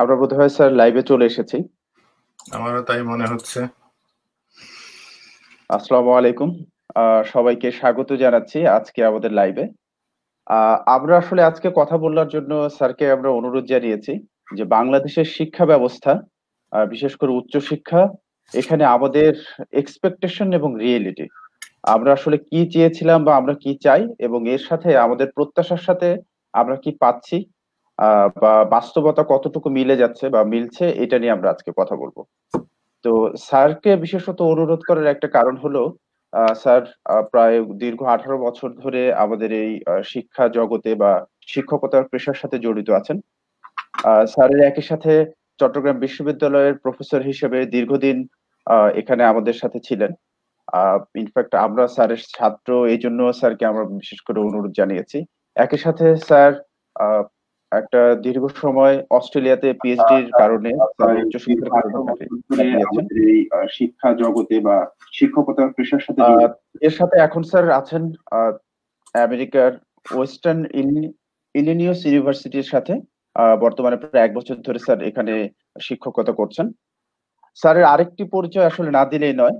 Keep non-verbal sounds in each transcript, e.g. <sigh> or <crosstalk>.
আমরা বোধ হয় স্যার লাইভে চলে এসেছি আমারও তাই মনে হচ্ছে আসসালামু আলাইকুম সবাইকে স্বাগত জানাচ্ছি আজকে আমাদের লাইভে আমরা আসলে আজকে কথা বলার জন্য স্যারকে আমরা অনুরোধ জানিয়েছি যে বাংলাদেশের শিক্ষা ব্যবস্থা বিশেষ করে উচ্চ শিক্ষা এখানে আমাদের এক্সপেকটেশন এবং রিয়েলিটি আমরা আসলে কি চেয়েছিলাম বা আমরা কি চাই এবং এর সাথে আমাদের প্রত্যাশার সাথে আমরা কি পাচ্ছি বা বাস্তবতা কতটুকু মিলে যাচ্ছে বা মিলছে এটা নিয়ে আমরা আজকে কথা বলবো তো স্যারকে বিশেষত অনুরোধ করার একটা কারণ হলো স্যার প্রায় দীর্ঘ আঠারো বছর ধরে আমাদের এই শিক্ষা জগতে বা শিক্ষকতার পেশার সাথে জড়িত আছেন স্যারের একই সাথে চট্টগ্রাম বিশ্ববিদ্যালয়ের প্রফেসর হিসেবে দীর্ঘদিন এখানে আমাদের সাথে ছিলেন ইনফ্যাক্ট আমরা স্যারের ছাত্র এই জন্য স্যারকে আমরা বিশেষ করে অনুরোধ জানিয়েছি একই সাথে স্যার একটা দীর্ঘ সময় অস্ট্রেলিয়াতে পিএইচডির কারণে শিক্ষা জগতে বা শিক্ষকতার পেশার সাথে এর সাথে এখন স্যার আছেন আমেরিকার ওয়েস্টার্ন ইলিনিয়স ইউনিভার্সিটির সাথে বর্তমানে প্রায় এক বছর ধরে স্যার এখানে শিক্ষকতা করছেন স্যারের আরেকটি পরিচয় আসলে না দিলেই নয়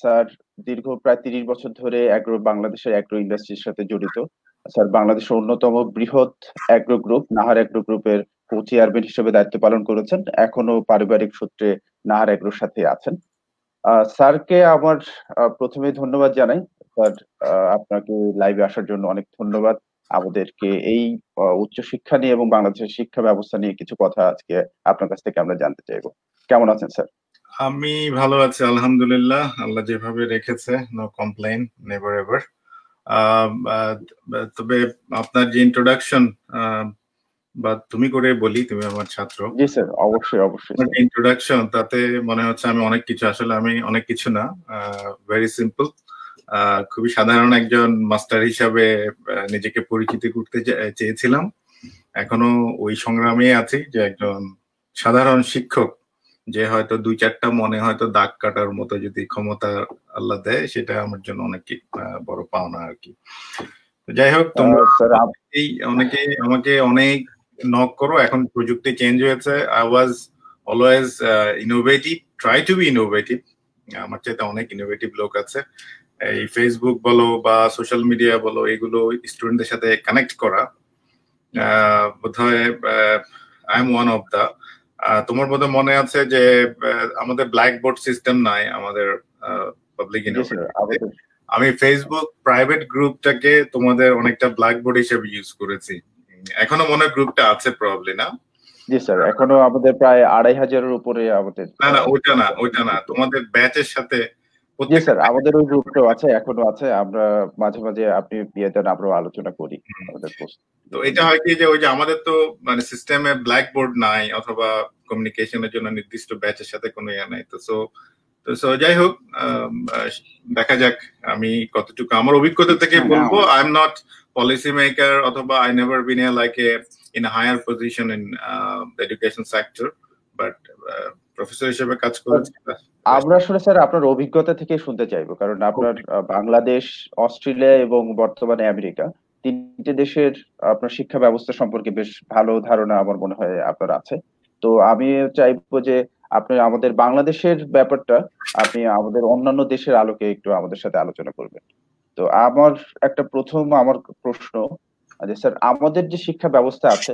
স্যার দীর্ঘ প্রায় তিরিশ বছর ধরে অ্যাগ্রো বাংলাদেশের অ্যাগ্রো ইন্ডাস্ট্রির সাথে জড়িত স্যার বাংলাদেশের অন্যতম বৃহৎ অ্যাগ্রো গ্রুপ নাহার অ্যাগ্রো গ্রুপের কো চেয়ারম্যান হিসেবে দায়িত্ব পালন করেছেন এখনো পারিবারিক সূত্রে নাহার অ্যাগ্রোর সাথে আছেন স্যারকে আমার প্রথমে ধন্যবাদ জানাই স্যার আপনাকে লাইভে আসার জন্য অনেক ধন্যবাদ আমাদেরকে এই উচ্চশিক্ষা নিয়ে এবং বাংলাদেশের শিক্ষা ব্যবস্থা নিয়ে কিছু কথা আজকে আপনার কাছ থেকে আমরা জানতে চাইব কেমন আছেন স্যার আমি ভালো আছি আলহামদুলিল্লাহ আল্লাহ যেভাবে রেখেছে নো কমপ্লেন নেভার এভার তবে আপনার যে ইন্ট্রোডাকশন বা তুমি করে বলি তুমি আমার ছাত্র জি স্যার অবশ্যই অবশ্যই ইন্ট্রোডাকশন তাতে মনে হচ্ছে আমি অনেক কিছু আসলে আমি অনেক কিছু না ভেরি সিম্পল খুবই সাধারণ একজন মাস্টার হিসাবে নিজেকে পরিচিতি করতে চেয়েছিলাম এখনো ওই সংগ্রামে আছি যে একজন সাধারণ শিক্ষক যে হয়তো দুই চারটা মনে হয়তো দাগ কাটার মতো যদি ক্ষমতা আল্লাহ দেয় সেটা আমার জন্য অনেক বড় পাওনা আর কি যাই হোক তোমরা এই অনেকে আমাকে অনেক নক করো এখন প্রযুক্তি চেঞ্জ হয়েছে I was always innovative try to be innovative আমার চাইতে অনেক ইনোভেটিভ লোক আছে এই ফেসবুক বলো বা সোশ্যাল মিডিয়া বলো এগুলো স্টুডেন্টদের সাথে কানেক্ট করা বোধ হয় I am one of the তোমার মধ্যে মনে আছে যে আমাদের ব্ল্যাকবোর্ড সিস্টেম নাই আমাদের পাবলিক আমি ফেসবুক প্রাইভেট গ্রুপটাকে তোমাদের অনেকটা ব্ল্যাকবোর্ড হিসেবে ইউজ করেছি এখনো মনে গ্রুপটা আছে প্রবলেম না জি স্যার এখনো আমাদের প্রায় আড়াই হাজারের উপরে আমাদের না না ওইটা না ওইটা না তোমাদের ব্যাচের সাথে স্যার আমাদের ওই গ্রুপটাও আছে এখনো আছে আমরা মাঝে মাঝে আপনি বিয়েতে আমরাও আলোচনা করি আমাদের তো এটা হয় কি যে ওই যে আমাদের তো মানে সিস্টেমে ব্ল্যাকবোর্ড নাই অথবা কমিউনিকেশনের জন্য নির্দিষ্ট ব্যাচের সাথে কোনো ইয়ে নাই তো সো তো সো যাই হোক দেখা যাক আমি কতটুকু আমার অভিজ্ঞতা থেকে হ্যাঁ, বলবো I am not policy maker অথবা I never been a like a in higher position in education sector but professor হিসেবে কাজ করেছি আমরা আসলে স্যার আপনার অভিজ্ঞতা থেকে শুনতে চাইবো কারণ আপনার বাংলাদেশ অস্ট্রেলিয়া এবং বর্তমানে আমেরিকা তিনটে দেশের আপনার শিক্ষা ব্যবস্থা সম্পর্কে বেশ ভালো ধারণা আমার মনে হয় আপনার আছে তো আমি চাইবো যে আপনি আমাদের বাংলাদেশের ব্যাপারটা আপনি আমাদের অন্যান্য দেশের আলোকে একটু আমাদের সাথে আলোচনা করবেন তো আমার একটা প্রথম আমার প্রশ্ন যে স্যার আমাদের যে শিক্ষা ব্যবস্থা আছে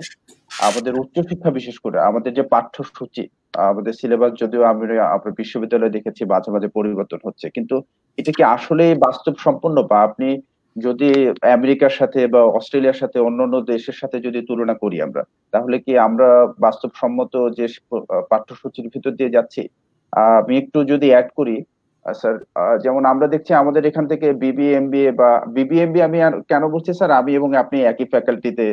আমাদের উচ্চশিক্ষা বিশেষ করে আমাদের যে পাঠ্যসূচি আমাদের সিলেবাস যদিও আমি আপনার বিশ্ববিদ্যালয়ে দেখেছি মাঝে মাঝে পরিবর্তন হচ্ছে কিন্তু এটা কি আসলে বাস্তব সম্পন্ন বা আপনি যদি আমেরিকার সাথে বা অস্ট্রেলিয়ার সাথে অন্যান্য দেশের সাথে যদি তুলনা করি আমরা তাহলে কি আমরা বাস্তবসম্মত যে পাঠ্যসূচির ভিতর দিয়ে যাচ্ছি আমি একটু যদি অ্যাড করি স্যার যেমন আমরা দেখছি আমাদের এখান থেকে বিবিএমবিএ বা বিবিএমবি আমি আর কেন বলছি স্যার আমি এবং আপনি একই ফ্যাকাল্টিতে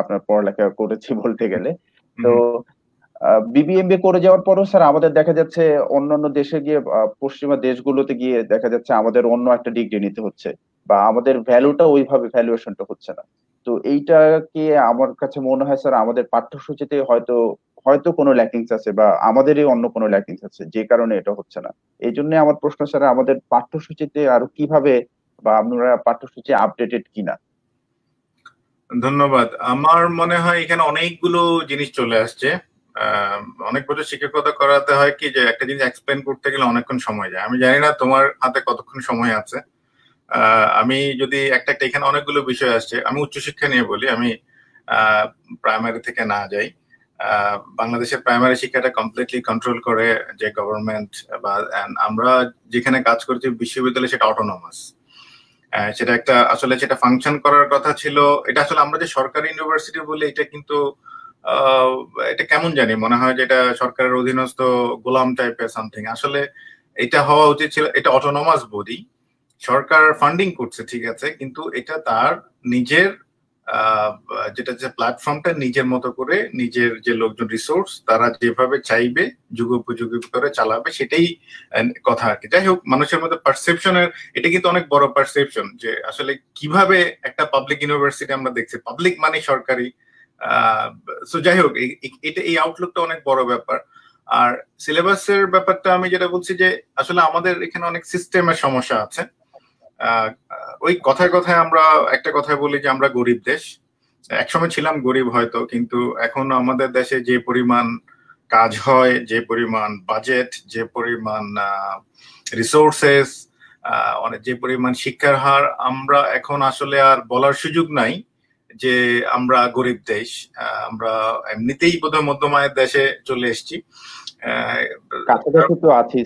আপনার পড়ালেখা করেছি বলতে গেলে তো বিবিএমবি করে যাওয়ার পরও স্যার আমাদের দেখা যাচ্ছে অন্যান্য দেশে গিয়ে পশ্চিমা দেশগুলোতে গিয়ে দেখা যাচ্ছে আমাদের অন্য একটা ডিগ্রি নিতে হচ্ছে বা আমাদের ভ্যালুটা ওইভাবে ভ্যালুয়েশনটা হচ্ছে না তো এইটাকে আমার কাছে মনে হয় স্যার আমাদের পাঠ্যসূচিতে হয়তো হয়তো কোনো ল্যাকিংস আছে বা আমাদেরই অন্য কোনো ল্যাকিংস আছে যে কারণে এটা হচ্ছে না এই জন্য আমার প্রশ্ন স্যার আমাদের পাঠ্যসূচিতে আরো কিভাবে বা আপনারা পাঠ্যসূচি আপডেটেড কিনা ধন্যবাদ আমার মনে হয় এখানে অনেকগুলো জিনিস চলে আসছে অনেকগুলো শিক্ষকতা করাতে হয় কি যে একটা জিনিস এক্সপ্লেন করতে গেলে অনেকক্ষণ সময় যায় আমি জানি না তোমার হাতে কতক্ষণ সময় আছে আমি যদি একটা একটা এখানে অনেকগুলো বিষয় আসছে আমি উচ্চশিক্ষা নিয়ে বলি আমি প্রাইমারি থেকে না যাই বাংলাদেশের প্রাইমারি শিক্ষাটা কমপ্লিটলি কন্ট্রোল করে যে গভর্নমেন্ট বা আমরা যেখানে কাজ করছি বিশ্ববিদ্যালয় সেটা অটোনমাস সেটা একটা আসলে সেটা ফাংশন করার কথা ছিল এটা আসলে আমরা যে সরকারি ইউনিভার্সিটি বলি এটা কিন্তু এটা কেমন জানি মনে হয় যে এটা সরকারের অধীনস্থ গোলাম টাইপের সামথিং আসলে এটা হওয়া উচিত ছিল এটা অটোনোমাস বডি সরকার ফান্ডিং করছে ঠিক আছে কিন্তু এটা তার নিজের যেটা যে প্ল্যাটফর্মটা নিজের মতো করে নিজের যে লোকজন রিসোর্স তারা যেভাবে চাইবে যুগোপযোগী করে চালাবে সেটাই কথা আর কি যাই হোক মানুষের মধ্যে পারসেপশনের এটা কিন্তু অনেক বড় পারসেপশন যে আসলে কিভাবে একটা পাবলিক ইউনিভার্সিটি আমরা দেখছি পাবলিক মানে সরকারি সো যাই হোক এটা এই আউটলুকটা অনেক বড় ব্যাপার আর সিলেবাসের ব্যাপারটা আমি যেটা বলছি যে আসলে আমাদের এখানে অনেক সিস্টেমের সমস্যা আছে ওই কথায় কথায় আমরা একটা কথায় বলি যে আমরা গরিব দেশ একসময় ছিলাম গরিব হয়তো কিন্তু এখন আমাদের দেশে যে পরিমাণ কাজ হয় যে পরিমাণ বাজেট যে পরিমাণ রিসোর্সেস অনেক যে পরিমাণ শিক্ষার হার আমরা এখন আসলে আর বলার সুযোগ নাই যে আমরা গরিব দেশ আমরা এমনিতেই বোধহয় মধ্যম আয়ের দেশে চলে এসেছি কাছাকাছি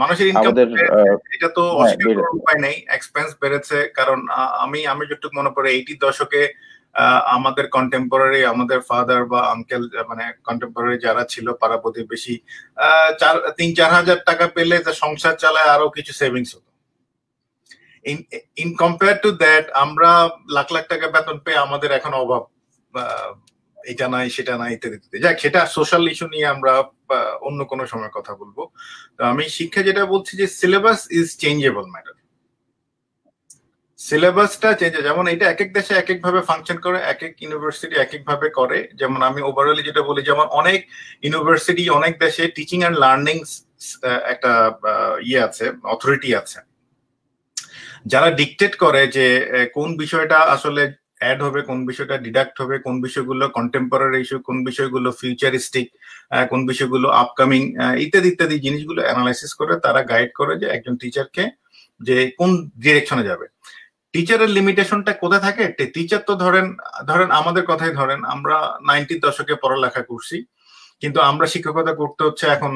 মানুষের ইনকাম হ্যাঁ, বেড়েছে কারণ আমি আমি যেটুকু মনে পড়ে এইটি দশকে আমাদের কন্টেম্পোরারি আমাদের ফাদার বা আঙ্কেল মানে কন্টেম্পোরারি যারা ছিল পাড়া প্রতিবেশী চার তিন চার হাজার টাকা পেলে সংসার চালায় আরো কিছু সেভিংস হতো ইন কম্পেয়ার টু দ্যাট আমরা লাখ লাখ টাকা বেতন পেয়ে আমাদের এখন অভাব এটা নাই সেটা নাই ইত্যাদি ইত্যাদি যাক সেটা সোশ্যাল ইস্যু নিয়ে আমরা অন্য কোনো সময় কথা বলবো তো আমি শিক্ষা যেটা বলছি যে সিলেবাস ইজ চেঞ্জেবল ম্যাটার সিলেবাসটা চেঞ্জ যেমন এটা এক এক দেশে এক এক ভাবে ফাংশন করে এক এক ইউনিভার্সিটি এক এক ভাবে করে যেমন আমি ওভারঅলি যেটা বলি যেমন অনেক ইউনিভার্সিটি অনেক দেশে টিচিং অ্যান্ড লার্নিং একটা ইয়ে আছে অথরিটি আছে যারা ডিকটেট করে যে কোন বিষয়টা আসলে অ্যাড হবে কোন বিষয়টা ডিডাক্ট হবে কোন বিষয়গুলো কন্টেম্পোরারি ইস্যু কোন বিষয়গুলো ফিউচারিস্টিক কোন বিষয়গুলো আপকামিং ইত্যাদি ইত্যাদি জিনিসগুলো অ্যানালাইসিস করে তারা গাইড করে যে একজন টিচারকে যে কোন ডিরেকশনে যাবে টিচারের লিমিটেশনটা কোথায় থাকে টিচার তো ধরেন ধরেন আমাদের কথাই ধরেন আমরা নাইনটির দশকে পড়ালেখা করছি কিন্তু আমরা শিক্ষকতা করতে হচ্ছে এখন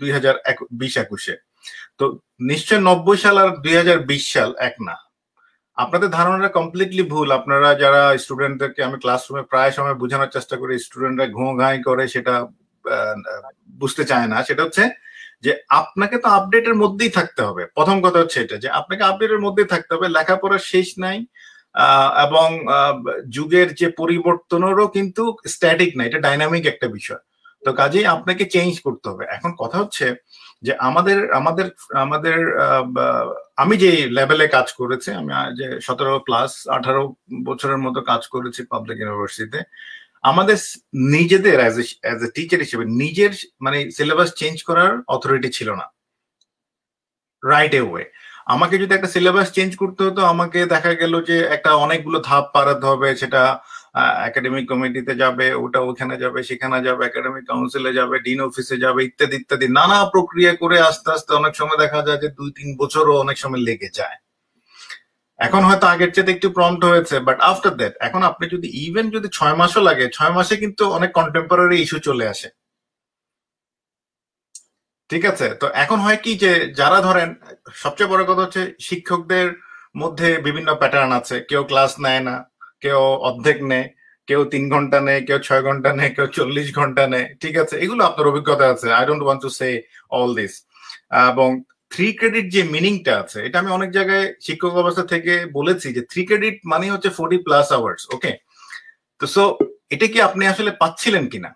দুই হাজার বিশ একুশে তো নিশ্চয় নব্বই সাল আর দুই সাল এক না আপনাদের ধারণাটা কমপ্লিটলি ভুল আপনারা যারা স্টুডেন্টদেরকে আমি ক্লাসরুমে প্রায় সময় বোঝানোর চেষ্টা করি স্টুডেন্টরা ঘুঁ ঘাঁই করে সেটা বুঝতে চায় না সেটা হচ্ছে যে আপনাকে তো আপডেটের মধ্যেই থাকতে হবে প্রথম কথা হচ্ছে এটা যে আপনাকে আপডেটের মধ্যেই থাকতে হবে লেখাপড়া শেষ নাই এবং যুগের যে পরিবর্তনেরও কিন্তু স্ট্যাটিক না এটা ডাইনামিক একটা বিষয় তো কাজেই আপনাকে চেঞ্জ করতে হবে এখন কথা হচ্ছে যে আমাদের আমাদের আমাদের আমি যে লেভেলে কাজ করেছি আমি যে সতেরো প্লাস আঠারো বছরের মতো কাজ করেছি পাবলিক ইউনিভার্সিটিতে আমাদের নিজেদের অ্যাজ এ টিচার হিসেবে নিজের মানে সিলেবাস চেঞ্জ করার অথরিটি ছিল না রাইট এ ওয়ে আমাকে যদি একটা সিলেবাস চেঞ্জ করতে হতো আমাকে দেখা গেল যে একটা অনেকগুলো ধাপ পারাতে হবে সেটা একাডেমিক কমিটিতে যাবে ওটা ওখানে যাবে সেখানে যাবে একাডেমিক কাউন্সিলে যাবে ডিন অফিসে যাবে ইত্যাদি ইত্যাদি নানা প্রক্রিয়া করে আস্তে আস্তে অনেক সময় দেখা যায় যে দুই তিন বছরও অনেক সময় লেগে যায় এখন হয়তো আগের চেয়ে একটু প্রম্পট হয়েছে বাট আফটার দ্যাট এখন আপনি যদি ইভেন যদি ছয় মাসও লাগে ছয় মাসে কিন্তু অনেক কন্টেম্পোরারি ইস্যু চলে আসে ঠিক আছে তো এখন হয় কি যে যারা ধরেন সবচেয়ে বড় কথা হচ্ছে শিক্ষকদের মধ্যে বিভিন্ন প্যাটার্ন আছে কেউ ক্লাস নেয় না কেউ অর্ধেক নেয় কেউ তিন ঘন্টা নেয় কেউ ছয় ঘন্টা নেয় কেউ চল্লিশ ঘন্টা নেয় ঠিক আছে এগুলো আপনার অভিজ্ঞতা আছে I don't want to say all this এবং থ্রি ক্রেডিট যে মিনিংটা আছে এটা আমি অনেক জায়গায় শিক্ষক অবস্থা থেকে বলেছি যে থ্রি ক্রেডিট মানে হচ্ছে ফোর্টি প্লাস আওয়ার্স ওকে তো সো এটা কি আপনি আসলে পাচ্ছিলেন কিনা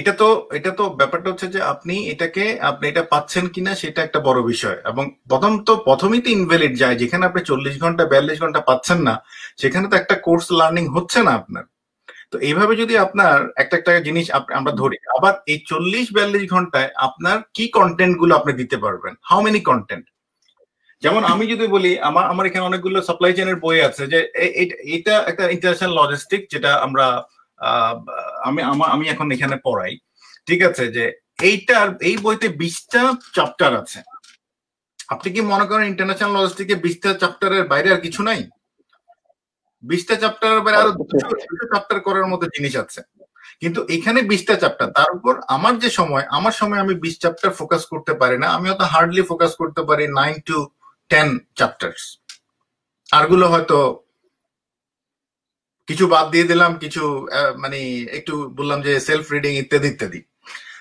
এটা তো এটা তো ব্যাপারটা হচ্ছে যে আপনি এটাকে আপনি এটা পাচ্ছেন কিনা সেটা একটা বড় বিষয় এবং প্রথম তো প্রথমই তো ইনভ্যালিড যায় যেখানে আপনি চল্লিশ ঘন্টা বিয়াল্লিশ ঘন্টা পাচ্ছেন না সেখানে তো একটা কোর্স লার্নিং হচ্ছে না আপনার তো এইভাবে যদি আপনার একটা একটা জিনিস আমরা ধরি আবার এই চল্লিশ বিয়াল্লিশ ঘন্টায় আপনার কি কন্টেন্ট গুলো আপনি দিতে পারবেন হাউ মেনি কন্টেন্ট যেমন আমি যদি বলি আমার আমার এখানে অনেকগুলো সাপ্লাই চেনের বই আছে যে এটা একটা ইন্টারন্যাশনাল লজিস্টিক যেটা আমরা আমি আমার আমি এখন এখানে পড়াই ঠিক আছে যে এইটার এই বইতে বিশটা চ্যাপ্টার আছে আপনি কি মনে করেন ইন্টারন্যাশনাল লজিস্টিকে বিশটা চ্যাপ্টারের বাইরে আর কিছু নাই বিশটা চ্যাপ্টারের বাইরে আরো দুটো চ্যাপ্টার করার মতো জিনিস আছে কিন্তু এখানে বিশটা চ্যাপ্টার তার উপর আমার যে সময় আমার সময় আমি বিশ চ্যাপ্টার ফোকাস করতে পারি না আমি হয়তো হার্ডলি ফোকাস করতে পারি নাইন টু টেন চ্যাপ্টার আরগুলো হয়তো কিছু বাদ দিয়ে দিলাম কিছু মানে একটু বললাম যে সেলফ রিডিং ইত্যাদি ইত্যাদি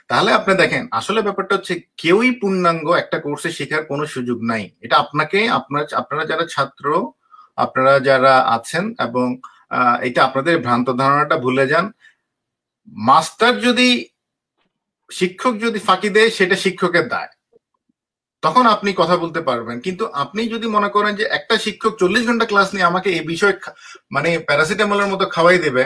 তাহলে আপনি দেখেন আসলে ব্যাপারটা হচ্ছে কেউই পূর্ণাঙ্গ একটা কোর্সে শেখার কোনো সুযোগ নাই এটা আপনাকে আপনার আপনারা যারা ছাত্র আপনারা যারা আছেন এবং এটা আপনাদের ভ্রান্ত ধারণাটা ভুলে যান মাস্টার যদি শিক্ষক যদি ফাঁকি দেয় সেটা শিক্ষকের দায় তখন আপনি কথা বলতে পারবেন কিন্তু আপনি যদি মনে করেন যে একটা শিক্ষক চল্লিশ ঘন্টা ক্লাস নিয়ে আমাকে এই বিষয়ে মানে প্যারাসিটামলের মতো খাওয়াই দেবে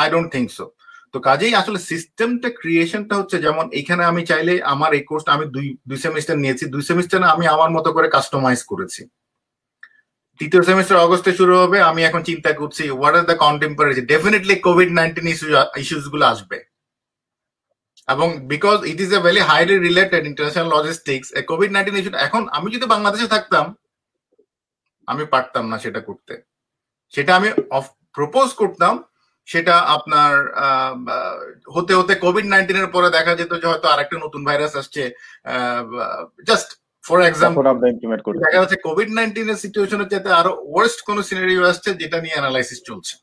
আই ডোন্ট থিঙ্ক সো তো কাজেই আসলে সিস্টেমটা ক্রিয়েশনটা হচ্ছে যেমন এখানে আমি চাইলে আমার এই কোর্সটা আমি দুই দুই সেমিস্টার নিয়েছি দুই সেমিস্টার আমি আমার মতো করে কাস্টমাইজ করেছি তৃতীয় সেমিস্টার অগস্টে শুরু হবে আমি এখন চিন্তা করছি what are the contemporary definitely covid nineteen issue issues গুলো আসবে এবং because it is a very highly related international logistics covid nineteen issue এখন আমি যদি বাংলাদেশে থাকতাম আমি পারতাম না সেটা করতে সেটা আমি প্রপোজ করতাম সেটা আপনার হতে হতে কোভিড নাইন্টিনের পরে দেখা যেত যে হয়তো আরেকটা নতুন ভাইরাস আসছে জাস্ট ফর এক্সাম্পল দেখা যাচ্ছে কোভিড নাইন্টিনের সিচুয়েশনের যাতে আরো ওয়ার্স্ট কোন সিনারিও আসছে যেটা নিয়ে অ্যানালাইসিস চলছে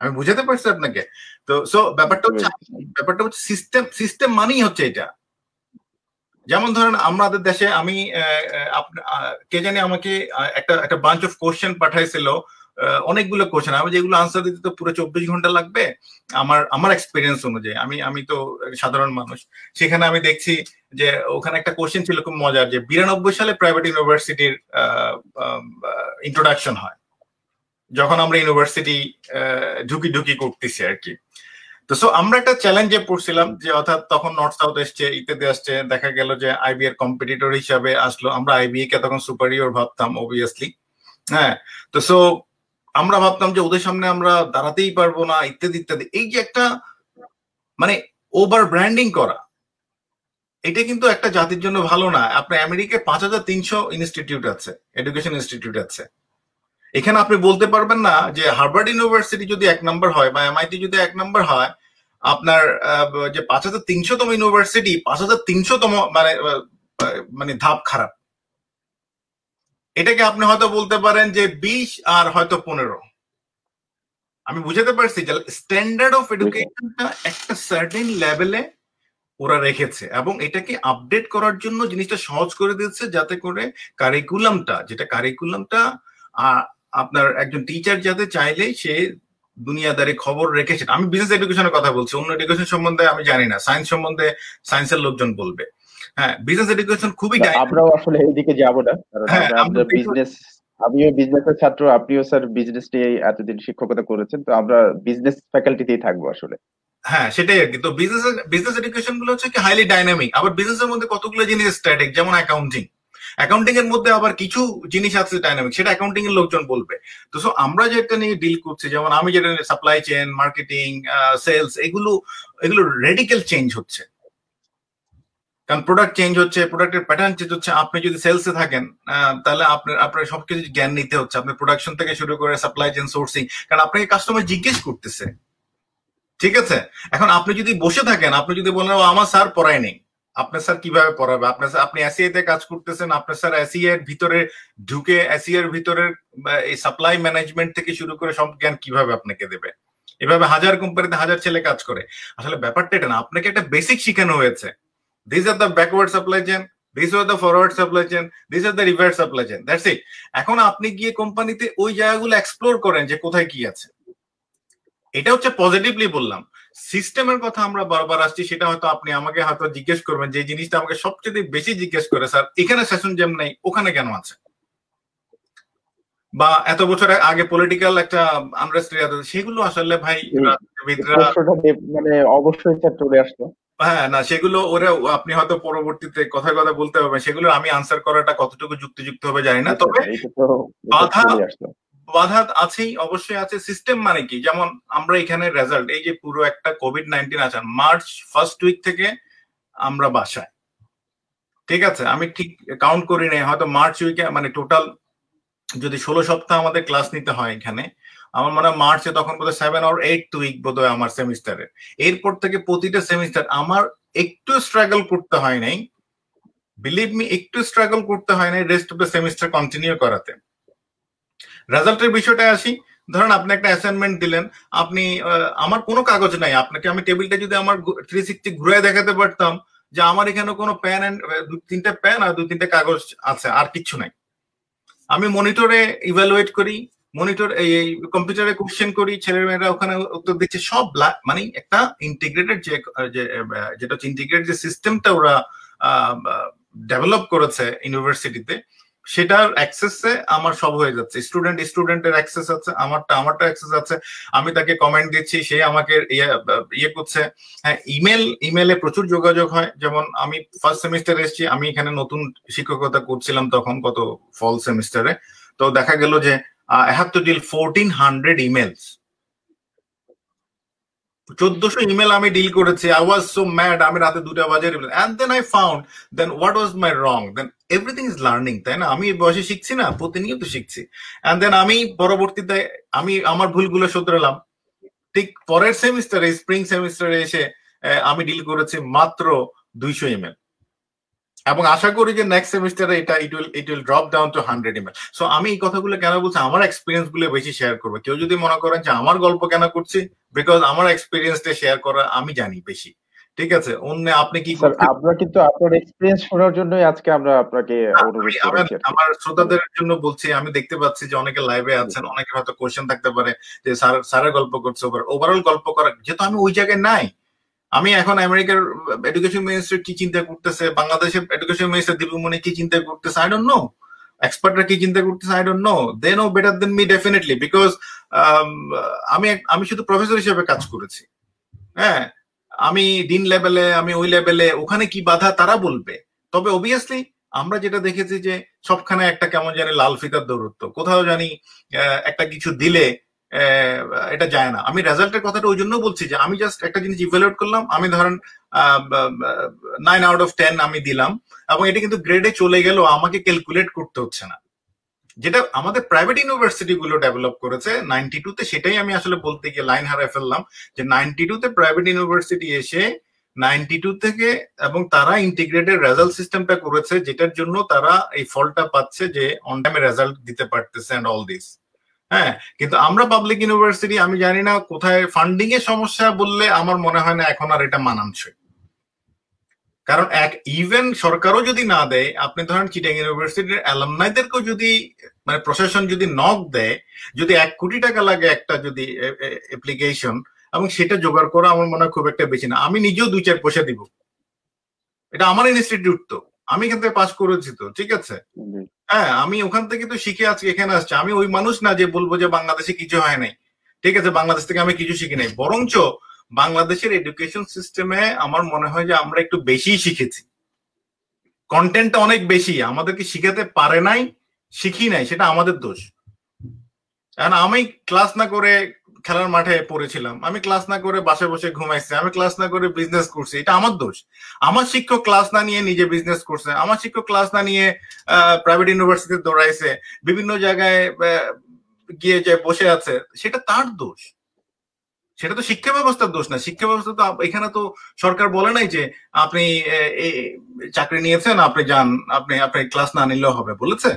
আমি বুঝাতে পারছি আপনাকে তো সো ব্যাপারটা হচ্ছে হ্যাঁ। ব্যাপারটা হচ্ছে সিস্টেম সিস্টেম মানেই হচ্ছে এটা যেমন ধরেন আমাদের দেশে আমি কে জানি আমাকে একটা একটা বাঞ্চ অফ কোশ্চেন পাঠাইছিল অনেকগুলো কোশ্চেন আমি যেগুলো আনসার দিতে তো পুরো চব্বিশ ঘন্টা লাগবে আমার আমার এক্সপিরিয়েন্স অনুযায়ী আমি আমি তো সাধারণ মানুষ সেখানে আমি দেখছি যে ওখানে একটা কোশ্চেন ছিল খুব মজার যে বিরানব্বই সালে প্রাইভেট ইউনিভার্সিটির ইন্ট্রোডাকশন হয় যখন আমরা ইউনিভার্সিটি ঢুকি ঢুকি করতেছি আর কি তো সো আমরা একটা চ্যালেঞ্জে পড়ছিলাম যে অর্থাৎ তখন নর্থ সাউথ এসছে ইত্যাদি আসছে দেখা গেল যে আইবি এর কম্পিটিটর হিসাবে আসলো আমরা আইবি কে তখন সুপারিয়র ভাবতাম অবভিয়াসলি হ্যাঁ তো সো আমরা ভাবতাম যে ওদের সামনে আমরা দাঁড়াতেই পারবো না ইত্যাদি ইত্যাদি এই যে একটা মানে ওভার ব্র্যান্ডিং করা এটা কিন্তু একটা জাতির জন্য ভালো না আপনার আমেরিকায় পাঁচ হাজার তিনশো ইনস্টিটিউট আছে এডুকেশন ইনস্টিটিউট আছে এখানে আপনি বলতে পারবেন না যে হার্ভার্ড ইউনিভার্সিটি যদি এক নম্বর হয় বা এমআইটি যদি এক নম্বর হয় আপনার যে পাঁচ হাজার তিনশোতম ইউনিভার্সিটি পাঁচ হাজার তিনশোতম মানে মানে ধাপ খারাপ এটাকে আপনি হয়তো বলতে পারেন যে বিশ আর হয়তো পনেরো আমি বুঝাতে পারছি যে স্ট্যান্ডার্ড অফ এডুকেশনটা একটা সার্টেন লেভেলে ওরা রেখেছে এবং এটাকে আপডেট করার জন্য জিনিসটা সহজ করে দিচ্ছে যাতে করে কারিকুলামটা যেটা কারিকুলামটা আপনার একজন টিচার যাতে চাইলে সে দুনিয়াদারে খবর রেখেছেন আমি বিজনেস এডুকেশনের কথা বলছি অন্য এডুকেশন সম্বন্ধে আমি জানি না সায়েন্স সম্বন্ধে সায়েন্সের লোকজন বলবে হ্যাঁ বিজনেস এডুকেশন খুবই আমরাও আসলে এইদিকে যাব না হ্যাঁ, আমরা বিজনেস আমিও বিজনেসের ছাত্র আপনিও স্যার বিজনেস নিয়ে এতদিন শিক্ষকতা করেছেন তো আমরা বিজনেস ফ্যাকাল্টিতেই থাকবো আসলে হ্যাঁ সেটাই আর কি তো বিজনেস বিজনেস এডুকেশন গুলো হচ্ছে কি হাইলি ডাইনামিক আবার বিজনেসের মধ্যে কতগুলো জিনিস স্ট্র্যাটেক যেমন অ্যাকাউন্টিং অ্যাকাউন্টিং এর মধ্যে আবার কিছু জিনিস আছে ডাইনামিক সেটা অ্যাকাউন্টিং এর লোকজন বলবে তো সো আমরা যেটা নিয়ে ডিল করছি যেমন আমি যেটা সাপ্লাই চেন মার্কেটিং সেলস এগুলো এগুলো রেডিক্যাল চেঞ্জ হচ্ছে কারণ প্রোডাক্ট চেঞ্জ হচ্ছে প্রোডাক্টের প্যাটার্ন চেঞ্জ হচ্ছে আপনি যদি সেলসে থাকেন তাহলে আপনার আপনার সবকিছু জ্ঞান নিতে হচ্ছে আপনার প্রোডাকশন থেকে শুরু করে সাপ্লাই চেন সোর্সিং কারণ আপনাকে কাস্টমার জিজ্ঞেস করতেছে ঠিক আছে এখন আপনি যদি বসে থাকেন আপনি যদি বলেন আমার স্যার পড়ায় নেই আপনার স্যার কিভাবে পড়াবে আপনার আপনি এসিআই e তে কাজ করতেছেন আপনার স্যার এসি e এর ভিতরে ঢুকে এসি e এর ভিতরে এই সাপ্লাই ম্যানেজমেন্ট থেকে শুরু করে সব জ্ঞান কিভাবে আপনাকে দেবে এভাবে হাজার কোম্পানিতে হাজার ছেলে কাজ করে আসলে ব্যাপারটা এটা না আপনাকে একটা বেসিক শিখানো হয়েছে this are the backward supply chain this are the forward supply chain this are the reverse supply chain that's it এখন আপনি গিয়ে কোম্পানিতে ওই জায়গাগুলো এক্সপ্লোর করেন যে কোথায় কি আছে এটা হচ্ছে পজিটিভলি বললাম সিস্টেমের কথা আমরা বারবার আসছি সেটা হয়তো আপনি আমাকে হয়তো জিজ্ঞেস করবেন যে জিনিসটা আমাকে সবচেয়ে বেশি জিজ্ঞেস করে স্যার এখানে সেশন জ্যাম নেই ওখানে কেন আছে বা এত বছর আগে পলিটিক্যাল একটা আছে সেগুলো আসলে ভাই মানে অবশ্যই চলে আসতো হ্যাঁ না সেগুলো ওরা আপনি হয়তো পরবর্তীতে কথা কথা বলতে পারবেন সেগুলো আমি আনসার করাটা কতটুকু যুক্তিযুক্ত হবে জানি না হ্যাঁ, তবে বাধা বাধা আছেই অবশ্যই আছে সিস্টেম মানে কি যেমন আমরা এখানে রেজাল্ট এই যে পুরো একটা কোভিড নাইন্টিন আছে মার্চ ফার্স্ট উইক থেকে আমরা বাসায় ঠিক আছে আমি ঠিক কাউন্ট করি নাই হয়তো মার্চ উইকে মানে টোটাল যদি ষোলো সপ্তাহ আমাদের ক্লাস নিতে হয় এখানে আমার মনে হয় মার্চে তখন বোধহয় সেভেন আর এইট উইক বোধ হয় আমার সেমিস্টারের এরপর থেকে প্রতিটা সেমিস্টার আমার একটু স্ট্রাগল করতে হয় নাই বিলিভ মি একটু স্ট্রাগল করতে হয় নাই rest of the semester continue করাতে রেজাল্টের বিষয়টা আসি ধরেন আপনি একটা অ্যাসাইনমেন্ট দিলেন আপনি আমার কোনো কাগজ নাই আপনাকে আমি টেবিলটা যদি আমার থ্রি সিক্সটি ঘুরে দেখাতে পারতাম যে আমার এখানে কোনো প্যান অ্যান্ড দু তিনটে প্যান আর দু তিনটে কাগজ আছে আর কিচ্ছু নাই আমি মনিটরে ইভ্যালুয়েট করি মনিটর এই কম্পিউটারে কোশ্চেন করি ছেলে মেয়েরা ওখানে উত্তর দিচ্ছে সব মানে একটা ইন্টিগ্রেটেড যে যেটা হচ্ছে ইন্টিগ্রেটেড যে সিস্টেমটা ওরা ডেভেলপ করেছে ইউনিভার্সিটিতে সেটার অ্যাক্সেসে আমার সব হয়ে যাচ্ছে স্টুডেন্ট স্টুডেন্টের অ্যাক্সেস আছে আমারটা আমারটা অ্যাক্সেস আছে আমি তাকে কমেন্ট দিচ্ছি সে আমাকে ইয়ে, ইয়ে করছে হ্যাঁ ইমেল ইমেলে প্রচুর যোগাযোগ হয় যেমন আমি ফার্স্ট সেমিস্টার এসেছি আমি এখানে নতুন শিক্ষকতা করছিলাম তখন কত ফল সেমিস্টারে তো দেখা গেল যে I have to deal fourteen hundred emails চোদ্দশো ইমেল আমি ডিল করেছি আই ওয়াজ সো ম্যাড আমি রাতে দুটা বাজে and then I found then what was my wrong then everything is learning তাই না আমি বয়সে শিখছি না প্রতিনিয়ত শিখছি অ্যান্ড দেন আমি পরবর্তীতে আমি আমার ভুলগুলো শুধরালাম ঠিক পরের সেমিস্টারে স্প্রিং সেমিস্টারে এসে আমি ডিল করেছি মাত্র দুইশো এমএল এবং আশা করি যে নেক্সট সেমিস্টারে এটা it will it will drop down to hundred ML so আমি এই কথাগুলো কেন বলছি আমার এক্সপিরিয়েন্স গুলো বেশি শেয়ার করবো কেউ যদি মনে করেন যে আমার গল্প কেন করছি বিকজ আমার এক্সপিরিয়েন্সটা শেয়ার করা আমি জানি বেশি ঠিক আছে অন্য আপনি কি আমরা কিন্তু আপনার এক্সপেরিয়েন্স শোনার জন্যই আজকে আমরা আপনাকে আমার শ্রোতাদের জন্য বলছি আমি দেখতে পাচ্ছি যে অনেকে লাইভে আছেন অনেকে হয়তো কোয়েশ্চেন থাকতে পারে যে স্যার স্যারের গল্প করছে ওভারঅল গল্প করা যেহেতু আমি ওই জায়গায় নাই আমি এখন আমেরিকার এডুকেশন মিনিস্টার কি চিন্তা করতেছে বাংলাদেশের এডুকেশন মিনিস্টার দীপুমণি কি চিন্তা করতেছে আই ডোন্ট নো এক্সপার্টরা কি চিন্তা করতেছে I don't know they know better than me definitely because আমি আমি শুধু প্রফেসর হিসেবে কাজ করেছি হ্যাঁ আমি দিন লেভেলে আমি ওই লেভেলে ওখানে কি বাধা তারা বলবে তবে অবভিয়াসলি আমরা যেটা দেখেছি যে সবখানে একটা কেমন জানি লাল ফিতার দৌরত্ব কোথাও জানি একটা কিছু দিলে এটা যায় না আমি রেজাল্টের কথাটা ওই জন্য বলছি যে আমি জাস্ট একটা জিনিস ইভ্যালুয়েট করলাম আমি ধরেন নাইন আউট অফ টেন আমি দিলাম এবং এটা কিন্তু গ্রেডে চলে গেল আমাকে ক্যালকুলেট করতে হচ্ছে না যেটা আমাদের প্রাইভেট ইউনিভার্সিটি গুলো ডেভেলপ করেছে নাইনটি তে সেটাই আমি আসলে বলতে গিয়ে লাইন হারায় ফেললাম যে নাইনটি তে প্রাইভেট ইউনিভার্সিটি এসে নাইনটি টু থেকে এবং তারা ইন্টিগ্রেটেড রেজাল্ট সিস্টেমটা করেছে যেটার জন্য তারা এই ফলটা পাচ্ছে যে অন টাইমে রেজাল্ট দিতে পারতেছে অ্যান্ড অল দিস হ্যাঁ কিন্তু আমরা পাবলিক ইউনিভার্সিটি আমি জানি না কোথায় ফান্ডিং এর সমস্যা বললে আমার মনে হয় না এখন আর এটা মানানসই কারণ এক ইভেন সরকারও যদি না দেয় আপনি ধরেন চিটাং ইউনিভার্সিটির অ্যালামনাইদেরকেও যদি মানে প্রশাসন যদি নক দেয় যদি এক কোটি টাকা লাগে একটা যদি অ্যাপ্লিকেশন এবং সেটা জোগাড় করা আমার মনে হয় খুব একটা বেশি না আমি নিজেও দু চার পয়সা দিব এটা আমার ইনস্টিটিউট তো আমি এখান থেকে পাস করেছি তো ঠিক আছে হ্যাঁ আমি ওখান থেকে তো শিখে আজকে এখানে আসছি আমি ওই মানুষ না যে বলবো যে বাংলাদেশে কিছু হয় নাই ঠিক আছে বাংলাদেশ থেকে আমি কিছু শিখি নাই বরঞ্চ বাংলাদেশের এডুকেশন সিস্টেমে আমার মনে হয় যে আমরা একটু বেশি শিখেছি কন্টেন্টটা অনেক বেশি আমাদেরকে শিখাতে পারে নাই শিখি নাই সেটা আমাদের দোষ কারণ আমি ক্লাস না করে খেলার মাঠে পড়েছিলাম আমি ক্লাস না করে বাসে বসে ঘুমাইছি আমি ক্লাস না করে বিজনেস করছি এটা আমার দোষ আমার শিক্ষক ক্লাস না নিয়ে নিজে বিজনেস করছে আমার শিক্ষক ক্লাস না নিয়ে প্রাইভেট ইউনিভার্সিটিতে দৌড়াইছে বিভিন্ন জায়গায় গিয়ে যে বসে আছে সেটা তার দোষ সেটা তো শিক্ষা ব্যবস্থার দোষ না শিক্ষা ব্যবস্থা তো এখানে তো সরকার বলে নাই যে আপনি চাকরি নিয়েছেন আপনি যান আপনি আপনি ক্লাস না নিলেও হবে বলেছে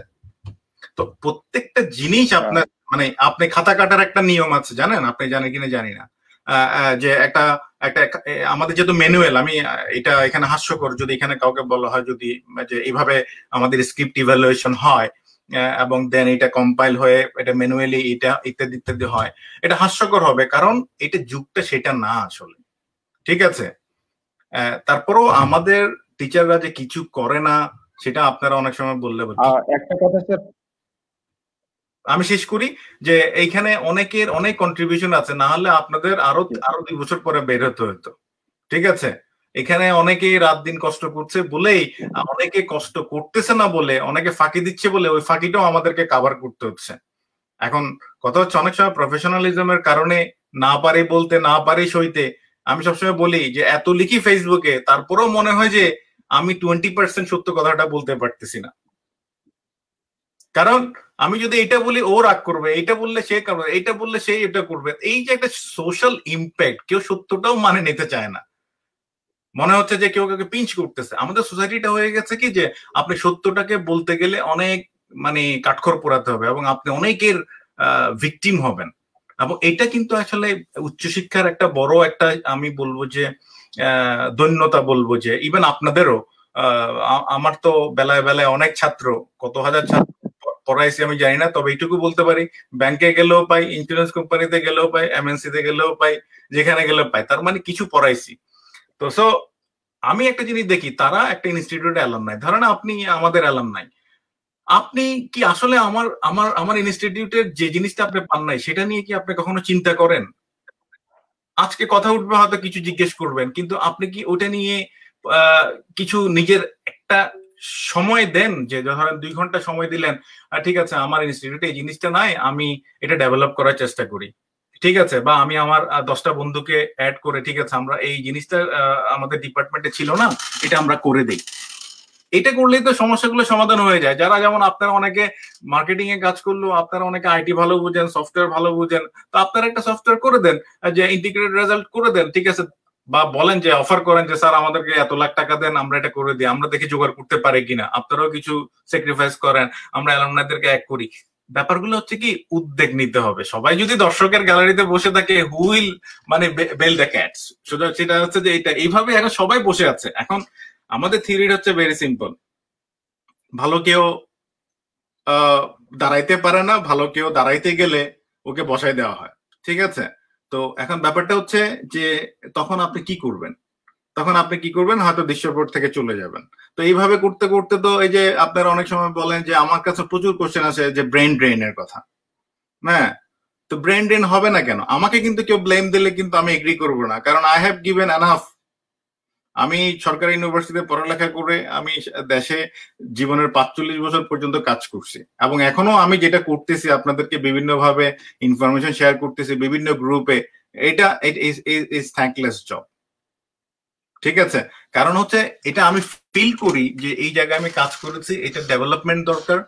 তো প্রত্যেকটা জিনিস হ্যাঁ। আপনার মানে আপনি খাতা কাটার একটা নিয়ম আছে জানেন আপনি জানেন কিনা জানি না যে একটা একটা আমাদের যেহেতু ম্যানুয়াল আমি এটা এখানে হাস্যকর যদি এখানে কাউকে বলা হয় যদি যে এইভাবে আমাদের স্ক্রিপ্ট ইভ্যালুয়েশন হয় এবং দেন এটা কম্পাইল হয়ে এটা ম্যানুয়ালি এটা ইত্যাদি ইত্যাদি হয় এটা হাস্যকর হবে কারণ এটা যুগটা সেটা না আসলে ঠিক আছে তারপরেও আমাদের টিচাররা যে কিছু করে না সেটা আপনারা অনেক সময় বললে একটা কথা আমি শেষ করি যে এইখানে অনেকের অনেক কন্ট্রিবিউশন আছে না হলে আপনাদের আরো আরো দুই বছর পরে বের হতে হতো ঠিক আছে এখানে অনেকেই রাত দিন কষ্ট করছে বলেই অনেকে কষ্ট করতেছে না বলে অনেকে ফাঁকি দিচ্ছে বলে ওই ফাঁকিটাও আমাদেরকে কাভার করতে হচ্ছে এখন কথা হচ্ছে অনেক সময় প্রফেশনালিজমের কারণে না পারে বলতে না পারে সইতে আমি সবসময় বলি যে এত লিখি ফেসবুকে তারপরেও মনে হয় যে আমি টোয়েন্টি পার্সেন্ট সত্য কথাটা বলতে পারতেছি না কারণ আমি যদি এটা বলি ও রাগ করবে এটা বললে সে করবে এটা বললে সে এটা করবে এই যে একটা সোশ্যাল ইম্প্যাক্ট কেউ সত্যটাও মানে নিতে চায় না মনে হচ্ছে যে কেউ কাউকে পিঞ্চ করতেছে আমাদের সোসাইটিটা হয়ে গেছে কি যে আপনি সত্যটাকে বলতে গেলে অনেক মানে কাঠখর পোড়াতে হবে এবং আপনি অনেকের ভিকটিম হবেন এবং এটা কিন্তু আসলে উচ্চশিক্ষার একটা বড় একটা আমি বলবো যে দৈন্যতা বলবো যে ইভেন আপনাদেরও আমার তো বেলায় বেলায় অনেক ছাত্র কত হাজার ছাত্র পড়াইছি আমি জানি না তবে এইটুকু বলতে পারি ব্যাংকে গেলেও পাই ইন্স্যুরেন্স কোম্পানিতে গেলেও পাই এমএনসি তে গেলেও পাই যেখানে গেলেও পাই তার মানে কিছু পড়াইছি তো সো আমি একটা জিনিস দেখি তারা একটা ইনস্টিটিউটের নাই ধরেন আপনি আমাদের নাই আপনি কি আসলে আমার আমার আমার ইনস্টিটিউটের যে জিনিসটা আপনি পান নাই সেটা নিয়ে কি আপনি কখনো চিন্তা করেন আজকে কথা উঠবে হয়তো কিছু জিজ্ঞেস করবেন কিন্তু আপনি কি ওটা নিয়ে কিছু নিজের একটা সময় দেন যে ধরেন দুই ঘন্টা সময় দিলেন ঠিক আছে আমার ইনস্টিটিউটে এই জিনিসটা নাই আমি এটা ডেভেলপ করার চেষ্টা করি ঠিক আছে বা আমি আমার দশটা বন্ধুকে অ্যাড করে ঠিক আছে আমরা এই জিনিসটা আমাদের ডিপার্টমেন্টে ছিল না এটা আমরা করে দিই এটা করলেই তো সমস্যাগুলো সমাধান হয়ে যায় যারা যেমন আপনারা অনেকে মার্কেটিং এ কাজ করলো আপনারা অনেকে আইটি ভালো বুঝেন সফটওয়্যার ভালো বুঝেন তো আপনারা একটা সফটওয়্যার করে দেন যে ইন্টিগ্রেটেড রেজাল্ট করে দেন ঠিক আছে বা বলেন যে অফার করেন যে স্যার আমাদেরকে এত লাখ টাকা দেন আমরা এটা করে দিই আমরা দেখি জোগাড় করতে পারি কিনা আপনারাও কিছু স্যাক্রিফাইস করেন আমরা অ্যালামনাদেরকে এক করি ব্যাপারগুলো হচ্ছে কি উদ্বেগ নিতে হবে সবাই যদি দর্শকের গ্যালারিতে বসে থাকে হুইল মানে বেল দ্য ক্যাটস সুতরাং সেটা হচ্ছে যে এটা এইভাবে এখন সবাই বসে আছে এখন আমাদের থিওরিটা হচ্ছে ভেরি সিম্পল ভালো কেউ দাঁড়াইতে পারে না ভালো কেউ দাঁড়াইতে গেলে ওকে বসাই দেওয়া হয় ঠিক আছে তো এখন ব্যাপারটা হচ্ছে যে তখন আপনি কি করবেন তখন আপনি কি করবেন হয়তো দৃশ্যপট থেকে চলে যাবেন তো এইভাবে করতে করতে তো এই যে আপনারা অনেক সময় বলেন যে আমার কাছে প্রচুর কোশ্চেন আছে যে ব্রেন ড্রেনের কথা হ্যাঁ তো ব্রেন ড্রেন হবে না কেন আমাকে কিন্তু কেউ ব্লেম দিলে কিন্তু আমি এগ্রি করবো না কারণ আই হ্যাভ গিভেন এনাফ আমি সরকারি ইউনিভার্সিটিতে পড়ালেখা করে আমি দেশে জীবনের পাঁচচল্লিশ বছর পর্যন্ত কাজ করছি এবং এখনো আমি যেটা করতেছি আপনাদেরকে বিভিন্নভাবে ইনফরমেশন শেয়ার করতেছি বিভিন্ন গ্রুপে এটা ইট ইজ থ্যাঙ্কলেস জব ঠিক আছে কারণ হচ্ছে এটা আমি ফিল করি যে এই জায়গায় আমি কাজ করেছি এটা ডেভেলপমেন্ট দরকার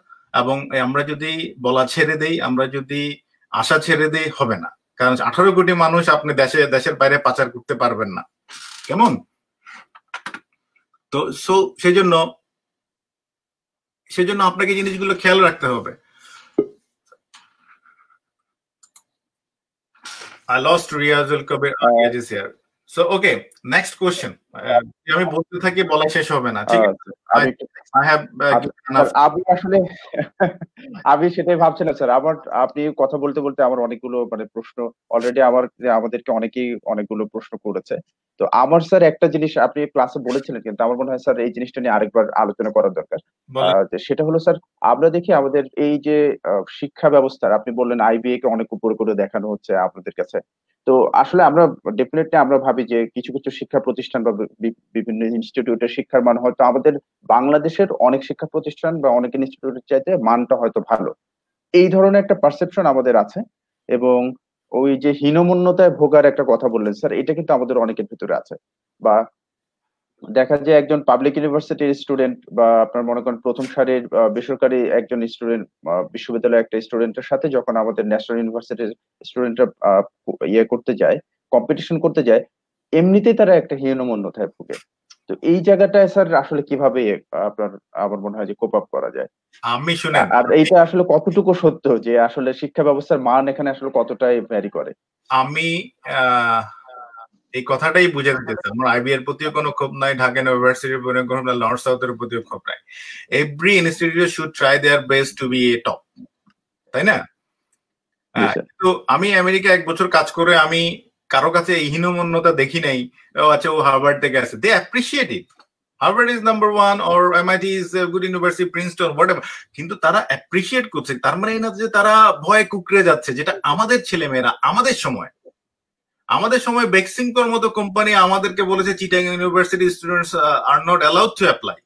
এবং আমরা যদি বলা ছেড়ে দেই আমরা যদি আশা ছেড়ে দেই হবে না কারণ আঠারো কোটি মানুষ আপনি দেশে দেশের বাইরে পাচার করতে পারবেন না কেমন তো সো সেই জন্য সেই জন্য আপনাকে জিনিসগুলো খেয়াল রাখতে হবে I lost Riazul Kabir I as here so okay next question আমি বলতে থাকি বলা শেষ হবে না ঠিক আছে আই আচ্ছা, আমি uh, আসলে <laughs> আমি সেটাই ভাবছিলাম স্যার আমার আপনি কথা বলতে বলতে আমার অনেকগুলো মানে প্রশ্ন অলরেডি আমার আমাদেরকে অনেকেই অনেকগুলো প্রশ্ন করেছে তো আমার স্যার একটা জিনিস আপনি ক্লাসে বলেছিলেন কিন্তু আমার মনে হয় স্যার এই জিনিসটা নিয়ে আরেকবার আলোচনা করা দরকার সেটা হলো স্যার আমরা দেখি আমাদের এই যে শিক্ষা ব্যবস্থার আপনি বললেন আইবিএ কে অনেক উপরে করে দেখানো হচ্ছে আপনাদের কাছে তো আসলে আমরা ডেফিনেটলি আমরা ভাবি যে কিছু কিছু শিক্ষা প্রতিষ্ঠান বা বিভিন্ন ইনস্টিটিউটের শিক্ষার মান হয়তো আমাদের বাংলাদেশের অনেক শিক্ষা প্রতিষ্ঠান বা অনেক ইনস্টিটিউটের চাইতে মানটা হয়তো ভালো এই ধরনের একটা পারসেপশন আমাদের আছে এবং ওই যে হীনমন্যতায় ভোগার একটা কথা বললেন স্যার এটা কিন্তু আমাদের অনেকের ভিতরে আছে বা দেখা যায় একজন পাবলিক ইউনিভার্সিটির স্টুডেন্ট বা আপনার মনে করেন প্রথম সারির বেসরকারি একজন স্টুডেন্ট বিশ্ববিদ্যালয়ের একটা স্টুডেন্টের সাথে যখন আমাদের ন্যাশনাল ইউনিভার্সিটির স্টুডেন্টরা ইয়ে করতে যায় কম্পিটিশন করতে যায় এমনিতেই তারা একটা হীনমন্যতায় ভোগে তো এই জায়গাটায় স্যার আসলে কিভাবে আপনার আমার মনে হয় যে কোপ আপ করা যায় আমি শুনে আর এইটা আসলে কতটুকু সত্য যে আসলে শিক্ষা ব্যবস্থার মান এখানে আসলে কতটাই ভ্যারি করে আমি এই কথাটাই বুঝে দিতে আমার আইবি এর প্রতিও কোনো ক্ষোভ নাই ঢাকা ইউনিভার্সিটির প্রতিও ক্ষোভ নাই লর্ড এর প্রতিও ক্ষোভ নাই every institute should try their best to be a top তাই না হ্যাঁ, তো আমি আমেরিকা এক বছর কাজ করে আমি কারো কাছে এই হীনমন্যতা দেখি নাই ও আচ্ছা ও হার্ভার্ড থেকে আছে they appreciate it Harvard is number one or MIT is good university Princeton what কিন্তু তারা অ্যাপ্রিসিয়েট করছে তার মানে এই না যে তারা ভয়ে কুকড়ে যাচ্ছে যেটা আমাদের ছেলেমেয়েরা আমাদের সময় আমাদের সময় বেক্সিমকোর মতো কোম্পানি আমাদেরকে বলেছে Chittagong university students are not allowed to apply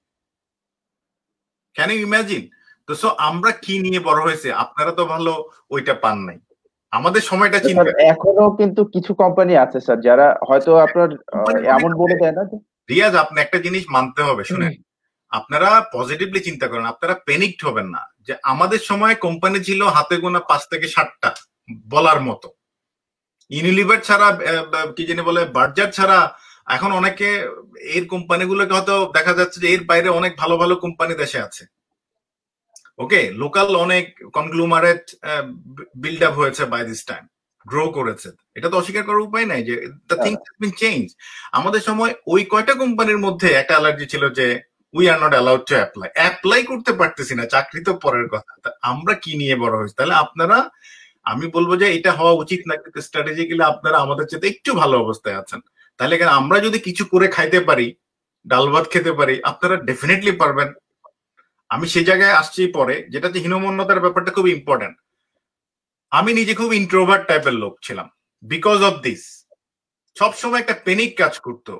can you imagine তো সো আমরা কি নিয়ে বড় হয়েছে আপনারা তো ভালো ওইটা পান নাই আমাদের সময়টা চিন্তা এখনো কিন্তু কিছু কোম্পানি আছে স্যার যারা হয়তো আপনার এমন বলে দেয় না রিয়াজ আপনি একটা জিনিস মানতে হবে শুনেন আপনারা পজিটিভলি চিন্তা করেন আপনারা প্যানিকড হবেন না যে আমাদের সময় কোম্পানি ছিল হাতে গোনা পাঁচ থেকে ষাটটা বলার মতো ইউনিলিভার ছাড়া কি জানি বলে বার্জার ছাড়া এখন অনেকে এর কোম্পানিগুলোকে হয়তো দেখা যাচ্ছে যে এর বাইরে অনেক ভালো ভালো কোম্পানি দেশে আছে ওকে লোকাল অনেক কনগ্লুমারেট বিল্ড আপ হয়েছে বাই দিস টাইম গ্রো করেছে এটা তো অস্বীকার করার উপায় নাই যে দ্য থিং বিন চেঞ্জ আমাদের সময় ওই কয়টা কোম্পানির মধ্যে একটা অ্যালার্জি ছিল যে we are not allowed to apply apply করতে পারতেছি না চাকরি তো পরের কথা আমরা কি নিয়ে বড় হয়েছি তাহলে আপনারা আমি বলবো যে এটা হওয়া উচিত না কিন্তু স্ট্র্যাটেজিক্যালি আপনারা আমাদের চেয়ে একটু ভালো অবস্থায় আছেন তাহলে আমরা যদি কিছু করে খাইতে পারি ডাল ভাত খেতে পারি আপনারা ডেফিনেটলি পারবেন আমি সে জায়গায় আসছি পরে যেটা যে হীনমন্যতার ব্যাপারটা খুব ইম্পর্টেন্ট আমি নিজে খুব ইন্ট্রোভার্ট টাইপের লোক ছিলাম বিকজ অফ দিস সবসময় একটা পেনিক কাজ করতো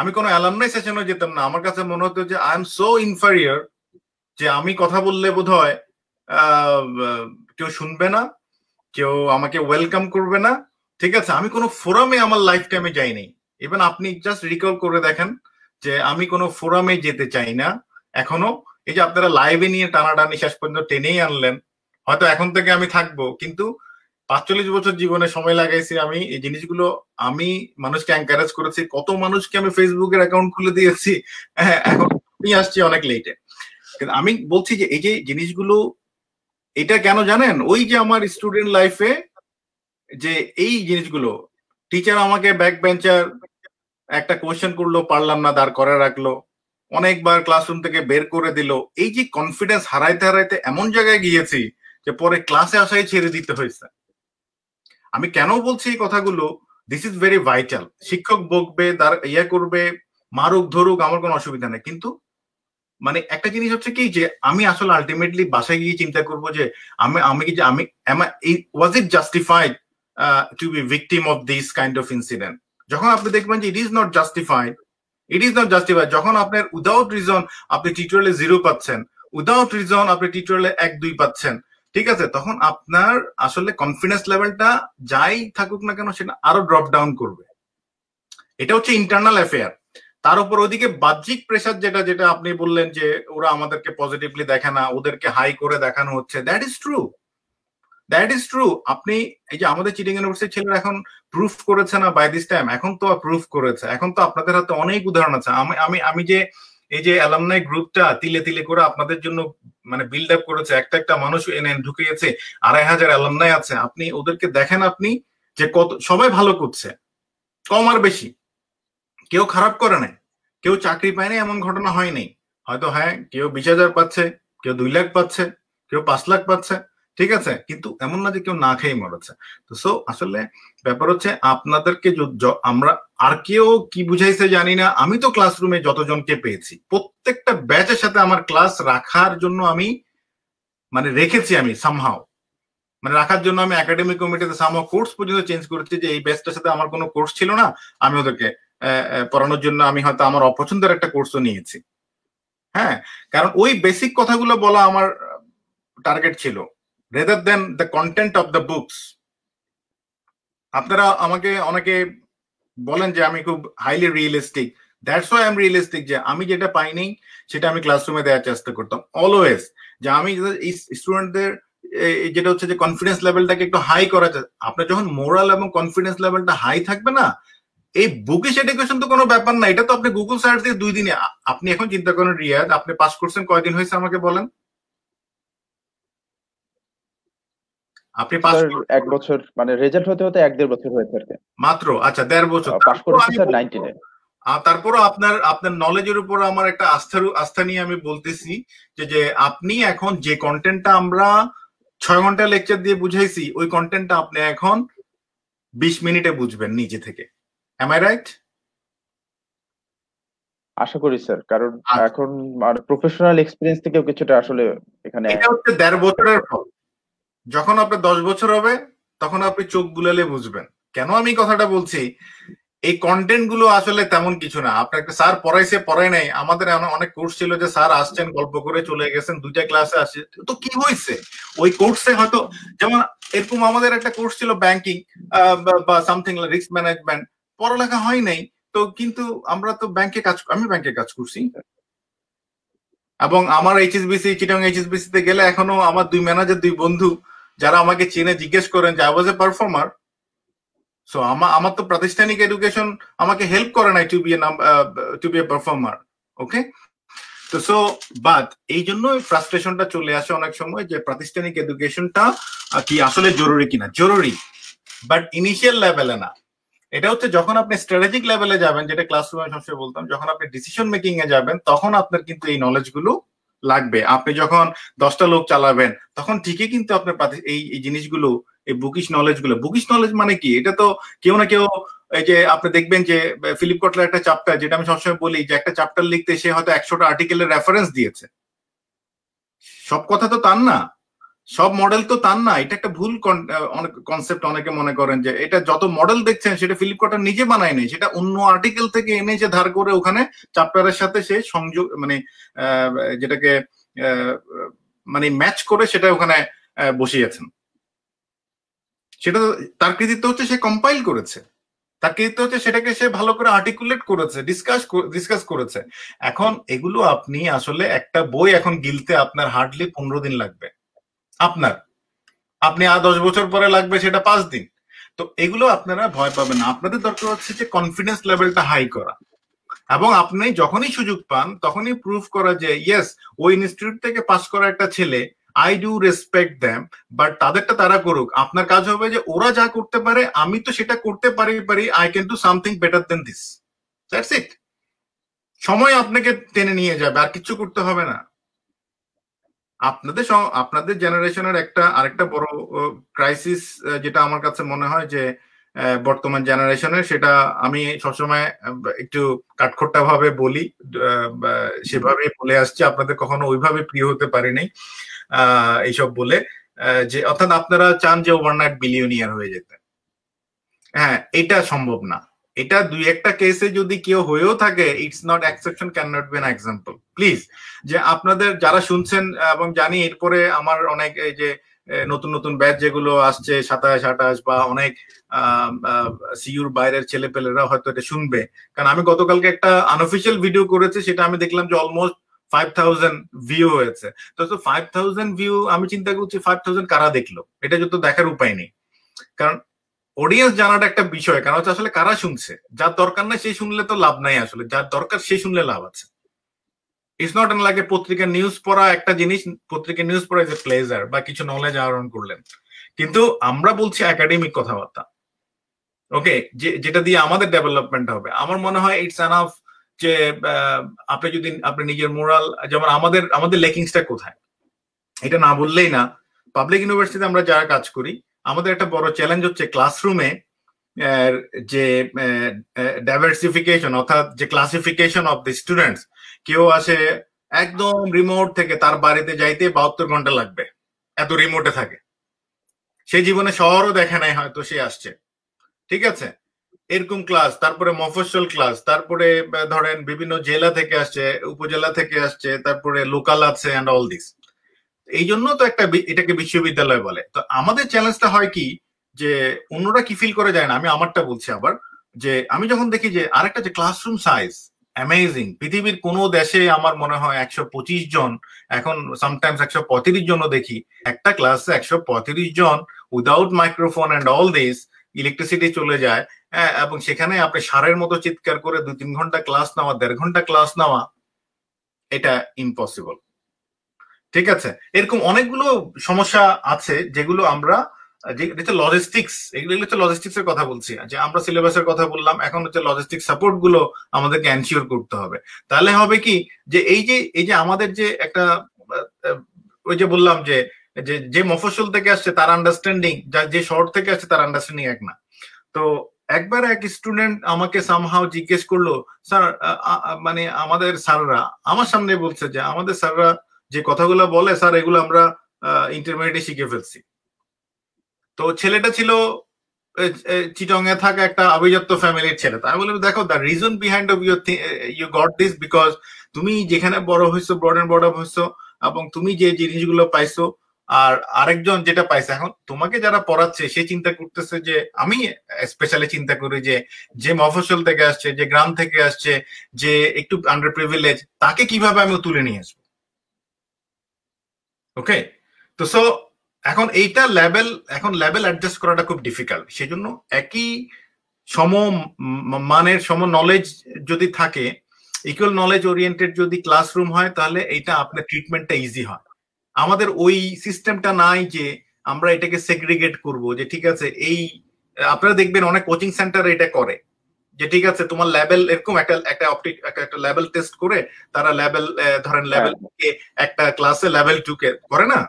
আমি কোনো অ্যালামনাই সেশনে যেতাম না আমার কাছে মনে হতো যে আই এম সো ইনফেরিয়ার যে আমি কথা বললে বোধ হয় কেউ শুনবে না কেউ আমাকে ওয়েলকাম করবে না ঠিক আছে আমি কোনো ফোরামে আমার লাইফ টাইমে যাইনি ইভেন আপনি জাস্ট রিকল করে দেখেন যে আমি কোনো ফোরামে যেতে চাই না এখনো এই যে আপনারা লাইভে নিয়ে টানাটানি শেষ পর্যন্ত টেনেই আনলেন হয়তো এখন থেকে আমি থাকবো কিন্তু পাঁচচল্লিশ বছর জীবনে সময় লাগাইছি আমি এই জিনিসগুলো আমি মানুষকে এনকারেজ করেছি কত মানুষকে আমি ফেসবুকের অ্যাকাউন্ট খুলে দিয়েছি হ্যাঁ, এখন আমি আসছি অনেক লেটে কিন্তু আমি বলছি যে এই যে জিনিসগুলো এটা কেন জানেন ওই যে আমার স্টুডেন্ট লাইফে যে এই জিনিসগুলো টিচার আমাকে ব্যাক বেঞ্চার একটা কোয়েশ্চেন করলো পারলাম না দাঁড় করে রাখলো অনেকবার ক্লাসরুম থেকে বের করে দিল এই যে কনফিডেন্স হারাইতে হারাইতে এমন জায়গায় গিয়েছি যে পরে ক্লাসে আসাই ছেড়ে দিতে হয়েছে আমি কেন বলছি এই কথাগুলো দিস ইজ ভেরি ভাইটাল শিক্ষক বকবে তার ইয়ে করবে মারুক ধরুক আমার কোনো অসুবিধা নেই কিন্তু মানে একটা জিনিস হচ্ছে কি যে আমি আসলে আলটিমেটলি বাসায় গিয়ে চিন্তা করব যে আমি আমি কি যে আমি was it justified to be victim of this kind of incident যখন আপনি দেখবেন যে it is not justified it is not justified যখন আপনার উইদাউট রিজন আপনি টিউটোরিয়ালে জিরো পাচ্ছেন উইদাউট রিজন আপনি টিউটোরিয়ালে এক দুই পাচ্ছেন ঠিক আছে তখন আপনার আসলে কনফিডেন্স লেভেলটা যাই থাকুক না কেন সেটা আরো ড্রপ ডাউন করবে এটা হচ্ছে ইন্টারনাল অ্যাফেয়ার তার উপর ওদিকে বাহ্যিক প্রেশার যেটা যেটা আপনি বললেন যে ওরা আমাদেরকে পজিটিভলি দেখে না ওদেরকে হাই করে দেখানো হচ্ছে that is true that is true আপনি এই যে আমাদের চিটিং ইউনিভার্সিটির ছেলেরা এখন প্রুফ করেছে না বাই দিস টাইম এখন তো প্রুফ করেছে এখন তো আপনাদের হাতে অনেক উদাহরণ আছে আমি আমি আমি যে এই যে অ্যালামনাই গ্রুপটা তিলে তিলে করে আপনাদের জন্য মানে বিল্ড আপ করেছে একটা একটা মানুষ এনে ঢুকিয়েছে আড়াই হাজার অ্যালামনাই আছে আপনি ওদেরকে দেখেন আপনি যে কত সবাই ভালো করছে কম আর বেশি কেউ খারাপ করে নাই কেউ চাকরি পায়নি এমন ঘটনা হয়নি হয়তো হ্যাঁ কেউ বিশ হাজার পাচ্ছে কেউ দুই লাখ পাচ্ছে কেউ পাঁচ লাখ পাচ্ছে ঠিক আছে কিন্তু এমন না যে কেউ না খেয়ে মরেছে তো সো আসলে ব্যাপার হচ্ছে আপনাদেরকে আমরা আর কেউ কি বুঝাইছে জানি না আমি তো ক্লাসরুমে যতজনকে পেয়েছি প্রত্যেকটা ব্যাচের সাথে আমার ক্লাস রাখার জন্য আমি মানে রেখেছি আমি সামহাও মানে রাখার জন্য আমি একাডেমিক কমিটিতে সামহাও কোর্স পর্যন্ত চেঞ্জ করেছি যে এই ব্যাচটার সাথে আমার কোনো কোর্স ছিল না আমি ওদেরকে পড়ানোর জন্য আমি হয়তো আমার অপছন্দের একটা কোর্সও নিয়েছি হ্যাঁ কারণ ওই বেসিক কথাগুলো বলা আমার টার্গেট ছিল rather than the content of the books আপনারা আমাকে অনেকে বলেন যে আমি খুব highly realistic that's why I am realistic যে আমি যেটা পাইনি সেটা আমি ক্লাসরুমে দেওয়ার চেষ্টা করতাম অলওয়েজ যে আমি স্টুডেন্টদের যেটা হচ্ছে যে কনফিডেন্স লেভেলটাকে একটু হাই করা আপনার যখন মোরাল এবং কনফিডেন্স লেভেলটা হাই থাকবে না এই বুকিশ এডুকেশন তো কোনো ব্যাপার না এটা তো আপনি গুগল সার্চ দিয়ে দুই দিনে আপনি এখন চিন্তা করেন রিয়াদ আপনি পাস করছেন কয়দিন হয়েছে আমাকে বলেন আপনি এক বছর মানে রেজাল্ট হতে হতে এক দেড় বছর হয়েছে আর মাত্র আচ্ছা দেড় বছর পাস করেছি স্যার নাইনটিনে তারপরও আপনার আপনার নলেজের উপর আমার একটা আস্থা আস্থা নিয়ে আমি বলতেছি যে যে আপনি এখন যে কন্টেন্টটা আমরা ছয় ঘন্টা লেকচার দিয়ে বুঝাইছি ওই কন্টেন্টটা আপনি এখন বিশ মিনিটে বুঝবেন নিজে থেকে এম আই রাইট আশা করি স্যার কারণ আচ্ছা। এখন আর প্রফেশনাল এক্সপিরিয়েন্স থেকেও কিছুটা আসলে এখানে এটা হচ্ছে দেড় বছরের ফল যখন আপনার দশ বছর হবে তখন আপনি চোখ গুলালে বুঝবেন কেন আমি কথাটা বলছি এই কন্টেন্ট গুলো আসলে তেমন কিছু না একটা স্যার পড়াইছে পড়াই নাই আমাদের অনেক কোর্স ছিল যে স্যার আসছেন গল্প করে চলে গেছেন দুইটা ক্লাসে আসছে তো কি হয়েছে ওই কোর্সে হয়তো যেমন এরকম আমাদের একটা কোর্স ছিল ব্যাংকিং বা সামথিং রিস্ক ম্যানেজমেন্ট পড়ালেখা হয় নাই তো কিন্তু আমরা তো ব্যাংকে কাজ আমি ব্যাংকে কাজ করছি এবং আমার এইচএসবিসি চিটাং এইচএসবিসি তে গেলে এখনো আমার দুই ম্যানেজার দুই বন্ধু যারা আমাকে চিনে জিজ্ঞেস করেন যে I was a performer so আমার আমার তো প্রাতিষ্ঠানিক এডুকেশন আমাকে হেল্প করে নাই to be to be a performer okay তো সো বাট এই জন্য ফ্রাস্ট্রেশনটা চলে আসে অনেক সময় যে প্রাতিষ্ঠানিক এডুকেশনটা কি আসলে জরুরি কিনা জরুরি বাট ইনিশিয়াল লেভেলে না এটা হচ্ছে যখন আপনি স্ট্র্যাটেজিক লেভেলে যাবেন যেটা ক্লাসরুমে সবসময় বলতাম যখন আপনি ডিসিশন মেকিং এ যাবেন তখন আপনার কিন্তু এই নলেজ গুলো লাগবে আপনি যখন দশটা লোক চালাবেন তখন ঠিকই কিন্তু আপনার এই জিনিসগুলো এই বুকিশ নলেজ গুলো বুকিশ নলেজ মানে কি এটা তো কেউ না কেউ এই যে আপনি দেখবেন যে ফ্লিপকার্টের একটা চাপ্টার যেটা আমি সবসময় বলি যে একটা চাপ্টার লিখতে সে হয়তো একশোটা আর্টিকেলের রেফারেন্স দিয়েছে সব কথা তো তার না সব মডেল তো তার না এটা একটা ভুল কনসেপ্ট অনেকে মনে করেন যে এটা যত মডেল দেখছেন সেটা ফিলিপ কটার নিজে বানায় নেই সেটা অন্য আর্টিকেল থেকে এনে যে ধার করে ওখানে চ্যাপ্টারের সাথে সে সংযোগ মানে যেটাকে মানে ম্যাচ করে সেটা ওখানে বসিয়েছেন সেটা তার কৃতিত্ব হচ্ছে সে কম্পাইল করেছে তার কৃতিত্ব হচ্ছে সেটাকে সে ভালো করে আর্টিকুলেট করেছে ডিসকাস ডিসকাস করেছে এখন এগুলো আপনি আসলে একটা বই এখন গিলতে আপনার হার্ডলি পনেরো দিন লাগবে আপনার আপনি আর দশ বছর পরে লাগবে সেটা পাঁচ দিন তো এগুলো আপনারা ভয় পাবেন না আপনাদের দরকার হচ্ছে যে কনফিডেন্স লেভেলটা হাই করা এবং আপনি যখনই সুযোগ পান তখনই প্রুফ করা যে ইয়েস ওই ইনস্টিটিউট থেকে পাস করা একটা ছেলে I do respect them but তাদেরটা তারা করুক আপনার কাজ হবে যে ওরা যা করতে পারে আমি তো সেটা করতে পারি পারি I can do something better than this that's it সময় আপনাকে টেনে নিয়ে যাবে আর কিছু করতে হবে না আপনাদের আপনাদের জেনারেশনের একটা আরেকটা বড় ক্রাইসিস যেটা আমার কাছে মনে হয় যে বর্তমান জেনারেশনের সেটা আমি সবসময় একটু কাঠখোট্টা ভাবে বলি সেভাবে বলে আসছে আপনাদের কখনো ওইভাবে প্রিয় হতে পারেনি এইসব বলে যে অর্থাৎ আপনারা চান যে ওভারনাইট বিলিয়নিয়ার হয়ে যেতে হ্যাঁ এটা সম্ভব না এটা দুই একটা কেসে যদি কেউ হয়েও থাকে it's not exception can not be example please যে আপনাদের যারা শুনছেন এবং জানি এরপরে আমার অনেক এই যে নতুন নতুন ব্যাচ যেগুলো আসছে সাতাশ আঠাশ বা অনেক সিউর বাইরের ছেলে পেলেরা হয়তো এটা শুনবে কারণ আমি গতকালকে একটা আনঅফিসিয়াল ভিডিও করেছি সেটা আমি দেখলাম যে অলমোস্ট ফাইভ থাউজেন্ড ভিউ হয়েছে তো ফাইভ থাউজেন্ড ভিউ আমি চিন্তা করছি ফাইভ থাউজেন্ড কারা দেখলো এটা যত দেখার উপায় নেই কারণ অডিয়েন্স জানাটা একটা বিষয় কারণ হচ্ছে আসলে কারা শুনছে যার দরকার নাই সে শুনলে তো লাভ নাই আসলে যার দরকার সে শুনলে লাভ আছে ইটস নট এন লাগে পত্রিকার নিউজ পড়া একটা জিনিস পত্রিকার নিউজ পড়া যে প্লেজার বা কিছু নলেজ আহরণ করলেন কিন্তু আমরা বলছি একাডেমিক কথাবার্তা ওকে যেটা দিয়ে আমাদের ডেভেলপমেন্ট হবে আমার মনে হয় ইটস অফ যে আপনি যদি আপনি নিজের মোরাল যেমন আমাদের আমাদের লেকিংসটা কোথায় এটা না বললেই না পাবলিক ইউনিভার্সিটিতে আমরা যারা কাজ করি আমাদের একটা বড় চ্যালেঞ্জ হচ্ছে ক্লাসরুমে যে ডাইভার্সিফিকেশন অর্থাৎ যে ক্লাসিফিকেশন অফ দ্য স্টুডেন্টস কেউ আসে একদম রিমোট থেকে তার বাড়িতে যাইতে বাহাত্তর ঘন্টা লাগবে এত রিমোটে থাকে সে জীবনে শহরও দেখে নাই হয়তো সে আসছে ঠিক আছে এরকম ক্লাস তারপরে মফসল ক্লাস তারপরে ধরেন বিভিন্ন জেলা থেকে আসছে উপজেলা থেকে আসছে তারপরে লোকাল আছে অ্যান্ড অল দিস এই জন্য তো একটা এটাকে বিশ্ববিদ্যালয় বলে তো আমাদের চ্যালেঞ্জটা হয় কি যে অন্যরা কি ফিল করে যায় না আমি আমারটা বলছি আবার যে আমি যখন দেখি যে আরেকটা যে ক্লাসরুম সাইজ অ্যামেজিং পৃথিবীর কোনো দেশে আমার মনে হয় একশো পঁচিশ জন এখন সামটাইমস একশো পঁয়ত্রিশ জন দেখি একটা ক্লাসে একশো পঁয়ত্রিশ জন without microphone and all this electricity চলে যায় হ্যাঁ, এবং সেখানে আপনি সারের মতো চিৎকার করে দুই তিন ঘন্টা ক্লাস নেওয়া দেড় ঘন্টা ক্লাস নেওয়া এটা ইম্পসিবল ঠিক আছে এরকম অনেকগুলো সমস্যা আছে যেগুলো আমরা যেটা লজিস্টিক্স এগুলো হচ্ছে লজিস্টিক্স এর কথা বলছি যে আমরা সিলেবাসের কথা বললাম এখন হচ্ছে লজিস্টিক সাপোর্ট গুলো আমাদেরকে এনশিওর করতে হবে তাহলে হবে কি যে এই যে এই যে আমাদের যে একটা ওই যে বললাম যে যে মফসল থেকে আসছে তার আন্ডারস্ট্যান্ডিং যা যে শহর থেকে আসছে তার আন্ডারস্ট্যান্ডিং এক না তো একবার এক স্টুডেন্ট আমাকে সামহাও জিজ্ঞেস করলো স্যার মানে আমাদের স্যাররা আমার সামনে বলছে যে আমাদের স্যাররা যে কথাগুলো বলে স্যার এগুলো আমরা ইন্টারমিডিয়েটে শিখে ফেলছি তো ছেলেটা ছিল চিটং এ থাকা একটা অভিজাত্য ফ্যামিলির ছেলে আমি বললাম দেখো the reason behind of your you got this because তুমি যেখানে বড় হয়েছো ব্রড অ্যান্ড বড় হয়েছো এবং তুমি যে জিনিসগুলো পাইছো আর আরেকজন যেটা পাইছে এখন তোমাকে যারা পড়াচ্ছে সে চিন্তা করতেছে যে আমি স্পেশালি চিন্তা করি যে যে মফসল থেকে আসছে যে গ্রাম থেকে আসছে যে একটু আন্ডার প্রিভিলেজ তাকে কিভাবে আমি তুলে নিয়ে আসবো ওকে তো সো এখন এইটা লেভেল এখন লেভেল অ্যাডজাস্ট করাটা খুব ডিফিকাল্ট সেই জন্য একই সম মানের সম নলেজ যদি থাকে ইকুয়াল নলেজ ওরিয়েন্টেড যদি ক্লাসরুম হয় তাহলে এটা আপনার ট্রিটমেন্টটা ইজি হয় আমাদের ওই সিস্টেমটা নাই যে আমরা এটাকে সেগ্রিগেট করব যে ঠিক আছে এই আপনারা দেখবেন অনেক কোচিং সেন্টার এটা করে যে ঠিক আছে তোমার লেভেল এরকম একটা একটা অপটিক একটা লেভেল টেস্ট করে তারা লেভেল ধরেন লেভেল হ্যাঁ। কে একটা ক্লাসে লেভেল টু কে করে না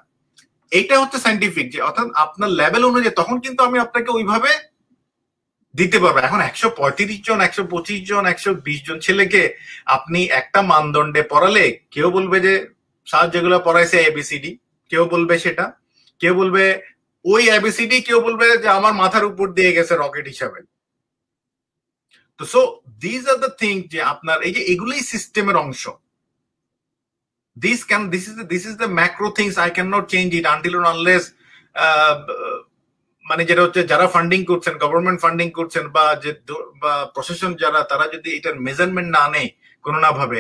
এইটা হচ্ছে সাইন্টিফিক যে অর্থাৎ আপনার লেভেল অনুযায়ী তখন কিন্তু আমি আপনাকে ওইভাবে দিতে পারবো এখন একশো পঁয়ত্রিশ জন একশো পঁচিশ জন একশো বিশ জন ছেলেকে আপনি একটা মানদণ্ডে পড়ালে কেউ বলবে যে স্যার যেগুলো পড়াইছে এবিসিডি কেউ বলবে সেটা কেউ বলবে ওই এবিসিডি কেউ বলবে যে আমার মাথার উপর দিয়ে গেছে রকেট হিসাবে তো so these are the thing যে আপনার এই যে এগুলোই সিস্টেমের অংশ this can this is this is the macro things I can not change it until unless মানে যেটা হচ্ছে যারা ফান্ডিং করছেন গভর্নমেন্ট ফান্ডিং করছেন বা যে বা প্রশাসন যারা তারা যদি এটার মেজারমেন্ট না নেয় কোনো না ভাবে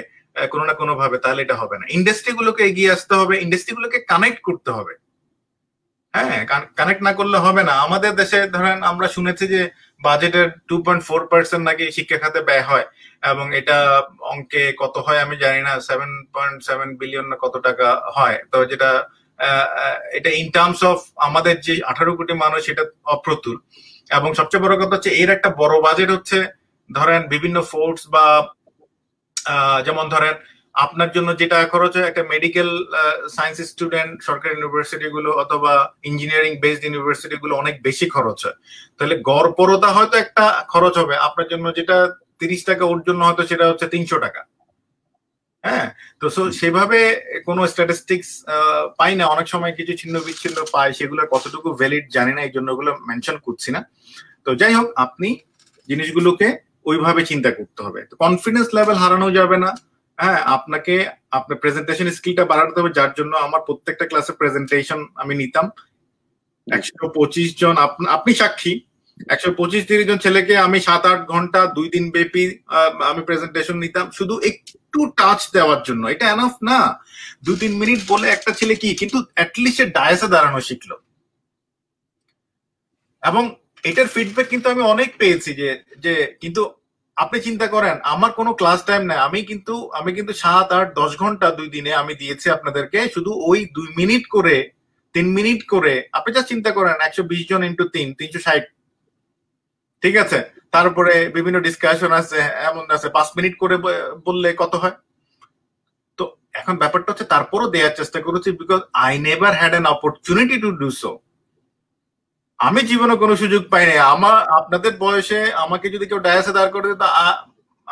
কোনো না কোনো ভাবে তাহলে এটা হবে না ইন্ডাস্ট্রি গুলোকে এগিয়ে আসতে হবে ইন্ডাস্ট্রি গুলোকে কানেক্ট করতে হবে হ্যাঁ কানেক্ট না করলে হবে না আমাদের দেশে ধরেন আমরা শুনেছি যে বাজেটের টু পয়েন্ট ফোর পার্সেন্ট নাকি শিক্ষা খাতে ব্যয় হয় এবং এটা অঙ্কে কত হয় আমি জানি না সেভেন পয়েন্ট সেভেন বিলিয়ন না কত টাকা হয় তো যেটা এটা ইন টার্মস অফ আমাদের যে আঠারো কোটি মানুষ এটা অপ্রতুল এবং সবচেয়ে বড় কথা হচ্ছে এর একটা বড় বাজেট হচ্ছে ধরেন বিভিন্ন ফোর্স বা যেমন ধরেন আপনার জন্য যেটা খরচ হয় একটা মেডিকেল সায়েন্স স্টুডেন্ট সরকারি ইউনিভার্সিটি গুলো অথবা ইঞ্জিনিয়ারিং বেসড ইউনিভার্সিটি গুলো অনেক বেশি খরচ হয় তাহলে গড়পরতা হয়তো একটা খরচ হবে আপনার জন্য যেটা তিরিশ টাকা ওর জন্য হয়তো সেটা হচ্ছে তিনশো টাকা হ্যাঁ তো সেভাবে কোনো স্ট্যাটিস্টিক্স পাই না অনেক সময় কিছু ছিন্ন বিচ্ছিন্ন পায় সেগুলো কতটুকু ভ্যালিড জানি না এই জন্য ওগুলো মেনশন করছি না তো যাই হোক আপনি জিনিসগুলোকে ওইভাবে চিন্তা করতে হবে কনফিডেন্স লেভেল হারানো যাবে না হ্যাঁ আপনাকে আপনার প্রেজেন্টেশন স্কিলটা বাড়াতে হবে যার জন্য আমার প্রত্যেকটা ক্লাসে প্রেজেন্টেশন আমি নিতাম একশো পঁচিশ জন আপনি সাক্ষী একশো পঁচিশ তিরিশ জন ছেলেকে আমি সাত আট ঘন্টা দুই দিন ব্যাপী আমি প্রেজেন্টেশন নিতাম শুধু একটু টাচ দেওয়ার জন্য এটা এনাফ না দু তিন মিনিট বলে একটা ছেলে কি কিন্তু অ্যাটলিস্ট ডায়াসে দাঁড়ানো শিখলো এবং এটার ফিডব্যাক কিন্তু আমি অনেক পেয়েছি যে যে কিন্তু আপনি চিন্তা করেন আমার কোনো ক্লাস টাইম নাই আমি কিন্তু আমি কিন্তু সাত আট দশ ঘন্টা দুই দিনে আমি দিয়েছি আপনাদেরকে শুধু ওই দুই মিনিট করে তিন মিনিট করে আপনি যা চিন্তা করেন একশো বিশ জন ইন্টু তিন তিনশো ষাট ঠিক আছে তারপরে বিভিন্ন ডিসকাশন আছে এমন আছে পাঁচ মিনিট করে বললে কত হয় তো এখন ব্যাপারটা হচ্ছে তারপরও দেওয়ার চেষ্টা করেছি because I never had an opportunity to do so আমি জীবনে কোনো সুযোগ পাইনি আমার আপনাদের বয়সে আমাকে যদি কেউ ডায়াসে দাঁড় করে দিত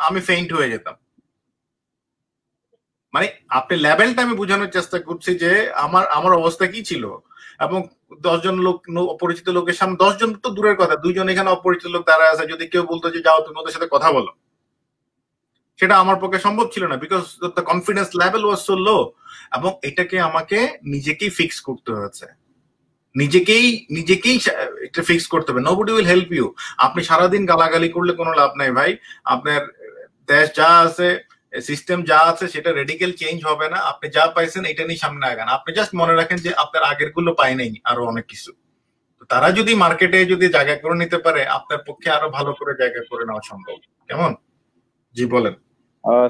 আমি ফেইন্ট হয়ে যেতাম মানে আপনি লেভেলটা আমি বোঝানোর চেষ্টা করছি যে আমার আমার অবস্থা কি ছিল এবং দশজন লোক অপরিচিত লোকের সামনে দশজন তো দূরের কথা দুজন এখানে অপরিচিত লোক দাঁড়ায় আছে যদি কেউ বলতো যে যাও তুমি ওদের সাথে কথা বলো সেটা আমার পক্ষে সম্ভব ছিল না because the confidence level was so low এবং এটাকে আমাকে নিজেকেই ফিক্স করতে হয়েছে নিজেকেই নিজেকেই ফিক্স করতে হবে নোবডি উইল হেল্প ইউ আপনি সারাদিন গালাগালি করলে কোনো লাভ নাই ভাই আপনার দেশ যা আছে সিস্টেম যা আছে সেটা রেডিক্যাল চেঞ্জ হবে না আপনি যা পাইছেন এটা নিয়ে সামনে আগান আপনি জাস্ট মনে রাখেন যে আপনার আগের গুলো পাই নাই আরো অনেক কিছু তারা যদি মার্কেটে যদি জায়গা করে নিতে পারে আপনার পক্ষে আরো ভালো করে জায়গা করে নেওয়া সম্ভব কেমন জি বলেন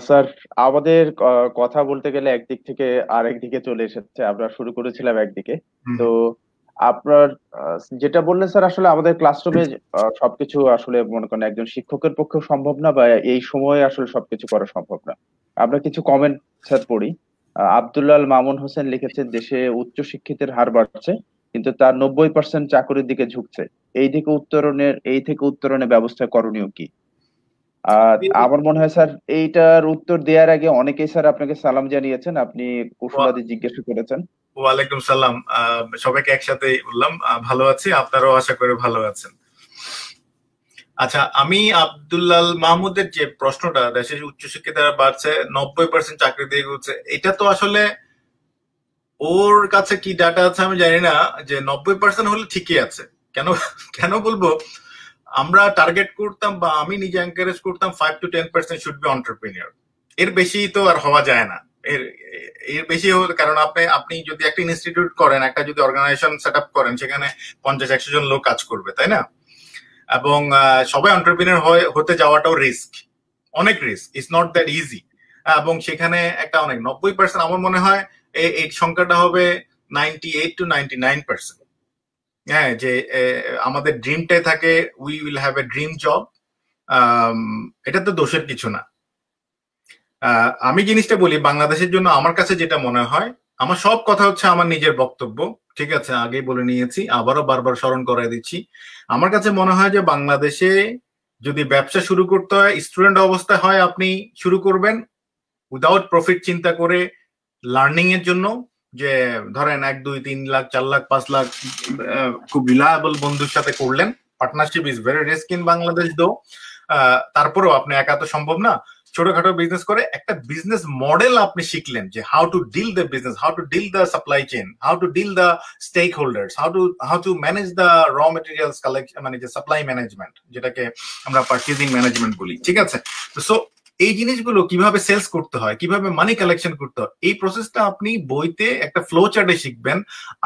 স্যার আমাদের কথা বলতে গেলে একদিক থেকে আরেক দিকে চলে এসেছে আমরা শুরু করেছিলাম একদিকে তো আপনার যেটা বললেন স্যার আসলে আমাদের ক্লাসরুমে সবকিছু আসলে মনে করেন একজন শিক্ষকের পক্ষে সম্ভব না বা এই সময়ে আসলে সবকিছু করা সম্ভব না আমরা কিছু কমেন্ট স্যার পড়ি আবদুল্লাল মামুন হোসেন লিখেছেন দেশে উচ্চ শিক্ষিতের হার বাড়ছে কিন্তু তার নব্বই পার্সেন্ট চাকরির দিকে ঝুঁকছে এই থেকে উত্তরণের এই থেকে উত্তরণের ব্যবস্থা করণীয় কি আর আমার মনে হয় স্যার এইটার উত্তর দেওয়ার আগে অনেকেই স্যার আপনাকে সালাম জানিয়েছেন আপনি কুশলাদি জিজ্ঞাসা করেছেন ওয়ালাইকুম সালাম সবাইকে একসাথে বললাম ভালো আছি আপনারাও আশা করে ভালো আছেন আচ্ছা আমি আবদুল্লাল মাহমুদের যে প্রশ্নটা দেশে উচ্চশিক্ষিত বাড়ছে নব্বই পার্সেন্ট চাকরি দিয়ে গেছে এটা তো আসলে ওর কাছে কি ডাটা আছে আমি জানি না যে নব্বই পার্সেন্ট হলে ঠিকই আছে কেন কেন বলবো আমরা টার্গেট করতাম বা আমি নিজে এনকারেজ করতাম five to ten percent should be entrepreneur এর বেশি তো আর হওয়া যায় না এর এর বেশি হতে কারণ আপনি আপনি যদি একটা ইনস্টিটিউট করেন একটা যদি অর্গানাইজেশন সেট আপ করেন সেখানে পঞ্চাশ একশো জন লোক কাজ করবে তাই না এবং সবাই অন্টারপ্রিনার হয়ে হতে যাওয়াটাও রিস্ক অনেক risk it's not that easy এবং সেখানে একটা অনেক নব্বই পার্সেন্ট আমার মনে হয় এই সংখ্যাটা হবে ninety eight to ninety nine percent হ্যাঁ যে আমাদের ড্রিমটাই থাকে we will have a dream job এটা তো দোষের কিছু না আমি জিনিসটা বলি বাংলাদেশের জন্য আমার কাছে যেটা মনে হয় আমার সব কথা হচ্ছে আমার নিজের বক্তব্য ঠিক আছে আগেই বলে নিয়েছি আবারও বারবার স্মরণ করাই দিচ্ছি আমার কাছে মনে হয় যে বাংলাদেশে যদি ব্যবসা শুরু করতে হয় স্টুডেন্ট অবস্থায় হয় আপনি শুরু করবেন উইদাউট প্রফিট চিন্তা করে লার্নিং এর জন্য যে ধরেন এক দুই তিন লাখ চার লাখ পাঁচ লাখ খুব রিলায়েবল বন্ধুর সাথে করলেন partnership is very risk in Bangladesh though তারপরেও আপনি একা তো সম্ভব না ছোটখাটো বিজনেস করে একটা বিজনেস মডেল আপনি শিখলেন যে how to deal the business how to deal the supply chain how to deal the stakeholders how to how to manage the raw materials collection মানে যে সাপ্লাই ম্যানেজমেন্ট যেটাকে আমরা purchasing management বলি ঠিক আছে তো সো এই জিনিসগুলো কিভাবে সেলস করতে হয় কিভাবে মানি কালেকশন করতে হয় এই প্রসেসটা আপনি বইতে একটা ফ্লো চার্টে শিখবেন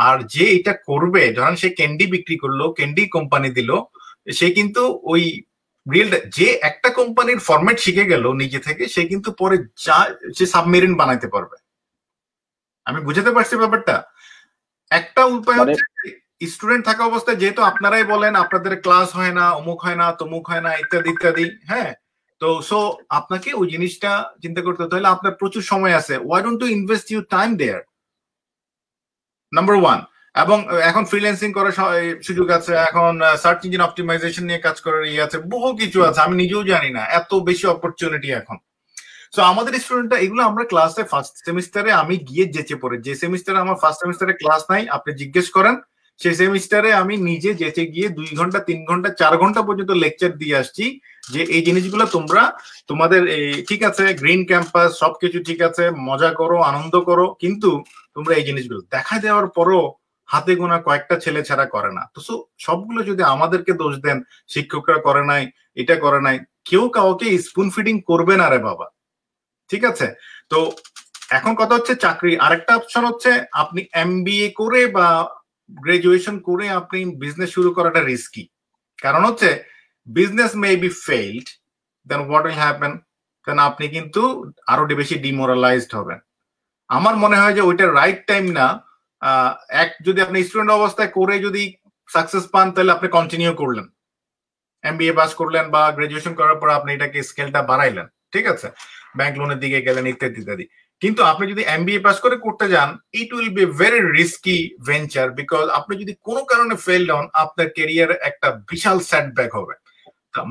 আর যে এটা করবে ধরেন সে ক্যান্ডি বিক্রি করলো ক্যান্ডি কোম্পানি দিল সে কিন্তু ওই রিয়েল যে একটা কোম্পানির ফরম্যাট শিখে গেল নিজে থেকে সে কিন্তু পরে যা সে সাবমেরিন বানাইতে পারবে আমি বুঝাতে পারছি ব্যাপারটা একটা উপায় মানে হচ্ছে স্টুডেন্ট থাকা অবস্থায় যেহেতু আপনারাই বলেন আপনাদের ক্লাস হয় না অমুক হয় না তমুক হয় না ইত্যাদি ইত্যাদি হ্যাঁ তো সো আপনাকে ওই জিনিসটা চিন্তা করতে তাহলে আপনার প্রচুর সময় আছে why don't to invest you time there number one এবং এখন ফ্রিল্যান্সিং করার সুযোগ আছে এখন সার্চ ইঞ্জিন অপটিমাইজেশন নিয়ে কাজ করার ইয়ে আছে বহু কিছু আছে আমি নিজেও জানি না এত বেশি অপরচুনিটি এখন তো আমাদের স্টুডেন্টরা এগুলো আমরা ক্লাসে ফার্স্ট সেমিস্টারে আমি গিয়ে যেচে পড়ে যে সেমিস্টারে আমার ফার্স্ট সেমিস্টারে ক্লাস নাই আপনি জিজ্ঞেস করেন সেই সেমিস্টারে আমি নিজে যেতে গিয়ে দুই ঘন্টা তিন ঘন্টা চার ঘন্টা পর্যন্ত লেকচার দিয়ে আসছি যে এই জিনিসগুলো তোমরা তোমাদের ঠিক আছে গ্রিন ক্যাম্পাস সবকিছু ঠিক আছে মজা করো আনন্দ করো কিন্তু তোমরা এই জিনিসগুলো দেখা দেওয়ার পরও হাতে গোনা কয়েকটা ছেলে ছাড়া করে না তো সবগুলো যদি আমাদেরকে দোষ দেন শিক্ষকরা করে নাই এটা করে নাই কেউ কাউকে স্পুন ফিডিং করবে না রে বাবা ঠিক আছে তো এখন কথা হচ্ছে চাকরি আরেকটা অপশন হচ্ছে আপনি এমবিএ করে বা গ্রাজুয়েশন করে আপনি বিজনেস শুরু করাটা রিস্কি কারণ হচ্ছে business may be failed then what will happen then আপনি কিন্তু আরো বেশি ডিমোরালাইজড হবেন আমার মনে হয় যে ওইটা রাইট টাইম না এক যদি আপনি স্টুডেন্ট অবস্থায় করে যদি সাকসেস পান তাহলে আপনি কন্টিনিউ করলেন এমবিএ পাস করলেন বা গ্রাজুয়েশন করার পর আপনি এটাকে স্কেলটা বাড়াইলেন ঠিক আছে ব্যাংক লোনের দিকে গেলেন ইত্যাদি ইত্যাদি কিন্তু আপনি যদি এমবিএ পাস করে করতে যান it will be very risky venture because আপনি যদি কোনো কারণে ফেল হন আপনার কেরিয়ার একটা বিশাল সেটব্যাক হবে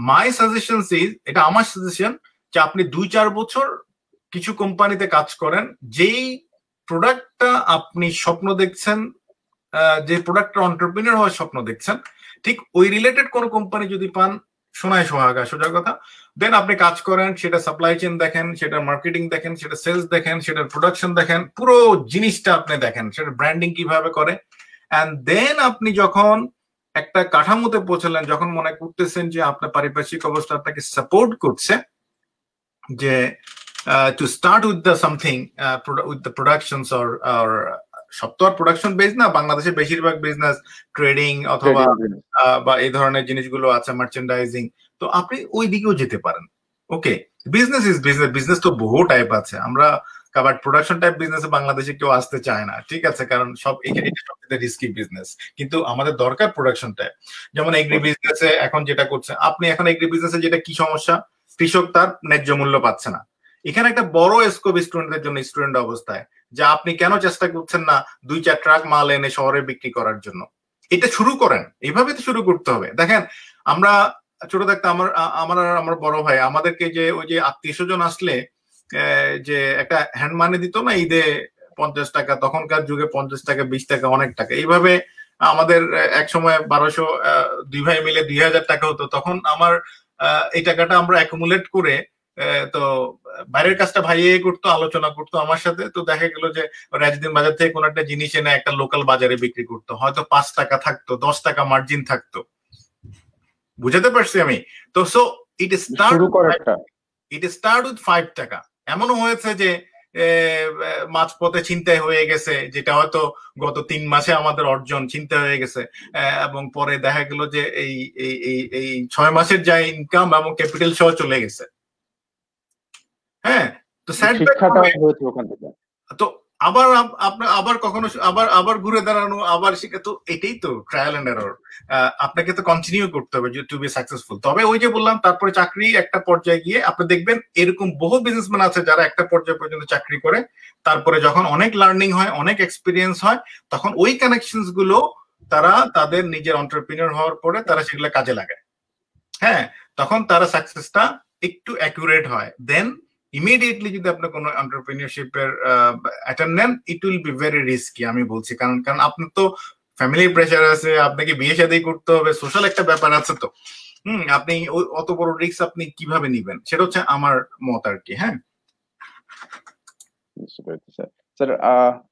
মাই সাজেশন ইজ এটা আমার সাজেশন যে আপনি দুই চার বছর কিছু কোম্পানিতে কাজ করেন যেই প্রোডাক্টটা আপনি স্বপ্ন দেখছেন যে প্রোডাক্টটা অন্টারপ্রিনিয়র হওয়ার স্বপ্ন দেখছেন ঠিক ওই রিলেটেড কোন কোম্পানি যদি পান সোনায় সোহাগ সোজা কথা দেন আপনি কাজ করেন সেটা সাপ্লাই চেন দেখেন সেটা মার্কেটিং দেখেন সেটা সেলস দেখেন সেটার প্রোডাকশন দেখেন পুরো জিনিসটা আপনি দেখেন সেটা ব্র্যান্ডিং কিভাবে করে অ্যান্ড দেন আপনি যখন একটা কাঠামোতে পৌঁছালেন যখন মনে করতেছেন যে আপনার পারিপার্শ্বিক অবস্থা আপনাকে সাপোর্ট করছে যে uh, to start with the something uh, pro- with the productions or or সব তো আর প্রোডাকশন বেস না বাংলাদেশের বেশিরভাগ বিজনেস ট্রেডিং অথবা uh, বা এই ধরনের জিনিসগুলো আছে মার্চেন্ডাইজিং তো আপনি ওই দিকেও যেতে পারেন okay business is business business তো বহু টাইপ আছে আমরা কাবার প্রোডাকশন টাইপ বিজনেসে বাংলাদেশে কেউ আসতে চায় না ঠিক আছে কারণ সব এখানে রিস্কি বিজনেস কিন্তু আমাদের দরকার প্রোডাকশন টাইপ যেমন এগ্রি বিজনেসে এখন যেটা করছে আপনি এখন এগ্রি বিজনেসে যেটা কি সমস্যা কৃষক তার ন্যায্য মূল্য পাচ্ছে না এখানে একটা বড় স্কোপ স্টুডেন্টদের জন্য স্টুডেন্ট অবস্থায় যা আপনি কেন চেষ্টা করছেন না দুই চার ট্রাক মাল এনে শহরে বিক্রি করার জন্য এটা শুরু করেন এইভাবে তো শুরু করতে হবে দেখেন আমরা ছোট থাকতে আমার আমার আমার বড় ভাই আমাদেরকে যে ওই যে আত্মীয় স্বজন আসলে যে একটা হ্যান্ড মানে দিত না ঈদে পঞ্চাশ টাকা তখনকার যুগে পঞ্চাশ টাকা বিশ টাকা অনেক টাকা এইভাবে আমাদের এক সময় বারোশো দুই ভাই মিলে দুই হাজার টাকা হতো তখন আমার এই টাকাটা আমরা অ্যাকুমুলেট করে তো বাইরের কাজটা ভাই করতো আলোচনা করতো আমার সাথে তো দেখা গেল যে ওরা একদিন বাজার থেকে কোন একটা জিনিস এনে একটা লোকাল বাজারে বিক্রি করতো হয়তো পাঁচ টাকা থাকতো দশ টাকা মার্জিন থাকতো বুঝাতে পারছি আমি তো so it start it start with five টাকা এমনও হয়েছে যে মাছ পথে চিন্তায় হয়ে গেছে যেটা হয়তো গত তিন মাসে আমাদের অর্জন চিন্তা হয়ে গেছে এবং পরে দেখা গেল যে এই এই এই ছয় মাসের যা ইনকাম এবং ক্যাপিটাল সহ চলে গেছে হ্যাঁ তো তো আবার আপনার আবার কখনো আবার আবার ঘুরে দাঁড়ানো আবার সেটা তো এটাই তো ট্রায়াল অ্যান্ড এরর আপনাকে তো কন্টিনিউ করতে হবে টু বি সাকসেসফুল তবে ওই যে বললাম তারপরে চাকরি একটা পর্যায়ে গিয়ে আপনি দেখবেন এরকম বহু বিজনেসম্যান আছে যারা একটা পর্যায় পর্যন্ত চাকরি করে তারপরে যখন অনেক লার্নিং হয় অনেক এক্সপিরিয়েন্স হয় তখন ওই কানেকশন গুলো তারা তাদের নিজের অন্টারপ্রিনিয়র হওয়ার পরে তারা সেগুলো কাজে লাগায় হ্যাঁ তখন তারা সাকসেসটা একটু অ্যাকুরেট হয় দেন ইমিডিয়েটলি যদি আপনি কোনো এন্টারপ্রেনিয়রশিপের অ্যাটেম্প নেন it will be very risky আমি বলছি কারণ কারণ আপনার তো ফ্যামিলি প্রেশার আছে আপনাকে বিয়ে শাদি করতে হবে সোশ্যাল একটা ব্যাপার আছে তো হুম আপনি অত বড় রিস্ক আপনি কিভাবে নিবেন সেটা হচ্ছে আমার মত আর কি হ্যাঁ স্যার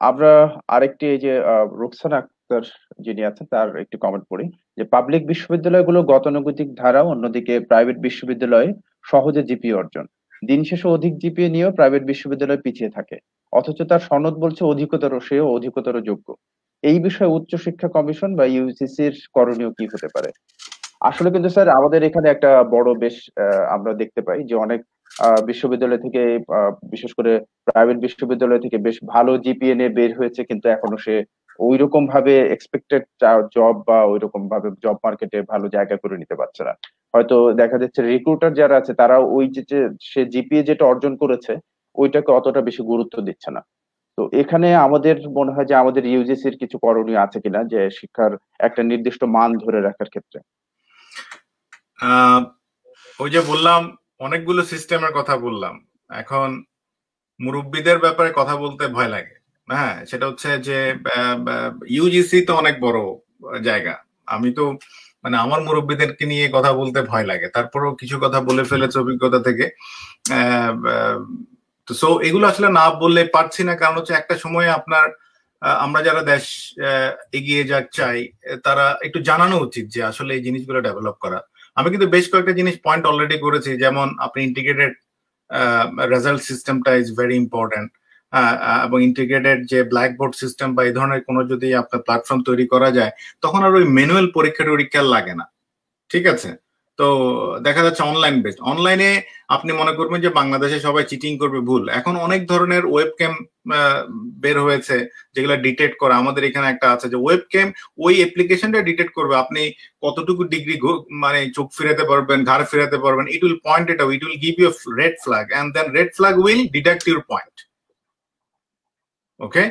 আমরা আরেকটি এই যে রুকসানা আক্তার যিনি আছেন তার একটি কমেন্ট পড়ি যে পাবলিক বিশ্ববিদ্যালয়গুলো গতানুগতিক ধারা অন্যদিকে প্রাইভেট বিশ্ববিদ্যালয়ে সহজে জিপি অর্জন দিন শেষে অধিক জিপিএ নিয়েও প্রাইভেট বিশ্ববিদ্যালয় পিছিয়ে থাকে অথচ তার সনদ বলছে অধিকতর সেও অধিকতর যোগ্য এই বিষয়ে উচ্চ শিক্ষা কমিশন বা ইউসিসি এর করণীয় কি হতে পারে আসলে কিন্তু স্যার আমাদের এখানে একটা বড় বেশ আমরা দেখতে পাই যে অনেক বিশ্ববিদ্যালয় থেকে বিশেষ করে প্রাইভেট বিশ্ববিদ্যালয় থেকে বেশ ভালো জিপিএ নিয়ে বের হয়েছে কিন্তু এখনো সে ওই রকম ভাবে এক্সপেক্টেড জব বা ওই রকম ভাবে জব মার্কেটে ভালো জায়গা করে নিতে পারছে না হয়তো দেখা যাচ্ছে রিক্রুটার যারা আছে তারা ওই যে সে জিপিএ যেটা অর্জন করেছে ওইটাকে অতটা বেশি গুরুত্ব দিচ্ছে না তো এখানে আমাদের মনে হয় যে আমাদের ইউজিসির কিছু করণীয় আছে কিনা যে শিক্ষার একটা নির্দিষ্ট মান ধরে রাখার ক্ষেত্রে ওই যে বললাম অনেকগুলো সিস্টেমের কথা বললাম এখন মুরব্বীদের ব্যাপারে কথা বলতে ভয় লাগে হ্যাঁ সেটা হচ্ছে যে ইউজিসি তো অনেক বড় জায়গা আমি তো মানে আমার মুরব্বীদেরকে নিয়ে কথা বলতে ভয় লাগে তারপরেও কিছু কথা বলে ফেলেছে অভিজ্ঞতা থেকে তো সো এগুলো আসলে না বললে পারছি না কারণ হচ্ছে একটা সময় আপনার আমরা যারা দেশ এগিয়ে যাক চাই তারা একটু জানানো উচিত যে আসলে এই জিনিসগুলো ডেভেলপ করা আমি কিন্তু বেশ কয়েকটা জিনিস পয়েন্ট অলরেডি করেছি যেমন আপনি ইন্টিগ্রেটেড রেজাল্ট সিস্টেমটা ইজ ভেরি ইম্পর্ট্যান্ট এবং ইন্টিগ্রেটেড যে ব্ল্যাকবোর্ড সিস্টেম বা এই ধরনের কোনো যদি আপনার প্ল্যাটফর্ম তৈরি করা যায় তখন আর ওই ম্যানুয়াল পরীক্ষা টরীক্ষা লাগে না ঠিক আছে তো দেখা যাচ্ছে অনলাইন বেসড অনলাইনে আপনি মনে করবেন যে বাংলাদেশে সবাই চিটিং করবে ভুল এখন অনেক ধরনের ওয়েব ক্যাম বের হয়েছে যেগুলো ডিটেক্ট করা আমাদের এখানে একটা আছে যে ওয়েব ক্যাম ওই অ্যাপ্লিকেশনটা ডিটেক্ট করবে আপনি কতটুকু ডিগ্রি মানে চোখ ফিরাতে পারবেন ঘাড় ফিরাতে পারবেন ইট উইল পয়েন্ট এটা it will give you red flag and then red flag will detect your point okay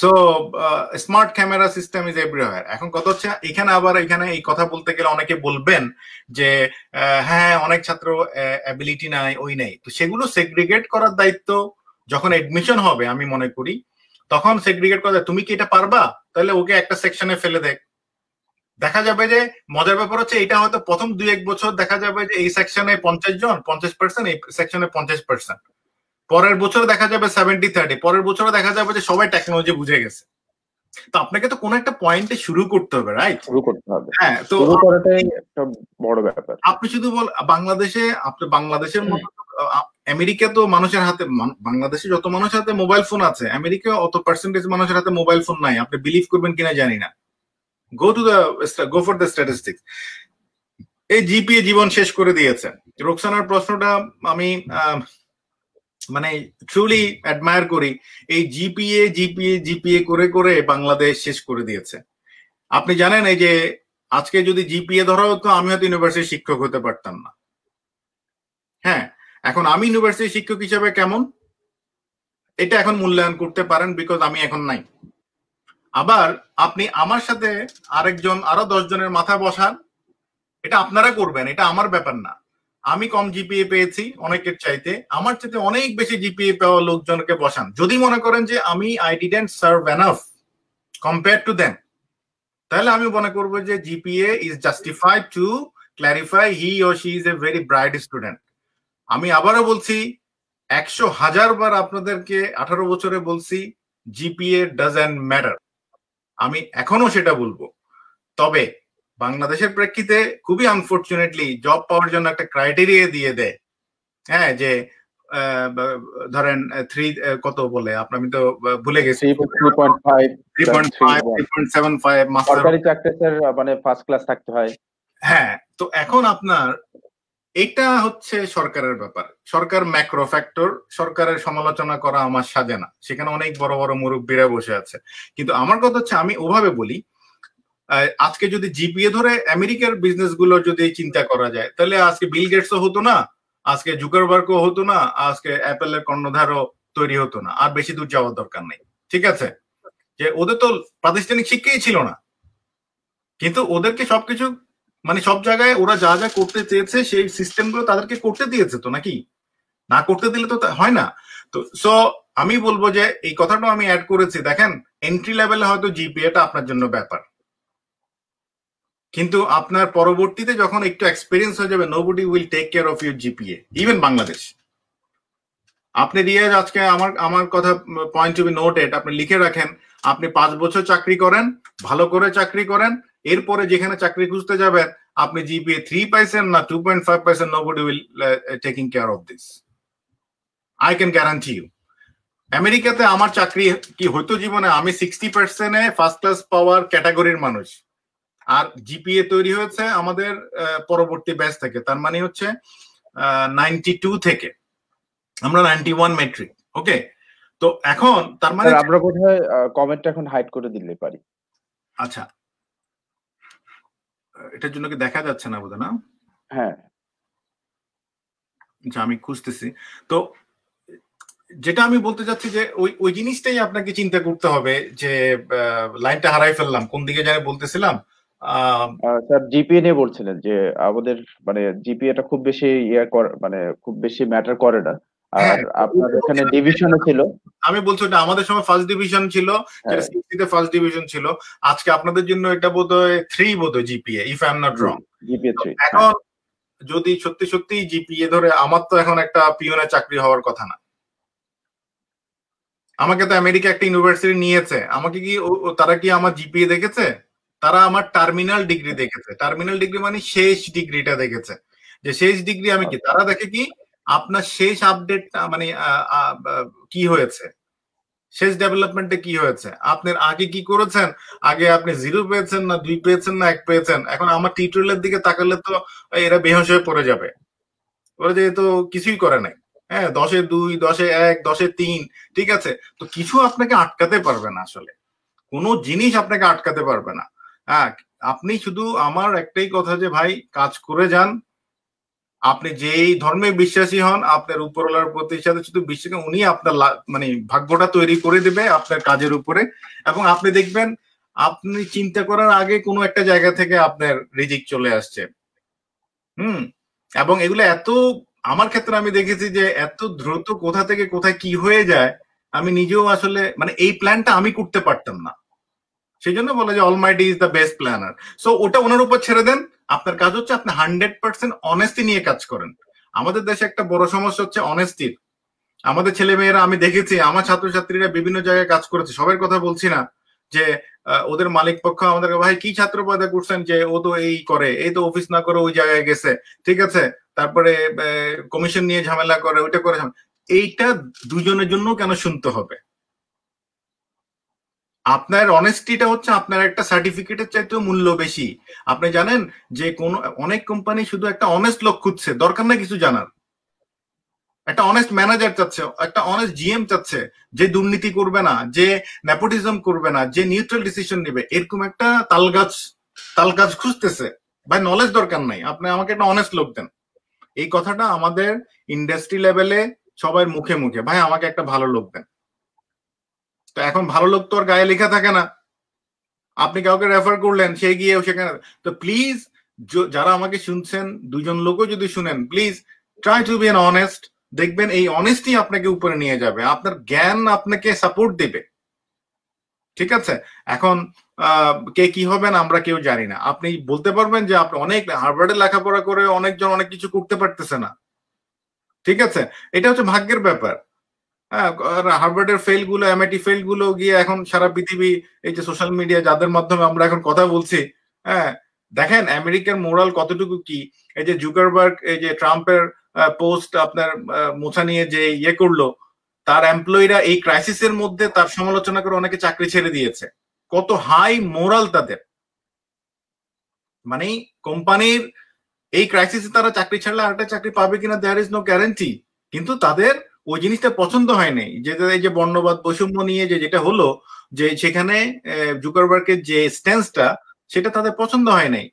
so smart camera system is everywhere এখন কত হচ্ছে এখানে আবার এখানে এই কথা বলতে গেলে অনেকে বলবেন যে হ্যাঁ অনেক ছাত্র অ্যাবিলিটি নাই ওই নাই তো সেগুলো সেগ্রিগেট করার দায়িত্ব যখন এডমিশন হবে আমি মনে করি তখন সেগ্রিগেট করা তুমি কি এটা পারবা তাহলে ওকে একটা সেকশনে ফেলে দেখ দেখা যাবে যে মজার ব্যাপার হচ্ছে এটা হয়তো প্রথম দুই এক বছর দেখা যাবে যে এই সেকশনে পঞ্চাশ জন পঞ্চাশ পার্সেন্ট এই সেকশনে পঞ্চাশ পার্সেন্ট পরের বছর দেখা যাবে সেভেন্টি থার্টি পরের বছর দেখা যাবে যে সবাই টেকনোলজি বুঝে গেছে তো আপনাকে তো কোন একটা পয়েন্টে শুরু করতে হবে রাইট শুরু করতে হবে হ্যাঁ তো করাটাই একটা বড় ব্যাপার আপনি শুধু বল বাংলাদেশে আপনি বাংলাদেশের আমেরিকা তো মানুষের হাতে বাংলাদেশে যত মানুষের হাতে মোবাইল ফোন আছে আমেরিকা অত পার্সেন্টেজ মানুষের হাতে মোবাইল ফোন নাই আপনি বিলিভ করবেন কিনা জানি না go to the go for the statistics এই জিপিএ জীবন শেষ করে দিয়েছে রোকসানার প্রশ্নটা আমি আহ মানে ট্রুলি অ্যাডমায়ার করি এই জিপিএ জিপিএ জিপিএ করে করে বাংলাদেশ শেষ করে দিয়েছে আপনি জানেন এই যে আজকে যদি জিপিএ ধরা হতো আমি হয়তো ইউনিভার্সিটির শিক্ষক হতে পারতাম না হ্যাঁ এখন আমি ইউনিভার্সিটির শিক্ষক হিসেবে কেমন এটা এখন মূল্যায়ন করতে পারেন বিকজ আমি এখন নাই আবার আপনি আমার সাথে আরেকজন আরো দশজনের মাথা বসান এটা আপনারা করবেন এটা আমার ব্যাপার না আমি কম জিপিএ পেয়েছি অনেকের চাইতে আমার চাইতে অনেক বেশি জিপিএ পাওয়া লোকজনকে বসান যদি মনে করেন যে আমি I didn't serve enough compare to than তাহলে আমি মনে করব যে GPA is justified to clarify he or she is a very bright student আমি আবারও বলছি একশো হাজার বার আপনাদেরকে আঠারো বছরে বলছি জিপিএ ডাজেন্ট ম্যাটার আমি এখনো সেটা বলবো তবে বাংলাদেশের প্রেক্ষিতে খুবই আনফর্চুনেটলি জব পাওয়ার জন্য একটা ক্রাইটেরিয়া দিয়ে দেয় হ্যাঁ যে ধরেন থ্রি কত বলে আপনার আমি তো ভুলে গেছি মানে ফার্স্ট ক্লাস থাকতে হয় হ্যাঁ তো এখন আপনার এটা হচ্ছে সরকারের ব্যাপার সরকার ম্যাক্রো ফ্যাক্টর সরকারের সমালোচনা করা আমার সাজে না সেখানে অনেক বড় বড় মুরব্বীরা বসে আছে কিন্তু আমার কথা হচ্ছে আমি ওভাবে বলি আজকে যদি জিপিএ ধরে আমেরিকার বিজনেস গুলো যদি চিন্তা করা যায় তাহলে আজকে বিল গেটস হতো না আজকে জুকারবার্গও হতো না আজকে অ্যাপেলের কর্ণধারও তৈরি হতো না আর বেশি দূর যাওয়ার দরকার নেই ঠিক আছে যে ওদের তো প্রাতিষ্ঠানিক শিক্ষাই ছিল না কিন্তু ওদেরকে সবকিছু মানে সব জায়গায় ওরা যা যা করতে চেয়েছে সেই সিস্টেম গুলো তাদেরকে করতে দিয়েছে তো নাকি না করতে দিলে তো হয় না তো সো আমি বলবো যে এই কথাটা আমি অ্যাড করেছি দেখেন এন্ট্রি লেভেলে হয়তো জিপিএটা আপনার জন্য ব্যাপার কিন্তু আপনার পরবর্তীতে যখন একটু এক্সপিরিয়েন্স হয়ে যাবে nobody will take care of your GPA even Bangladesh আপনি রিয়াজ আজকে আমার আমার কথা পয়েন্ট টু বি নোটেড আপনি লিখে রাখেন আপনি পাঁচ বছর চাকরি করেন ভালো করে চাকরি করেন এরপরে যেখানে চাকরি খুঁজতে যাবেন আপনি জিপিএ থ্রি পাইছেন না টু পয়েন্ট ফাইভ পাইছেন body will taking care of this I can guarantee you আমেরিকাতে আমার চাকরি কি হইতো জীবনে আমি সিক্সটি পার্সেন্টে ফার্স্ট ক্লাস পাওয়ার ক্যাটাগরির মানুষ আর জিপিএ তৈরি হয়েছে আমাদের পরবর্তী ব্যাচ থেকে তার মানে হচ্ছে নাইনটি টু থেকে আমরা নাইনটি ওয়ান মেট্রিক ওকে তো এখন তার মানে আমরা বোধহয় কমেন্টটা এখন হাইড করে দিলে পারি আচ্ছা এটার জন্য কি দেখা যাচ্ছে না বোধহয় না হ্যাঁ আচ্ছা আমি খুঁজতেছি তো যেটা আমি বলতে চাচ্ছি যে ওই ওই জিনিসটাই আপনাকে চিন্তা করতে হবে যে লাইনটা হারাই ফেললাম কোন দিকে যারা বলতেছিলাম Um, স্যার জিপিএ নিয়ে বলছিলেন যে আমাদের মানে জিপিএটা খুব বেশি ইয়ে করে মানে খুব বেশি ম্যাটার করে না আর হ্যাঁ, হ্যাঁ। আপনাদের এখানে ডিভিশন ছিল আমি বলছি এটা আমাদের সময় ফার্স্ট ডিভিশন ছিল সিক্সটিতে ফার্স্ট ডিভিশন ছিল আজকে আপনাদের জন্য এটা বোধহয় থ্রি বোধহয় GPA if I am not wrong GPA three এখন যদি সত্যি সত্যি জিপিএ ধরে আমার তো এখন একটা পিওনের চাকরি হওয়ার কথা না আমাকে তো আমেরিকা একটা ইউনিভার্সিটি নিয়েছে আমাকে কি তারা কি আমার জিপিএ দেখেছে তারা আমার টার্মিনাল ডিগ্রি দেখেছে টার্মিনাল ডিগ্রি মানে শেষ ডিগ্রিটা দেখেছে যে শেষ ডিগ্রি আমি কি আচ্ছা। তারা দেখে কি আপনার শেষ আপডেট মানে কি হয়েছে শেষ ডেভেলপমেন্টে কি হয়েছে আপনি আগে কি করেছেন আগে আপনি জিরো পেয়েছেন না দুই পেয়েছেন না এক পেয়েছেন এখন আমার টিউটোরিয়ালের দিকে তাকালে তো এরা বেহস হয়ে পড়ে যাবে ওরা যে তো কিছুই করে নাই হ্যাঁ দশে দুই দশে এক দশে তিন ঠিক আছে তো কিছু আপনাকে আটকাতে পারবে না আসলে কোনো জিনিস আপনাকে আটকাতে পারবে না হ্যাঁ আপনি শুধু আমার একটাই কথা যে ভাই কাজ করে যান আপনি যেই ধর্মে বিশ্বাসী হন আপনার উপরওয়ালার প্রতি সাথে শুধু বিশ্বাস উনি আপনার মানে ভাগ্যটা তৈরি করে দেবে আপনার কাজের উপরে এবং আপনি দেখবেন আপনি চিন্তা করার আগে কোনো একটা জায়গা থেকে আপনার রিজিক চলে আসছে হুম এবং এগুলো এত আমার ক্ষেত্রে আমি দেখেছি যে এত দ্রুত কোথা থেকে কোথায় কি হয়ে যায় আমি নিজেও আসলে মানে এই প্ল্যানটা আমি করতে পারতাম না সেই জন্য বলে যে Almighty is the best planner so ওটা ওনার উপর ছেড়ে দেন আপনার কাজ হচ্ছে আপনি হান্ড্রেড পার্সেন্ট অনেস্টি নিয়ে কাজ করেন আমাদের দেশে একটা বড় সমস্যা হচ্ছে অনেস্টির আমাদের ছেলে মেয়েরা আমি দেখেছি আমার ছাত্রছাত্রীরা বিভিন্ন জায়গায় কাজ করেছে সবার কথা বলছি না যে ওদের মালিক পক্ষ আমাদের ভাই কি ছাত্র পয়দা করছেন যে ও তো এই করে এই তো অফিস না করে ওই জায়গায় গেছে ঠিক আছে তারপরে কমিশন নিয়ে ঝামেলা করে ওইটা করে এইটা দুজনের জন্য কেন শুনতে হবে আপনার অনেস্টিটা হচ্ছে আপনার একটা সার্টিফিকেটের চাইতেও মূল্য বেশি আপনি জানেন যে কোন অনেক কোম্পানি শুধু একটা অনেস্ট লোক খুঁজছে দরকার না কিছু জানার একটা অনেস্ট ম্যানেজার চাচ্ছে একটা অনেস্ট জিএম চাচ্ছে যে দুর্নীতি করবে না যে নেপোটিজম করবে না যে নিউট্রাল ডিসিশন নেবে এরকম একটা তালগাছ তালগাছ খুঁজতেছে ভাই নলেজ দরকার নাই আপনি আমাকে একটা অনেস্ট লোক দেন এই কথাটা আমাদের ইন্ডাস্ট্রি লেভেলে সবাই মুখে মুখে ভাই আমাকে একটা ভালো লোক দেন তো এখন ভালো লোক তো আর গায়ে লেখা থাকে না আপনি কাউকে রেফার করলেন সে গিয়ে সেখানে তো প্লিজ যারা আমাকে শুনছেন দুজন লোকও যদি শুনেন please try to be an honest দেখবেন এই অনেস্টি আপনাকে উপরে নিয়ে যাবে আপনার জ্ঞান আপনাকে সাপোর্ট দেবে ঠিক আছে এখন কে কি হবেন আমরা কেউ জানি না আপনি বলতে পারবেন যে আপনি অনেক হার্ভার্ডে লেখাপড়া করে অনেকজন অনেক কিছু করতে পারতেছে না ঠিক আছে এটা হচ্ছে ভাগ্যের ব্যাপার হ্যাঁ, হার্ভার্ডের ফেল গুলো এমআইটি ফেল গুলো গিয়ে এখন সারা পৃথিবী এই যে সোশ্যাল মিডিয়া যাদের মাধ্যমে আমরা এখন কথা বলছি হ্যাঁ দেখেন আমেরিকার মোরাল কতটুকু কি এই যে জুকারবার্গ এই যে ট্রাম্পের পোস্ট আপনার মোছা নিয়ে যে ইয়ে করলো তার এমপ্লয়িরা এই ক্রাইসিসের মধ্যে তার সমালোচনা করে অনেকে চাকরি ছেড়ে দিয়েছে কত হাই মোরাল তাদের মানে কোম্পানির এই ক্রাইসিসে তারা চাকরি ছাড়লে আরেকটা চাকরি পাবে কিনা দেয়ার ইজ নো গ্যারেন্টি কিন্তু তাদের ওই জিনিসটা পছন্দ হয়নি যে এই যে বর্ণবাদ বৈষম্য নিয়ে যে যেটা হলো যে সেখানে জুকারবার্গের যে স্ট্যান্সটা সেটা তাদের পছন্দ হয় নাই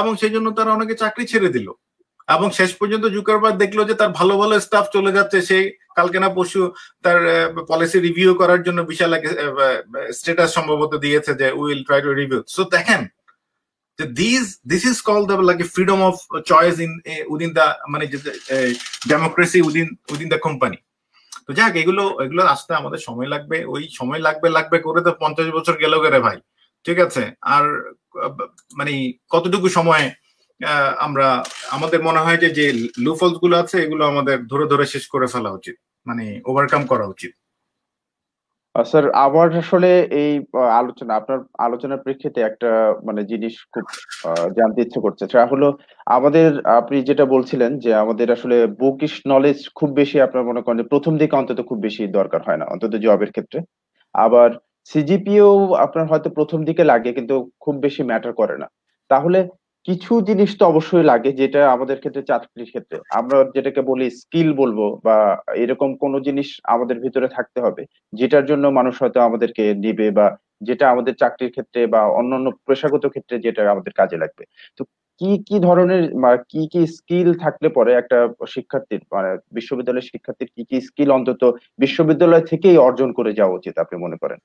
এবং সেই জন্য তারা অনেকে চাকরি ছেড়ে দিল এবং শেষ পর্যন্ত জুকারবার্গ দেখলো যে তার ভালো ভালো স্টাফ চলে যাচ্ছে সে কালকে না পশু তার পলিসি রিভিউ করার জন্য বিশাল এক স্টেটাস সম্ভবত দিয়েছে যে will try to review so দেখেন যে this this is call the like freedom of choice in within the মানে democracy within within the company তো যাক এগুলো এগুলো আসতে আমাদের সময় লাগবে ওই সময় লাগবে লাগবে করে তো পঞ্চাশ বছর গেল গেলে ভাই ঠিক আছে আর মানে কতটুকু সময় আমরা আমাদের মনে হয় যে যে লুফলস গুলো আছে এগুলো আমাদের ধরে ধরে শেষ করে ফেলা উচিত মানে ওভারকাম করা উচিত স্যার আমার আসলে এই আলোচনা আপনার আলোচনার প্রেক্ষিতে একটা মানে জিনিস খুব জানতে ইচ্ছে করছে সেটা হলো আমাদের আপনি যেটা বলছিলেন যে আমাদের আসলে বুকিশ নলেজ খুব বেশি আপনার মনে করেন প্রথম দিকে অন্তত খুব বেশি দরকার হয় না অন্তত জবের ক্ষেত্রে আবার সিজিপিও আপনার হয়তো প্রথম দিকে লাগে কিন্তু খুব বেশি ম্যাটার করে না তাহলে কিছু জিনিস তো অবশ্যই লাগে যেটা আমাদের ক্ষেত্রে চাকরির ক্ষেত্রে আমরা যেটাকে বলি স্কিল বলবো বা এরকম কোনো জিনিস আমাদের ভিতরে থাকতে হবে যেটার জন্য মানুষ হয়তো আমাদেরকে নিবে বা যেটা আমাদের চাকরির ক্ষেত্রে বা অন্যান্য পেশাগত ক্ষেত্রে যেটা আমাদের কাজে লাগবে তো কি কি ধরনের বা কি কি স্কিল থাকলে পরে একটা শিক্ষার্থীর মানে বিশ্ববিদ্যালয়ের শিক্ষার্থীর কি কি স্কিল অন্তত বিশ্ববিদ্যালয় থেকেই অর্জন করে যাওয়া উচিত আপনি মনে করেন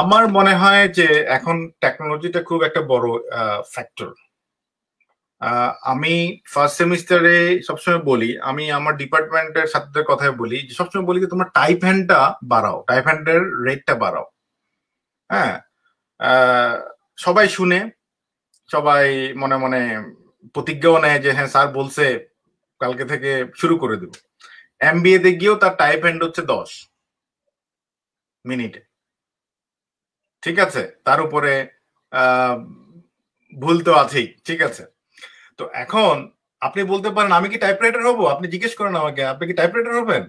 আমার মনে হয় যে এখন টেকনোলজিটা খুব একটা বড় ফ্যাক্টর আমি ফার্স্ট সেমিস্টারে সবসময় বলি আমি আমার ডিপার্টমেন্টের সাথে কথায় বলি যে সবসময় বলি যে তোমার টাইপ হ্যান্ডটা বাড়াও টাইপ হ্যান্ডের রেটটা বাড়াও হ্যাঁ সবাই শুনে সবাই মনে মনে প্রতিজ্ঞাও নেয় যে হ্যাঁ স্যার বলছে কালকে থেকে শুরু করে দেব এমবিএ তে গিয়েও তার টাইপ হ্যান্ড হচ্ছে দশ মিনিটে ঠিক আছে তার উপরে ভুল তো আছেই ঠিক আছে তো এখন আপনি বলতে পারেন আমি কি টাইপরাইটার হব আপনি জিজ্ঞেস করেন আমাকে আপনি কি টাইপরাইটার হবেন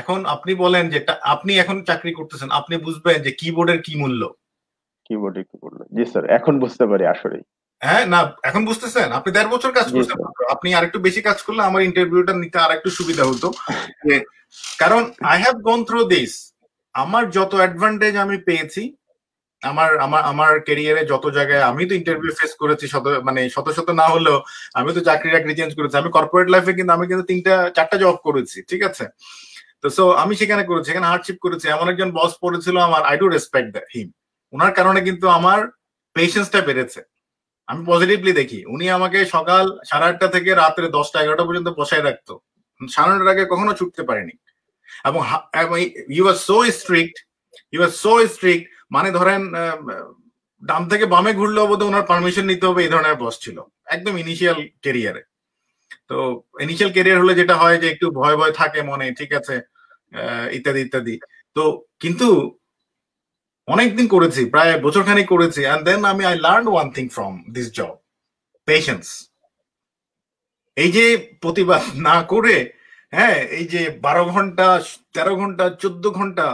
এখন আপনি বলেন যে আপনি এখন চাকরি করতেছেন আপনি বুঝবেন যে কিবোর্ডের কি মূল্য কিবোর্ডে কি মূল্য জি স্যার এখন বুঝতে পারি আসলে হ্যাঁ না এখন বুঝতেছেন আপনি দেড় বছর কাজ করছেন আপনি আরেকটু বেশি কাজ করলে আমার ইন্টারভিউটা নিতে আরেকটু সুবিধা হতো কারণ I have gone through this আমার যত অ্যাডভান্টেজ আমি পেয়েছি আমার আমার আমার কেরিয়ারে যত জায়গায় আমি তো ইন্টারভিউ ফেস করেছি শত মানে শত শত না হলেও আমি তো চাকরি টাকরি চেঞ্জ করেছি আমি কর্পোরেট লাইফে কিন্তু আমি কিন্তু তিনটা চারটা জব করেছি ঠিক আছে তো সো আমি সেখানে করেছি এখানে হার্ডশিপ করেছি এমন একজন বস পড়েছিল আমার I do respect the him ওনার কারণে কিন্তু আমার পেশেন্সটা বেড়েছে আমি পজিটিভলি দেখি উনি আমাকে সকাল সাড়ে আটটা থেকে রাত্রে দশটা এগারোটা পর্যন্ত বসায় রাখতো সাড়ে আগে কখনো ছুটতে পারিনি এবং you are so strict you are so strict মানে ধরেন ডান থেকে বামে ঘুরলে বোধহয় ওনার পারমিশন নিতে হবে এই ধরনের বস ছিল একদম ইনিশিয়াল কেরিয়ারে তো ইনিশিয়াল কেরিয়ার হলে যেটা হয় যে একটু ভয় ভয় থাকে মনে ঠিক আছে ইত্যাদি ইত্যাদি তো কিন্তু অনেকদিন করেছি প্রায় বছরখানিক করেছি অ্যান্ড দেন আমি I learn one thing from this job patience এই যে প্রতিবাদ না করে হ্যাঁ এই যে বারো ঘন্টা তেরো ঘন্টা চোদ্দ ঘন্টা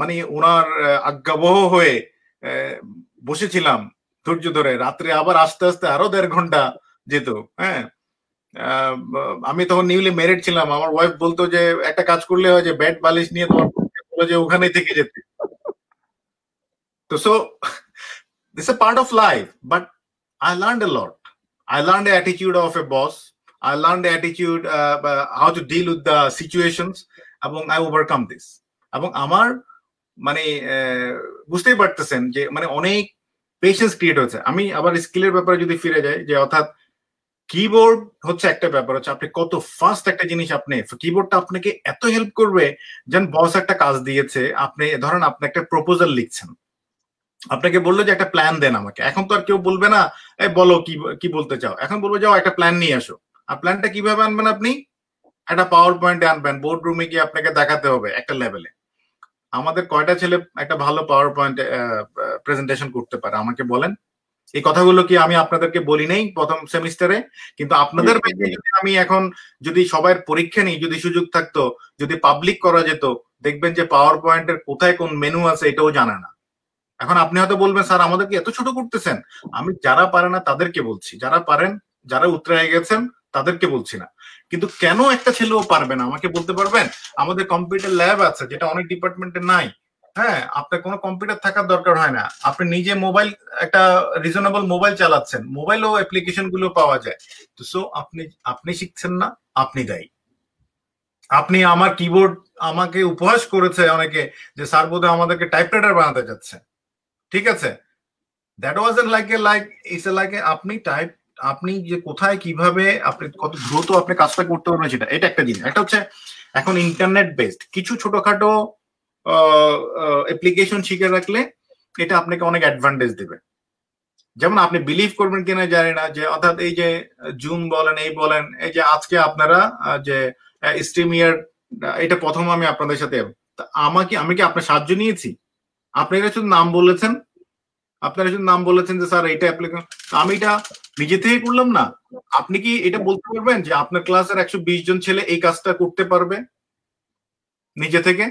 মানে ওনার আজ্ঞাবহ হয়ে বসেছিলাম ধৈর্য ধরে রাত্রে আবার আস্তে আস্তে আরো দেড় ঘন্টা যেত হ্যাঁ আমি তখন নিউলি ম্যারিড ছিলাম আমার ওয়াইফ বলতো যে একটা কাজ করলে হয় যে ব্যাট বালিশ নিয়ে তোমার যে ওখানেই থেকে যেতে তো so this a part of life but I learn a lot I learn a attitude of a boss I learned the attitude, uh, uh, how to deal with the situations, এবং I overcome this এবং আমার মানে uh, বুঝতেই পারতেছেন যে মানে অনেক patience create হয়েছে আমি আবার স্কিলের ব্যাপারে যদি ফিরে যাই যে অর্থাৎ কিবোর্ড হচ্ছে একটা ব্যাপার হচ্ছে আপনি কত ফাস্ট একটা জিনিস আপনি কিবোর্ডটা আপনাকে এত হেল্প করবে যেন বস একটা কাজ দিয়েছে আপনি ধরেন আপনি একটা প্রপোজাল লিখছেন আপনাকে বললো যে একটা প্ল্যান দেন আমাকে এখন তো আর কেউ বলবে না এ বলো কি কি বলতে চাও এখন বলবো যাও একটা প্ল্যান নিয়ে আসো আর প্ল্যানটা কিভাবে আনবেন আপনি একটা পাওয়ার পয়েন্টে আনবেন বোর্ড রুমে গিয়ে আপনাকে দেখাতে হবে একটা লেভেলে আমাদের কয়টা ছেলে একটা ভালো পাওয়ার পয়েন্ট প্রেজেন্টেশন করতে পারে আমাকে বলেন এই কথাগুলো কি আমি আপনাদেরকে বলি নেই প্রথম সেমিস্টারে কিন্তু আপনাদের আমি এখন যদি সবাই পরীক্ষা নিই যদি সুযোগ থাকতো যদি পাবলিক করা যেত দেখবেন যে পাওয়ার পয়েন্টের কোথায় কোন মেনু আছে এটাও জানে না এখন আপনি হয়তো বলবেন স্যার আমাদেরকে এত ছোট করতেছেন আমি যারা পারে না তাদেরকে বলছি যারা পারেন যারা উত্তরে গেছেন তাদেরকে বলছি না কিন্তু কেন একটা ছেলেও পারবে না আমাকে বলতে পারবেন আমাদের কম্পিউটার ল্যাব আছে যেটা অনেক ডিপার্টমেন্টে নাই হ্যাঁ আপনার কোনো কম্পিউটার থাকার দরকার হয় না আপনি নিজে মোবাইল একটা রিজনেবল মোবাইল চালাচ্ছেন ও অ্যাপ্লিকেশন গুলো পাওয়া যায় তো সো আপনি আপনি শিখছেন না আপনি দায়ী আপনি আমার কিবোর্ড আমাকে উপহাস করেছে অনেকে যে স্যার বোধহয় আমাদেরকে টাইপরাইটার বানাতে যাচ্ছে ঠিক আছে that was like a like is a like আপনি টাইপ আপনি যে কোথায় কিভাবে আপনি কত দ্রুত আপনি কাজটা করতে পারবেন সেটা এটা একটা জিনিস একটা হচ্ছে এখন ইন্টারনেট বেসড কিছু ছোটখাটো অ্যাপ্লিকেশন শিখে রাখলে এটা আপনাকে অনেক অ্যাডভান্টেজ দেবে যেমন আপনি বিলিভ করবেন কিনা জানি না যে অর্থাৎ এই যে জুম বলেন এই বলেন এই যে আজকে আপনারা যে ইয়ার এটা প্রথম আমি আপনাদের সাথে আমাকে আমি কি আপনার সাহায্য নিয়েছি আপনি শুধু নাম বলেছেন আপনারা যদি নাম বলেছেন যে স্যার এটা আমি এটা নিজে থেকে করলাম না আপনি কি এটা বলতে পারবেন যে আপনার ক্লাসের একশো বিশ জন ছেলে এই কাজটা করতে পারবে নিজে থেকে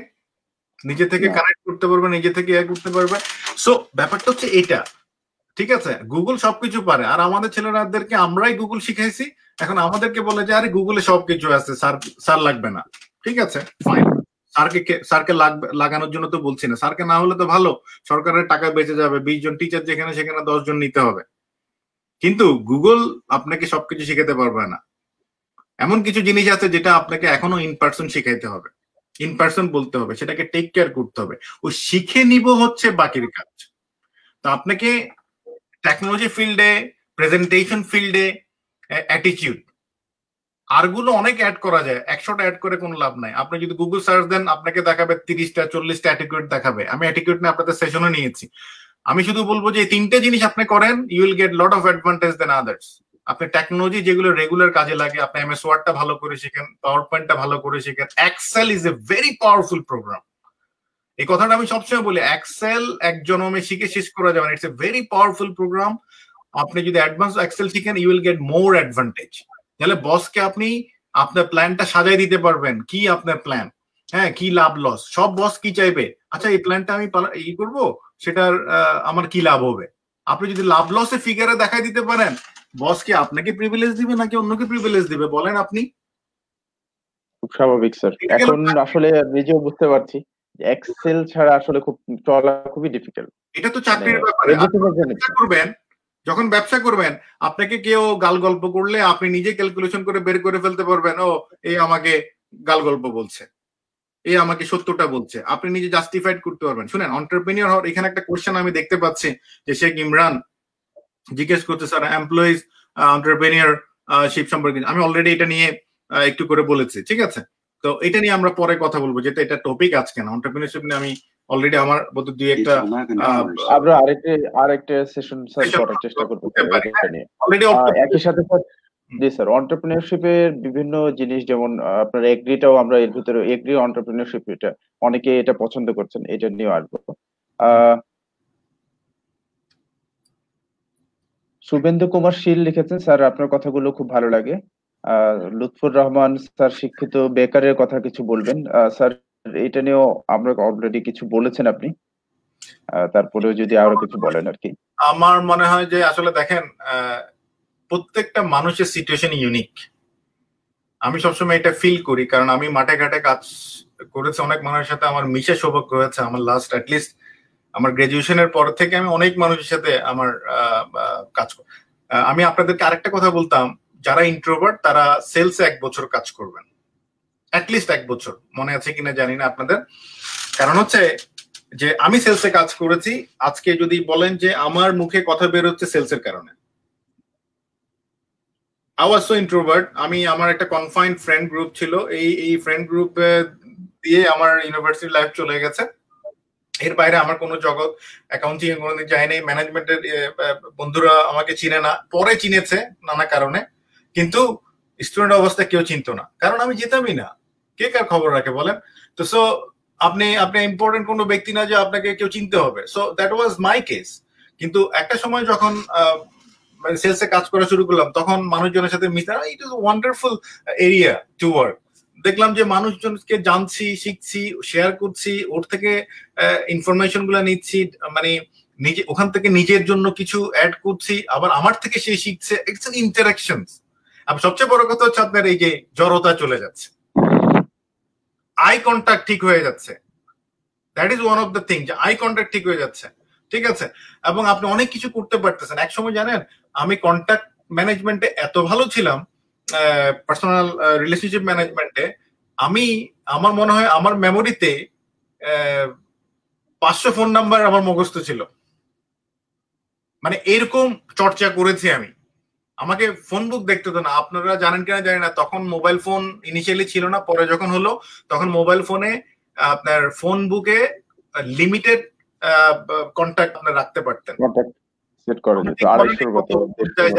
নিজে থেকে কানেক্ট করতে পারবে নিজে থেকে ইয়ে করতে পারবে সো ব্যাপারটা হচ্ছে এটা ঠিক আছে গুগল সবকিছু পারে আর আমাদের ছেলেরাদেরকে আমরাই গুগল শিখাইছি এখন আমাদেরকে বলে যে আরে গুগলে সবকিছু আছে স্যার স্যার লাগবে না ঠিক আছে ফাইন স্যারকে স্যারকে লাগানোর জন্য তো বলছি না স্যারকে না হলে তো ভালো সরকারের টাকা বেঁচে যাবে বিশ জন টিচার যেখানে সেখানে দশ জন নিতে হবে কিন্তু গুগল আপনাকে সবকিছু শিখাতে পারবে না এমন কিছু জিনিস আছে যেটা আপনাকে এখনো ইন পার্সন শিখাইতে হবে ইন পার্সন বলতে হবে সেটাকে টেক কেয়ার করতে হবে ও শিখে নিব হচ্ছে বাকির কাজ তো আপনাকে টেকনোলজি ফিল্ডে প্রেজেন্টেশন ফিল্ডে অ্যাটিচিউড আরগুলো অনেক অ্যাড করা যায় একশোটা অ্যাড করে কোনো লাভ নাই আপনি যদি গুগল সার্চ দেন আপনাকে দেখাবে তিরিশটা চল্লিশটা অ্যাটিকিউড দেখাবে আমি অ্যাটিকিউট নিয়ে আপনাদের সেশনে নিয়েছি আমি শুধু বলবো যে তিনটে জিনিস আপনি করেন you will get lot of advantage than others আপনি টেকনোলজি যেগুলো রেগুলার কাজে লাগে আপনি এমএস ওয়ার্ডটা ভালো করে শিখেন পাওয়ার পয়েন্টটা ভালো করে শিখেন Excel is a very powerful program এই কথাটা আমি সবসময় বলি এক্সেল এক জনমে শিখে শেষ করা যাবে it's a very powerful program আপনি যদি অ্যাডভান্স এক্সেল শিখেন you will get more advantage তাহলে বসকে আপনি আপনার প্ল্যানটা সাজাই দিতে পারবেন কি আপনার প্ল্যান হ্যাঁ কি লাভ লস সব বস কি চাইবে আচ্ছা এই প্ল্যানটা আমি ই করবো সেটার আমার কি লাভ হবে আপনি যদি লাভ লস লসে ফিগারে দেখাই দিতে পারেন বস আপনাকে প্রিভিলেজ দিবে নাকি অন্যকে প্রিভিলেজ দিবে বলেন আপনি খুব স্বাভাবিক স্যার এখন আসলে নিজেও বুঝতে পারছি এক্সেল ছাড়া আসলে খুব চলা খুবই ডিফিকাল্ট এটা তো চাকরির মানে ব্যাপার করবেন যখন ব্যবসা করবেন আপনাকে কেউ গাল গল্প করলে আপনি নিজে ক্যালকুলেশন করে বের করে ফেলতে পারবেন ও এই আমাকে গাল গল্প বলছে এই আমাকে সত্যটা বলছে আপনি নিজে জাস্টিফাইড করতে পারবেন শুনেন অন্টারপ্রেনিয়র হওয়ার এখানে একটা কোয়েশ্চেন আমি দেখতে পাচ্ছি যে শেখ ইমরান জিজ্ঞেস করতে স্যার এমপ্লয়িজ অন্টারপ্রেনিয়র শিপ সম্পর্কে আমি অলরেডি এটা নিয়ে একটু করে বলেছি ঠিক আছে তো এটা নিয়ে আমরা পরে কথা বলবো যেটা এটা টপিক আজকে না অন্টারপ্রিনিয়ারশিপ নিয়ে আমি অলরেডি আমার মতো দুই একটা আমরা আরেকটা আরেকটা সেশন স্যার করার চেষ্টা করব অলরেডি একই সাথে স্যার জি স্যার অন্টারপ্রিনিয়রশিপের বিভিন্ন জিনিস যেমন আপনার এগ্রিটাও আমরা এর ভিতরে এগ্রি অন্টারপ্রিনিয়রশিপ এটা অনেকে এটা পছন্দ করছেন এটা নিয়ে আসব শুভেন্দু কুমার শীল লিখেছেন স্যার আপনার কথাগুলো খুব ভালো লাগে লুৎফুর রহমান স্যার শিক্ষিত বেকারের কথা কিছু বলবেন স্যার এটা নিয়েও আমরা অলরেডি কিছু বলেছেন আপনি তারপরেও যদি আরো কিছু বলেন আর কি আমার মনে হয় যে আসলে দেখেন প্রত্যেকটা মানুষের সিচুয়েশন ইউনিক আমি সবসময় এটা ফিল করি কারণ আমি মাঠে ঘাটে কাজ করেছি অনেক মানুষের সাথে আমার মিশে সৌভাগ্য হয়েছে আমার লাস্ট অ্যাটলিস্ট আমার গ্রাজুয়েশনের পর থেকে আমি অনেক মানুষের সাথে আমার কাজ আমি আপনাদেরকে আরেকটা কথা বলতাম যারা ইন্ট্রোভার্ট তারা সেলসে এক বছর কাজ করবেন অ্যাটলিস্ট এক বছর মনে আছে কিনা জানি না আপনাদের কারণ হচ্ছে যে আমি সেলসে কাজ করেছি আজকে যদি বলেন যে আমার মুখে কথা বের হচ্ছে সেলসের কারণে আই ওয়াজ সো ইন্ট্রোভার্ট আমি আমার একটা কনফাইন্ড ফ্রেন্ড গ্রুপ ছিল এই এই ফ্রেন্ড গ্রুপ দিয়ে আমার ইউনিভার্সিটি লাইফ চলে গেছে এর বাইরে আমার কোনো জগৎ অ্যাকাউন্টিং এ কোনোদিন যাই ম্যানেজমেন্টের বন্ধুরা আমাকে চিনে না পরে চিনেছে নানা কারণে কিন্তু স্টুডেন্ট অবস্থা কেউ চিনত না কারণ আমি যেতামই না কে কার খবর রাখে বলেন তো সো আপনি আপনি ইম্পর্টেন্ট কোনো ব্যক্তি না যে আপনাকে কেউ চিনতে হবে so that was my case কিন্তু একটা সময় যখন মানে সেলসে কাজ করা শুরু করলাম তখন মানুষজনের সাথে মিশতে it is wonderful area to work দেখলাম যে মানুষজনকে জানছি শিখছি শেয়ার করছি ওর থেকে ইনফরমেশন গুলো নিচ্ছি মানে নিজে ওখান থেকে নিজের জন্য কিছু অ্যাড করছি আবার আমার থেকে সে শিখছে ইটস ইন্টারাকশন আর সবচেয়ে বড় কথা হচ্ছে আপনার এই যে জড়তা চলে যাচ্ছে আই কন্ট্যাক্ট ঠিক হয়ে যাচ্ছে that is one of the thing যে আই কন্ট্যাক্ট ঠিক হয়ে যাচ্ছে ঠিক আছে এবং আপনি অনেক কিছু করতে পারতেছেন একসময় জানেন আমি কন্ট্যাক্ট ম্যানেজমেন্টে এত ভালো ছিলাম পার্সোনাল রিলেশনশিপ ম্যানেজমেন্টে আমি আমার মনে হয় আমার মেমোরিতে পাঁচশো ফোন নাম্বার আমার মুখস্থ ছিল মানে এরকম চর্চা করেছি আমি আমাকে ফোন বুক দেখতে হতো না আপনারা জানেন কিনা জানি না তখন মোবাইল ফোন ইনিশিয়ালি ছিল না পরে যখন হলো তখন মোবাইল ফোনে আপনার ফোন বুকে লিমিটেড কন্ট্যাক্ট আপনারা রাখতে পারতেন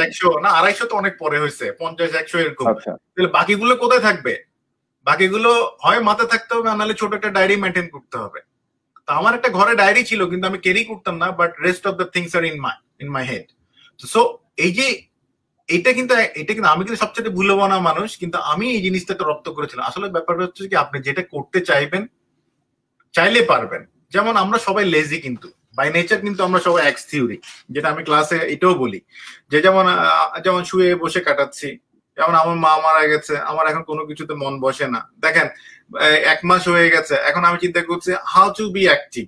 একশো না আড়াইশো তো অনেক পরে হয়েছে পঞ্চাশ একশো এরকম আচ্ছা। তাহলে বাকিগুলো কোথায় থাকবে বাকিগুলো হয় থাকতে হবে নাহলে ছোট একটা ডায়েরি মেনটেন করতে হবে আমার একটা ঘরে ছিল কিন্তু আমি কেরি করতাম না but rest of the things are in my in my head so এই যে এটা কিন্তু এটা কিন্তু আমি কিন্তু সবচেয়ে ভুলবানা মানুষ কিন্তু আমি এই জিনিসটা রপ্ত করেছিলাম আসলে ব্যাপারটা হচ্ছে কি আপনি যেটা করতে চাইবেন চাইলে পারবেন যেমন আমরা সবাই লেজি কিন্তু বাই নেচার কিন্তু আমরা সবাই এক্স থিওরি যেটা আমি ক্লাসে এটাও বলি যে যেমন যেমন শুয়ে বসে কাটাচ্ছি যেমন আমার মা মারা গেছে আমার এখন কোনো কিছুতে মন বসে না দেখেন এক মাস হয়ে গেছে এখন আমি চিন্তা করছি হাউ টু বি অ্যাক্টিভ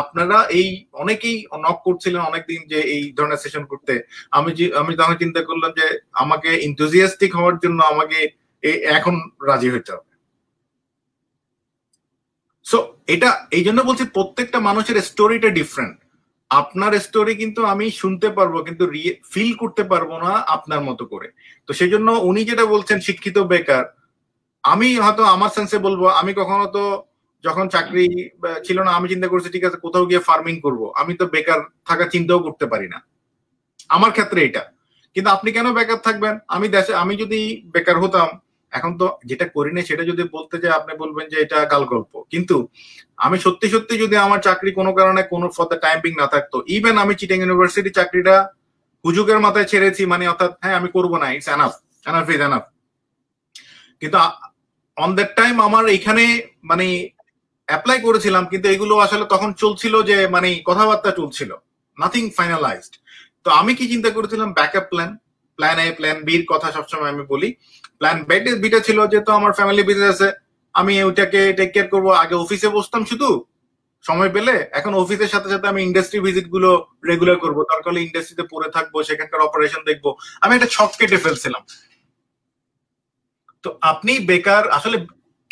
আপনারা এই অনেকেই নক করছিলেন অনেকদিন যে এই ধরনের সেশন করতে আমি আমি তখন চিন্তা করলাম যে আমাকে ইন্থুজিয়াস্টিক হওয়ার জন্য আমাকে এখন রাজি হইতে হবে সো এটা এই জন্য বলছি প্রত্যেকটা মানুষের স্টোরিটা ডিফারেন্ট আপনার স্টোরি কিন্তু আমি শুনতে পারবো কিন্তু ফিল করতে পারবো না আপনার মতো করে তো সেই জন্য উনি যেটা বলছেন শিক্ষিত বেকার আমি হয়তো আমার সেন্সে বলবো আমি কখনো তো যখন চাকরি ছিল না আমি চিন্তা করছি ঠিক আছে কোথাও গিয়ে ফার্মিং করব আমি তো বেকার থাকা চিন্তাও করতে পারি না আমার ক্ষেত্রে এটা কিন্তু আপনি কেন বেকার থাকবেন আমি দেশে আমি যদি বেকার হতাম এখন তো যেটা করি না সেটা যদি বলতে যে আপনি বলবেন যে এটা কাল গল্প কিন্তু আমি সত্যি সত্যি যদি আমার চাকরি কোনো কারণে কোনো ফর দ্য টাইমিং না থাকতো ইভেন আমি চিটিং ইউনিভার্সিটি চাকরিটা হুজুকের মাথায় ছেড়েছি মানে অর্থাৎ হ্যাঁ আমি করবো না it's enough enough is enough কিন্তু অন দ্যাট টাইম আমার এখানে মানে অ্যাপ্লাই করেছিলাম কিন্তু এগুলো আসলে তখন চলছিল যে মানে কথাবার্তা চলছিল নাথিং ফাইনালাইজড তো আমি কি চিন্তা করেছিলাম আপ প্ল্যান প্ল্যান এ প্ল্যান বির কথা সবসময় আমি বলি প্ল্যান বেটের বিটা ছিল যে তো আমার ফ্যামিলি আছে আমি ওইটাকে টেক কেয়ার করবো আগে অফিসে বসতাম শুধু সময় পেলে এখন অফিসের সাথে সাথে আমি ইন্ডাস্ট্রি ভিজিট গুলো রেগুলার করবো তার ফলে ইন্ডাস্ট্রিতে পড়ে থাকবো সেখানকার অপারেশন দেখবো আমি একটা ছক কেটে ফেলছিলাম তো আপনি বেকার আসলে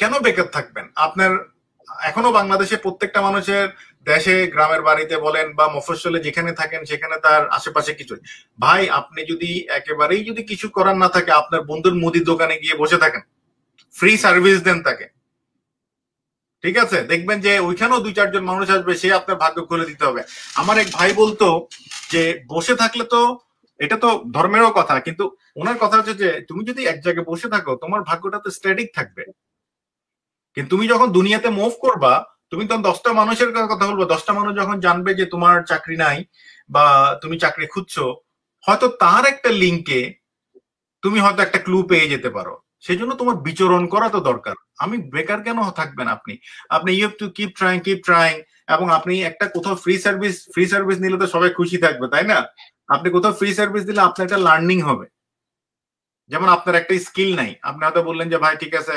কেন বেকার থাকবেন আপনার এখনো বাংলাদেশে প্রত্যেকটা মানুষের দেশে গ্রামের বাড়িতে বলেন বা মফস্বলে যেখানে থাকেন সেখানে তার আশেপাশে কিছু ভাই আপনি যদি একেবারেই যদি কিছু করার না থাকে আপনার বন্ধুর মুদির দোকানে গিয়ে বসে থাকেন ফ্রি সার্ভিস দেন তাকে ঠিক আছে দেখবেন যে ওইখানেও দুই চারজন মানুষ আসবে সে আপনার ভাগ্য খুলে দিতে হবে আমার এক ভাই বলতো যে বসে থাকলে তো এটা তো ধর্মেরও কথা কিন্তু ওনার কথা হচ্ছে যে তুমি যদি এক জায়গায় বসে থাকো তোমার ভাগ্যটা তো স্ট্যাটিক থাকবে কিন্তু তুমি যখন দুনিয়াতে মুভ করবা তুমি তখন দশটা মানুষের কথা বলবো দশটা মানুষ যখন জানবে যে তোমার চাকরি নাই বা তুমি চাকরি খুঁজছো হয়তো তার একটা লিঙ্কে তুমি হয়তো একটা ক্লু পেয়ে যেতে পারো সেই জন্য তোমার বিচরণ করা তো দরকার আমি বেকার কেন থাকবেন আপনি আপনি you to keep trying keep trying এবং আপনি একটা কোথাও ফ্রি সার্ভিস ফ্রি সার্ভিস নিলে তো সবাই খুশি থাকবে তাই না আপনি কোথাও ফ্রি সার্ভিস দিলে আপনার একটা লার্নিং হবে যেমন আপনার একটা স্কিল নাই আপনি হয়তো বললেন যে ভাই ঠিক আছে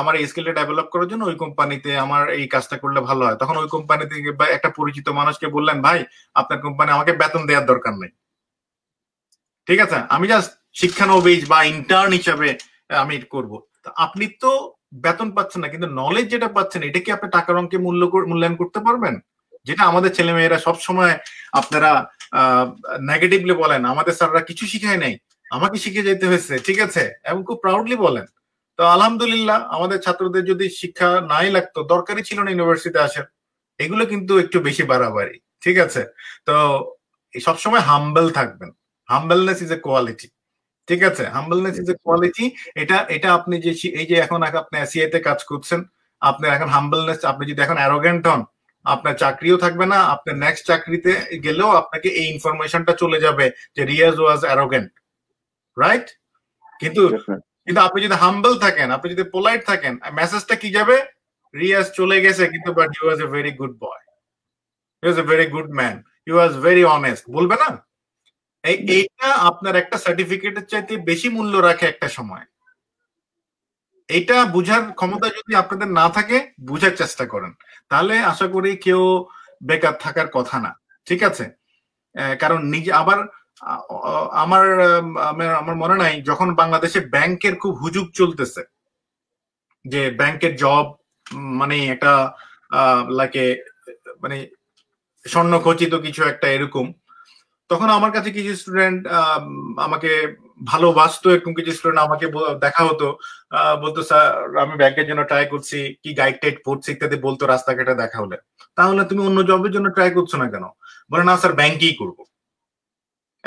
আমার এই স্কিলটা ডেভেলপ করার জন্য ওই কোম্পানিতে আমার এই কাজটা করলে ভালো হয় তখন ওই কোম্পানিতে একটা পরিচিত মানুষকে বললেন ভাই আপনার কোম্পানি আমাকে বেতন দেওয়ার দরকার নেই ঠিক আছে আমি জাস্ট শিক্ষানবিজ বা ইন্টার্ন হিসাবে আমি করব আপনি তো বেতন পাচ্ছেন না কিন্তু নলেজ যেটা পাচ্ছেন এটা কি আপনি টাকার অঙ্কে মূল্য মূল্যায়ন করতে পারবেন যেটা আমাদের ছেলে মেয়েরা সবসময় আপনারা নেগেটিভলি বলেন আমাদের স্যাররা কিছু শিখায় নাই আমাকে শিখে যেতে হয়েছে ঠিক আছে এবং খুব প্রাউডলি বলেন তো আলহামদুলিল্লাহ আমাদের ছাত্রদের যদি শিক্ষা নাই লাগতো দরকারই ছিল না ইউনিভার্সিটি আসার এগুলো কিন্তু একটু বেশি বাড়াবাড়ি ঠিক আছে তো সবসময় হাম্বেল থাকবেন হাম্বেলনেস ইজ এ কোয়ালিটি ঠিক আছে হাম্বলনেস ইজ এ কোয়ালিটি এটা এটা আপনি যে এই যে এখন আপনি এসিআইতে e কাজ করছেন আপনি এখন হাম্বেলনেস আপনি যদি এখন অ্যারোগেন্ট হন আপনার চাকরিও থাকবে না আপনার নেক্সট চাকরিতে গেলেও আপনাকে এই ইনফরমেশনটা চলে যাবে যে রিয়াজ ওয়াজ অ্যারোগেন্ট রাইট কিন্তু কিন্তু আপনি যদি হাম্বল থাকেন আপনি যদি পোলাইট থাকেন মেসেজটা কি যাবে রিয়াজ চলে গেছে কিন্তু but you was a very good boy you was a very good man you was very honest বলবে না এই এইটা আপনার একটা সার্টিফিকেটের চাইতে বেশি মূল্য রাখে একটা সময় এটা বুঝার ক্ষমতা যদি আপনাদের না থাকে বুঝার চেষ্টা করেন তাহলে আশা করি কেউ বেকার থাকার কথা না ঠিক আছে কারণ নিজে আবার আমার আমার মনে নাই যখন বাংলাদেশে ব্যাংকের খুব হুজুগ চলতেছে যে ব্যাংকের জব মানে একটা লাকে মানে স্বর্ণ খচিত কিছু একটা এরকম তখন আমার কাছে কিছু স্টুডেন্ট আমাকে ভালোবাসতো এরকম কিছু স্টুডেন্ট আমাকে দেখা হতো বলতো স্যার আমি ব্যাংকের জন্য ট্রাই করছি কি গাইড টাইড পড়ছি ইত্যাদি বলতো রাস্তাঘাটে দেখা হলে তাহলে তুমি অন্য জবের জন্য ট্রাই করছো না কেন বলে না স্যার ব্যাংকেই করবো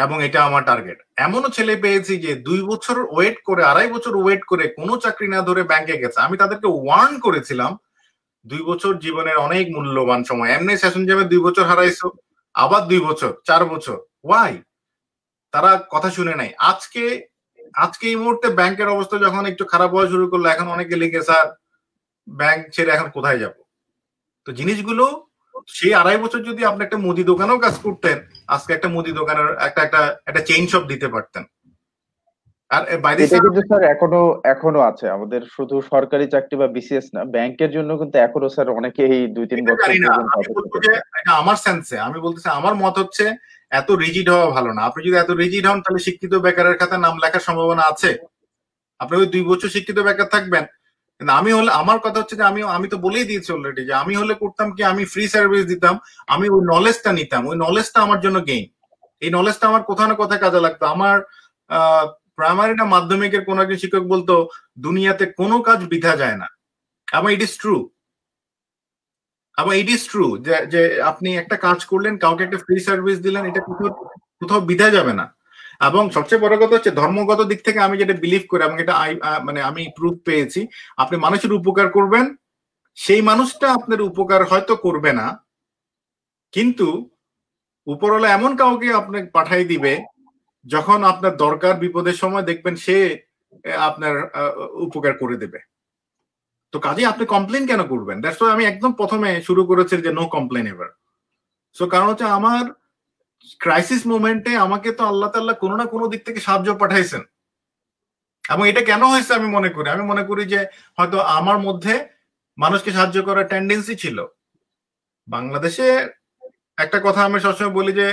এবং এটা আমার টার্গেট এমনও ছেলে পেয়েছি যে দুই বছর ওয়েট করে আড়াই বছর ওয়েট করে কোনো চাকরি না ধরে ব্যাংকে গেছে আমি তাদেরকে ওয়ার্ন করেছিলাম দুই বছর জীবনের অনেক মূল্যবান সময় এমনি সেশন যাবে দুই বছর হারাইছো আবার দুই বছর চার বছর ওয়াই তারা কথা শুনে নাই আজকে আজকে এই মুহূর্তে ব্যাংকের অবস্থা যখন একটু খারাপ হওয়া শুরু করলো এখন অনেকে লিখে স্যার ব্যাংক ছেড়ে এখন কোথায় যাব তো জিনিসগুলো সেই আড়াই বছর যদি আপনি একটা মুদি দোকানেও কাজ করতেন আজকে একটা মুদি দোকানের একটা একটা একটা চেইন শপ দিতে পারতেন আর বাইরে কিন্তু স্যার এখনো এখনো আছে আমাদের শুধু সরকারি চাকরি বা বিসিএস না ব্যাংকের জন্য কিন্তু এখনো স্যার অনেকে এই দুই তিন বছর আমার সেন্সে আমি বলতেছি আমার মত হচ্ছে এত রিজিড হওয়া ভালো না আপনি যদি এত রিজিড হন তাহলে শিক্ষিত বেকারের খাতা নাম লেখার সম্ভাবনা আছে আপনি ওই দুই বছর শিক্ষিত বেকার থাকবেন কিন্তু আমি হলে আমার কথা হচ্ছে যে আমি আমি তো বলেই দিয়েছি অলরেডি যে আমি হলে করতাম কি আমি ফ্রি সার্ভিস দিতাম আমি ওই নলেজটা নিতাম ওই নলেজটা আমার জন্য গেইন এই নলেজটা আমার কোথাও না কোথায় কাজে লাগতো আমার প্রাইমারি না মাধ্যমিকের কোন একজন শিক্ষক বলতো দুনিয়াতে কোনো কাজ বিধা যায় না আমার ইট ইজ ট্রু এবং ইট ইজ ট্রু যে আপনি একটা কাজ করলেন কাউকে একটা ফ্রি সার্ভিস দিলেন এটা কোথাও কোথাও বিধা যাবে না এবং সবচেয়ে বড় কথা হচ্ছে ধর্মগত দিক থেকে আমি যেটা বিলিভ করি এবং এটা মানে আমি প্রুফ পেয়েছি আপনি মানুষের উপকার করবেন সেই মানুষটা আপনার উপকার হয়তো করবে না কিন্তু উপরওয়ালা এমন কাউকে আপনি পাঠাই দিবে যখন আপনার দরকার বিপদের সময় দেখবেন সে আপনার উপকার করে দেবে তো কাজে আপনি কমপ্লেন কেন করবেন দ্যাটস আমি একদম প্রথমে শুরু করেছি যে নো কমপ্লেন এভার সো কারণ হচ্ছে আমার ক্রাইসিস মোমেন্টে আমাকে তো আল্লাহ তাল্লাহ কোনো না কোনো দিক থেকে সাহায্য পাঠাইছেন এবং এটা কেন হয়েছে আমি মনে করি আমি মনে করি যে হয়তো আমার মধ্যে মানুষকে সাহায্য করার টেন্ডেন্সি ছিল বাংলাদেশে একটা কথা আমি সবসময় বলি যে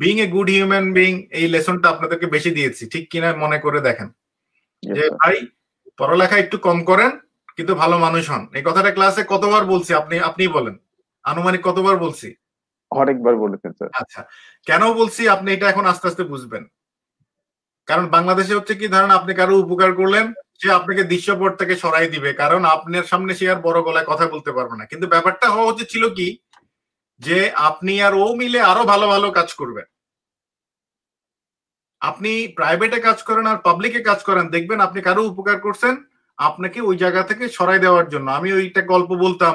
being a good human being এই লেসনটা আপনাদেরকে বেশি দিয়েছি ঠিক কিনা মনে করে দেখেন যে ভাই পড়ালেখা একটু কম করেন কিন্তু ভালো মানুষ হন এই কথাটা ক্লাসে কতবার বলছি আপনি আপনি বলেন আনুমানিক কতবার বলছি অনেকবার বলেছেন আচ্ছা কেন বলছি আপনি এটা এখন আস্তে আস্তে বুঝবেন কারণ বাংলাদেশে হচ্ছে কি ধরেন আপনি কারো উপকার করলেন সে আপনাকে দৃশ্যপট থেকে সরাই দিবে কারণ আপনার সামনে সে আর বড় গলায় কথা বলতে পারবে না কিন্তু ব্যাপারটা হওয়া উচিত ছিল কি যে আপনি আর ও মিলে আরো ভালো ভালো কাজ করবেন আপনি প্রাইভেটে কাজ করেন আর পাবলিকে কাজ করেন দেখবেন আপনি কারো উপকার করছেন আপনাকে ওই জায়গা থেকে সরাই দেওয়ার জন্য আমি ওইটা গল্প বলতাম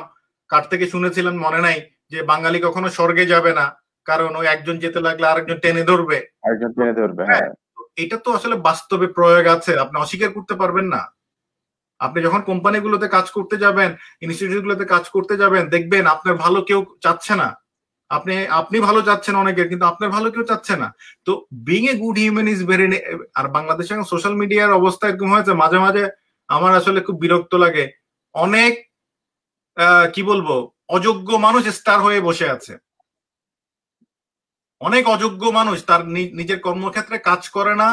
কার থেকে শুনেছিলাম মনে নাই যে বাঙালি কখনো স্বর্গে যাবে না কারণ ওই একজন যেতে লাগলে আরেকজন টেনে ধরবে টেনে ধরবে হ্যাঁ। হ্যাঁ। এটা তো আসলে বাস্তবে প্রয়োগ আছে আপনি অস্বীকার করতে পারবেন না আপনি যখন কোম্পানি গুলোতে কাজ করতে যাবেন ইনস্টিটিউট গুলোতে কাজ করতে যাবেন দেখবেন আপনার ভালো কেউ চাচ্ছে না আপনি আপনি ভালো চাচ্ছেন অনেকের কিন্তু আপনার ভালো কেউ চাচ্ছে না তো being a good human is very আর বাংলাদেশে সোশ্যাল মিডিয়ার অবস্থা একদম হয়েছে মাঝে মাঝে আমার আসলে খুব বিরক্ত লাগে অনেক কি বলবো অযোগ্য মানুষ স্টার হয়ে বসে আছে অনেক অযোগ্য মানুষ তার নিজের কর্মক্ষেত্রে কাজ করে না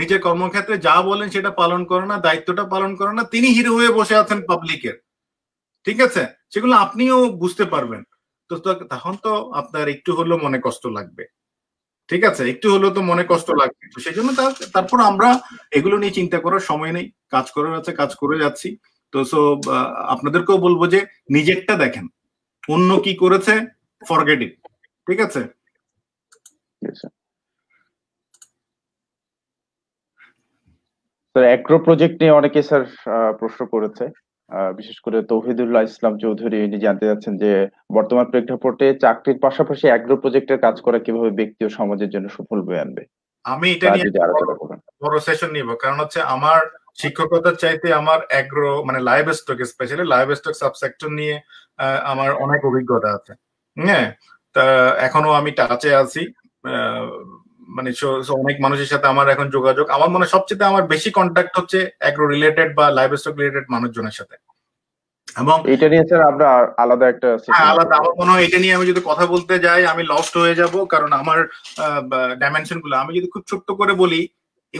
নিজের কর্মক্ষেত্রে যা বলেন সেটা পালন করে না দায়িত্বটা পালন করে না তিনি হিরো হয়ে বসে আছেন পাবলিকের ঠিক আছে সেগুলো আপনিও বুঝতে পারবেন তো তখন তো আপনার একটু হলেও মনে কষ্ট লাগবে ঠিক আছে একটু হলেও তো মনে কষ্ট লাগবে তো সেই জন্য তারপর আমরা এগুলো নিয়ে চিন্তা করার সময় নেই কাজ করে যাচ্ছে কাজ করে যাচ্ছি তো সো আপনাদেরকেও বলবো যে নিজেরটা দেখেন অন্য কি করেছে ফরগেট ঠিক আছে দিয়েছে স্যার অ্যাগ্রো প্রজেক্ট নিয়ে অনেকে স্যার প্রশ্ন করেছে বিশেষ করে তৌহিদুল্লাহ ইসলাম চৌধুরী ইনি জানতে যাচ্ছেন যে বর্তমান প্রেক্ষাপটে চাকরির পাশাপাশি অ্যাগ্রো প্রজেক্টের কাজ করা কিভাবে ব্যক্তি ও সমাজের জন্য সফল বয়ে আনবে আমি এটা নিয়ে বড় সেশন নিব কারণ হচ্ছে আমার শিক্ষকতার চাইতে আমার অ্যাগ্রো মানে livestock specially livestock subsector নিয়ে আমার অনেক অভিজ্ঞতা আছে হ্যাঁ তা এখনো আমি টাচে আছি মানে অনেক মানুষের সাথে আমার এখন যোগাযোগ আমার মনে সবচেয়ে আমার বেশি কন্ট্যাক্ট হচ্ছে অ্যাগ্রো রিলেটেড বা লাইভ স্টক রিলেটেড মানুষজনের সাথে এবং এটা নিয়ে স্যার আমরা আলাদা একটা হ্যাঁ, আলাদা আমার মনে হয় এটা নিয়ে আমি যদি কথা বলতে যাই আমি লস্ট হয়ে যাব কারণ আমার ডাইমেনশন গুলো আমি যদি খুব ছোট্ট করে বলি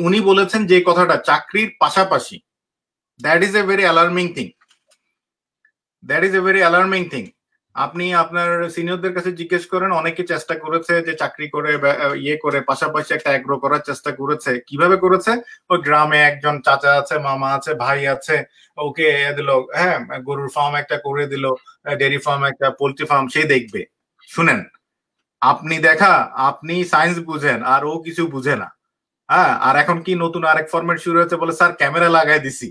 উনি বলেছেন যে কথাটা চাকরির পাশাপাশি that is a very alarming thing that is a very alarming thing আপনি আপনার সিনিয়রদের কাছে জিজ্ঞেস করেন অনেকে চেষ্টা করেছে যে চাকরি করে ইয়ে করে পাশাপাশি একটা অ্যাগ্রো করার চেষ্টা করেছে কিভাবে করেছে ওই গ্রামে একজন চাচা আছে মামা আছে ভাই আছে ওকে দিল হ্যাঁ গরুর ফার্ম একটা করে দিল ডেরি ফার্ম একটা পোল্ট্রি ফার্ম সে দেখবে শুনেন আপনি দেখা আপনি সায়েন্স বুঝেন আর ও কিছু বুঝে না হ্যাঁ আর এখন কি নতুন আরেক ফরম্যাট শুরু হয়েছে বলে স্যার ক্যামেরা লাগাই দিছি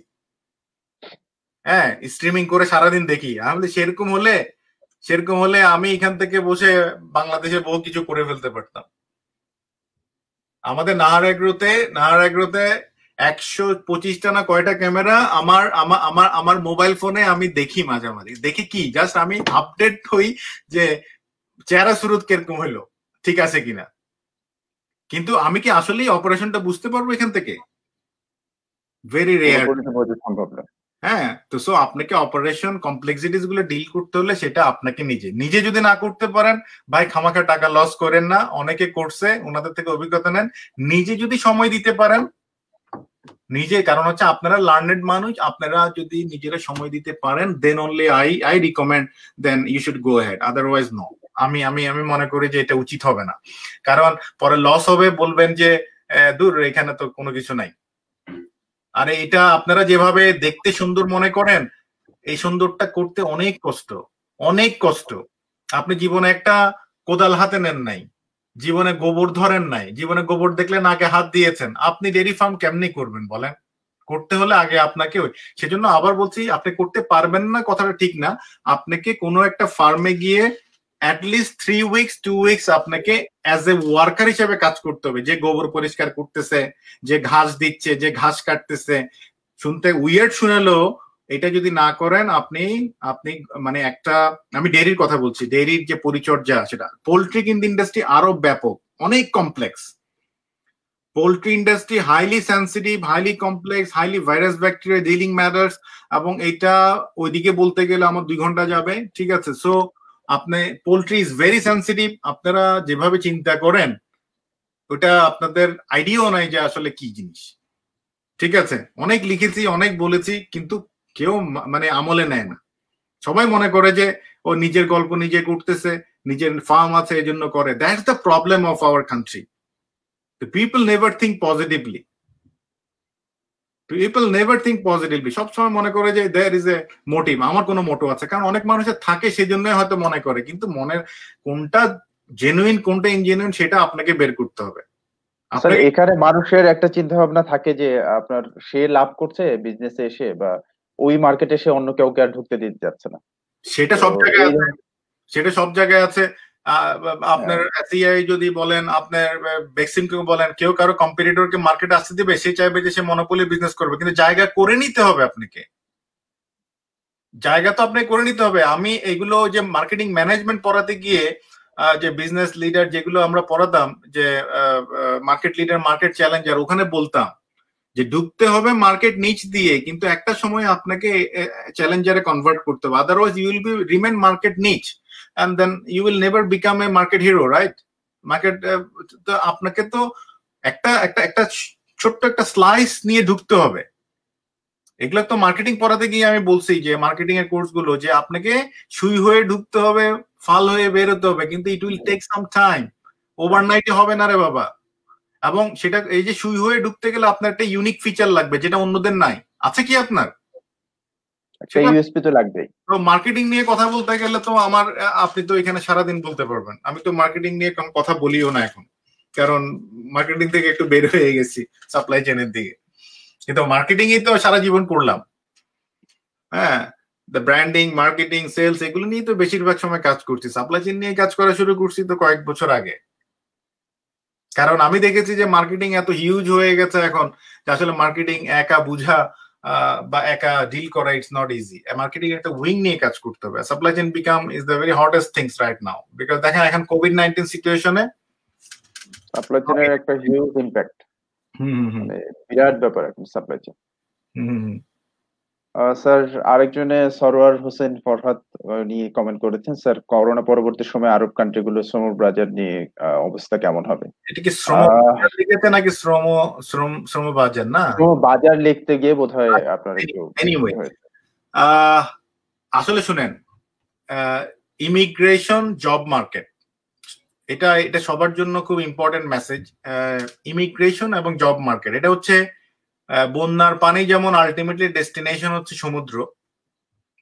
হ্যাঁ স্ট্রিমিং করে সারাদিন দেখি আমি সেরকম হলে সেরকম হলে আমি এখান থেকে বসে বাংলাদেশে বহু কিছু করে ফেলতে পারতাম আমাদের নাহার এগ্রোতে নাহার এগ্রোতে একশো পঁচিশটা না কয়টা ক্যামেরা আমার আমার আমার মোবাইল ফোনে আমি দেখি মাঝামাঝি দেখি কি জাস্ট আমি আপডেট হই যে চেহারা সুরত কিরকম হইলো ঠিক আছে কিনা কিন্তু আমি কি আসলেই অপারেশনটা বুঝতে পারবো এখান থেকে ভেরি রেয়ার সম্ভব না হ্যাঁ তো সো আপনাকে অপারেশন কমপ্লেক্সিটিস গুলো ডিল করতে হলে সেটা আপনাকে নিজে নিজে যদি না করতে পারেন ভাই খামাখা টাকা লস করেন না অনেকে করছে ওনাদের থেকে অভিজ্ঞতা নেন নিজে যদি সময় দিতে পারেন নিজে কারণ হচ্ছে আপনারা লার্নেড মানুষ আপনারা যদি নিজেরা সময় দিতে পারেন then only I I recommend then you should go ahead otherwise no আমি আমি আমি মনে করি যে এটা উচিত হবে না কারণ পরে লস হবে বলবেন যে দূর এখানে তো কোনো কিছু নাই আর এটা আপনারা যেভাবে দেখতে সুন্দর মনে করেন এই সুন্দরটা করতে অনেক কষ্ট অনেক কষ্ট আপনি জীবনে একটা কোদাল হাতে নেন নাই জীবনে গোবর ধরেন নাই জীবনে গোবর দেখলে নাকে হাত দিয়েছেন আপনি ডেরি ফার্ম কেমনি করবেন বলেন করতে হলে আগে আপনাকে ওই সেজন্য আবার বলছি আপনি করতে পারবেন না কথাটা ঠিক না আপনাকে কোনো একটা ফার্মে গিয়ে at least three weeks two weeks আপনাকে অ্যাজ এ ওয়ার্কার হিসেবে কাজ করতে হবে যে গোবর পরিষ্কার করতেছে যে ঘাস দিচ্ছে যে ঘাস কাটতেছে শুনতে উইয়ার্ড শুনেলো এটা যদি না করেন আপনি আপনি মানে একটা আমি ডেরির কথা বলছি ডেরির যে পরিচর্যা সেটা পোলট্রি কিন্তু ইন্ডাস্ট্রি আরো ব্যাপক অনেক complex poultry industry highly sensitive highly complex highly virus bacteria dealing matters এবং এটা ওইদিকে বলতে গেলে আমার দুই ঘন্টা যাবে ঠিক আছে সো আপনি পোলট্রি ইজ ভেরি সেন্সিটিভ আপনারা যেভাবে চিন্তা করেন ওটা আপনাদের আইডিয়াও নাই যে আসলে কি জিনিস ঠিক আছে অনেক লিখেছি অনেক বলেছি কিন্তু কেউ মানে আমলে নেয় না সবাই মনে করে যে ও নিজের গল্প নিজে করতেছে নিজের ফার্ম আছে এই জন্য করে that the problem of our country the people never think positively people never think positively সবসময় মনে করে যে দেয়ার ইজ এ মোটিভ আমার কোনো মোটো আছে কারণ অনেক মানুষের থাকে সেই জন্যই হয়তো মনে করে কিন্তু মনের কোনটা জেনুইন কোনটা ইনজেনুইন সেটা আপনাকে বের করতে হবে এখানে মানুষের একটা চিন্তা ভাবনা থাকে যে আপনার সে লাভ করছে বিজনেসে এসে বা ওই মার্কেটে সে অন্য কাউকে আর ঢুকতে দিতে যাচ্ছে না সেটা সব জায়গায় আছে সেটা সব জায়গায় আছে আপনার সিআই হ্যাঁ। যদি বলেন আপনার কেউ বলেন কেউ কারো কে মার্কেট আসতে দিবে সে চাইবে যে সে মনোপলি বিজনেস করবে কিন্তু জায়গা করে নিতে হবে আপনাকে জায়গা তো আপনাকে করে নিতে হবে আমি এগুলো যে মার্কেটিং ম্যানেজমেন্ট পড়াতে গিয়ে যে বিজনেস লিডার যেগুলো আমরা পড়াতাম যে মার্কেট লিডার মার্কেট চ্যালেঞ্জার ওখানে বলতাম যে ঢুকতে হবে মার্কেট নিচ দিয়ে কিন্তু একটা সময় আপনাকে চ্যালেঞ্জারে কনভার্ট করতে হবে otherwise you'll be remain market niche and then you will never become a market hero right market uh, আপনাকে তো একটা একটা একটা ছোট্ট একটা স্লাইস নিয়ে ঢুকতে হবে এগুলো তো মার্কেটিং পড়াতে গিয়ে আমি বলছি যে মার্কেটিং এর কোর্স গুলো যে আপনাকে সুই হয়ে ঢুকতে হবে ফাল হয়ে বেরোতে হবে কিন্তু it will take some time ওভারনাইটে হবে না রে বাবা এবং সেটা এই যে সুই হয়ে ঢুকতে গেলে আপনার একটা ইউনিক ফিচার লাগবে যেটা অন্যদের নাই আছে কি আপনার একটা আচ্ছা, ইউএসপি তো লাগবেই তো মার্কেটিং নিয়ে কথা বলতে গেলে তো আমার আপনি তো এখানে সারাদিন বলতে পারবেন আমি তো মার্কেটিং নিয়ে কথা বলিও না এখন কারণ মার্কেটিং থেকে একটু বের হয়ে গেছি সাপ্লাই চেনের দিকে কিন্তু মার্কেটিং তো সারা জীবন করলাম হ্যাঁ ব্র্যান্ডিং মার্কেটিং সেলস এগুলো নিয়ে তো বেশিরভাগ সময় কাজ করছি সাপ্লাই চেন নিয়ে কাজ করা শুরু করছি তো কয়েক বছর আগে কারণ আমি দেখেছি যে মার্কেটিং এত হিউজ হয়ে গেছে এখন আসলে মার্কেটিং একা বুঝা বা একা ডিল করা ইটস নট ইজি মার্কেটিং একটা উইং নিয়ে কাজ করতে হবে supply chain become is the very hottest things right now because দেখেন এখন কোভিড নাইন্টিন সিচুয়েশনে সাপ্লাই চেনের একটা হিউজ ইমপ্যাক্ট হুম হুম মানে বিরাট ব্যাপার এখন supply chain hmm hmm sir আরেকজনে সরওয়ার হোসেন ফরহাদ নিয়ে কমেন্ট করেছেন স্যার করোনা পরবর্তী সময়ে আরব কান্ট্রিগুলো শ্রম বাজার নিয়ে অবস্থা কেমন হবে এটা কি শ্রম লিখতে নাকি শ্রম শ্রম শ্রম বাজার না শ্রম বাজার লিখতে গিয়ে বোধহয় আচ্ছা, আপনার এনিওয়ে আসলে শুনেন ইমিগ্রেশন জব মার্কেট এটা এটা সবার জন্য খুব ইম্পর্টেন্ট মেসেজ ইমিগ্রেশন এবং জব মার্কেট এটা হচ্ছে বন্যার পানি যেমন আলটিমেটলি ডেস্টিনেশন হচ্ছে সমুদ্র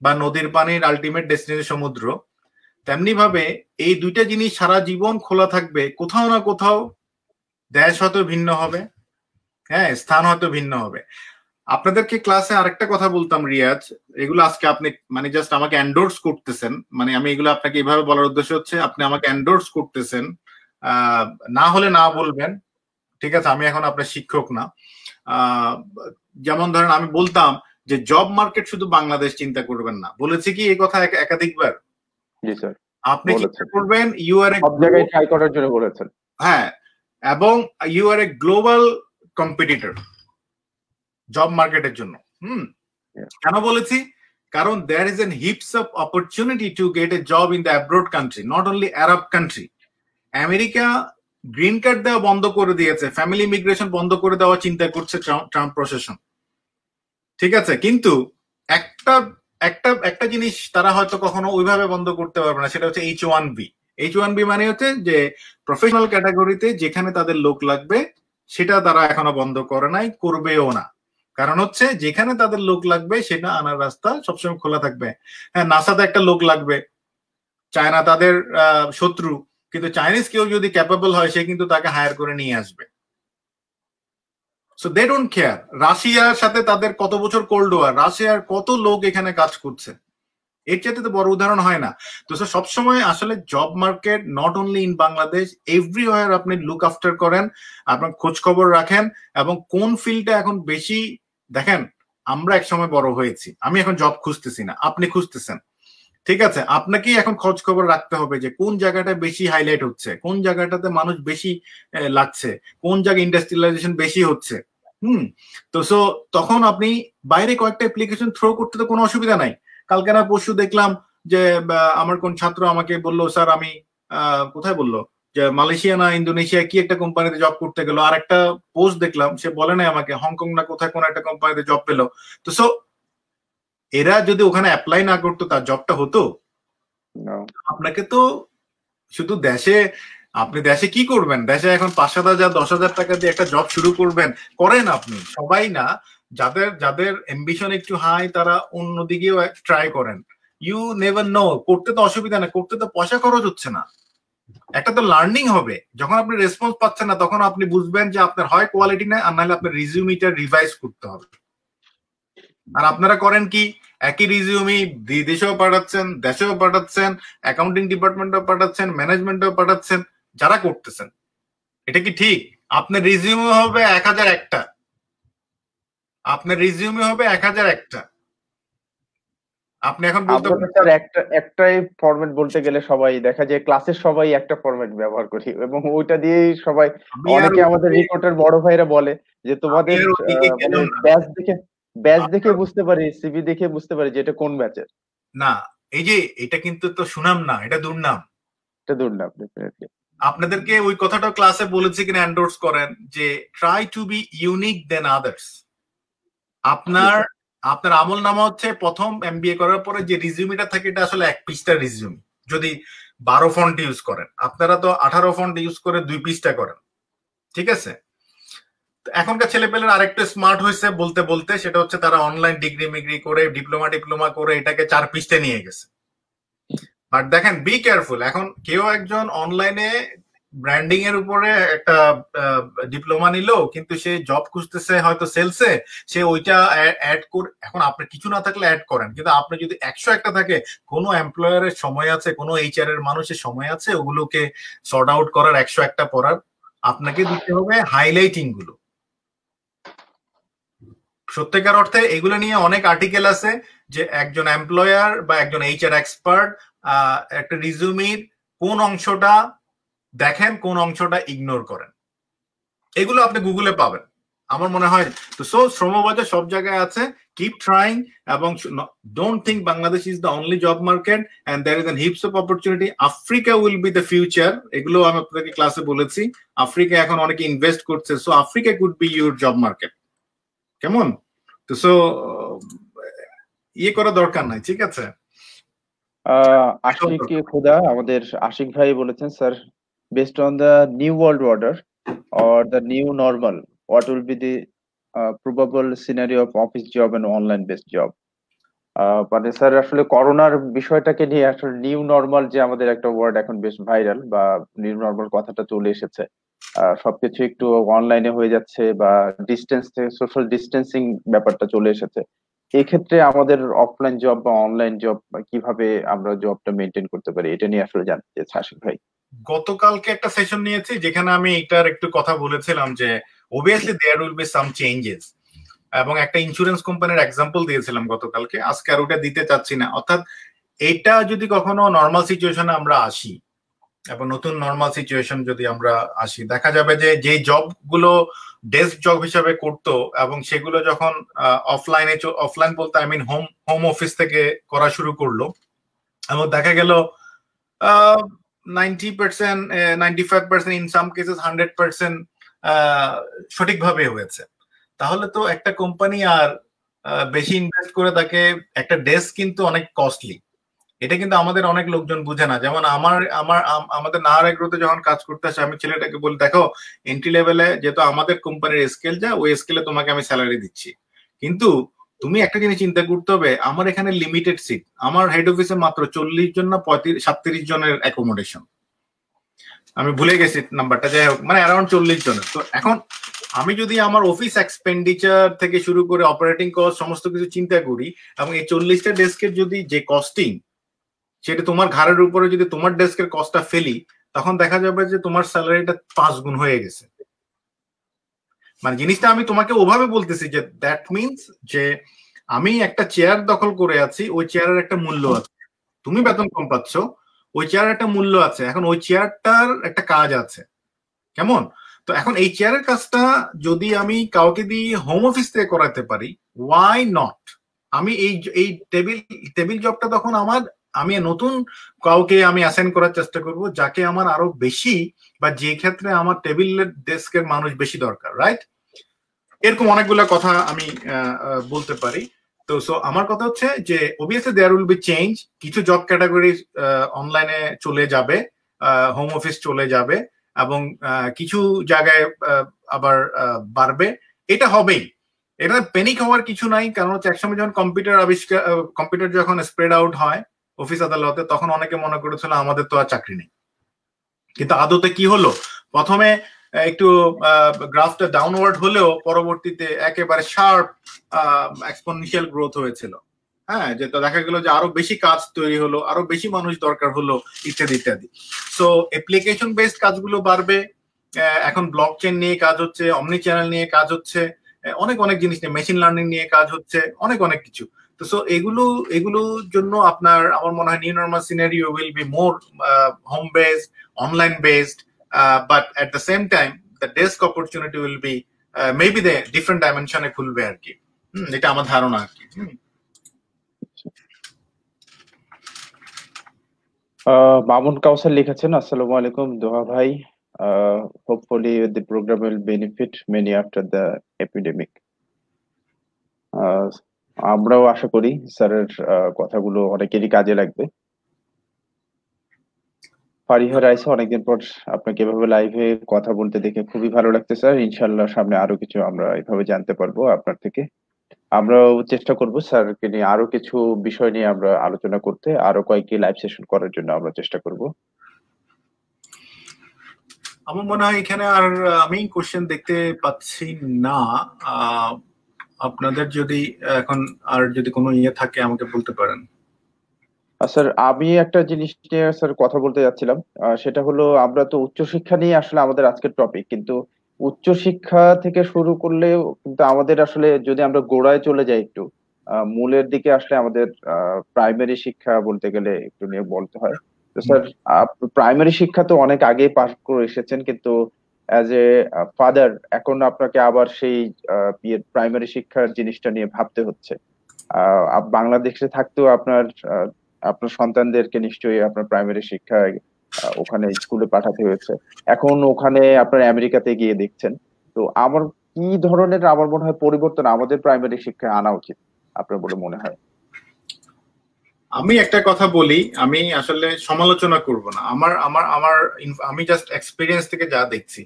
বা নদীর পানির আলটিমেট ডেস্টিনেশন সমুদ্র তেমনি ভাবে এই দুইটা জিনিস সারা জীবন খোলা থাকবে কোথাও না কোথাও দেশ হয়তো ভিন্ন হবে হ্যাঁ স্থান হয়তো ভিন্ন হবে আপনাদেরকে ক্লাসে আরেকটা কথা বলতাম রিয়াজ এগুলো আজকে আপনি মানে জাস্ট আমাকে এন্ডোর্স করতেছেন মানে আমি এগুলো আপনাকে এভাবে বলার উদ্দেশ্য হচ্ছে আপনি আমাকে এন্ডোর্স করতেছেন না হলে না বলবেন ঠিক আছে আমি এখন আপনার শিক্ষক না যেমন ধরেন আমি বলতাম যে জব মার্কেট শুধু বাংলাদেশ চিন্তা করবেন না বলেছি কি এই কথা একাধিকবার আপনি চিন্তা করবেন ইউ আর ট্রাই করার জন্য বলেছেন হ্যাঁ এবং you are a global competitor job মার্কেটের জন্য হুম কেন বলেছি কারণ there is an heaps of opportunity to get a job in the abroad country not only Arab country America green card দেওয়া বন্ধ করে দিয়েছে ফ্যামিলি ইমিগ্রেশন বন্ধ করে দেওয়া চিন্তা করছে ট্রাম্প প্রশাসন ঠিক আছে কিন্তু একটা একটা একটা জিনিস তারা হয়তো কখনো ওইভাবে বন্ধ করতে পারবে না সেটা হচ্ছে H one B H one B মানে হচ্ছে যে প্রফেশনাল ক্যাটাগরিতে যেখানে তাদের লোক লাগবে সেটা তারা এখনো বন্ধ করে নাই করবেও না কারণ হচ্ছে যেখানে তাদের লোক লাগবে সেটা আনার রাস্তা সবসময় খোলা থাকবে হ্যাঁ নাসাতে একটা লোক লাগবে চায়না তাদের শত্রু কিন্তু চাইনিজ কেউ যদি ক্যাপেবল হয় সে কিন্তু তাকে হায়ার করে নিয়ে আসবে সো দে ডোন্ট কেয়ার রাশিয়ার সাথে তাদের কত বছর কোল্ড ওয়ার রাশিয়ার কত লোক এখানে কাজ করছে এর চাইতে তো বড় উদাহরণ হয় না তো স্যার সবসময় আসলে job market not only in Bangladesh or আপনি লুক আফটার করেন আপনার খোঁজ খবর রাখেন এবং কোন ফিল্ডটা এখন বেশি দেখেন আমরা একসময় বড় হয়েছি আমি এখন জব খুঁজতেছি না আপনি খুঁজতেছেন ঠিক আছে আপনাকেই এখন খোঁজ খবর রাখতে হবে যে কোন জায়গাটা বেশি হাইলাইট হচ্ছে কোন জায়গাটাতে মানুষ বেশি লাগছে কোন জায়গায় ইন্ডাস্ট্রিয়ালাইজেশন বেশি হচ্ছে হুম তো সো তখন আপনি বাইরে কয়েকটা অ্যাপ্লিকেশন থ্রো করতে তো কোনো অসুবিধা নাই কালকে না পরশু দেখলাম যে আমার কোন ছাত্র আমাকে বললো স্যার আমি কোথায় বললো যে মালয়েশিয়া না ইন্দোনেশিয়া কি একটা কোম্পানিতে জব করতে গেল আর একটা পোস্ট দেখলাম সে বলে নাই আমাকে হংকং না কোথায় কোন একটা কোম্পানিতে জব পেলো তো সো এরা যদি ওখানে অ্যাপ্লাই না করতো তার জবটা হতো আপনাকে তো শুধু দেশে আপনি দেশে কি করবেন দেশে এখন পাঁচ সাত হাজার দশ হাজার টাকা দিয়ে একটা জব শুরু করবেন করেন আপনি সবাই না যাদের যাদের এম্বিশন একটু হাই তারা অন্যদিকেও ট্রাই করেন ইউ নেভার নো করতে তো অসুবিধা না করতে তো পয়সা খরচ হচ্ছে না একটা তো লার্নিং হবে যখন আপনি রেসপন্স পাচ্ছেন না তখন আপনি বুঝবেন যে আপনার হয় কোয়ালিটি নাই আর নাহলে আপনার রিজিউমিটা রিভাইজ করতে হবে আর আপনারা করেন কি একই রিজিউমি দেশেও পাঠাচ্ছেন দেশেও পাঠাচ্ছেন অ্যাকাউন্টিং ডিপার্টমেন্টও পাঠাচ্ছেন ম্যানেজমেন্টও পাঠাচ্ছেন যারা করতেছেন এটা কি ঠিক আপনার রিজিউমি হবে এক হাজার একটা আপনার রিজিউমি হবে এক হাজার একটা আপনি এখন বলতে একটা একটাই ফরম্যাট বলতে গেলে সবাই দেখা যায় ক্লাসের সবাই একটা ফরম্যাট ব্যবহার করি এবং ওইটা দিয়েই সবাই অনেকে আমাদের রিপোর্টার বড় ভাইরা বলে যে তোমাদের ব্যাচ মানে দেখে ব্যাচ দেখে বুঝতে পারি সিভি দেখে বুঝতে পারি যে এটা কোন ব্যাচের না এই যে এটা কিন্তু তো সুনাম না এটা দুর্নাম এটা দুর্নাম ডেফিনেটলি আপনাদেরকে ওই কথাটা ক্লাসে বলেছি কিনা এন্ডোর্স করেন যে try to be unique than others আপনার আপনার আমল নামা হচ্ছে প্রথম এমবিএ করার পরে যে রিজিউমিটা থাকে এটা আসলে এক পিসটা রিজিউম যদি বারো ফন্ট ইউজ করেন আপনারা তো আঠারো ফন্ট ইউজ করে দুই পিসটা করেন ঠিক আছে এখনকার ছেলেপেলের আরেকটু স্মার্ট হয়েছে বলতে বলতে সেটা হচ্ছে তারা অনলাইন ডিগ্রি মিগ্রি করে ডিপ্লোমা ডিপ্লোমা করে এটাকে চার পিস্টে নিয়ে গেছে বাট দেখেন বি কেয়ারফুল এখন কেউ একজন অনলাইনে ব্র্যান্ডিং এর উপরে একটা ডিপ্লোমা নিল কিন্তু সে জব খুঁজতেছে হয়তো সেলসে সে ওইটা অ্যাড করে এখন আপনি কিছু না থাকলে অ্যাড করেন কিন্তু আপনি যদি একশো একটা থাকে কোনো এমপ্লয়ারের সময় আছে কোনো এইচআর এর মানুষের সময় আছে ওগুলোকে সর্ট আউট করার একশো একটা পড়ার আপনাকে দিতে হবে হাইলাইটিং গুলো সত্যিকার অর্থে এগুলো নিয়ে অনেক আর্টিকেল আছে যে একজন এমপ্লয়ার বা একজন এইচআর এক্সপার্ট একটা রিজুমির কোন অংশটা দেখেন কোন অংশটা ইগনোর করেন এগুলো আপনি গুগলে পাবেন আমার মনে হয় তো সো শ্রমবাজার সব জায়গায় আছে কিপ ট্রাইং এবং don't think Bangladesh is the only job market and there is an heaps of opportunity Africa will be the future এগুলো আমি আপনাদেরকে ক্লাসে বলেছি আফ্রিকা এখন অনেকে ইনভেস্ট করছে so Africa could be your job market কেমন তো সো ইয়ে করা দরকার নাই ঠিক আছে আচ্ছা, আশিক খুদা আমাদের আশিক ভাই বলেছেন sir based on the new world order or the new normal what will be the probable scenario of office job and online based job মানে স্যার আসলে করোনার বিষয়টাকে নিয়ে আসলে নিউ নর্মাল যে আমাদের একটা ওয়ার্ড এখন বেশ ভাইরাল বা নিউ নর্মাল কথাটা চলে এসেছে সবকিছু একটু অনলাইনে হয়ে যাচ্ছে বা ডিস্টেন্স সোশ্যাল ডিস্টেন্সিং ব্যাপারটা চলে এসেছে এক্ষেত্রে আমাদের অফলাইন জব বা অনলাইন জব কিভাবে আমরা জবটা মেনটেন করতে পারি এটা নিয়ে আসলে জানতে চাই আশিক ভাই গতকালকে একটা সেশন নিয়েছি যেখানে আমি এটার একটু কথা বলেছিলাম যে obviously there will be some changes এবং একটা ইন্স্যুরেন্স কোম্পানির এক্সাম্পল দিয়েছিলাম গতকালকে আজকে আর ওটা দিতে চাচ্ছি না অর্থাৎ এটা যদি কখনো নর্মাল সিচুয়েশনে আমরা আসি এবং নতুন নর্মাল সিচুয়েশন যদি আমরা আসি দেখা যাবে যে যেই গুলো ডেস্ক জব হিসাবে করতো এবং সেগুলো যখন অফলাইনে অফলাইন বলতে I mean home home office থেকে করা শুরু করলো এবং দেখা গেল ninety percent ninety five percent in some cases hundred percent সঠিকভাবে হয়েছে তাহলে তো একটা কোম্পানি আর বেশি ইনভেস্ট করে তাকে একটা ডেস্ক কিন্তু অনেক কস্টলি এটা কিন্তু আমাদের অনেক লোকজন বুঝে না যেমন আমার আমার আমাদের নাহার এগ্রোতে যখন কাজ করতে আসে আমি ছেলেটাকে বলি দেখো এন্ট্রি লেভেলে যেহেতু আমাদের কোম্পানির স্কেল যা ওই স্কেলে তোমাকে আমি স্যালারি দিচ্ছি কিন্তু তুমি একটা জিনিস চিন্তা করতে হবে আমার এখানে লিমিটেড সিট আমার হেড অফিসে মাত্র চল্লিশ জন না পঁয়ত্রিশ সাতত্রিশ জনের অ্যাকোমোডেশন আমি ভুলে গেছি নাম্বারটা যাই হোক মানে অ্যারাউন্ড চল্লিশ জনের তো এখন আমি যদি আমার অফিস এক্সপেন্ডিচার থেকে শুরু করে অপারেটিং কস্ট সমস্ত কিছু চিন্তা করি এবং এই চল্লিশটা ডেস্কের যদি যে কস্টিং সেটা তোমার ঘাড়ের উপরে যদি তোমার ডেস্কের কস্টটা ফেলি তখন দেখা যাবে যে তোমার স্যালারিটা পাঁচ গুণ হয়ে গেছে মানে জিনিসটা আমি তোমাকে ওভাবে বলতেছি যে দ্যাট মিনস যে আমি একটা চেয়ার দখল করে আছি ওই চেয়ারের একটা মূল্য আছে তুমি বেতন কম পাচ্ছ ওই চেয়ারের একটা মূল্য আছে এখন ওই চেয়ারটার একটা কাজ আছে কেমন তো এখন এই চেয়ারের কাজটা যদি আমি কাউকে দিয়ে হোম অফিস থেকে করাতে পারি ওয়াই নট আমি এই এই টেবিল টেবিল জবটা তখন আমার আমি নতুন কাউকে আমি অ্যাসাইন করার চেষ্টা করব যাকে আমার আরো বেশি বা যে ক্ষেত্রে আমার টেবিলের ডেস্কের মানুষ বেশি দরকার রাইট এরকম অনেকগুলো কথা আমি বলতে পারি তো সো আমার কথা হচ্ছে যে obviously there will be change কিছু জব ক্যাটাগরি অনলাইনে চলে যাবে হোম অফিস চলে যাবে এবং কিছু জায়গায় আবার বাড়বে এটা হবেই এটা প্যানিক হওয়ার কিছু নাই কারণ হচ্ছে একসময় যখন কম্পিউটার আবিষ্কার কম্পিউটার যখন স্প্রেড আউট হয় অফিস আদালতে তখন অনেকে মনে করেছিল আমাদের তো আর চাকরি নেই কিন্তু আদতে কি হলো প্রথমে একটু গ্রাফটা ডাউনওয়ার্ড হলেও পরবর্তীতে একেবারে শার্প এক্সপোনেনশিয়াল গ্রোথ হয়েছিল হ্যাঁ যেটা দেখা গেল যে আরো বেশি কাজ তৈরি হলো আরো বেশি মানুষ দরকার হলো ইত্যাদি ইত্যাদি সো অ্যাপ্লিকেশন বেসড কাজগুলো বাড়বে এখন ব্লক চেন নিয়ে কাজ হচ্ছে অমনি চ্যানেল নিয়ে কাজ হচ্ছে অনেক অনেক জিনিস নিয়ে মেশিন লার্নিং নিয়ে কাজ হচ্ছে অনেক অনেক কিছু তো সো এগুলো এগুলোর জন্য আপনার আমার মনে হয় new normal scenario will be more home based online based but at the same time the desk opportunity will be maybe they different ডাইমেনশনে খুলবে আর কি এটা আমার ধারণা আর কি মামুন কাউসার লিখেছেন আসসালামু আলাইকুম দোহা ভাই hopefully the program will benefit many after the epidemic. Uh, আমরাও আশা করি স্যারের কথাগুলো অনেকেরই কাজে লাগবে ফারিহা রাইস অনেকদিন পর আপনাকে এভাবে লাইভে কথা বলতে দেখে খুবই ভালো লাগছে স্যার ইনশাল্লাহ সামনে আরো কিছু আমরা এভাবে জানতে পারবো আপনার থেকে আমরাও চেষ্টা করব স্যারকে নিয়ে আরো কিছু বিষয় নিয়ে আমরা আলোচনা করতে আরো কয়েকটি লাইভ সেশন করার জন্য আমরা চেষ্টা করব আমার মনে হয় এখানে আর আমি কোশ্চেন দেখতে পাচ্ছি না আপনাদের যদি এখন আর যদি কোনো ইয়ে থাকে আমাকে বলতে পারেন স্যার আমি একটা জিনিস নিয়ে স্যার কথা বলতে যাচ্ছিলাম সেটা হলো আমরা তো উচ্চশিক্ষা নিয়ে আসলে আমাদের আজকের টপিক কিন্তু উচ্চশিক্ষা থেকে শুরু করলে কিন্তু আমাদের আসলে যদি আমরা গোড়ায় চলে যাই একটু মূলের দিকে আসলে আমাদের প্রাইমারি শিক্ষা বলতে গেলে একটু নিয়ে বলতে হয় তো স্যার প্রাইমারি শিক্ষা তো অনেক আগেই পাশ করে এসেছেন কিন্তু অ্যাজ এ ফাদার এখন আপনাকে আবার সেই প্রাইমারি uh, ইয়ে, শিক্ষার জিনিসটা নিয়ে ভাবতে হচ্ছে বাংলাদেশে থাকতেও আপনার আপনার সন্তানদেরকে নিশ্চয়ই আপনার প্রাইমারি শিক্ষায় ওখানে স্কুলে পাঠাতে হয়েছে এখন ওখানে আপনার আমেরিকাতে গিয়ে দেখছেন তো আমার কি ধরনের আমার মনে হয় পরিবর্তন আমাদের প্রাইমারি শিক্ষায় আনা উচিত আপনার বলে মনে হয় আমি একটা কথা বলি আমি আসলে সমালোচনা করব না আমার আমার আমার আমি জাস্ট এক্সপিরিয়েন্স থেকে যা দেখছি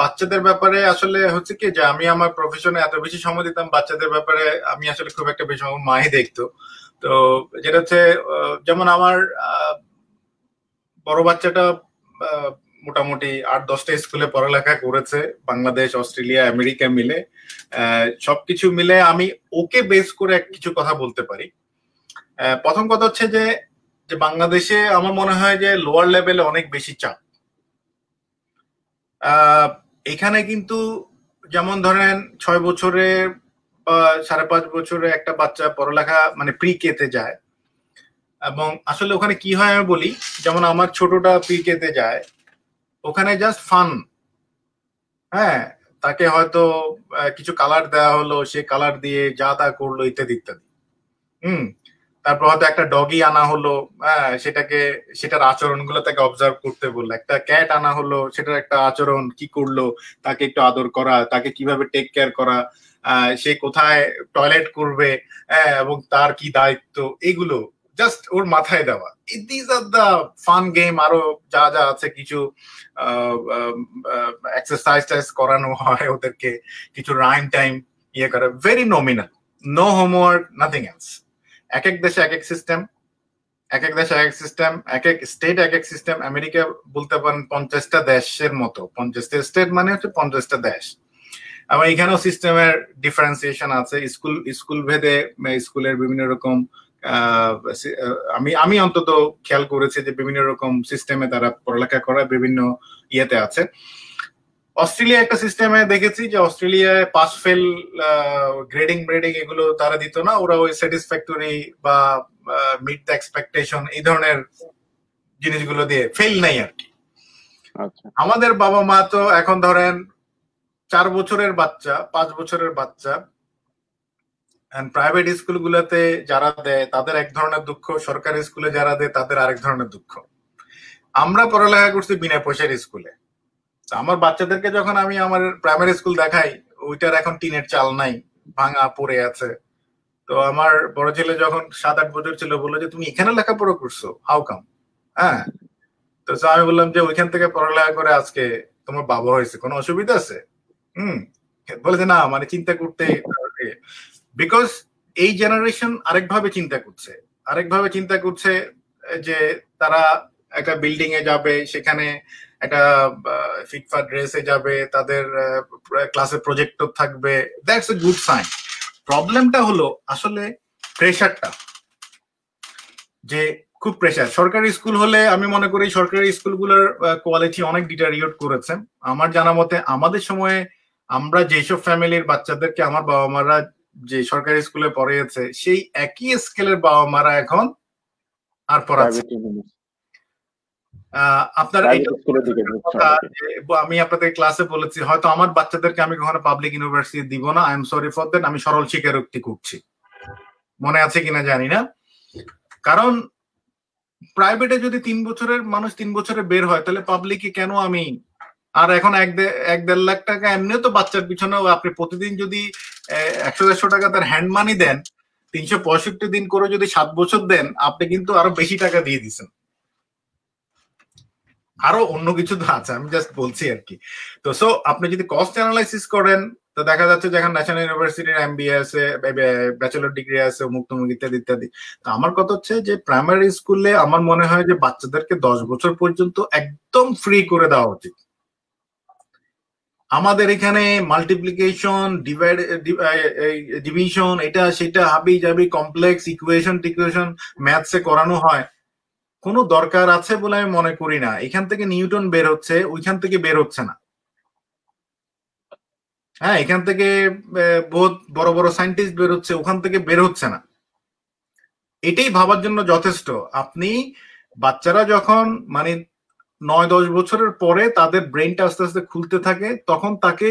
বাচ্চাদের ব্যাপারে আসলে হচ্ছে কি যে আমি আমার প্রফেশনে এত বেশি সময় দিতাম বাচ্চাদের ব্যাপারে আমি আসলে খুব একটা বেশি আমার মাই দেখতো তো যেটা হচ্ছে যেমন আমার বড় বাচ্চাটা মোটামুটি আট দশটা স্কুলে পড়ালেখা করেছে বাংলাদেশ অস্ট্রেলিয়া আমেরিকা মিলে সবকিছু মিলে আমি ওকে বেস করে কিছু কথা বলতে পারি প্রথম কথা হচ্ছে যে বাংলাদেশে আমার মনে হয় যে লোয়ার লেভেলে অনেক বেশি চাপ এখানে কিন্তু যেমন ধরেন ছয় বছরে সাড়ে পাঁচ বছরে একটা বাচ্চা পড়ালেখা মানে প্রি কেতে যায় এবং আসলে ওখানে কি হয় আমি বলি যেমন আমার ছোটটা প্রি কেতে যায় ওখানে জাস্ট ফান হ্যাঁ তাকে হয়তো কিছু কালার দেওয়া হলো সে কালার দিয়ে যা তা করলো ইত্যাদি ইত্যাদি হুম তারপর হয়তো একটা ডগি আনা হলো হ্যাঁ, সেটাকে সেটার আচরণ গুলো তাকে অবজার্ভ করতে বললো একটা ক্যাট আনা হলো সেটার একটা আচরণ কি করলো তাকে একটু আদর করা তাকে কিভাবে টেক কেয়ার করা সে কোথায় টয়লেট করবে হ্যাঁ, এবং তার কি দায়িত্ব এগুলো জাস্ট ওর মাথায় দেওয়া these are the fun game আরো যা যা আছে কিছু এক্সারসাইজ টাইজ করানো হয় ওদেরকে কিছু রাইম টাইম ইয়ে করে very nominal no homework nothing else এক এক দেশে এক এক সিস্টেম এক এক দেশে এক এক সিস্টেম এক এক স্টেট এক এক সিস্টেম আমেরিকা বলতে পারেন পঞ্চাশটা দেশের মতো পঞ্চাশটা স্টেট মানে হচ্ছে পঞ্চাশটা দেশ আবার এখানেও সিস্টেমের ডিফারেন্সিয়েশন আছে স্কুল স্কুল ভেদে মানে স্কুলের বিভিন্ন রকম আমি আমি অন্তত খেয়াল করেছি যে বিভিন্ন রকম সিস্টেমে তারা পড়ালেখা করা বিভিন্ন ইয়েতে আছে অস্ট্রেলিয়া একটা সিস্টেমে দেখেছি যে অস্ট্রেলিয়ায় পাস ফেল গ্রেডিং ব্রেডিং এগুলো তারা দিত না ওরা ওই স্যাটিসফ্যাক্টরি বা মিট দ্য এক্সপেকটেশন এই ধরনের জিনিসগুলো দিয়ে ফেল নাই আর কি আচ্ছা। আমাদের বাবা মা তো এখন ধরেন চার বছরের বাচ্চা পাঁচ বছরের বাচ্চা প্রাইভেট স্কুলগুলোতে যারা দেয় তাদের এক ধরনের দুঃখ সরকারি স্কুলে যারা দেয় তাদের আরেক ধরনের দুঃখ আমরা পড়ালেখা করছি বিনা পয়সার স্কুলে আচ্ছা, আমার বাচ্চাদেরকে যখন আমি আমার প্রাইমারি স্কুল দেখাই ওইটার এখন টিনের চাল নাই ভাঙা পড়ে আছে তো আমার বড় ছেলে যখন সাত আট বছর ছিল বললো যে তুমি এখানে লেখাপড়া করছো হাউ কাম হ্যাঁ তো আমি বললাম যে ওইখান থেকে পড়ালেখা করে আজকে তোমার বাবা হয়েছে কোনো অসুবিধা আছে হুম বলে যে না মানে চিন্তা করতে বিকজ এই জেনারেশন আরেকভাবে চিন্তা করছে আরেকভাবে চিন্তা করছে যে তারা একটা বিল্ডিং এ যাবে সেখানে একটা ফিটফাট রেসে যাবে তাদের ক্লাসে প্রজেক্টর থাকবে দ্যাটস এ গুড সাইন প্রবলেমটা হলো আসলে প্রেশারটা যে খুব প্রেশার সরকারি স্কুল হলে আমি মনে করি সরকারি স্কুলগুলোর কোয়ালিটি অনেক ডিটারিওট করেছে আমার জানা মতে আমাদের সময়ে আমরা যেসব ফ্যামিলির বাচ্চাদেরকে আমার বাবা মারা যে সরকারি স্কুলে পড়িয়েছে সেই একই স্কেলের বাবা মারা এখন আর পড়াচ্ছে আপনার আমি আপনাদের ক্লাসে বলেছি হয়তো আমার বাচ্চাদেরকে আমি কখনো পাবলিক ইউনিভার্সিটি দিব না I am sorry for then আমি সরল স্বীকারোক্তি করছি মনে আছে কিনা জানি না কারণ প্রাইভেটে যদি তিন বছরের মানুষ তিন বছরে বের হয় তাহলে পাবলিকে কেন আমি আর এখন এক এক দেড় লাখ টাকা এমনিও তো বাচ্চার পিছনে আপনি প্রতিদিন যদি একশো দেড়শো টাকা তার হ্যান্ড মানি দেন তিনশো পঁয়ষট্টি দিন করে যদি সাত বছর দেন আপনি কিন্তু আরো বেশি টাকা দিয়ে দিচ্ছেন আরো অন্য কিছু তো আছে আমি জাস্ট বলছি আর কি তো সো আপনি যদি কস্ট অ্যানালাইসিস করেন তো দেখা যাচ্ছে যেখানে ন্যাশনাল ইউনিভার্সিটির এমবিএ আছে ব্যাচেলর ডিগ্রি আছে মুক্তমুখ ইত্যাদি ইত্যাদি তো আমার কথা হচ্ছে যে প্রাইমারি স্কুলে আমার মনে হয় যে বাচ্চাদেরকে দশ বছর পর্যন্ত একদম ফ্রি করে দেওয়া উচিত আমাদের এখানে মাল্টিপ্লিকেশন ডিভাইড ডিভিশন এটা সেটা হাবি জাবি কমপ্লেক্স ইকুয়েশন টিকুয়েশন ম্যাথসে করানো হয় কোনো দরকার আছে বলে আমি মনে করি না এখান থেকে নিউটন বের হচ্ছে ওইখান থেকে বের হচ্ছে না হ্যাঁ এখান থেকে বহুত বড় বড় সায়েন্টিস্ট বের হচ্ছে ওখান থেকে বের হচ্ছে না এটাই ভাবার জন্য যথেষ্ট আপনি বাচ্চারা যখন মানে নয় দশ বছরের পরে তাদের ব্রেনটা আস্তে আস্তে খুলতে থাকে তখন তাকে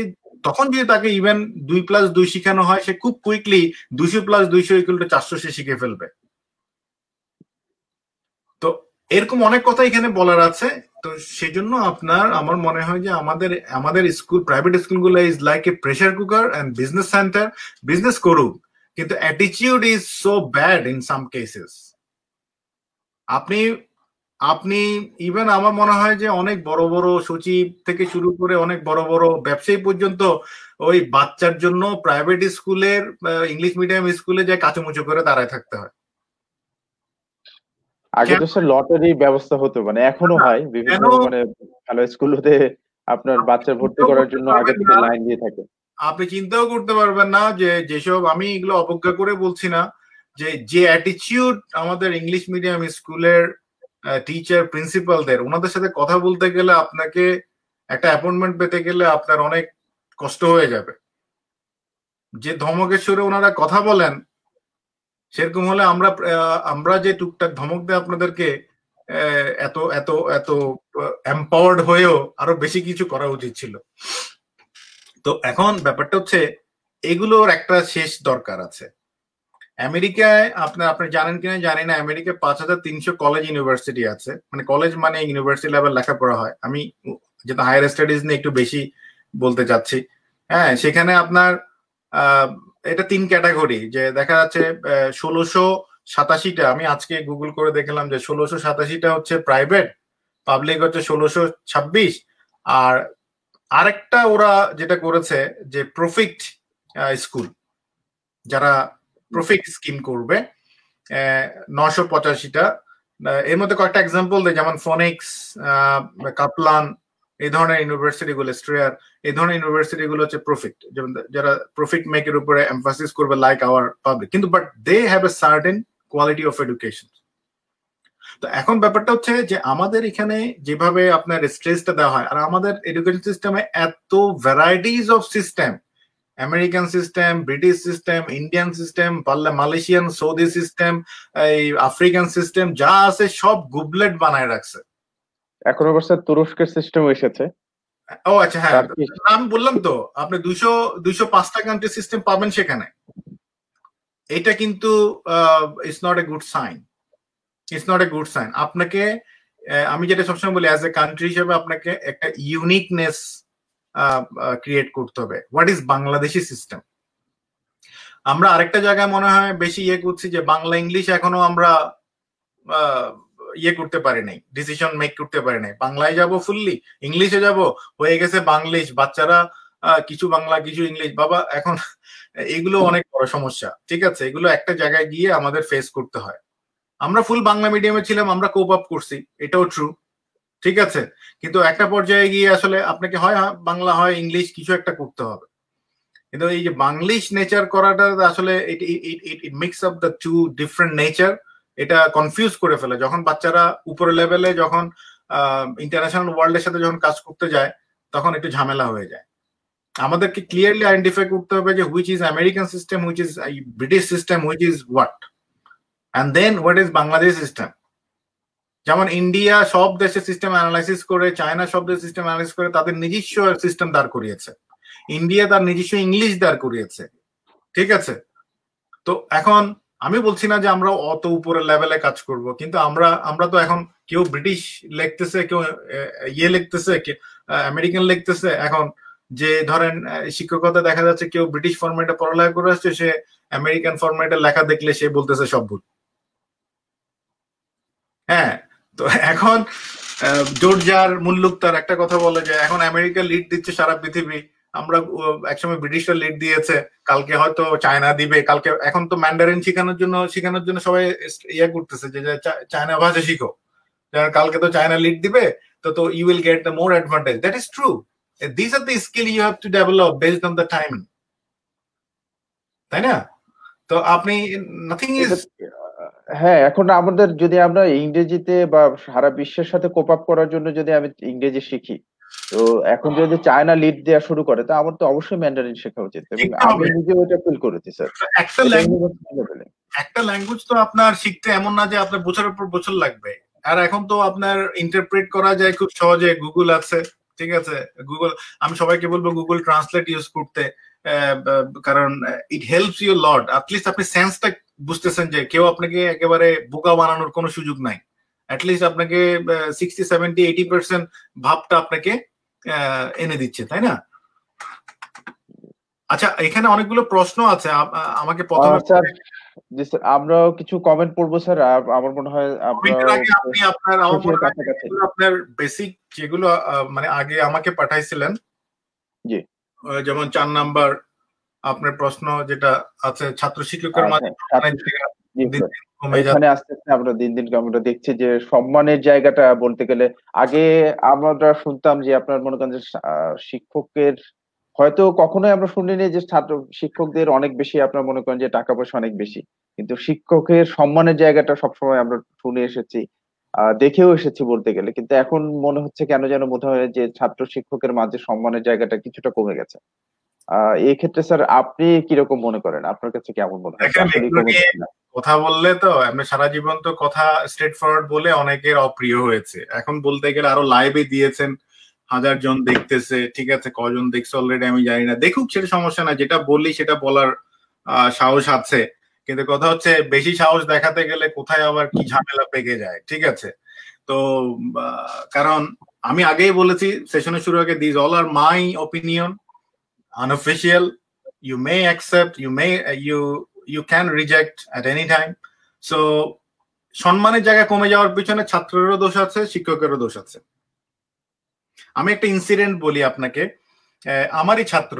তখন যদি তাকে ইভেন দুই প্লাস দুই শিখানো হয় সে খুব কুইকলি দুশো প্লাস দুইশো ইকুয়াল টু চারশো সে শিখে ফেলবে তো এরকম অনেক কথা এখানে বলার আছে তো সেই জন্য আপনার আমার মনে হয় যে আমাদের আমাদের স্কুল প্রাইভেট স্কুলগুলো is like a pressure cooker and business centre business করুক কিন্তু অ্যাটিচিউড is so bad in some cases আপনি আপনি ইভেন আমার মনে হয় যে অনেক বড় বড় সচিব থেকে শুরু করে অনেক বড় বড় ব্যবসায়ী পর্যন্ত ওই বাচ্চার জন্য প্রাইভেট স্কুলের ইংলিশ মিডিয়াম স্কুলে যায় কাঁচুমুচু করে দাঁড়ায় থাকতে হয় আগে সে লটারি ব্যবস্থা হতো মানে এখনো হয় বিভিন্ন মানে ভালো স্কুল হতে আপনার বাচ্চা ভর্তি করার জন্য আগে থেকে লাইন দিয়ে থাকে আপনি চিন্তাও করতে পারবেন না যে যেসব আমি এগুলো অবজ্ঞা করে বলছি না যে যে অ্যাটিটিউড আমাদের ইংলিশ মিডিয়াম স্কুলের টিচার প্রিন্সিপালদের ওনাদের সাথে কথা বলতে গেলে আপনাকে একটা অ্যাপয়েন্টমেন্ট পেতে গেলে আপনার অনেক কষ্ট হয়ে যাবে যে ধমকেশ্বরে ওনারা কথা বলেন সেরকম হলে আমরা আমরা যে টুকটাক ধমক দেয় আপনাদেরকে এত এত এত এম্পাওয়ার্ড হয়েও আরো বেশি কিছু করা উচিত ছিল তো এখন ব্যাপারটা হচ্ছে এগুলোর একটা শেষ দরকার আছে আমেরিকায় আপনার আপনি জানেন কিনা জানি না আমেরিকায় পাঁচ হাজার তিনশো কলেজ ইউনিভার্সিটি আছে মানে কলেজ মানে ইউনিভার্সিটি লেভেল লেখাপড়া হয় আমি যেটা হায়ার স্টাডিজ নিয়ে একটু বেশি বলতে চাচ্ছি হ্যাঁ সেখানে আপনার এটা তিন ক্যাটাগরি যে দেখা যাচ্ছে ষোলোশো সাতাশিটা আমি আজকে গুগল করে দেখলাম যে ষোলোশো সাতাশিটা হচ্ছে প্রাইভেট পাবলিক হচ্ছে ষোলোশো ছাব্বিশ আর আরেকটা ওরা যেটা করেছে যে প্রফিট স্কুল যারা প্রফিট স্কিম করবে নশো পঁচাশিটা এর মধ্যে কয়েকটা এক্সাম্পল দেয় যেমন ফোনিক্স কাপলান এই ধরনের ইউনিভার্সিটি গুলো স্ট্রেয়ার এই ধরনের ইউনিভার্সিটি গুলো হচ্ছে প্রফিট যেমন যারা প্রফিট মেকের উপরে এমফাসিস করবে লাইক আওয়ার পাবলিক কিন্তু but they have a certain quality of education তো এখন ব্যাপারটা হচ্ছে যে আমাদের এখানে যেভাবে আপনার স্ট্রেসটা দেওয়া হয় আর আমাদের এডুকেশন সিস্টেমে এত varieties of system American system British system Indian system পাল্লা মালয়েশিয়ান সৌদি সিস্টেম এই আফ্রিকান সিস্টেম যা আছে সব গুবলেট বানায় রাখছে এখন অবশ্য তুরস্কের সিস্টেম এসেছে ও আচ্ছা হ্যাঁ নাম বললাম তো আপনি দুইশো দুইশো পাঁচটা কান্ট্রি সিস্টেম পাবেন সেখানে এটা কিন্তু it's not a good sign it's not a good sign আপনাকে আমি যেটা সবসময় বলি অ্যাজ এ কান্ট্রি হিসেবে আপনাকে একটা ইউনিকনেস ক্রিয়েট করতে হবে হোয়াট ইজ বাংলাদেশি সিস্টেম আমরা আরেকটা জায়গায় মনে হয় বেশি ইয়ে করছি যে বাংলা ইংলিশ এখনো আমরা ইয়ে করতে পারে নাই ডিসিশন মেক করতে পারে নাই বাংলায় যাব ফুললি ইংলিশে যাব হয়ে গেছে বাংলিশ বাচ্চারা কিছু বাংলা কিছু ইংলিশ বাবা এখন এগুলো অনেক বড় সমস্যা ঠিক আছে এগুলো একটা জায়গায় গিয়ে আমাদের ফেস করতে হয় আমরা ফুল বাংলা মিডিয়ামে ছিলাম আমরা কোপ আপ করছি এটাও ট্রু ঠিক আছে কিন্তু একটা পর্যায়ে গিয়ে আসলে আপনাকে হয় বাংলা হয় ইংলিশ কিছু একটা করতে হবে কিন্তু এই যে বাংলিশ নেচার করাটা আসলে it it it mix up the two different nature এটা কনফিউজ করে ফেলে যখন বাচ্চারা উপরে লেভেলে যখন ইন্টারন্যাশনাল ওয়ার্ল্ডের সাথে যখন কাজ করতে যায় তখন একটু ঝামেলা হয়ে যায় আমাদেরকে ক্লিয়ারলি আইডেন্টিফাই করতে হবে যে which is American system which is British system which is what and then what is Bangladesh system যেমন ইন্ডিয়া সব দেশের সিস্টেম অ্যানালাইসিস করে চায়না সব দেশের সিস্টেম অ্যানালাইসিস করে তাদের নিজস্ব সিস্টেম দাঁড় করিয়েছে ইন্ডিয়া তার নিজস্ব ইংলিশ দাঁড় করিয়েছে ঠিক আছে তো এখন আমি বলছি না যে আমরা অত উপরে লেভেলে কাজ করব কিন্তু আমরা আমরা তো এখন কেউ ব্রিটিশ লিখতেছে কেউ ইয়ে লিখতেছে আমেরিকান লিখতেছে এখন যে ধরেন শিক্ষকতা দেখা যাচ্ছে কেউ ব্রিটিশ ফরম্যাটে পড়ালেখা করে আসছে সে আমেরিকান ফরম্যাটে লেখা দেখলে সে বলতেছে সব ভুল হ্যাঁ তো এখন জোরজার মুল্লুক তার একটা কথা বলে যে এখন আমেরিকা লিড দিচ্ছে সারা পৃথিবী আমরা একসময় ব্রিটিশরা লিড দিয়েছে কালকে হয়তো চায়না দিবে কালকে এখন তো ম্যান্ডারিন শেখানোর জন্য শেখানোর জন্য সবাই ইয়ে করতেছে যে চায়না ভাষা শিখো কালকে তো চায়না লিড দিবে তো তো you will get the more advantage that is true this are the skill you have to develop based on the time তাই না তো আপনি নাথিং ইজ হ্যাঁ এখন আমাদের যদি আমরা ইংরেজিতে বা সারা বিশ্বের সাথে কোপ আপ করার জন্য যদি আমি ইংরেজি শিখি তো এখন যদি চায়না লিড দেওয়া শুরু করে তা আমার তো অবশ্যই ম্যান্ডারিন শেখা উচিত এবং আমি নিজে ওইটা ফিল করেছি স্যার একটা ল্যাঙ্গুয়েজ একটা ল্যাঙ্গুয়েজ তো আপনার শিখতে এমন না যে আপনার বছরের পর বছর লাগবে আর এখন তো আপনার ইন্টারপ্রেট করা যায় খুব সহজে গুগল আছে ঠিক আছে গুগল আমি সবাইকে বলবো গুগল ট্রান্সলেট ইউজ করতে কারণ it helps you lot at least আপনি সেন্সটা বুঝতেছেন যে কেউ আপনাকে একেবারে বোকা বানানোর কোনো সুযোগ নাই অ্যাটলিস্ট আপনাকে সিক্সটি সেভেন্টি এইটি পার্সেন্ট ভাবটা আপনাকে এনে দিচ্ছে তাই না আচ্ছা এখানে অনেকগুলো প্রশ্ন আছে আমাকে প্রথমে স্যার আমরাও কিছু কমেন্ট পড়বো স্যার আমার মনে হয় আপনি আপনার আপনার বেসিক যেগুলো মানে আগে আমাকে পাঠাইছিলেন জি যেমন চার নাম্বার আপনার প্রশ্ন যেটা আছে ছাত্র শিক্ষকের আচ্ছা, মাঝে এখানে আস্তে আস্তে আমরা দিন দিন আমরা দেখছি যে সম্মানের জায়গাটা বলতে গেলে আগে আমরা শুনতাম যে আপনার মনে করেন যে শিক্ষকের হয়তো কখনোই আমরা শুনিনি যে ছাত্র শিক্ষকদের অনেক বেশি আপনার মনে করেন যে টাকা পয়সা অনেক বেশি কিন্তু শিক্ষকের সম্মানের জায়গাটা সবসময় আমরা শুনে এসেছি আহ দেখেও এসেছি বলতে গেলে কিন্তু এখন মনে হচ্ছে কেন যেন বোধ হয় যে ছাত্র শিক্ষকের মাঝে সম্মানের জায়গাটা কিছুটা কমে গেছে এই ক্ষেত্রে স্যার আপনি কিরকম মনে করেন আপনার কাছে কেমন মনে হয় কথা বললে তো আপনি সারা জীবন তো কথা স্ট্রেট ফরওয়ার্ড বলে অনেকের অপ্রিয় হয়েছে এখন বলতে গেলে আরো লাইভে দিয়েছেন হাজার জন দেখতেছে ঠিক আছে কজন দেখছে অলরেডি আমি জানি না দেখুক সেটা সমস্যা না যেটা বললি সেটা বলার সাহস আছে কিন্তু কথা হচ্ছে বেশি সাহস দেখাতে গেলে কোথায় আবার কি ঝামেলা পেকে যায় ঠিক আছে তো কারণ আমি আগেই বলেছি সেশনের শুরু আগে this all are my opinion unofficial you may accept you may you you can reject at any time so সম্মানের জায়গা কমে যাওয়ার পিছনে ছাত্ররও দোষ আছে শিক্ষকেরও দোষ আছে আমি একটা ইনসিডেন্ট বলি আপনাকে আমারই ছাত্র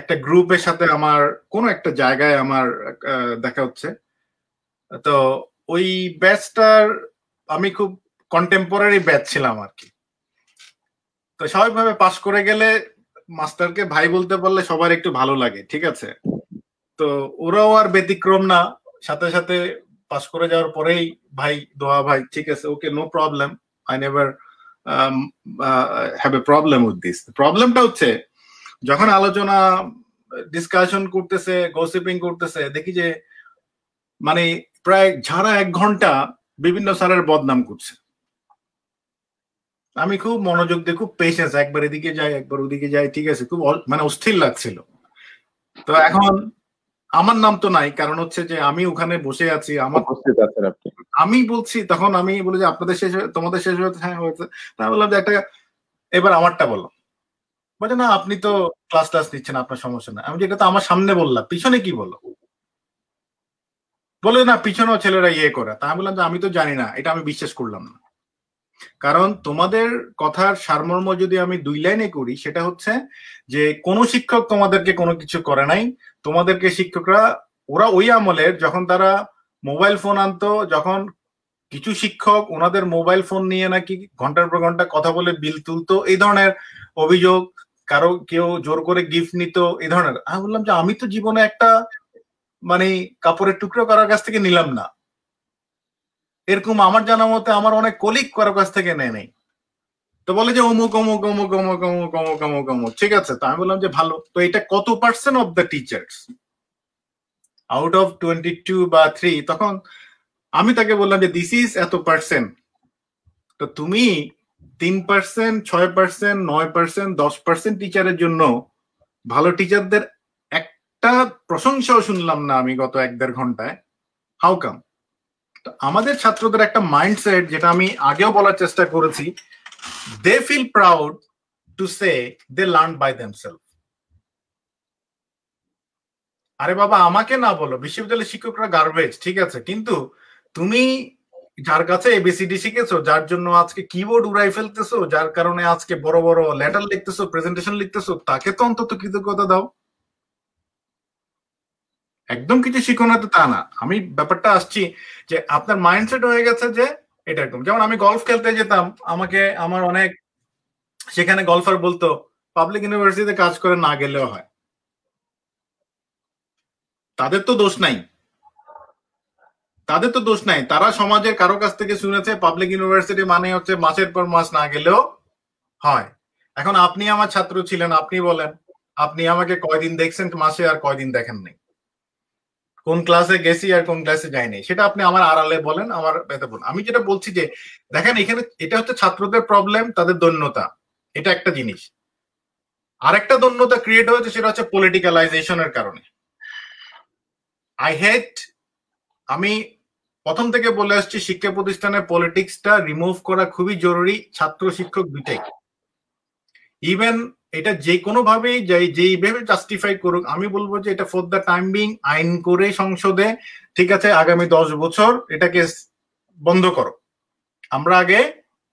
একটা গ্রুপের সাথে আমার কোনো একটা জায়গায় আমার দেখা হচ্ছে তো ওই ব্যাচটার আমি খুব কন্টেম্পোরারি ব্যাচ ছিলাম আর কি তো স্বাভাবিকভাবে পাশ করে গেলে মাস্টারকে ভাই বলতে পারলে সবার একটু ভালো লাগে ঠিক আছে তো ওরাও আর ব্যতিক্রম না সাথে সাথে পাস করে যাওয়ার পরেই ভাই দোয়া ভাই ঠিক আছে okay no problem I never have a problem with this প্রবলেমটা হচ্ছে যখন আলোচনা ডিসকাশন করতেছে গসিপিং করতেছে দেখি যে মানে প্রায় ঝাড়া এক ঘন্টা বিভিন্ন স্যারের বদনাম করছে আমি খুব মনোযোগ দিয়ে খুব পেশেন্স একবার এদিকে যাই একবার ওদিকে যাই ঠিক আছে খুব মানে অস্থির লাগছিল তো এখন আমার নাম তো নাই কারণ হচ্ছে যে আমি ওখানে বসে আছি আমার আমি বলছি তখন আমি বলি যে আপনাদের শেষ তোমাদের শেষ হয়ে হ্যাঁ হয়েছে তাই বললাম যে একটা এবার আমারটা বলো বলছে না আপনি তো ক্লাস টাস নিচ্ছেন আপনার সমস্যা না আমি যেটা তো আমার সামনে বললাম পিছনে কি বলো বলে না পিছনেও ছেলেরা ইয়ে করে তা আমি বললাম যে আমি তো জানি না এটা আমি বিশ্বাস করলাম না কারণ তোমাদের কথার সারমর্ম যদি আমি দুই লাইনে করি সেটা হচ্ছে যে কোনো শিক্ষক তোমাদেরকে কোনো কিছু করে নাই তোমাদেরকে শিক্ষকরা ওরা ওই আমলের যখন তারা মোবাইল ফোন আনতো যখন কিছু শিক্ষক ওনাদের মোবাইল ফোন নিয়ে নাকি ঘন্টার পর ঘন্টা কথা বলে বিল তুলতো এই ধরনের অভিযোগ কারো কেউ জোর করে গিফট নিত এই ধরনের আমি বললাম যে আমি তো জীবনে একটা মানে কাপড়ের টুকরো কারোর কাছ থেকে নিলাম না এরকম আমার জানা মতে আমার অনেক কলিগ কারোর কাছ থেকে নেয় নেই তো বলে যে অমুক অমুক অমুক অমুক অমুক অমুক অমুক অমুক ঠিক আছে তো আমি বললাম যে ভালো তো এটা কত percent of the teachers out of twenty two বা থ্রি তখন আমি তাকে বললাম যে দিস ইজ এত পার্সেন্ট তো তুমি তিন পার্সেন্ট ছয় পার্সেন্ট নয় পার্সেন্ট দশ পার্সেন্ট টিচারের জন্য ভালো টিচারদের একটা প্রশংসাও শুনলাম না আমি গত এক দেড় ঘন্টায় হাউ কাম আমাদের ছাত্রদের একটা মাইন্ডসেট যেটা আমি আগেও বলার চেষ্টা করেছি they feel proud to say they learned by themselves. আরে বাবা আমাকে না বলো বিশ্ববিদ্যালয়ের শিক্ষকরা গার্বেজ ঠিক আছে কিন্তু তুমি যার কাছে এবিসিডি শিখেছো যার জন্য আজকে কিবোর্ড উড়াই ফেলতেছো যার কারণে আজকে বড় বড় লেটার লিখতেছো প্রেজেন্টেশন লিখতেছো তাকে তো অন্তত কৃতজ্ঞতা দাও একদম কিছু শিখো না তো তা না আমি ব্যাপারটা আসছি যে আপনার মাইন্ডসেট হয়ে গেছে যে এটা একদম যেমন আমি গলফ খেলতে যেতাম আমাকে আমার অনেক সেখানে গলফার বলতো পাবলিক ইউনিভার্সিটিতে কাজ করে না গেলেও হয় তাদের তো দোষ নাই তাদের তো দোষ নাই তারা সমাজের কারো কাছ থেকে শুনেছে পাবলিক ইউনিভার্সিটি মানে হচ্ছে মাসের পর মাস না গেলেও হয় এখন আপনি আমার ছাত্র ছিলেন আপনি বলেন আপনি আমাকে কয়দিন দেখছেন মাসে আর কয়দিন দেখেন নাই কোন ক্লাসে গেছি আর কোন ক্লাসে যাইনি সেটা আপনি আমার আড়ালে বলেন আমার বেতন আমি যেটা বলছি যে দেখেন এখানে এটা হচ্ছে ছাত্রদের প্রবলেম তাদের দৈন্যতা এটা একটা জিনিস আরেকটা দৈন্যতা ক্রিয়েট হয়েছে সেটা হচ্ছে পলিটিক্যালাইজেশনের কারণে আই হেট আমি প্রথম থেকে বলে আসছি শিক্ষা প্রতিষ্ঠানের পলিটিক্সটা রিমুভ করা খুবই জরুরি ছাত্র শিক্ষক দুটাই ইভেন এটা যে যাই যেইভাবে জাস্টিফাই করুক আমি বলবো যে এটা ফর দ্য টাইম বিং আইন করে সংসদে ঠিক আছে আগামী দশ বছর এটাকে বন্ধ করো আমরা আগে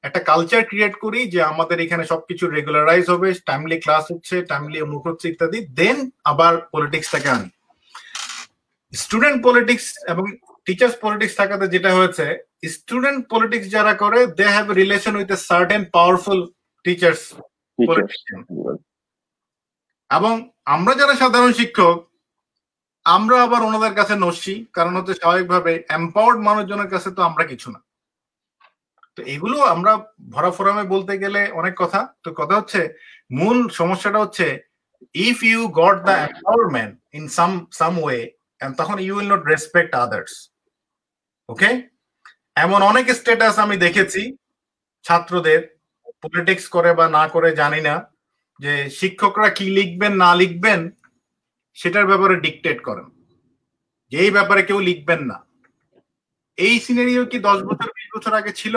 একটা কালচার ক্রিয়েট করি যে আমাদের এখানে সবকিছু রেগুলারাইজ হবে টাইমলি ক্লাস হচ্ছে টাইমলি অমুক হচ্ছে ইত্যাদি দেন আবার পলিটিক্সটাকে আনি স্টুডেন্ট পলিটিক্স এবং টিচার্স পলিটিক্স থাকাতে যেটা হয়েছে স্টুডেন্ট পলিটিক্স যারা করে they have relation with a certain powerful teachers এবং আমরা যারা সাধারণ শিক্ষক আমরা আবার ওনাদের কাছে নসি কারণ হচ্ছে স্বাভাবিকভাবে এম্পাওয়ার্ড মানুষজনের কাছে তো আমরা কিছু না তো এগুলো আমরা ভরা ফোরামে বলতে গেলে অনেক কথা তো কথা হচ্ছে মূল সমস্যাটা হচ্ছে if you got the empowerment in some some way তখন you will not respect others okay এমন অনেক স্টেটাস আমি দেখেছি ছাত্রদের পলিটিক্স করে বা না করে জানি না যে শিক্ষকরা কি লিখবেন না লিখবেন সেটার ব্যাপারে ডিকটেট করেন যে এই ব্যাপারে কেউ লিখবেন না এই সিনারিও কি দশ বছর বিশ বছর আগে ছিল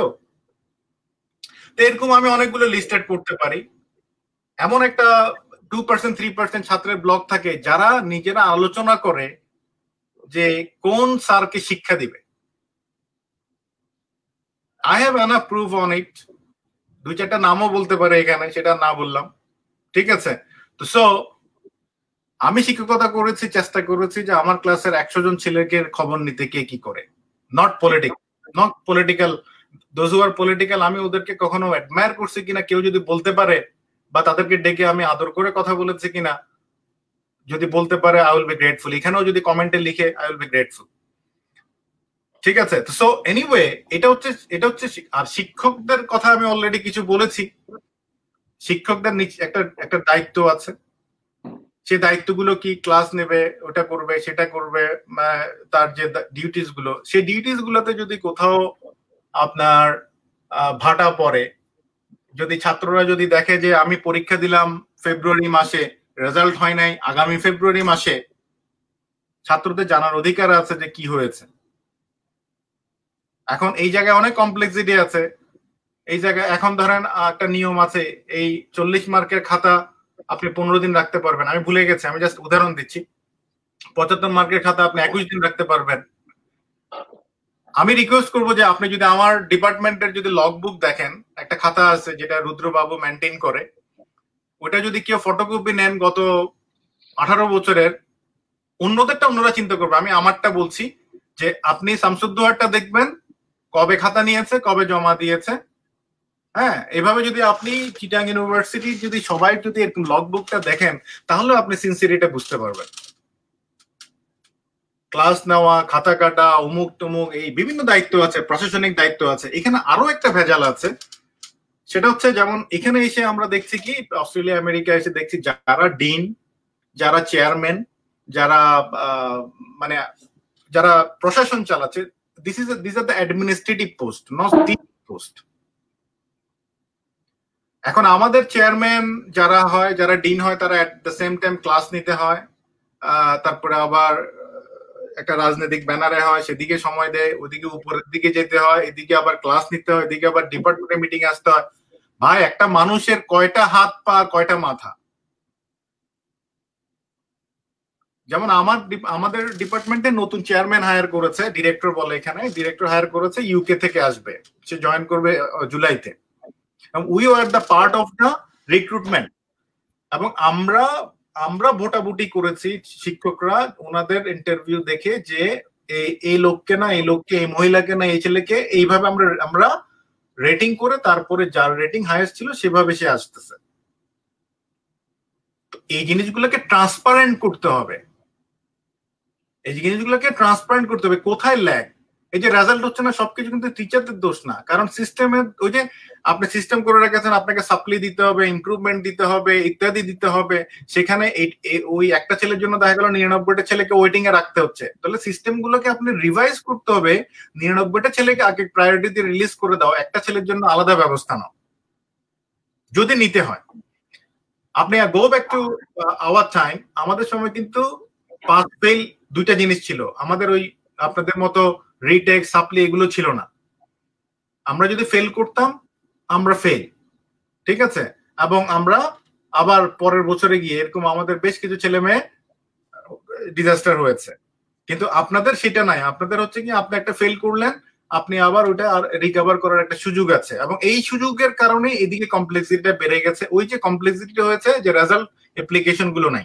তো এরকম আমি অনেকগুলো লিস্টেড করতে পারি এমন একটা টু পার্সেন্ট থ্রি পার্সেন্ট ছাত্রের ব্লক থাকে যারা নিজেরা আলোচনা করে যে কোন স্যারকে শিক্ষা দিবে I have an prove on it দুই চারটা নামও বলতে পারে এখানে সেটা না বললাম ঠিক আছে তো সো আমি শিক্ষকতা করেছি চেষ্টা করেছি যে আমার ক্লাসের একশো জন ছেলেকে খবর নিতে কে কি করে not political not political those are political আমি ওদেরকে কখনো অ্যাডমায়ার করছি কিনা কেউ যদি বলতে পারে বা তাদেরকে ডেকে আমি আদর করে কথা বলেছি কিনা যদি বলতে পারে আই উইল বি গ্রেটফুল এখানেও যদি কমেন্টে লিখে আই উইল বি গ্রেটফুল ঠিক আছে সো এনিওয়ে এটা হচ্ছে এটা হচ্ছে আর শিক্ষকদের কথা আমি অলরেডি কিছু বলেছি শিক্ষকদের একটা একটা দায়িত্ব আছে সে দায়িত্বগুলো কি ক্লাস নেবে ওটা করবে সেটা করবে তার যে ডিউটিস গুলো সেই ডিউটিস গুলোতে যদি কোথাও আপনার ভাটা পড়ে যদি ছাত্ররা যদি দেখে যে আমি পরীক্ষা দিলাম ফেব্রুয়ারি মাসে রেজাল্ট হয় নাই আগামী ফেব্রুয়ারি মাসে ছাত্রদের জানার অধিকার আছে যে কি হয়েছে এখন এই জায়গায় অনেক কমপ্লেক্সিটি আছে এই জায়গায় এখন ধরেন একটা নিয়ম আছে এই চল্লিশ মার্কের খাতা আপনি পনেরো দিন রাখতে পারবেন আমি ভুলে গেছি আমি জাস্ট উদাহরণ দিচ্ছি পঁচাত্তর মার্কের খাতা আপনি একুশ দিন রাখতে পারবেন আমি রিকোয়েস্ট করবো যে আপনি যদি আমার ডিপার্টমেন্টের যদি লগ বুক দেখেন একটা খাতা আছে যেটা রুদ্রবাবু মেনটেন করে ওটা যদি কেউ ফটোকপি নেন গত আঠারো বছরের অন্যদেরটা অন্যরা চিন্তা করবে আমি আমারটা বলছি যে আপনি শামসুদ্দোহারটা দেখবেন কবে খাতা নিয়েছে কবে জমা দিয়েছে হ্যাঁ এভাবে যদি আপনি চিটাং ইউনিভার্সিটি যদি সবাই যদি এরকম লগ বুকটা দেখেন তাহলে আপনি সিনসিয়ারিটা বুঝতে পারবেন ক্লাস নেওয়া খাতা কাটা অমুক টমুক এই বিভিন্ন দায়িত্ব আছে প্রশাসনিক দায়িত্ব আছে এখানে আরো একটা ভেজাল আছে সেটা হচ্ছে যেমন এখানে এসে আমরা দেখছি কি অস্ট্রেলিয়া আমেরিকা এসে দেখছি যারা ডিন যারা চেয়ারম্যান যারা মানে যারা প্রশাসন চালাচ্ছে this is a, these are the administrative post not the post এখন আমাদের চেয়ারম্যান যারা হয় যারা ডিন হয় তারা at the same time class নিতে হয় তারপরে আবার একটা রাজনৈতিক ব্যানারে হয় সেদিকে সময় দেয় ওদিকে উপরের দিকে যেতে হয় এদিকে আবার ক্লাস নিতে হয় এদিকে আবার ডিপার্টমেন্টে মিটিং আসতে হয় ভাই একটা মানুষের কয়টা হাত পা কয়টা মাথা যেমন আমার আমাদের ডিপার্টমেন্টে নতুন চেয়ারম্যান হায়ার করেছে ডিরেক্টর বলে এখানে ডিরেক্টর হায়ার করেছে ইউকে থেকে আসবে সে জয়েন করবে জুলাইতে we are the part of the recruitment এবং আমরা আমরা ভোটাভুটি করেছি শিক্ষকরা ওনাদের ইন্টারভিউ দেখে যে এই লোককে না এই লোককে এই মহিলাকে না এই ছেলেকে এইভাবে আমরা আমরা রেটিং করে তারপরে যার রেটিং হায়েস্ট ছিল সেভাবে সে আসতেছে এই জিনিসগুলোকে ট্রান্সপারেন্ট করতে হবে এই জিনিসগুলোকে ট্রান্সপারেন্ট করতে হবে কোথায় ল্যাগ এই যে রেজাল্ট হচ্ছে না সবকিছু কিন্তু টিচারদের দোষ না কারণ সিস্টেমের ওই যে আপনি সিস্টেম করে রেখেছেন আপনাকে সাপ্লি দিতে হবে ইম্প্রুভমেন্ট দিতে হবে ইত্যাদি দিতে হবে সেখানে ওই একটা ছেলের জন্য দেখা গেল নিরানব্বইটা ছেলেকে ওয়েটিং এ রাখতে হচ্ছে তাহলে সিস্টেম গুলোকে আপনি রিভাইজ করতে হবে নিরানব্বইটা ছেলেকে আগে প্রায়োরিটি দিয়ে রিলিজ করে দাও একটা ছেলের জন্য আলাদা ব্যবস্থা নাও যদি নিতে হয় আপনি go back to our time আমাদের সময় কিন্তু পাস ফেল দুইটা জিনিস ছিল আমাদের ওই আপনাদের মতো রিটেক সাপ্লি এগুলো ছিল না আমরা যদি ফেল করতাম আমরা ফেল ঠিক আছে এবং আমরা আবার পরের বছরে গিয়ে এরকম আমাদের বেশ কিছু ছেলে মেয়ে ডিজাস্টার হয়েছে কিন্তু আপনাদের সেটা নাই আপনাদের হচ্ছে কি আপনি একটা ফেল করলেন আপনি আবার ওটা আর রিকভার করার একটা সুযোগ আছে এবং এই সুযোগের কারণে এদিকে কমপ্লেক্সিটিটা বেড়ে গেছে ওই যে কমপ্লেক্সিটিটা হয়েছে যে রেজাল্ট অ্যাপ্লিকেশন গুলো নাই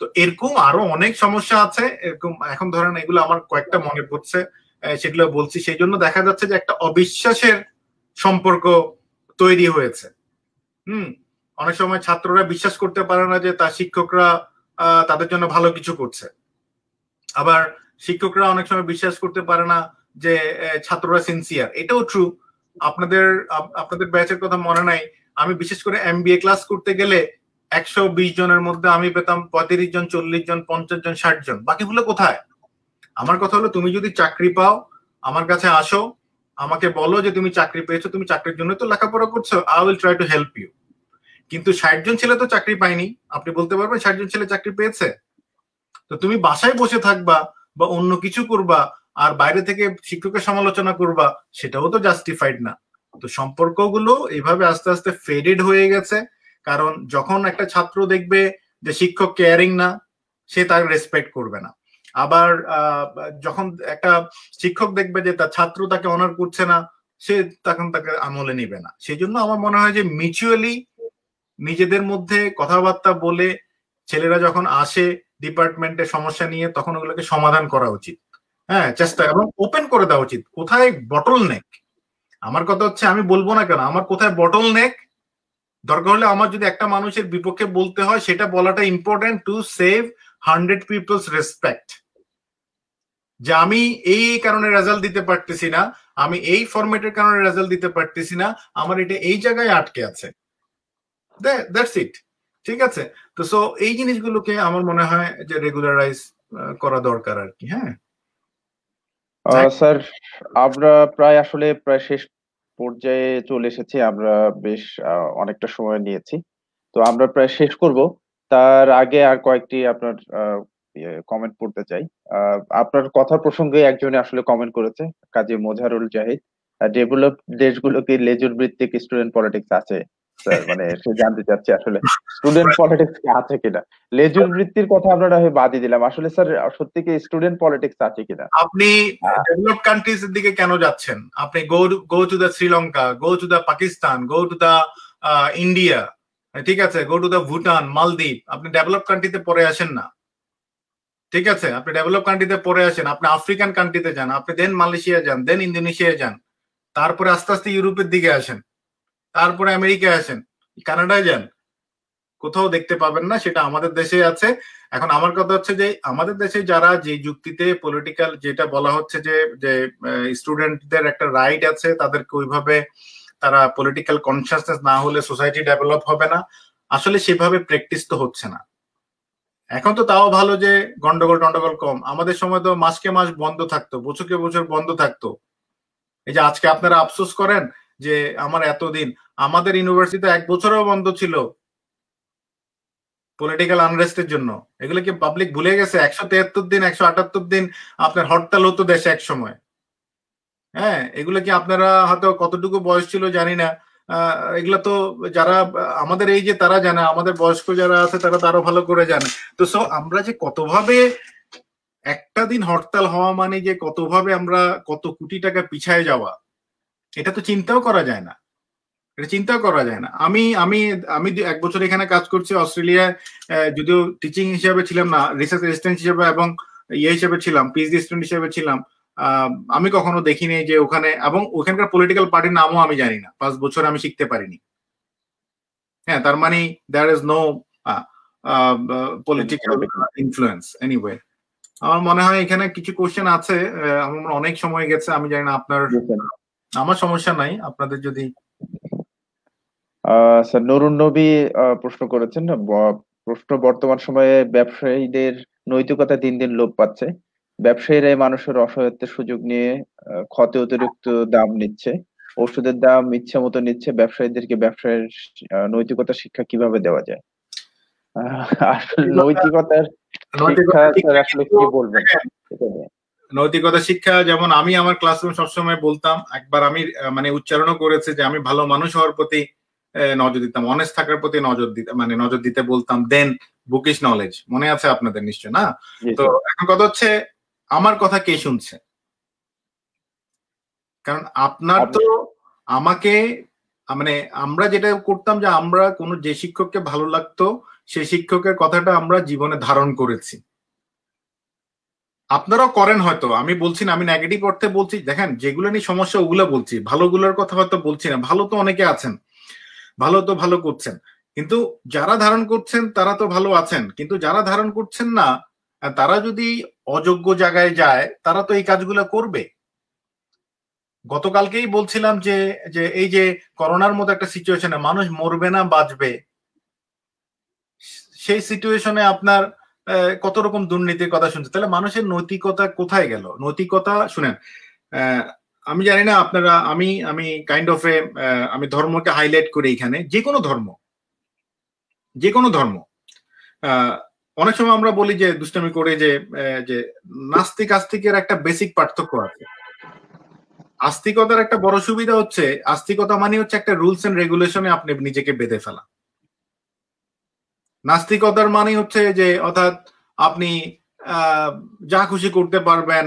তো এরকম আরো অনেক সমস্যা আছে এরকম এখন ধরেন এগুলো আমার কয়েকটা মনে পড়ছে সেগুলো বলছি সেই জন্য দেখা যাচ্ছে যে একটা অবিশ্বাসের সম্পর্ক তৈরি হয়েছে হুম অনেক সময় ছাত্ররা বিশ্বাস করতে পারে না যে তার শিক্ষকরা তাদের জন্য ভালো কিছু করছে আবার শিক্ষকরা অনেক সময় বিশ্বাস করতে পারে না যে ছাত্ররা সিনসিয়ার এটাও ট্রু আপনাদের আপনাদের ব্যাচের কথা মনে নাই আমি বিশেষ করে এমবিএ ক্লাস করতে গেলে একশো বিশ জনের মধ্যে আমি পেতাম পঁয়ত্রিশ জন চল্লিশ জন পঞ্চাশ জন ষাট জন বাকিগুলো কোথায় আমার কথা হলো তুমি যদি চাকরি পাও আমার কাছে আসো আমাকে বলো যে তুমি চাকরি পেয়েছো তুমি চাকরির জন্য তো লেখাপড়া করছো I will try to help you কিন্তু ষাট জন ছেলে তো চাকরি পায়নি আপনি বলতে পারবেন ষাট জন ছেলে চাকরি পেয়েছে তো তুমি বাসায় বসে থাকবা বা অন্য কিছু করবা আর বাইরে থেকে শিক্ষকের সমালোচনা করবা সেটাও তো জাস্টিফাইড না তো সম্পর্কগুলো এভাবে আস্তে আস্তে ফেডেড হয়ে গেছে কারণ যখন একটা ছাত্র দেখবে যে শিক্ষক কেয়ারিং না সে তার রেসপেক্ট করবে না আবার যখন একটা শিক্ষক দেখবে যে তার ছাত্র তাকে অনার করছে না সে তখন তাকে আমলে নিবে না সেই জন্য আমার মনে হয় যে মিউচুয়ালি নিজেদের মধ্যে কথাবার্তা বলে ছেলেরা যখন আসে ডিপার্টমেন্টে সমস্যা নিয়ে তখন ওগুলোকে সমাধান করা উচিত হ্যাঁ চেষ্টা এবং ওপেন করে দেওয়া উচিত কোথায় বটল নেক আমার কথা হচ্ছে আমি বলবো না কেন আমার কোথায় বটল নেক দরকার হলে আমার যদি একটা মানুষের বিপক্ষে বলতে হয় সেটা বলাটা important to save hundred people's respect যে আমি এই কারণে রেজাল্ট দিতে পারতেছি না আমি এই ফরম্যাটের কারণে রেজাল্ট দিতে পারতেছি না আমার এটা এই জায়গায় আটকে আছে দ্যাটস ইট ঠিক আছে তো সো এই জিনিসগুলোকে আমার মনে হয় যে রেগুলারাইজ করা দরকার আর কি হ্যাঁ স্যার আমরা প্রায় আসলে প্রায় শেষ পর্যায়ে চলে এসেছি আমরা বেশ অনেকটা সময় নিয়েছি তো আমরা প্রায় শেষ করব তার আগে আর কয়েকটি আপনার কমেন্ট ইয়ে, পড়তে চাই আপনার কথা প্রসঙ্গে একজনে আসলে কমেন্ট করেছে কাজী মোজারুল জাহিদ ডেভেলপ দেশগুলোকে লেজুর ভিত্তিক স্টুডেন্ট পলিটিক্স আছে স্যার মানে সে জানতে চাচ্ছে আসলে স্টুডেন্ট পলিটিক্স আছে কিনা লেজুর বৃত্তির কথা আপনারা দিলাম আসলে স্যার সত্যি কি স্টুডেন্ট পলিটিক্স আছে কিনা আপনি ডেভেলপ হ্যাঁ। কান্ট্রিজ এর দিকে কেন যাচ্ছেন আপনি go go to the Sri Lanka go to the Pakistan go to the India ঠিক আছে গো টু দা ভুটান মালদ্বীপ আপনি ডেভেলপ কান্ট্রিতে পরে আসেন না ঠিক আছে আপনি ডেভেলপ কান্ট্রিতে পরে আসেন আপনি আফ্রিকান কান্ট্রিতে যান আপনি দেন মালয়েশিয়া যান দেন ইন্দোনেশিয়া যান তারপরে আস্তে আস্তে ইউরোপের দিকে আসেন তারপরে আমেরিকায় আসেন কানাডায় যান কোথাও দেখতে পাবেন না সেটা আমাদের দেশে আছে এখন আমার কথা হচ্ছে যে আমাদের দেশে যারা যে যুক্তিতে পলিটিক্যাল যেটা বলা হচ্ছে যে যে স্টুডেন্টদের একটা রাইট আছে তাদেরকে ওইভাবে তারা পলিটিক্যাল কনসিয়াসনেস না হলে সোসাইটি ডেভেলপ হবে না আসলে সেভাবে প্র্যাকটিস তো হচ্ছে না এখন তো তাও ভালো যে গন্ডগোল টন্ডগোল কম আমাদের সময় তো মাসকে মাস বন্ধ থাকতো বছরকে বছর বন্ধ থাকতো এই যে আজকে আপনারা আফসোস করেন যে আমার এতদিন আমাদের ইউনিভার্সিটি এক বছরও বন্ধ ছিল পলিটিক্যাল আনরেস্টের জন্য এগুলো কি পাবলিক ভুলে গেছে একশো তেহাত্তর দিন একশো আটাত্তর দিন আপনার হরতাল হতো দেশে এক সময় হ্যাঁ এগুলো কি আপনারা হয়তো কতটুকু বয়স ছিল জানি না এগুলো তো যারা আমাদের এই যে তারা জানে আমাদের বয়স্ক যারা আছে তারা তারও ভালো করে জানে তো সো আমরা যে কতভাবে একটা দিন হরতাল হওয়া মানে যে কতভাবে আমরা কত কোটি টাকা পিছায় যাওয়া এটা তো চিন্তাও করা যায় না এটা চিন্তাও করা যায় না আমি আমি আমি এক বছর এখানে কাজ করছি অস্ট্রেলিয়ায় যদিও টিচিং হিসাবে ছিলাম না রিসার্চ অ্যাসিস্ট্যান্ট হিসাবে এবং ইয়ে হিসাবে ছিলাম পিএইচডি স্টুডেন্ট হিসাবে ছিলাম আমি কখনো দেখিনি যে ওখানে এবং ওখানকার পলিটিক্যাল পার্টির নামও আমি জানি না পাঁচ বছর আমি শিখতে পারিনি হ্যাঁ তার মানে there is no political influence anyway আমার মনে হয় এখানে কিছু কোশ্চেন আছে আমার অনেক সময় গেছে আমি জানি না আপনার আমার সমস্যা নাই আপনাদের যদি স্যার নুরুন নবী প্রশ্ন করেছেন প্রশ্ন বর্তমান সময়ে ব্যবসায়ীদের নৈতিকতা দিন দিন লোপ পাচ্ছে ব্যবসায়ীরা মানুষের অসহায়ত্বের সুযোগ নিয়ে ক্ষতে অতিরিক্ত দাম নিচ্ছে ওষুধের দাম ইচ্ছে মতো নিচ্ছে ব্যবসায়ীদেরকে ব্যবসায়ের নৈতিকতা শিক্ষা কিভাবে দেওয়া যায় আসলে নৈতিকতার শিক্ষা আসলে কি বলবেন নৈতিকতা শিক্ষা যেমন আমি আমার ক্লাসরুম সবসময় বলতাম একবার আমি মানে উচ্চারণও করেছে যে আমি ভালো মানুষ হওয়ার প্রতি নজর দিতাম অনেস্ট থাকার প্রতি নজর দিতে মানে নজর দিতে বলতাম দেন বুকিশ নলেজ মনে আছে আপনাদের নিশ্চয় না তো এখন কথা হচ্ছে আমার কথা কে শুনছে কারণ আপনার তো আমাকে মানে আমরা যেটা করতাম যে আমরা কোনো যে শিক্ষককে ভালো লাগতো সেই শিক্ষকের কথাটা আমরা জীবনে ধারণ করেছি আপনারাও করেন হয়তো আমি বলছি না আমি নেগেটিভ অর্থে বলছি দেখেন যেগুলো নিয়ে সমস্যা ওগুলো বলছি ভালোগুলোর কথা হয়তো বলছি না ভালো তো অনেকে আছেন ভালো তো ভালো করছেন কিন্তু যারা ধারণ করছেন তারা তো ভালো আছেন কিন্তু যারা ধারণ করছেন না তারা যদি অযোগ্য জায়গায় যায় তারা তো এই কাজগুলো করবে গতকালকেই বলছিলাম যে যে এই যে করোনার মতো একটা সিচুয়েশনে মানুষ মরবে না বাঁচবে সেই সিচুয়েশনে আপনার কত রকম দুর্নীতির কথা শুনছে তাহলে মানুষের নৈতিকতা কোথায় গেল নৈতিকতা শুনেন আমি জানি না আপনারা আমি আমি কাইন্ড অফ এ আমি ধর্মকে হাইলাইট করি এখানে যে কোনো ধর্ম যে কোনো ধর্ম অনেক সময় আমরা বলি যে দুষ্টামি করে যে যে নাস্তিক আস্তিকের একটা বেসিক পার্থক্য আছে আস্তিকতার একটা বড় সুবিধা হচ্ছে আস্তিকতা মানে হচ্ছে একটা রুলস এন্ড রেগুলেশনে আপনি নিজেকে বেঁধে ফেলা নাস্তিকতার মানে হচ্ছে যে অর্থাৎ আপনি যা খুশি করতে পারবেন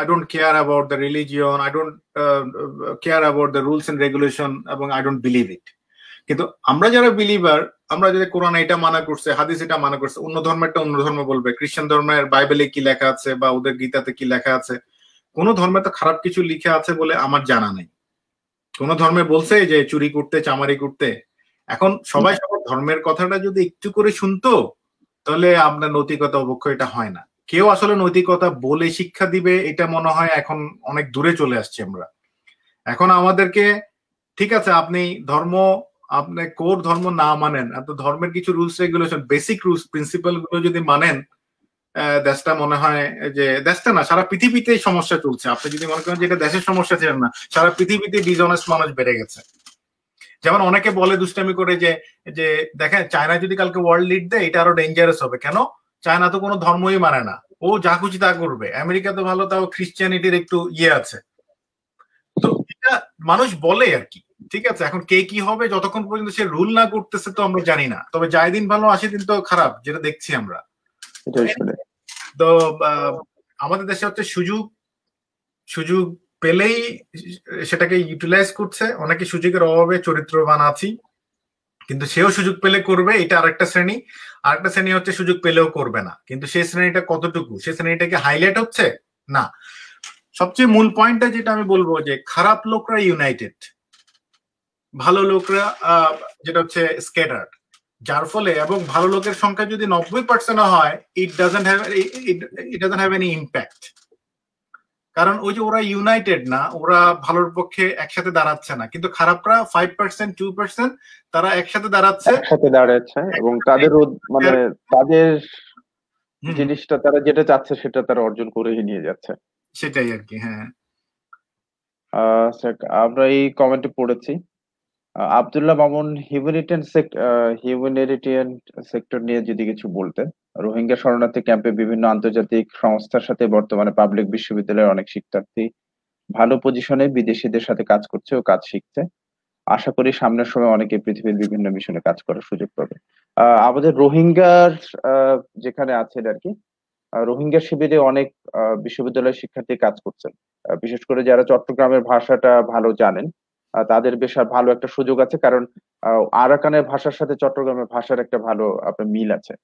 I don't care about the religion I don't care about the rules and regulation এবং আই ডোন্ট বিলিভ ইট কিন্তু আমরা যারা বিলিভার আমরা যদি কোরআন এটা মানা করছে হাদিস এটা মানা করছে অন্য ধর্মেরটা অন্য ধর্ম বলবে খ্রিস্টান ধর্মের বাইবেলে কি লেখা আছে বা ওদের গীতাতে কি লেখা আছে কোন ধর্মে তো খারাপ কিছু লিখে আছে বলে আমার জানা নেই কোন ধর্মে বলছে যে চুরি করতে চামারি করতে এখন সবাই সবার ধর্মের কথাটা যদি একটু করে শুনতো তাহলে আপনার নৈতিকতা এটা হয় না কেউ আসলে নৈতিকতা বলে শিক্ষা দিবে এটা মনে হয় এখন অনেক দূরে চলে আসছে আমরা এখন আমাদেরকে ঠিক আছে আপনি ধর্ম আপনি কোর ধর্ম না মানেন তো ধর্মের কিছু rules regulation basic rules principle গুলো যদি মানেন দেশটা মনে হয় যে দেশটা না সারা পৃথিবীতে সমস্যা চলছে আপনি যদি মনে করেন যে এটা দেশের সমস্যা ছিলেন না সারা পৃথিবীতে ডিজনেস মানুষ বেড়ে গেছে যেমন অনেকে বলে দুষ্টামি করে যে যে দেখেন চায়না যদি কালকে ওয়ার্ল্ড লিড দেয় এটা আরো ডেঞ্জারাস হবে কেন চায়না তো কোনো ধর্মই মানে না ও যা খুশি তা করবে আমেরিকা তো ভালো তাও খ্রিস্টানিটির একটু ইয়ে আছে তো এটা মানুষ বলে আর কি ঠিক আছে এখন কে কি হবে যতক্ষণ পর্যন্ত সে রুল না করতেছে তো আমরা জানি না তবে যাই দিন ভালো আসে দিন তো খারাপ যেটা দেখছি আমরা তো আমাদের দেশে হচ্ছে সুযোগ সুযোগ পেলেই সেটাকে ইউটিলাইজ করছে অনেকে সুযোগের অভাবে চরিত্রবান আছি কিন্তু সেও সুযোগ পেলে করবে এটা আরেকটা শ্রেণী আরেকটা শ্রেণী হচ্ছে সুযোগ পেলেও করবে না কিন্তু সেই শ্রেণীটা কতটুকু সেই শ্রেণীটাকে হাইলাইট হচ্ছে না সবচেয়ে মূল পয়েন্টটা যেটা আমি বলবো যে খারাপ লোকরা ইউনাইটেড ভালো লোকরা যেটা হচ্ছে স্কেটার্ড যার ফলে এবং ভালো লোকের সংখ্যা যদি নব্বই পার্সেন্ট হয় it doesn't have it doesn't have any impact কারণ ওই যে ওরা ইউনাইটেড না ওরা ভালোর পক্ষে একসাথে দাঁড়াচ্ছে না কিন্তু খারাপরা ফাইভ পার্সেন্ট টু পার্সেন্ট তারা একসাথে দাঁড়াচ্ছে একসাথে দাঁড়াচ্ছে এবং তাদের মানে তাদের জিনিসটা তারা যেটা চাচ্ছে সেটা তারা অর্জন করেই নিয়ে যাচ্ছে সেটাই আর কি হ্যাঁ আমরা এই কমেন্টে পড়েছি আবদুল্লাহ মামুন হিউম্যানিটেন হিউম্যানিটেরিয়ান সেক্টর নিয়ে যদি কিছু বলতেন রোহিঙ্গা শরণার্থী ক্যাম্পে বিভিন্ন আন্তর্জাতিক সংস্থার সাথে বর্তমানে পাবলিক বিশ্ববিদ্যালয়ের অনেক শিক্ষার্থী ভালো পজিশনে বিদেশিদের সাথে কাজ করছে ও কাজ শিখছে আশা করি সামনের সময় অনেকে পৃথিবীর বিভিন্ন মিশনে কাজ করার সুযোগ পাবে আমাদের রোহিঙ্গার যেখানে আছেন আর কি রোহিঙ্গা শিবিরে অনেক বিশ্ববিদ্যালয়ের শিক্ষার্থী কাজ করছেন বিশেষ করে যারা চট্টগ্রামের ভাষাটা ভালো জানেন তাদের বেশ ভালো একটা সুযোগ আছে কারণ আরাকানের ভাষার সাথে চট্টগ্রামের ভাষার একটা ভালো আপনার মিল আছে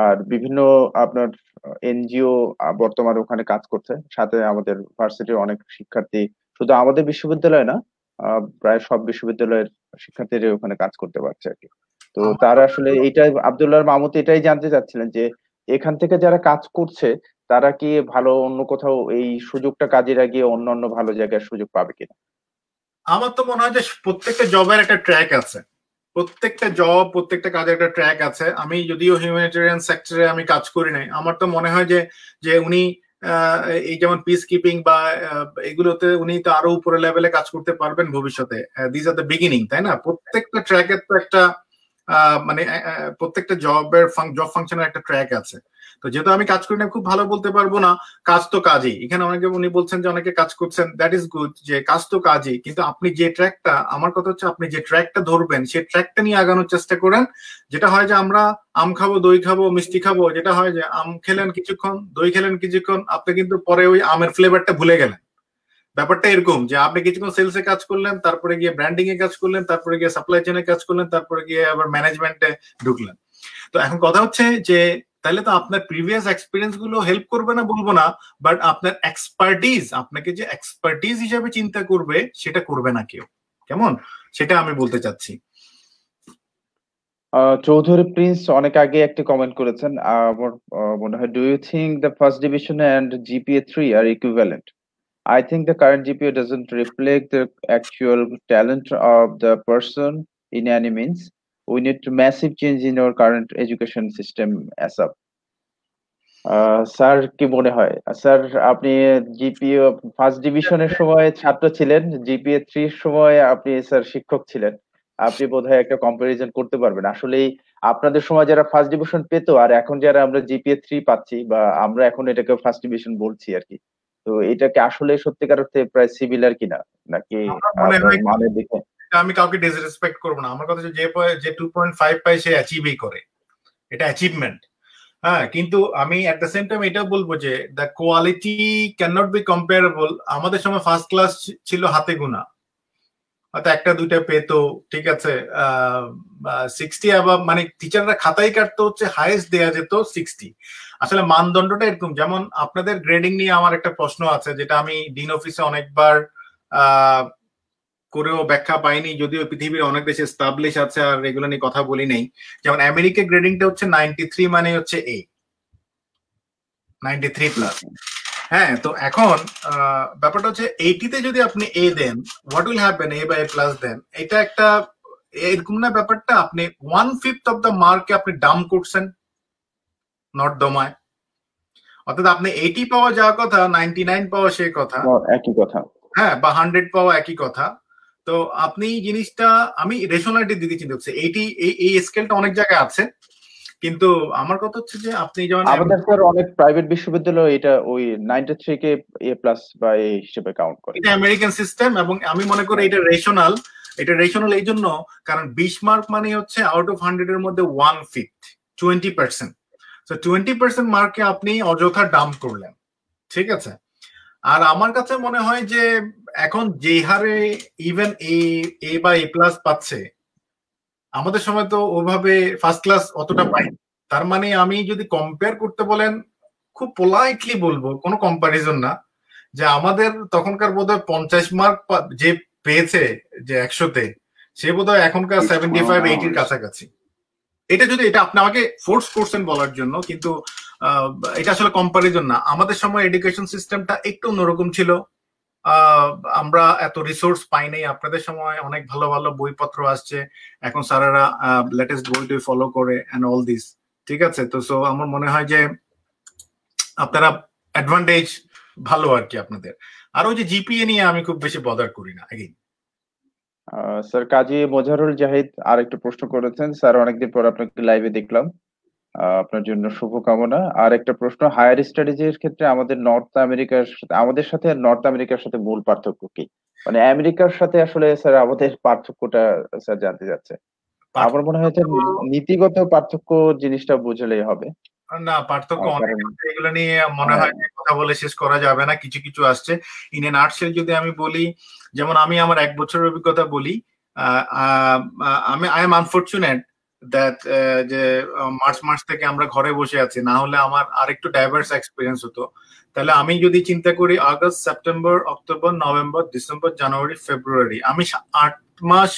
আর বিভিন্ন আপনার এনজিও বর্তমানে ওখানে কাজ করছে সাথে আমাদের ভার্সিটির অনেক শিক্ষার্থী শুধু আমাদের বিশ্ববিদ্যালয় না প্রায় সব বিশ্ববিদ্যালয়ের শিক্ষার্থীরা ওখানে কাজ করতে পারছে আর কি তো তারা আসলে এইটাই আবদুল্লাহ মামুত এটাই জানতে চাচ্ছিলেন যে এখান থেকে যারা কাজ করছে তারা কি ভালো অন্য কোথাও এই সুযোগটা কাজে লাগিয়ে অন্য অন্য ভালো জায়গার সুযোগ পাবে কিনা আমার তো মনে হয় যে প্রত্যেকটা জবের একটা ট্র্যাক আছে প্রত্যেকটা জব প্রত্যেকটা কাজের একটা ট্র্যাক আছে আমি যদিও হিউম্যানিটেরিয়ান সেক্টরে আমি কাজ করি নাই আমার তো মনে হয় যে যে উনি এই যেমন পিস কিপিং বা এগুলোতে উনি তো আরো উপরে লেভেলে কাজ করতে পারবেন ভবিষ্যতে দিস আর দ্য বিগিনিং তাই না প্রত্যেকটা ট্র্যাকের তো একটা মানে প্রত্যেকটা জবের জব ফাংশনের একটা ট্র্যাক আছে তো যেহেতু আমি কাজ করি না খুব ভালো বলতে পারবো না কাজ তো কাজই এখানে অনেকে উনি বলছেন যে অনেকে কাজ করছেন দ্যাট ইজ গুড যে কাজ তো কাজই কিন্তু আপনি যে ট্র্যাকটা আমার কথা হচ্ছে আপনি যে ট্র্যাকটা ধরবেন সেই ট্র্যাকটা নিয়ে আগানোর চেষ্টা করেন যেটা হয় যে আমরা আম খাবো দই খাবো মিষ্টি খাবো যেটা হয় যে আম খেলেন কিছুক্ষণ দই খেলেন কিছুক্ষণ আপনি কিন্তু পরে ওই আমের ফ্লেভারটা ভুলে গেলেন ব্যাপারটা এরকম যে আপনি কিছুক্ষণ এ কাজ করলেন তারপরে গিয়ে ব্র্যান্ডিং এ কাজ করলেন তারপরে গিয়ে সাপ্লাই চেনে কাজ করলেন তারপরে গিয়ে আবার ম্যানেজমেন্টে ঢুকলেন তো এখন কথা হচ্ছে যে তাহলে তো আপনার প্রিভিয়াস এক্সপিরিয়েন্স গুলো হেল্প করবে না বলবো না বাট আপনার এক্সপার্টিজ আপনাকে যে এক্সপার্টিজ হিসাবে চিন্তা করবে সেটা করবে না কেউ কেমন সেটা আমি বলতে চাচ্ছি চৌধুরী প্রিন্স অনেক আগে একটা কমেন্ট করেছেন আমার মনে হয় do you think the first division and GPA three are equivalent I think the current GPA doesn't reflect the actual talent of the person in any means we need to massive change in our current education system as up sir uh, কি মনে হয় sir uh, আপনি GPA first ডিভিশনের সময় ছাত্র ছিলেন GPA three সময় আপনি স্যার শিক্ষক ছিলেন আপনি বোধহয় একটা কম্পারিজন করতে পারবেন আসলেই আপনাদের সময় যারা ফার্স্ট ডিভিশন পেতো আর এখন যারা আমরা জিপিএ থ্রি পাচ্ছি বা আমরা এখন এটাকে ফার্স্ট ডিভিশন বলছি আর কি তো এটাকে আসলে সত্যিকার অর্থে প্রায় সিমিলার কিনা নাকি মানে দেখে আমি কাউকে ডিসরেসপেক্ট করবো না আমার কথা যে যে টু পয়েন্ট ফাইভ পাই সে অ্যাচিভই করে এটা অ্যাচিভমেন্ট হ্যাঁ কিন্তু আমি এট দ্য সেম টাইম এটা বলবো যে the quality can not be comparable আমাদের সময় ফার্স্ট ক্লাস ছিল হাতে গুনা হয়তো একটা দুইটা পেতো ঠিক আছে সিক্সটি আবার মানে টিচাররা খাতাই কাটতো হচ্ছে হাইস্ট দেয়া যেত সিক্সটি আসলে মানদণ্ডটা এরকম যেমন আপনাদের গ্রেডিং নিয়ে আমার একটা প্রশ্ন আছে যেটা আমি ডিন অফিসে অনেকবার করেও ব্যাখ্যা পাইনি যদিও পৃথিবীর অনেক দেশে স্টাবলিশ আছে আর এগুলো নিয়ে কথা বলি নেই যেমন আমেরিকা গ্রেডিংটা হচ্ছে নাইনটি থ্রি মানে হচ্ছে এ নাইনটি থ্রি প্লাস হ্যাঁ তো এখন ব্যাপারটা হচ্ছে এইটিতে যদি আপনি A then what will happen A বা এ প্লাস দেন এটা একটা এরকম না ব্যাপারটা আপনি ওয়ান ফিফথ অফ দ্য মার্কে আপনি ডাম করছেন নট দমায় অর্থাৎ আপনি এইটি পাওয়া যাওয়ার কথা নাইনটি নাইন পাওয়া সেই কথা একই কথা হ্যাঁ বা হান্ড্রেড পাওয়া একই কথা তো আপনি জিনিসটা আমি রেশনালিটি দিতে চিন্তা করছি এইটি এই স্কেলটা অনেক জায়গায় আছে কিন্তু আমার কথা হচ্ছে যে আপনি যখন আমাদের স্যার অনেক প্রাইভেট বিশ্ববিদ্যালয় এটা ওই 93 কে এ প্লাস বা এ হিসেবে কাউন্ট করে এটা আমেরিকান সিস্টেম এবং আমি মনে করি এটা রেশনাল এটা রেশনাল এই জন্য কারণ 20 মার্ক মানে হচ্ছে আউট অফ 100 এর মধ্যে 1 ফিফথ 20% সো 20% মার্কে আপনি অযথা ডাম্প করলেন ঠিক আছে আর আমার কাছে মনে হয় যে এখন যে হারে ইভেন এ এ বা এ প্লাস পাচ্ছে আমাদের সময় তো ওভাবে ফার্স্ট ক্লাস অতটা পাই তার মানে আমি যদি কম্পেয়ার করতে বলেন খুব পোলাইটলি বলবো কোনো কম্পারিজন না যে আমাদের তখনকার বোধহয় পঞ্চাশ মার্ক যে পেয়েছে যে একশোতে সে বোধ হয় এখনকার সেভেন্টি ফাইভ এইটির কাছাকাছি এটা যদি এটা আপনি আমাকে ফোর্স করছেন বলার জন্য কিন্তু এটা আসলে কম্পারিজন না আমাদের সময় এডুকেশন সিস্টেমটা একটু অন্যরকম ছিল আমরা এত রিসোর্স পাই নাই আপনাদের সময় অনেক ভালো ভালো বইপত্র আসছে এখন স্যারেরা লেটেস্ট বই ফলো করে অ্যান্ড অল দিস ঠিক আছে তো সো আমার মনে হয় যে আপনারা অ্যাডভান্টেজ ভালো আর কি আপনাদের আর ওই যে জিপিএ নিয়ে আমি খুব বেশি বদার করি না আগেই স্যার কাজী মোজারুল জাহিদ আর একটু প্রশ্ন করেছেন স্যার অনেকদিন পর আপনাকে লাইভে দেখলাম আপনার জন্য শুভকামনা আর একটা প্রশ্ন হায়ার স্টাডিজ এর ক্ষেত্রে আমাদের নর্থ আমেরিকার সাথে আমাদের সাথে নর্থ আমেরিকার সাথে মূল পার্থক্য কি মানে আমেরিকার সাথে আসলে স্যার আমাদের পার্থক্যটা স্যার জানতে যাচ্ছে আমার মনে হয় নীতিগত পার্থক্য জিনিসটা বুঝলেই হবে না পার্থক্য অনেক এগুলো নিয়ে মনে হয় হ্যাঁ। কথা বলে শেষ করা যাবে না কিছু কিছু আসছে ইন এন আর্টসের যদি আমি বলি যেমন আমি আমার এক বছরের অভিজ্ঞতা বলি আমি I am unfortunate that uh, যে মার্চ মাস থেকে আমরা ঘরে বসে আছি না হলে আমার আরেকটু ডাইভার্স এক্সপিরিয়েন্স হতো তাহলে আমি যদি চিন্তা করি August September October November December January February আমি আট মাস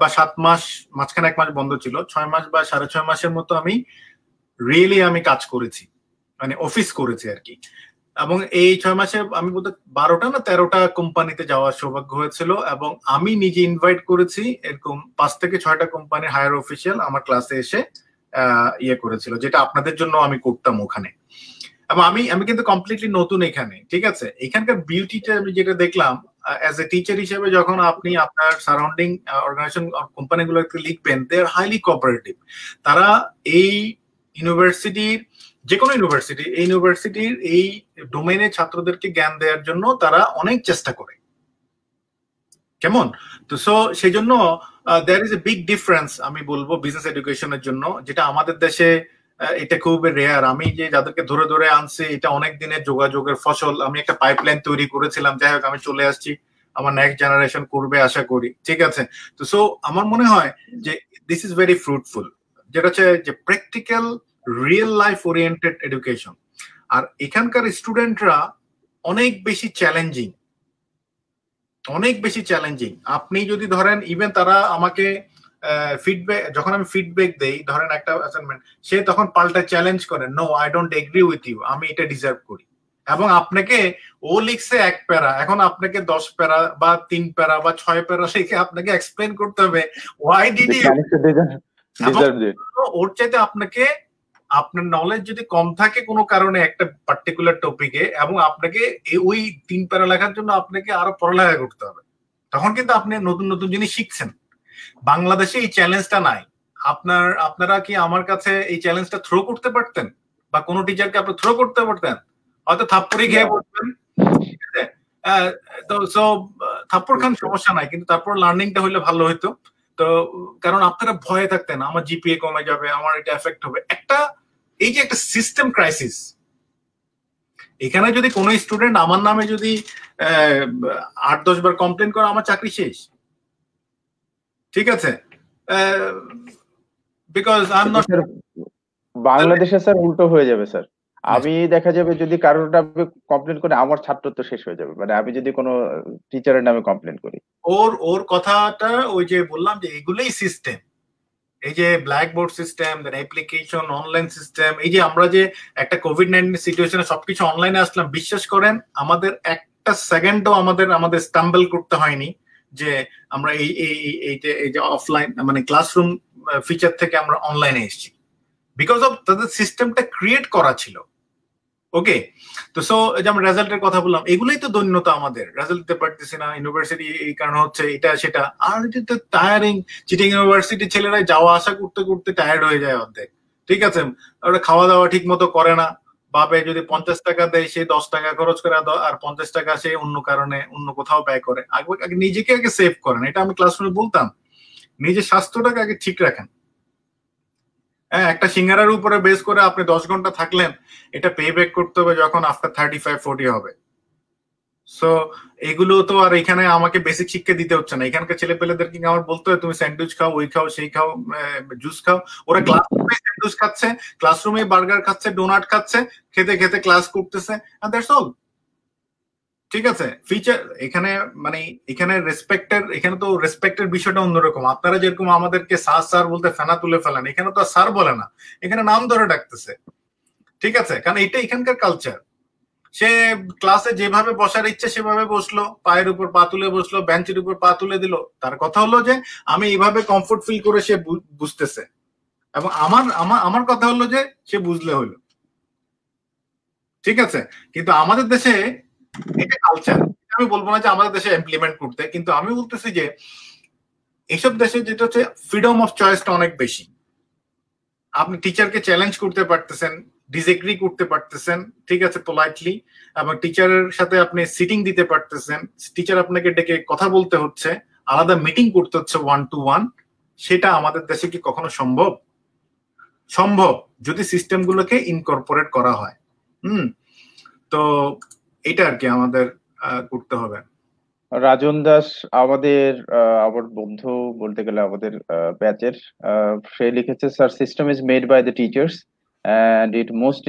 বা সাত মাস মাঝখানে এক মাস বন্ধ ছিল ছয় মাস বা সাড়ে ছয় মাসের মতো আমি রিয়েলি আমি কাজ করেছি মানে অফিস করেছি আর কি এবং এই ছয় মাসে আমি বলতে বারোটা না তেরোটা কোম্পানিতে যাওয়ার সৌভাগ্য হয়েছিল এবং আমি নিজে ইনভাইট করেছি এরকম পাঁচ থেকে ছয়টা কোম্পানির হায়ার অফিসিয়াল আমার ক্লাসে এসে ইয়ে করেছিল যেটা আপনাদের জন্য আমি করতাম ওখানে এবং আমি আমি কিন্তু কমপ্লিটলি নতুন এখানে ঠিক আছে এখানকার বিউটিটা আমি যেটা দেখলাম অ্যাজ এ টিচার হিসেবে যখন আপনি আপনার সারাউন্ডিং অর্গানাইজেশন কোম্পানিগুলোকে লিখবেন দে আর হাইলি কোঅপারেটিভ তারা এই ইউনিভার্সিটির যে কোনো ইউনিভার্সিটি এই ইউনিভার্সিটির এই ডোমেনে ছাত্রদেরকে জ্ঞান দেওয়ার জন্য তারা অনেক চেষ্টা করে কেমন তো সো সেই জন্য there is a big difference আমি বলবো বিজনেস এডুকেশনের জন্য যেটা আমাদের দেশে uh, এটা খুব রেয়ার আমি যে যাদেরকে ধরে ধরে আনছি এটা অনেক দিনের যোগাযোগের ফসল আমি একটা পাইপলাইন তৈরি করেছিলাম যাই হোক আমি চলে আসছি আমার নেক্সট জেনারেশন করবে আশা করি ঠিক আছে তো সো আমার মনে হয় যে দিস ইজ ভেরি ফ্রুটফুল যেটা হচ্ছে যে practical real life oriented education আর এখানকার স্টুডেন্টরা অনেক বেশি চ্যালেঞ্জিং অনেক বেশি চ্যালেঞ্জিং আপনি যদি ধরেন ইভেন তারা আমাকে ফিডব্যাক যখন আমি ফিডব্যাক দেই ধরেন একটা অ্যাসাইনমেন্ট সে তখন পাল্টা চ্যালেঞ্জ করে no I don't agree with you আমি এটা ডিজার্ভ করি এবং আপনাকে ও লিখছে এক প্যারা এখন আপনাকে দশ প্যারা বা তিন প্যারা বা ছয় প্যারা শিখে আপনাকে এক্সপ্লেন করতে হবে ওয়াই ডিড ইউ ওর চাইতে আপনাকে আপনার নলেজ যদি কম থাকে কোনো কারণে একটা পার্টিকুলার টপিকে এবং আপনাকে ওই তিন প্যারা লেখার জন্য আপনাকে আরো পড়ালেখা করতে হবে তখন কিন্তু আপনি নতুন নতুন জিনিস শিখছেন বাংলাদেশে এই চ্যালেঞ্জটা নাই আপনার আপনারা কি আমার কাছে এই চ্যালেঞ্জটা থ্রো করতে পারতেন বা কোনো টিচারকে আপনি থ্রো করতে পারতেন হয়তো থাপ্পড়ি খেয়ে পড়তেন তো সো থাপ্পড় খান সমস্যা নাই কিন্তু তারপর লার্নিংটা হইলে ভালো হইতো তো কারণ আপনারা ভয়ে থাকতেন আমার জিপিএ কমে যাবে আমার এটা এফেক্ট হবে একটা এই যে একটা সিস্টেম ক্রাইসিস এখানে যদি কোনো স্টুডেন্ট আমার নামে যদি আট দশ বার কমপ্লেন করে আমার চাকরি শেষ ঠিক আছে বিকজ আই এম নট বাংলাদেশে স্যার উল্টো হয়ে যাবে স্যার হ্যাঁ। আমি দেখা যাবে যদি কারোর নামে কমপ্লেন করে আমার ছাত্র তো শেষ হয়ে যাবে মানে আমি যদি কোনো টিচারের নামে কমপ্লেন করি ওর ওর কথাটা ওই যে বললাম যে এগুলোই সিস্টেম এই যে blackboard system then application online system এই যে আমরা যে একটা কোভিড নাইন্টিন সিচুয়েশনে সবকিছু অনলাইনে আসলাম বিশ্বাস করেন আমাদের একটা সেকেন্ডও আমাদের আমাদের স্টাম্বল করতে হয়নি যে আমরা এই এই এই যে অফলাইন মানে ক্লাসরুম ফিচার থেকে আমরা অনলাইনে এসেছি বিকজ অফ তাদের সিস্টেমটা ক্রিয়েট করা ছিল ওকে তো সো যেমন রেজাল্টের কথা বললাম এগুলোই তো দৈন্যতা আমাদের রেজাল্ট দিতে পারতেছি না ইউনিভার্সিটি এই কারণে হচ্ছে এটা সেটা আর টায়ারিং চিটিং ইউনিভার্সিটি ছেলেরা যাওয়া আসা করতে করতে টায়ার্ড হয়ে যায় অর্ধেক ঠিক আছে ওরা খাওয়া দাওয়া ঠিক মতো করে না বাপে যদি পঞ্চাশ টাকা দেয় সে দশ টাকা খরচ করে আর পঞ্চাশ টাকা সে অন্য কারণে অন্য কোথাও ব্যয় করে আগে নিজেকে আগে সেভ করেন এটা আমি ক্লাসরুমে বলতাম নিজের স্বাস্থ্যটাকে আগে ঠিক রাখেন হ্যাঁ একটা সিঙ্গারার উপরে বেস করে আপনি দশ ঘন্টা থাকলেন এটা পে ব্যাক করতে হবে যখন আফটার থার্টি ফাইভ ফোর্টি হবে সো এগুলো তো আর এখানে আমাকে বেসিক শিক্ষা দিতে হচ্ছে না এখানকার ছেলে কিন্তু আমার বলতে হয় তুমি স্যান্ডউইচ খাও ওই খাও সেই খাও জুস খাও ওরা ক্লাসরুমে স্যান্ডউইচ খাচ্ছে ক্লাসরুমে বার্গার খাচ্ছে ডোনাট খাচ্ছে খেতে খেতে ক্লাস করতেছে দ্যাটস অল ঠিক আছে ফিচার এখানে মানে এখানে রেসপেক্টের এখানে তো রেসপেক্টের বিষয়টা অন্যরকম আপনারা যেরকম আমাদেরকে সার সার বলতে ফেনা তুলে ফেলেন এখানে তো সার বলে না এখানে নাম ধরে ডাকতেছে ঠিক আছে কারণ এটা এখানকার কালচার সে ক্লাসে যেভাবে বসার ইচ্ছে সেভাবে বসলো পায়ের উপর পা তুলে বসলো বেঞ্চের উপর পা তুলে দিল তার কথা হলো যে আমি এইভাবে কমফোর্ট ফিল করে সে বুঝতেছে এবং আমার আমার আমার কথা হলো যে সে বুঝলে হইল ঠিক আছে কিন্তু আমাদের দেশে এটা কালচার আমি বলবো না যে আমাদের দেশে ইমপ্লিমেন্ট করতে কিন্তু আমি বলতেছি যে এইসব দেশে যেটা হচ্ছে ফ্রিডম অফ চয়েসটা অনেক বেশি আপনি টিচারকে চ্যালেঞ্জ করতে পারতেছেন ডিসএগ্রি করতে পারতেছেন ঠিক আছে পোলাইটলি এবং টিচারের সাথে আপনি সিটিং দিতে পারতেছেন টিচার আপনাকে ডেকে কথা বলতে হচ্ছে আলাদা মিটিং করতে হচ্ছে ওয়ান টু ওয়ান সেটা আমাদের দেশে কি কখনো সম্ভব সম্ভব যদি সিস্টেমগুলোকে ইনকর্পোরেট করা হয় হুম তো এটা আর কি আমাদের করতে হবে রাজন দাস আমাদের আমার বন্ধু বলতে গেলে আমাদের ব্যাচের সে লিখেছে sir system is made by the teachers and it most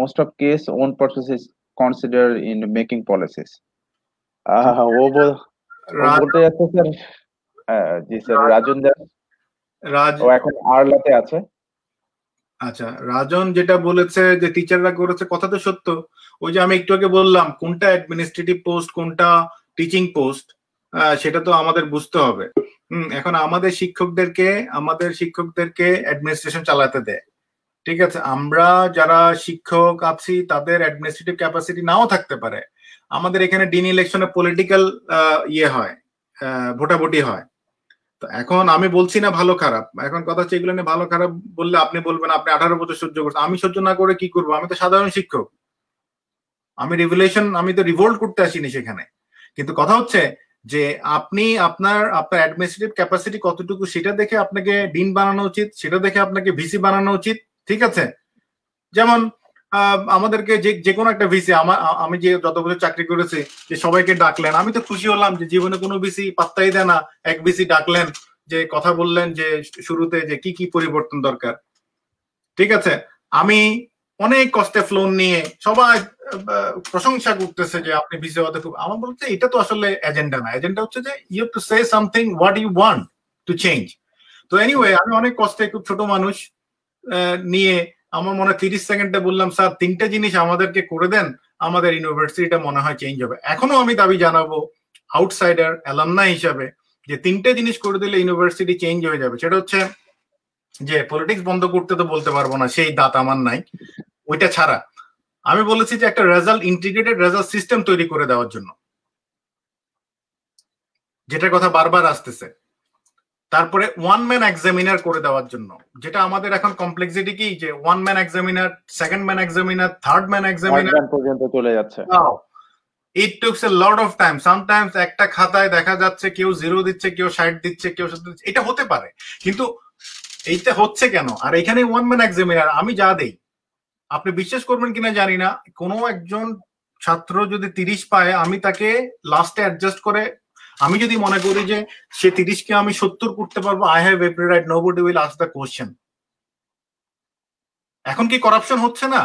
most of case own person is consider in making policies ও বলতে যাচ্ছে স্যার জি স্যার রাজন দাস ও এখন আরলাতে আছে আচ্ছা রাজন যেটা বলেছে যে টিচাররা করেছে কথা তো সত্য ওই যে আমি একটু আগে বললাম কোনটা অ্যাডমিনিস্ট্রেটিভ পোস্ট কোনটা টিচিং পোস্ট সেটা তো আমাদের বুঝতে হবে এখন আমাদের শিক্ষকদেরকে আমাদের শিক্ষকদেরকে অ্যাডমিনিস্ট্রেশন চালাতে দেয় ঠিক আছে আমরা যারা শিক্ষক আছি তাদের অ্যাডমিনিস্ট্রেটিভ ক্যাপাসিটি নাও থাকতে পারে আমাদের এখানে ডিন ইলেকশনে পলিটিক্যাল ইয়ে হয় ভোটাভুটি হয় তো এখন আমি বলছি না ভালো খারাপ এখন কথা হচ্ছে এগুলো নিয়ে ভালো খারাপ বললে আপনি বলবেন আপনি আঠারো বছর সহ্য করছেন আমি সহ্য না করে কি করবো আমি তো সাধারণ শিক্ষক আমি রিভলিউশন আমি তো রিভোল্ট করতে আসিনি সেখানে কিন্তু কথা হচ্ছে যে আপনি আপনার আপনার অ্যাডমিনিস্ট্রেটিভ ক্যাপাসিটি কতটুকু সেটা দেখে আপনাকে ডিন বানানো উচিত সেটা দেখে আপনাকে ভিসি বানানো উচিত ঠিক আছে যেমন আমাদেরকে যে যে কোনো একটা ভিসি আমার আমি যে যত বছর চাকরি করেছি যে সবাইকে ডাকলেন আমি তো খুশি হলাম যে জীবনে কোনো ভিসি পাত্তাই দেয় না এক ভিসি ডাকলেন যে কথা বললেন যে শুরুতে যে কি কি পরিবর্তন দরকার ঠিক আছে আমি অনেক কষ্টে ফ্লোন নিয়ে সবাই প্রশংসা করতেছে যে আপনি ভিসি হতে খুব আমার বলতে এটা তো আসলে এজেন্ডা না এজেন্ডা হচ্ছে যে you to say something what you want to change তো এনিওয়ে আমি অনেক কষ্টে খুব ছোট মানুষ নিয়ে আমার মনে তিরিশ সেকেন্ডে বললাম স্যার তিনটা জিনিস আমাদেরকে করে দেন আমাদের ইউনিভার্সিটিটা মনে হয় চেঞ্জ হবে এখনো আমি দাবি জানাবো আউটসাইডার অ্যালামনা হিসাবে যে তিনটে জিনিস করে দিলে ইউনিভার্সিটি চেঞ্জ হয়ে যাবে সেটা হচ্ছে যে পলিটিক্স বন্ধ করতে তো বলতে পারবো না সেই দাঁত আমার নাই ওইটা ছাড়া আমি বলেছি যে একটা রেজাল্ট ইন্টিগ্রেটেড রেজাল্ট সিস্টেম তৈরি করে দেওয়ার জন্য যেটা কথা বারবার আসতেছে তারপরে ওয়ান ম্যান এক্সামিনার করে দেওয়ার জন্য যেটা আমাদের এখন কমপ্লেক্সিটি কি যে one man examiner second man examiner third man examiner পর্যন্ত চলে যাচ্ছে it tooks a lot of time sometimes একটা খাতায় দেখা যাচ্ছে কেউ জিরো দিচ্ছে কেউ ষাট দিচ্ছে কেউ এটা হতে পারে কিন্তু এইটা হচ্ছে কেন আর এখানে ওয়ান ম্যান এক্সামিনার আমি যা দেই আপনি বিশ্বাস করবেন কিনা জানি না কোনো একজন ছাত্র যদি তিরিশ পায় আমি তাকে লাস্টে অ্যাডজাস্ট করে আমি যদি মনে করি যে সে তিরিশকে আমি সত্তর করতে পারবো I have every right nobody will ask the question এখন কি করাপশন হচ্ছে না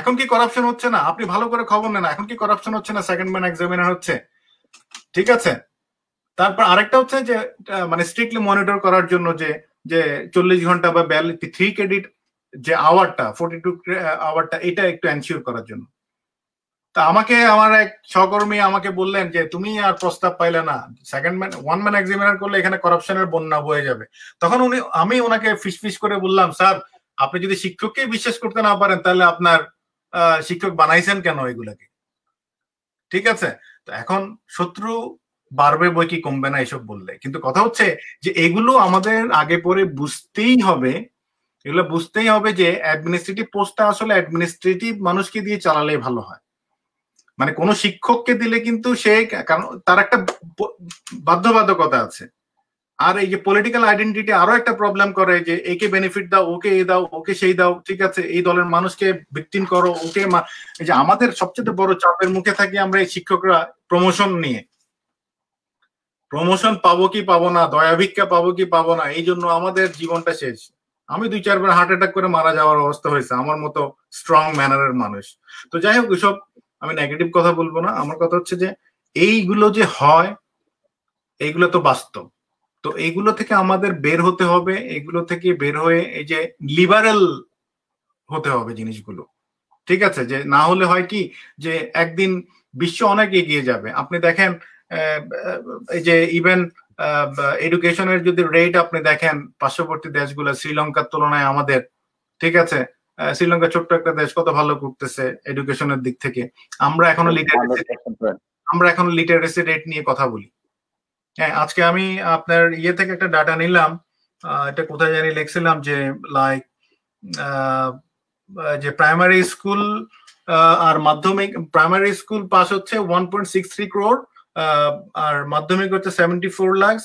এখন কি করাপশন হচ্ছে না আপনি ভালো করে খবর নেন এখন কি করাপশন হচ্ছে না সেকেন্ড ম্যান এক্সামিনার হচ্ছে ঠিক আছে তারপর আরেকটা হচ্ছে যে মানে স্ট্রিক্টলি মনিটর করার জন্য যে যে চল্লিশ ঘন্টা বা থ্রি ক্রেডিট যে আওয়ারটা ফোর্টি টু আওয়ারটা এটা একটু এনশিওর করার জন্য তা আমাকে আমার এক সহকর্মী আমাকে বললেন যে তুমি আর প্রস্তাব পাইলে না second man one man examiner করলে এখানে করাপশনের বন্যা বয়ে যাবে তখন উনি আমি ওনাকে ফিস করে বললাম স্যার আপনি যদি শিক্ষককে বিশ্বাস করতে না পারেন তাহলে আপনার শিক্ষক বানাইছেন কেন এগুলাকে ঠিক আছে তো এখন শত্রু বাড়বে বই কি কমবে না এসব বললে কিন্তু কথা হচ্ছে যে এগুলো আমাদের আগে পরে বুঝতেই হবে এগুলো বুঝতেই হবে যে অ্যাডমিনিস্ট্রেটিভ পোস্টটা আসলে অ্যাডমিনিস্ট্রেটিভ মানুষকে দিয়ে চালালে ভালো হয় মানে কোনো শিক্ষককে দিলে কিন্তু সে কারণ তার একটা বাধ্যবাধকতা আছে আর এই যে পলিটিক্যাল আইডেন্টিটি আরো একটা প্রবলেম করে যে একে বেনিফিট দাও ওকে এ দাও ওকে সেই দাও ঠিক আছে এই দলের মানুষকে ভিকটিম করো ওকে এই যে আমাদের সবচেয়ে বড় চাপের মুখে থাকি আমরা এই শিক্ষকরা প্রমোশন নিয়ে প্রমোশন পাবো কি পাবো না দয়া ভিক্ষা পাবো কি পাবো না এই জন্য আমাদের জীবনটা শেষ আমি দুই চারবার হার্ট অ্যাটাক করে মারা যাওয়ার অবস্থা হয়েছে আমার মতো স্ট্রং ম্যানারের মানুষ তো যাই হোক এসব আমি নেগেটিভ কথা বলবো না আমার কথা হচ্ছে যে এইগুলো যে হয় এইগুলো তো বাস্তব তো এইগুলো থেকে আমাদের বের হতে হবে এগুলো থেকে বের হয়ে এই যে লিবারেল হতে হবে জিনিসগুলো ঠিক আছে যে না হলে হয় কি যে একদিন বিশ্ব অনেক এগিয়ে যাবে আপনি দেখেন এই যে ইভেন এডুকেশনের যদি রেট আপনি দেখেন পার্শ্ববর্তী দেশগুলো শ্রীলঙ্কার তুলনায় আমাদের ঠিক আছে শ্রীলঙ্কা ছোট্ট একটা দেশ কত ভালো করতেছে এডুকেশনের দিক থেকে আমরা এখনো লিটারেসি আমরা এখনো লিটারেসি রেট নিয়ে কথা বলি হ্যাঁ আজকে আমি আপনার ইয়ে থেকে একটা ডাটা নিলাম এটা কোথায় জানি লিখছিলাম যে লাইক যে প্রাইমারি স্কুল আর মাধ্যমিক প্রাইমারি স্কুল পাস হচ্ছে one point six three crore আর মাধ্যমিক হচ্ছে সেভেন্টি ফোর লাখস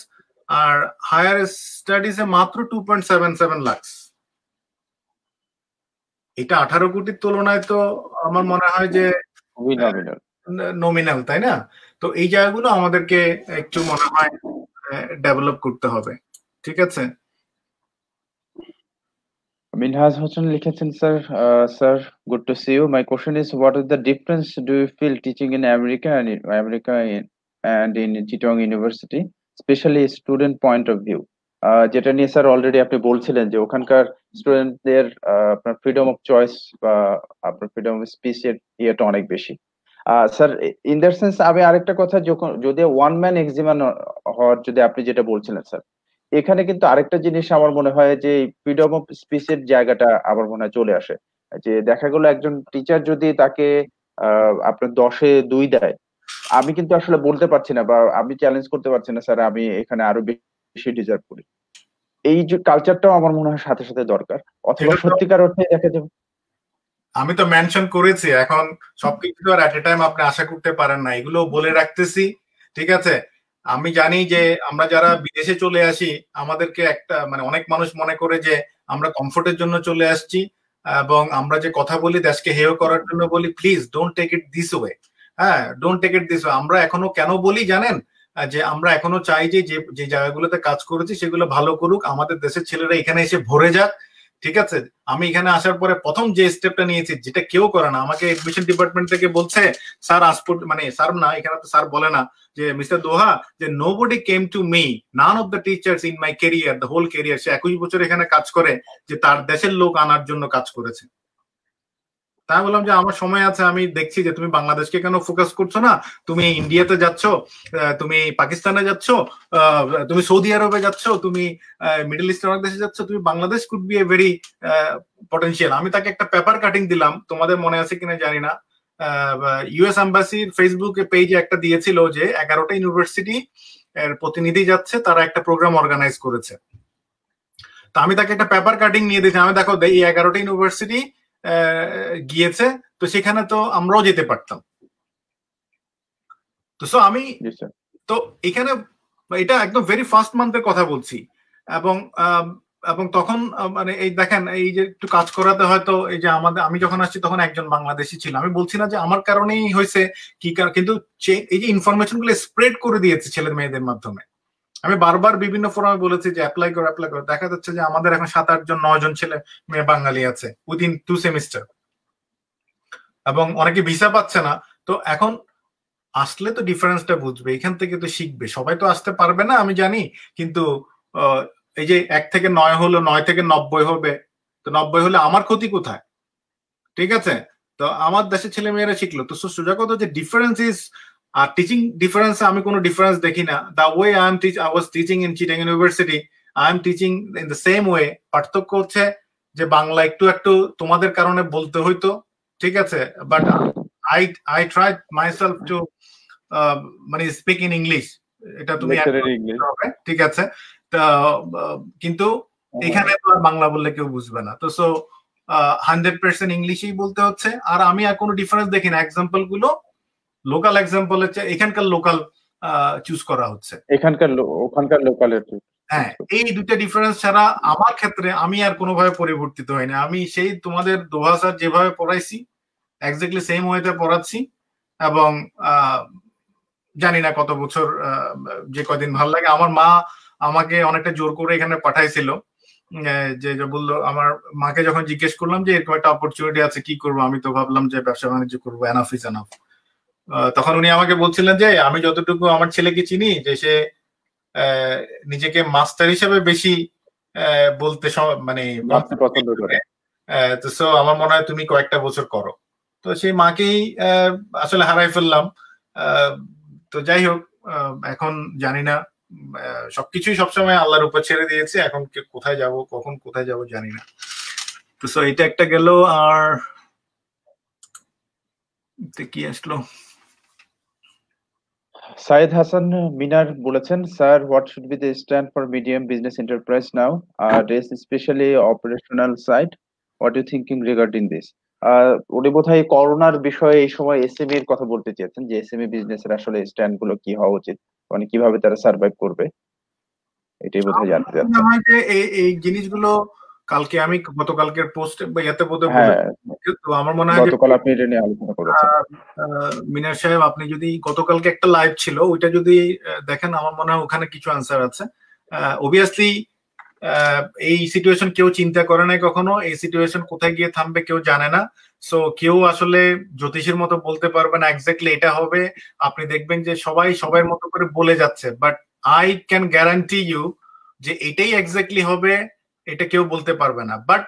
আর হায়ার স্টাডিজে মাত্র two point seven seven lakhs এটা আঠারো কোটির তুলনায় তো আমার মনে হয় যে নমিনাল তাই না তো এই জায়গাগুলো আমাদেরকে একটু মনে হয় ডেভেলপ করতে হবে ঠিক আছে মিনহাজ হোসেন লিখেছেন sir sir good to see you my question is what is the difference do you feel teaching in America and America in and in Chittagong University, especially student point of view. যেটা নিয়ে sir already আপনি বলছিলেন যে ওখানকার স্টুডেন্টদের আপনার freedom of choice বা আপনার ফ্রিডম অফ স্পিচ এর ইয়েটা অনেক বেশি স্যার ইন দ্যাট সেন্স আমি আরেকটা কথা যখন যদি ওয়ান ম্যান এক্সিমান হওয়ার যদি আপনি যেটা বলছিলেন স্যার এখানে কিন্তু আরেকটা জিনিস আমার মনে হয় যে ফ্রিডম অফ এর জায়গাটা আমার মনে হয় চলে আসে যে দেখা গেলো একজন টিচার যদি তাকে আপনার দশে দুই দেয় আমি কিন্তু আসলে বলতে পারছি না বা আমি চ্যালেঞ্জ করতে পারছি না স্যার আমি এখানে আরো বেশি ডিজার্ভ করি এই যে কালচারটাও আমার মনে হয় সাথে সাথে দরকার অথবা সত্যিকার অর্থে দেখা যাবে আমি তো মেনশন করেছি এখন সবকিছু আর এট এ টাইম আপনি আশা করতে পারেন না এগুলো বলে রাখতেছি ঠিক আছে আমি জানি যে আমরা যারা বিদেশে চলে আসি আমাদেরকে একটা মানে অনেক মানুষ মনে করে যে আমরা কমফোর্টের জন্য চলে আসছি এবং আমরা যে কথা বলি দেশকে হেয় করার জন্য বলি please don't take it this way হ্যাঁ ডোন্ট টেক ইট দিস আমরা এখনো কেন বলি জানেন যে আমরা এখনো চাই যে যে জায়গাগুলোতে কাজ করেছি সেগুলো ভালো করুক আমাদের দেশের ছেলেরা এখানে এসে ভরে যাক ঠিক আছে আমি এখানে আসার পরে প্রথম যে স্টেপটা নিয়েছি যেটা কেউ করে না আমাকে এডমিশন ডিপার্টমেন্ট থেকে বলছে স্যার আসপুট মানে স্যার না এখানে তো স্যার বলে না যে মিস্টার দোহা যে nobody came to me none of the teachers in my career the whole career সে একুশ বছর এখানে কাজ করে যে তার দেশের লোক আনার জন্য কাজ করেছে তাই বললাম যে আমার সময় আছে আমি দেখছি যে তুমি বাংলাদেশকে কেন ফোকাস করছো না তুমি ইন্ডিয়াতে যাচ্ছ তুমি পাকিস্তানে যাচ্ছ তুমি সৌদি আরবে যাচ্ছ তুমি মিডল ইস্ট অনেক দেশে যাচ্ছ তুমি Bangladesh could be a very potential আমি তাকে একটা পেপার কাটিং দিলাম তোমাদের মনে আছে কিনা জানি না ইউএস এম্বাসির ফেসবুকে পেজে একটা দিয়েছিল যে এগারোটা ইউনিভার্সিটি এর প্রতিনিধি যাচ্ছে তারা একটা প্রোগ্রাম অর্গানাইজ করেছে তা আমি তাকে একটা পেপার কাটিং নিয়ে দিয়েছি আমি দেখো এই এগারোটা ইউনিভার্সিটি গিয়েছে তো সেখানে তো আমরাও যেতে পারতাম তো সো আমি তো এখানে এটা একদম ভেরি ফার্স্ট মান্থের কথা বলছি এবং এবং তখন মানে এই দেখেন এই যে একটু কাজ করাতে হয়তো এই যে আমাদের আমি যখন আসছি তখন একজন বাংলাদেশি ছিল আমি বলছি না যে আমার কারণেই হয়েছে কি কিন্তু এই যে ইনফরমেশন গুলো স্প্রেড করে দিয়েছে ছেলে মেয়েদের মাধ্যমে আমি বারবার বিভিন্ন ফোরামে বলেছি যে অ্যাপ্লাই করো অ্যাপ্লাই করো দেখা যাচ্ছে যে আমাদের এখন সাত আট জন নয় জন ছেলে মেয়ে বাঙালি আছে উইদিন টু সেমিস্টার এবং অনেকে ভিসা পাচ্ছে না তো এখন আসলে তো ডিফারেন্সটা বুঝবে এখান থেকে তো শিখবে সবাই তো আসতে পারবে না আমি জানি কিন্তু এই যে এক থেকে নয় হলো নয় থেকে নব্বই হবে তো নব্বই হলে আমার ক্ষতি কোথায় ঠিক আছে তো আমার দেশে ছেলে মেয়েরা শিখলো তো সোজা কথা যে ডিফারেন্স ইজ আর টিচিং ডিফারেন্স আমি কোনো ডিফারেন্স দেখি না the way I am teach I was teaching in Chittagong university I am teaching in the same way পার্থক্য হচ্ছে যে বাংলা একটু একটু তোমাদের কারণে বলতে হইতো ঠিক আছে but I I try self to মানে স্পিক ইন ইংলিশ এটা তুমি ঠিক আছে কিন্তু এখানে বাংলা বললে কেউ বুঝবে না তো সো হান্ড্রেড পার্সেন্ট ইংলিশেই বলতে হচ্ছে আর আমি আর কোনো ডিফারেন্স দেখি না এক্সাম্পল গুলো লোকাল এক্সাম্পল হচ্ছে এখানকার লোকাল চুজ করা হচ্ছে এখানকার ওখানকার লোকাল হ্যাঁ এই দুটা ডিফারেন্স ছাড়া আমার ক্ষেত্রে আমি আর কোনোভাবে পরিবর্তিত হয়নি আমি সেই তোমাদের দোহা স্যার যেভাবে পড়াইছি এক্স্যাক্টলি সেম ওয়েতে পড়াচ্ছি এবং জানি না কত বছর যে কদিন ভাল লাগে আমার মা আমাকে অনেকটা জোর করে এখানে পাঠাইছিল যে বললো আমার মাকে যখন জিজ্ঞেস করলাম যে এরকম একটা অপরচুনিটি আছে কি করবো আমি তো ভাবলাম যে ব্যবসা বাণিজ্য করবো এনাফ ইজ এনাফ তখন উনি আমাকে বলছিলেন যে আমি যতটুকু আমার ছেলেকে চিনি যে সে নিজেকে মাস্টার হিসেবে বেশি বলতে মানে হ্যাঁ, তো সো আমার মনে হয় তুমি কয়েকটা বছর করো তো সেই মাকেই আসলে হারাই ফেললাম তো যাই হোক এখন জানি না সবকিছুই সবসময় আল্লাহর উপর ছেড়ে দিয়েছে এখন কোথায় যাব কখন কোথায় যাব জানি না তো সো এটা একটা গেল আর কি আসলো সাইদ হাসান মিনার বলেছেন sir what should be the stand for medium business enterprise nowadays especially operational side what you thinking regarding this উনি বোধহয় করোনার বিষয়ে এই সময় এসএমই এর e কথা বলতে চেয়েছেন যে এসএমই e এর আসলে স্ট্যান্ড গুলো কি হওয়া উচিত মানে কিভাবে তারা সার্ভাইভ করবে এটাই বোধহয় জানতে চাচ্ছেন এই জিনিসগুলো কালকে আমি গতকালকের পোস্ট বা ইয়াতে হ্যাঁ, তো আমার মনে হয় আপনি মিনার সাহেব আপনি যদি গতকালকে একটা লাইভ ছিল ওইটা যদি দেখেন আমার মনে হয় ওখানে কিছু আনসার আছে অবভিয়াসলি এই সিচুয়েশন কেউ চিন্তা করে নাই কখনো এই সিচুয়েশন কোথায় গিয়ে থামবে কেউ জানে না সো কেউ আসলে জ্যোতিষের মতো বলতে পারবে না এক্স্যাক্টলি এটা হবে আপনি দেখবেন যে সবাই সবাই মতো করে বলে যাচ্ছে but I can guarantee you যে এটাই এক্স্যাক্টলি হবে এটা কেউ বলতে পারবে না বাট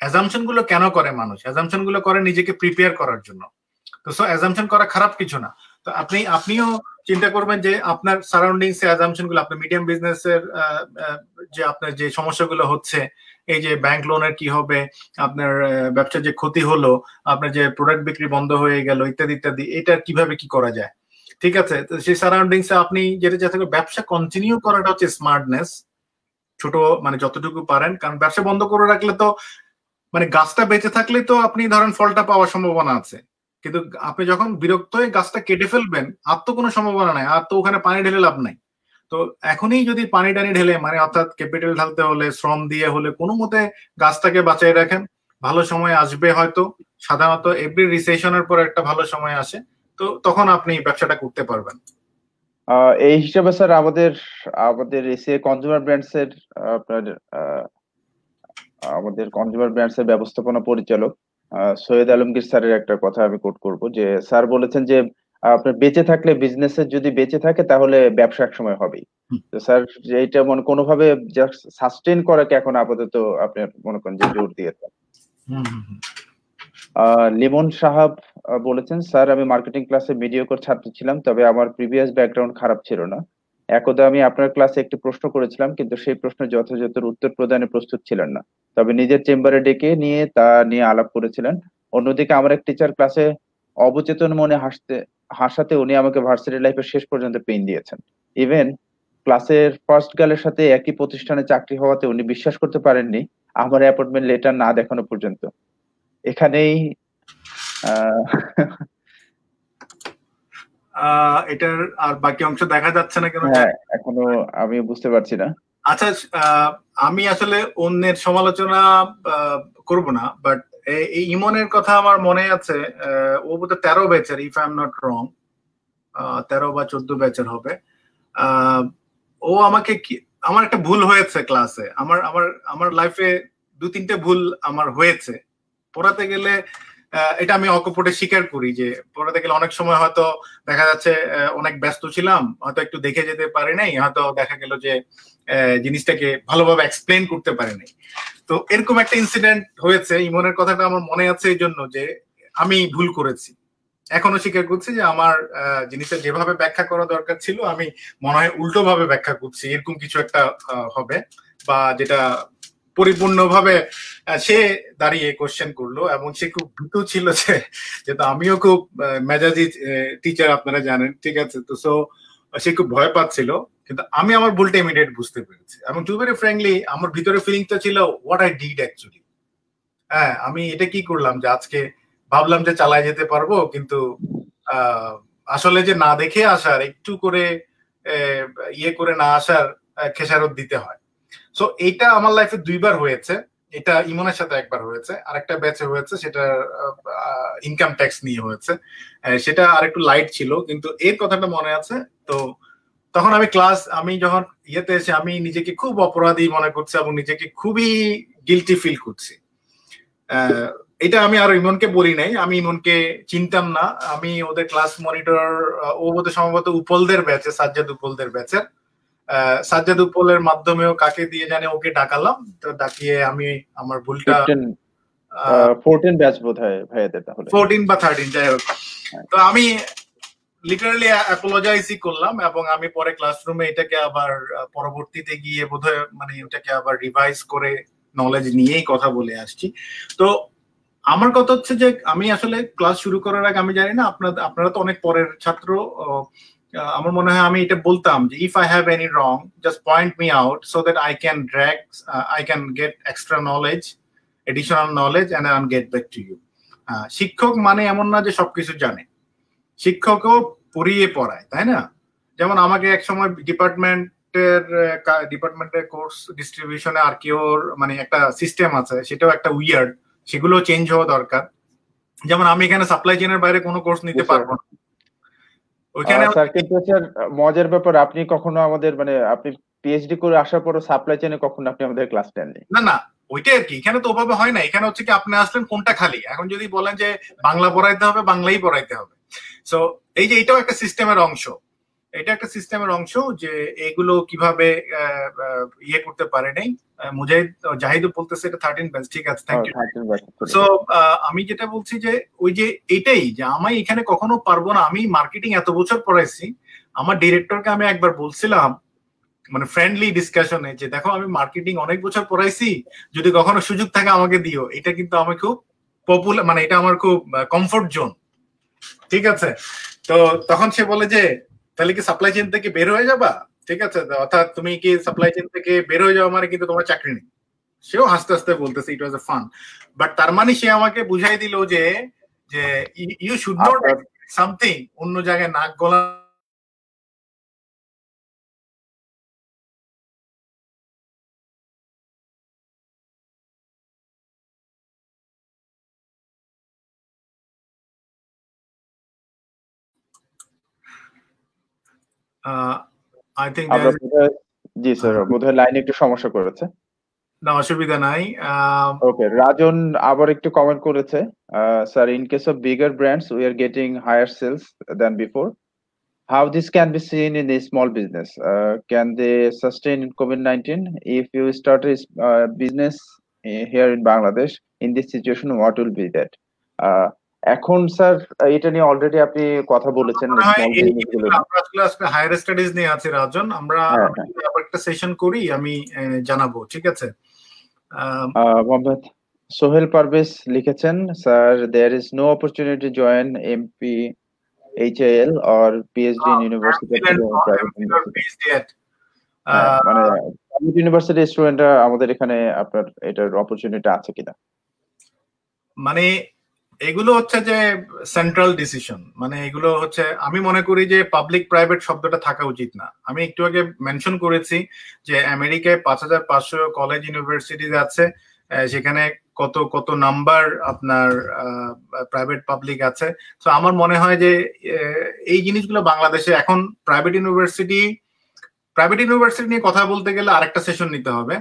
অ্যাজামশন গুলো কেন করে মানুষ অ্যাজামশন গুলো করে নিজেকে প্রিপেয়ার করার জন্য তো সো অ্যাজামশন করা খারাপ কিছু না তো আপনি আপনিও চিন্তা করবেন যে আপনার সারাউন্ডিংস এ অ্যাজামশন গুলো আপনার মিডিয়াম বিজনেস এর যে আপনার যে সমস্যাগুলো হচ্ছে এই যে ব্যাংক লোনের কি হবে আপনার ব্যবসার যে ক্ষতি হলো আপনার যে প্রোডাক্ট বিক্রি বন্ধ হয়ে গেল ইত্যাদি ইত্যাদি এটা কিভাবে কি করা যায় ঠিক আছে তো সেই সারাউন্ডিংস আপনি যেটা চাচ্ছেন ব্যবসা কন্টিনিউ করাটা হচ্ছে স্মার্টনেস ছোট মানে যতটুকু পারেন কারণ ব্যবসা বন্ধ করে রাখলে তো মানে গাছটা বেঁচে থাকলে তো আপনি ধরেন ফলটা পাওয়ার সম্ভাবনা আছে কিন্তু আপনি যখন বিরক্ত হয়ে গাছটা কেটে ফেলবেন আর তো কোনো সম্ভাবনা নাই আর তো ওখানে পানি ঢেলে লাভ নাই তো এখনই যদি পানি টানি ঢেলে মানে অর্থাৎ ক্যাপিটাল ঢালতে হলে শ্রম দিয়ে হলে কোনো মতে গাছটাকে বাঁচাই রাখেন ভালো সময় আসবে হয়তো সাধারণত এভরি রিসেশনের পর একটা ভালো সময় আসে তো তখন আপনি ব্যবসাটা করতে পারবেন এই হিসাবে স্যার আমাদের আমাদের এসে কনজিউমার ব্র্যান্ডস এর আপনার আমাদের কনজিউমার ব্র্যান্ডস এর ব্যবস্থাপনা পরিচালক সৈয়দ আলমগীর স্যারের একটা কথা আমি কোট করব যে স্যার বলেছেন যে আপনার বেঁচে থাকলে বিজনেস যদি বেঁচে থাকে তাহলে ব্যবসা একসময় হবেই তো স্যার এইটা মনে কোনোভাবে সাস্টেন করাকে এখন আপাতত আপনি মনে করেন যে জোর দিয়ে লিমন সাহাব বলেছেন স্যার আমি মার্কেটিং ক্লাসে কর ছাত্র ছিলাম তবে আমার প্রিভিয়াস ব্যাকগ্রাউন্ড খারাপ ছিল না একদা আমি আপনার ক্লাসে একটি প্রশ্ন করেছিলাম কিন্তু সেই প্রশ্ন যথাযথ উত্তর প্রদানে প্রস্তুত ছিলেন না তবে নিজের চেম্বারে ডেকে নিয়ে তা নিয়ে আলাপ করেছিলেন অন্যদিকে আমার এক টিচার ক্লাসে অবচেতন মনে হাসতে হাসাতে উনি আমাকে ভার্সিটি লাইফে শেষ পর্যন্ত পেন দিয়েছেন ইভেন ক্লাসের ফার্স্ট গার্লের সাথে একই প্রতিষ্ঠানে চাকরি হওয়াতে উনি বিশ্বাস করতে পারেননি আমার অ্যাপয়েন্টমেন্ট লেটার না দেখানো পর্যন্ত এখানেই এটার আর বাকি অংশ দেখা যাচ্ছে না কেন হ্যাঁ, এখনো আমি বুঝতে পারছি না আচ্ছা আমি আসলে অন্যের সমালোচনা করব না বাট এই ইমনের কথা আমার মনে আছে ও বোধহয় তেরো ব্যাচের if I am not wrong তেরো বা চোদ্দ ব্যাচের হবে ও আমাকে কি আমার একটা ভুল হয়েছে ক্লাসে আমার আমার আমার লাইফে দু তিনটে ভুল আমার হয়েছে পড়াতে গেলে এটা আমি অকপটে স্বীকার করি যে পড়াতে গেলে অনেক সময় হয়তো দেখা যাচ্ছে অনেক ব্যস্ত ছিলাম হয়তো একটু দেখে যেতে পারি নাই হয়তো দেখা গেল যে জিনিসটাকে ভালোভাবে এক্সপ্লেন করতে পারি নাই তো এরকম একটা ইনসিডেন্ট হয়েছে ইমনের কথাটা আমার মনে আছে এই জন্য যে আমি ভুল করেছি এখনো স্বীকার করছি যে আমার জিনিসটা যেভাবে ব্যাখ্যা করা দরকার ছিল আমি মনে হয় উল্টো ভাবে ব্যাখ্যা করছি এরকম কিছু একটা হবে বা যেটা পরিপূর্ণভাবে সে দাঁড়িয়ে কোশ্চেন করলো এবং সে খুব ভীতু ছিল যে যেহেতু আমিও খুব মেজাজি টিচার আপনারা জানেন ঠিক আছে তো সো সে খুব ভয় পাচ্ছিল কিন্তু আমি আমার ভুলটা ইমিডিয়েট বুঝতে পেরেছি এবং টু ভেরি ফ্রেন্ডলি আমার ভিতরে ফিলিংটা ছিল হোয়াট আই ডিড অ্যাকচুয়ালি হ্যাঁ আমি এটা কি করলাম যে আজকে ভাবলাম যে চালায় যেতে পারবো কিন্তু আসলে যে না দেখে আসার একটু করে ইয়ে করে না আসার খেসারত দিতে হয় সো এইটা আমার লাইফে দুইবার হয়েছে এটা ইমনের সাথে একবার হয়েছে আরেকটা ব্যাচে হয়েছে সেটা ইনকাম ট্যাক্স নিয়ে হয়েছে সেটা আরেকটু লাইট ছিল কিন্তু এর কথাটা মনে আছে তো তখন আমি ক্লাস আমি যখন ইয়েতে এসে আমি নিজেকে খুব অপরাধী মনে করছি এবং নিজেকে খুবই গিলটি ফিল করছি এটা আমি আর ইমনকে বলি নাই আমি ইমনকে চিনতাম না আমি ওদের ক্লাস মনিটর ও বোধ সম্ভবত উপলদের ব্যাচে সাজ্জাদ উপলদের ব্যাচের সাজ্জাদ উপলের মাধ্যমেও কাকে দিয়ে জানে ওকে ডাকালাম তো ডাকিয়ে আমি আমার ভুলটা ফোরটিন ব্যাচ বোধ হয় ভাইয়াদের তাহলে ফোরটিন বা থার্টিন যাই হোক হ্যাঁ। তো আমি লিটারালি অ্যাপোলজাইজই করলাম এবং আমি পরে ক্লাসরুমে এটাকে আবার পরবর্তীতে গিয়ে বোধহয় মানে এটাকে আবার রিভাইজ করে নলেজ নিয়েই কথা বলে আসছি তো আমার কথা হচ্ছে যে আমি আসলে ক্লাস শুরু করার আগে আমি জানি না আপনার আপনারা তো অনেক পরের ছাত্র আমার মনে হয় আমি এটা বলতাম যে if I have any wrong just point me out so that I can drag I can get extra knowledge additional knowledge and I get back to you শিক্ষক মানে এমন না যে সবকিছু জানে শিক্ষকও পড়িয়ে পড়ায় তাই না যেমন আমাকে এক সময় ডিপার্টমেন্টের ডিপার্টমেন্টের কোর্স ডিস্ট্রিবিউশনে আর কেউর মানে একটা সিস্টেম আছে সেটাও একটা উইয়ার্ড সেগুলো চেঞ্জ হওয়া দরকার যেমন আমি এখানে সাপ্লাই চেনের বাইরে কোনো কোর্স নিতে পারবো না স্যার কিন্তু স্যার মজার ব্যাপার আপনি কখনো আমাদের মানে আপনি পিএইচডি করে আসার পর সাপ্লাই চেনে কখনো আপনি আমাদের ক্লাস নেননি না না ওইটাই আর কি এখানে তো ওভাবে হয় না এখানে হচ্ছে কি আপনি আসলেন কোনটা খালি এখন যদি বলেন যে বাংলা পড়াইতে হবে বাংলাই পড়াইতে হবে সো এই যে এটাও একটা সিস্টেমের অংশ এটা একটা সিস্টেমের অংশ যে এগুলো কিভাবে ইয়ে করতে পারে নাই মুজাহিদ জাহিদ বলতেছে এটা থার্টিন ব্যাচ ঠিক আছে থ্যাংক ইউ সো আমি যেটা বলছি যে ওই যে এটাই যে আমি এখানে কখনো পারবো না আমি মার্কেটিং এত বছর পড়াইছি আমার ডিরেক্টরকে আমি একবার বলছিলাম মানে ফ্রেন্ডলি ডিসকাশনে যে দেখো আমি মার্কেটিং অনেক বছর পড়াইছি যদি কখনো সুযোগ থাকে আমাকে দিও এটা কিন্তু আমার খুব পপুলার মানে এটা আমার খুব কমফোর্ট জোন ঠিক আছে তো তখন সে বলে যে তাহলে কি সাপ্লাই চেন থেকে বের হয়ে যাবা ঠিক আছে অর্থাৎ তুমি কি সাপ্লাই চেন থেকে বের হয়ে যাওয়া মানে কিন্তু তোমার চাকরি নেই সেও হাসতে হাসতে বলতেছে ইট ওয়াজ এ ফান বাট তার মানে সে আমাকে বুঝাই দিল যে যে ইউ শুড নট সামথিং অন্য জায়গায় নাক গলা আই থিংক জি স্যার বোধহয় লাইনে একটু সমস্যা করেছে না অসুবিধা নাই ওকে রাজন আবার একটু কমেন্ট করেছে sir in case of bigger brands we are getting higher sales than before how this can be seen in a small business uh, can they sustain in covid-19 if you start a uh, business here in bangladesh in this situation what will be that uh, এখন sir এটা নিয়ে already আপনি কথা বলেছেন আজকে higher studies নিয়ে আছে রাজন আমরা হ্যাঁ, হ্যাঁ। একটা সেশন করি আমি জানাবো ঠিক আছে মোহাম্মদ সোহেল পারভেজ লিখেছেন sir there is no opportunity join MPhil or PhD in university মানে ইউনিভার্সিটি স্টুডেন্টরা আমাদের এখানে আপনার এটার অপরচুনিটি আছে কিনা মানে এগুলো হচ্ছে যে সেন্ট্রাল ডিসিশন মানে এগুলো হচ্ছে আমি মনে করি যে পাবলিক প্রাইভেট শব্দটা থাকা উচিত না আমি একটু আগে মেনশন করেছি যে আমেরিকায় পাঁচ হাজার পাঁচশো কলেজ ইউনিভার্সিটিজ আছে সেখানে কত কত নাম্বার আপনার প্রাইভেট পাবলিক আছে তো আমার মনে হয় যে এই জিনিসগুলো বাংলাদেশে এখন প্রাইভেট ইউনিভার্সিটি প্রাইভেট ইউনিভার্সিটি নিয়ে কথা বলতে গেলে আরেকটা সেশন নিতে হবে